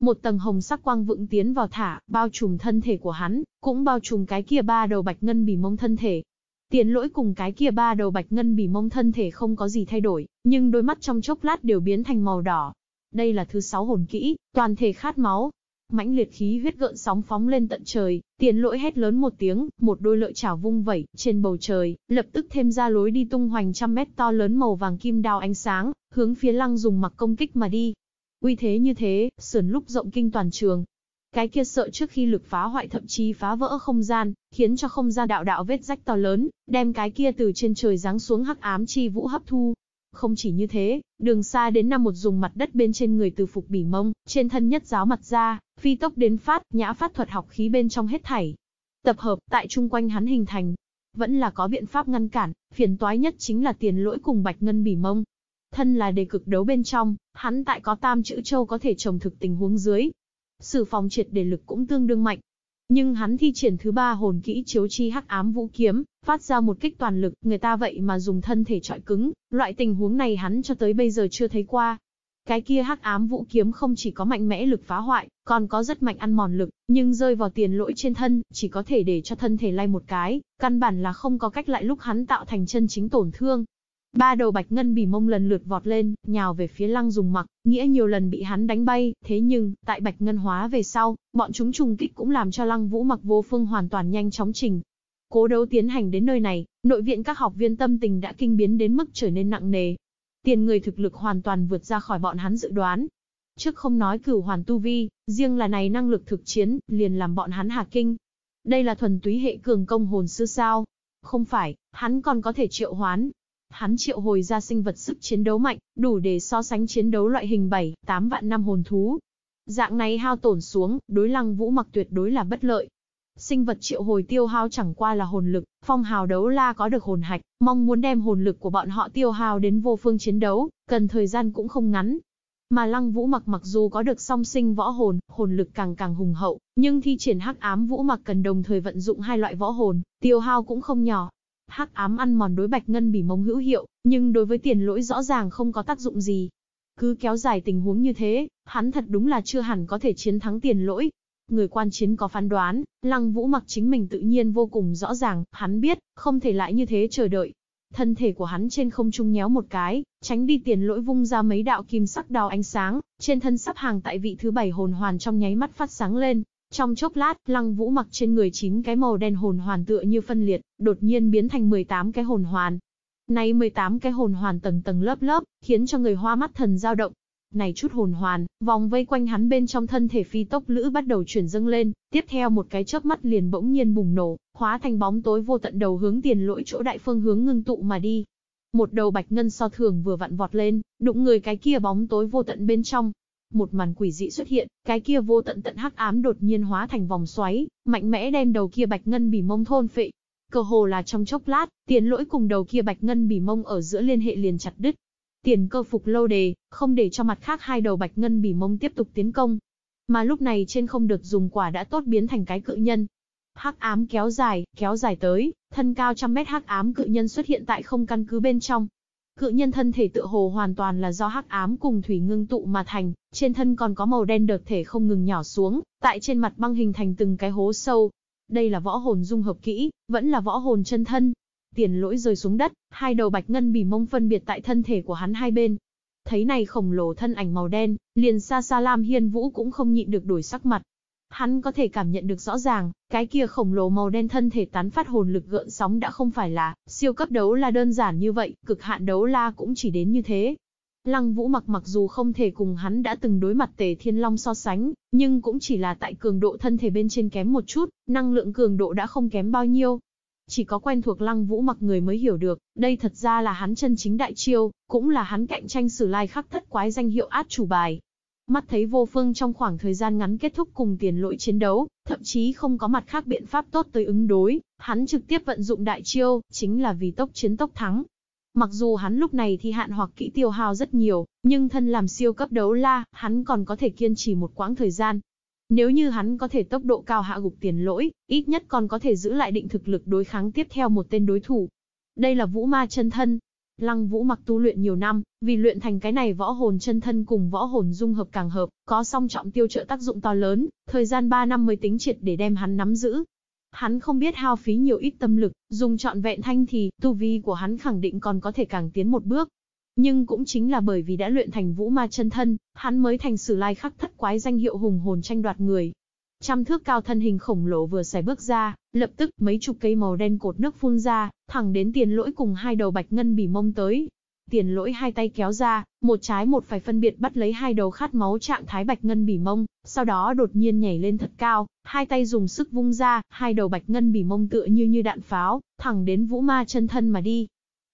Một tầng hồng sắc quang vựng tiến vào thả, bao trùm thân thể của hắn, cũng bao trùm cái kia ba đầu bạch ngân bỉ mông thân thể. Tiền lỗi cùng cái kia ba đầu bạch ngân bỉ mông thân thể không có gì thay đổi, nhưng đôi mắt trong chốc lát đều biến thành màu đỏ. Đây là thứ sáu hồn kỹ, toàn thể khát máu, Mãnh liệt khí huyết gợn sóng phóng lên tận trời, tiền lỗi hét lớn một tiếng, một đôi lợi chảo vung vẩy, trên bầu trời, lập tức thêm ra lối đi tung hoành trăm mét to lớn màu vàng kim đao ánh sáng, hướng phía lăng dùng mặc công kích mà đi. Uy thế như thế, sườn lúc rộng kinh toàn trường. Cái kia sợ trước khi lực phá hoại thậm chí phá vỡ không gian, khiến cho không gian đạo đạo vết rách to lớn, đem cái kia từ trên trời giáng xuống hắc ám chi vũ hấp thu, không chỉ như thế, đường xa đến năm một dùng mặt đất bên trên người từ phục bỉ mông, trên thân nhất giáo mặt ra, Phi tốc đến phát, nhã phát thuật học khí bên trong hết thảy. Tập hợp, tại chung quanh hắn hình thành. Vẫn là có biện pháp ngăn cản, phiền toái nhất chính là tiền lỗi cùng bạch ngân bỉ mông. Thân là đề cực đấu bên trong, hắn tại có tam chữ châu có thể trồng thực tình huống dưới. Sử phòng triệt đề lực cũng tương đương mạnh. Nhưng hắn thi triển thứ ba hồn kỹ chiếu chi hắc ám vũ kiếm, phát ra một kích toàn lực, người ta vậy mà dùng thân thể trọi cứng, loại tình huống này hắn cho tới bây giờ chưa thấy qua. Cái kia hắc ám vũ kiếm không chỉ có mạnh mẽ lực phá hoại, còn có rất mạnh ăn mòn lực, nhưng rơi vào tiền lỗi trên thân, chỉ có thể để cho thân thể lay một cái, căn bản là không có cách lại lúc hắn tạo thành chân chính tổn thương. Ba đầu bạch ngân bỉ mông lần lượt vọt lên, nhào về phía lăng dùng mặc, nghĩa nhiều lần bị hắn đánh bay, thế nhưng, tại bạch ngân hóa về sau, bọn chúng trùng kích cũng làm cho lăng vũ mặc vô phương hoàn toàn nhanh chóng trình. Cố đấu tiến hành đến nơi này, nội viện các học viên tâm tình đã kinh biến đến mức trở nên nặng nề, tiền người thực lực hoàn toàn vượt ra khỏi bọn hắn dự đoán. Trước không nói cửu hoàn tu vi, riêng là này năng lực thực chiến, liền làm bọn hắn hà kinh. Đây là thuần túy hệ cường công hồn sư sao? Không phải, hắn còn có thể triệu hoán. Hắn triệu hồi ra sinh vật sức chiến đấu mạnh, đủ để so sánh chiến đấu loại hình 7, 8 vạn năm hồn thú. Dạng này hao tổn xuống, đối lăng vũ mặc tuyệt đối là bất lợi. Sinh vật triệu hồi tiêu hao chẳng qua là hồn lực, phong hào đấu la có được hồn hạch, mong muốn đem hồn lực của bọn họ tiêu hao đến vô phương chiến đấu, cần thời gian cũng không ngắn. Mà lăng vũ mặc mặc dù có được song sinh võ hồn, hồn lực càng càng hùng hậu, nhưng thi triển hắc ám vũ mặc cần đồng thời vận dụng hai loại võ hồn, tiêu hao cũng không nhỏ. Hắc ám ăn mòn đối bạch ngân bỉ mông hữu hiệu, nhưng đối với tiền lỗi rõ ràng không có tác dụng gì. Cứ kéo dài tình huống như thế, hắn thật đúng là chưa hẳn có thể chiến thắng tiền lỗi, Người quan chiến có phán đoán, Lăng Vũ mặc chính mình tự nhiên vô cùng rõ ràng, hắn biết, không thể lại như thế chờ đợi. Thân thể của hắn trên không trung nhéo một cái, tránh đi tiền lỗi vung ra mấy đạo kim sắc đào ánh sáng, trên thân sắp hàng tại vị thứ bảy hồn hoàn trong nháy mắt phát sáng lên. Trong chốc lát, Lăng Vũ mặc trên người chín cái màu đen hồn hoàn tựa như phân liệt, đột nhiên biến thành 18 cái hồn hoàn, Nay 18 cái hồn hoàn tầng tầng lớp lớp, khiến cho người hoa mắt thần dao động, này chút hồn hoàn, vòng vây quanh hắn bên trong thân thể phi tốc lữ bắt đầu chuyển dâng lên, tiếp theo một cái chớp mắt liền bỗng nhiên bùng nổ, hóa thành bóng tối vô tận đầu hướng tiền lỗi chỗ đại phương hướng ngưng tụ mà đi. Một đầu bạch ngân so thường vừa vặn vọt lên, đụng người cái kia bóng tối vô tận bên trong. Một màn quỷ dị xuất hiện, cái kia vô tận tận hắc ám đột nhiên hóa thành vòng xoáy, mạnh mẽ đem đầu kia bạch ngân bỉ mông thôn phệ, cơ hồ là trong chốc lát, tiền lỗi cùng đầu kia bạch ngân bỉ mông ở giữa liên hệ liền chặt đứt, tiền cơ phục lâu đề, không để cho mặt khác hai đầu bạch ngân bỉ mông tiếp tục tiến công. Mà lúc này trên không được dùng quả đã tốt biến thành cái cự nhân. Hắc ám kéo dài, kéo dài tới, thân cao trăm mét hắc ám cự nhân xuất hiện tại không căn cứ bên trong. Cự nhân thân thể tự hồ hoàn toàn là do hắc ám cùng thủy ngưng tụ mà thành, trên thân còn có màu đen đợt thể không ngừng nhỏ xuống, tại trên mặt băng hình thành từng cái hố sâu. Đây là võ hồn dung hợp kỹ, vẫn là võ hồn chân thân, tiền lỗi rơi xuống đất, hai đầu bạch ngân bỉ mông phân biệt tại thân thể của hắn hai bên. Thấy này khổng lồ thân ảnh màu đen, liền xa xa Lam Hiên Vũ cũng không nhịn được đổi sắc mặt. Hắn có thể cảm nhận được rõ ràng, cái kia khổng lồ màu đen thân thể tán phát hồn lực gợn sóng đã không phải là siêu cấp đấu la đơn giản như vậy, cực hạn đấu la cũng chỉ đến như thế. Lăng Vũ mặc mặc dù không thể cùng hắn đã từng đối mặt Tề Thiên Long so sánh, nhưng cũng chỉ là tại cường độ thân thể bên trên kém một chút, năng lượng cường độ đã không kém bao nhiêu. Chỉ có quen thuộc lăng vũ mặc người mới hiểu được, đây thật ra là hắn chân chính đại chiêu, cũng là hắn cạnh tranh sử lai khắc thất quái danh hiệu át chủ bài. Mắt thấy vô phương trong khoảng thời gian ngắn kết thúc cùng tiền lỗi chiến đấu, thậm chí không có mặt khác biện pháp tốt tới ứng đối, hắn trực tiếp vận dụng đại chiêu, chính là vì tốc chiến tốc thắng. Mặc dù hắn lúc này thì hạn hoặc kỹ tiêu hao rất nhiều, nhưng thân làm siêu cấp đấu la, hắn còn có thể kiên trì một quãng thời gian, nếu như hắn có thể tốc độ cao hạ gục tiền lỗi, ít nhất còn có thể giữ lại định thực lực đối kháng tiếp theo một tên đối thủ. Đây là vũ ma chân thân. Lăng vũ mặc tu luyện nhiều năm, vì luyện thành cái này võ hồn chân thân cùng võ hồn dung hợp càng hợp, có song trọng tiêu trợ tác dụng to lớn, thời gian 3 năm mới tính triệt để đem hắn nắm giữ. Hắn không biết hao phí nhiều ít tâm lực, dùng trọn vẹn thanh thì, tu vi của hắn khẳng định còn có thể càng tiến một bước. Nhưng cũng chính là bởi vì đã luyện thành vũ ma chân thân, hắn mới thành sử lai khắc thất quái danh hiệu hùng hồn tranh đoạt người. Trăm thước cao thân hình khổng lồ vừa xài bước ra, lập tức mấy chục cây màu đen cột nước phun ra, thẳng đến tiền lỗi cùng hai đầu bạch ngân bỉ mông tới. Tiền lỗi hai tay kéo ra, một trái một phải phân biệt bắt lấy hai đầu khát máu trạng thái bạch ngân bỉ mông, sau đó đột nhiên nhảy lên thật cao, hai tay dùng sức vung ra, hai đầu bạch ngân bỉ mông tựa như như đạn pháo, thẳng đến vũ ma chân thân mà đi.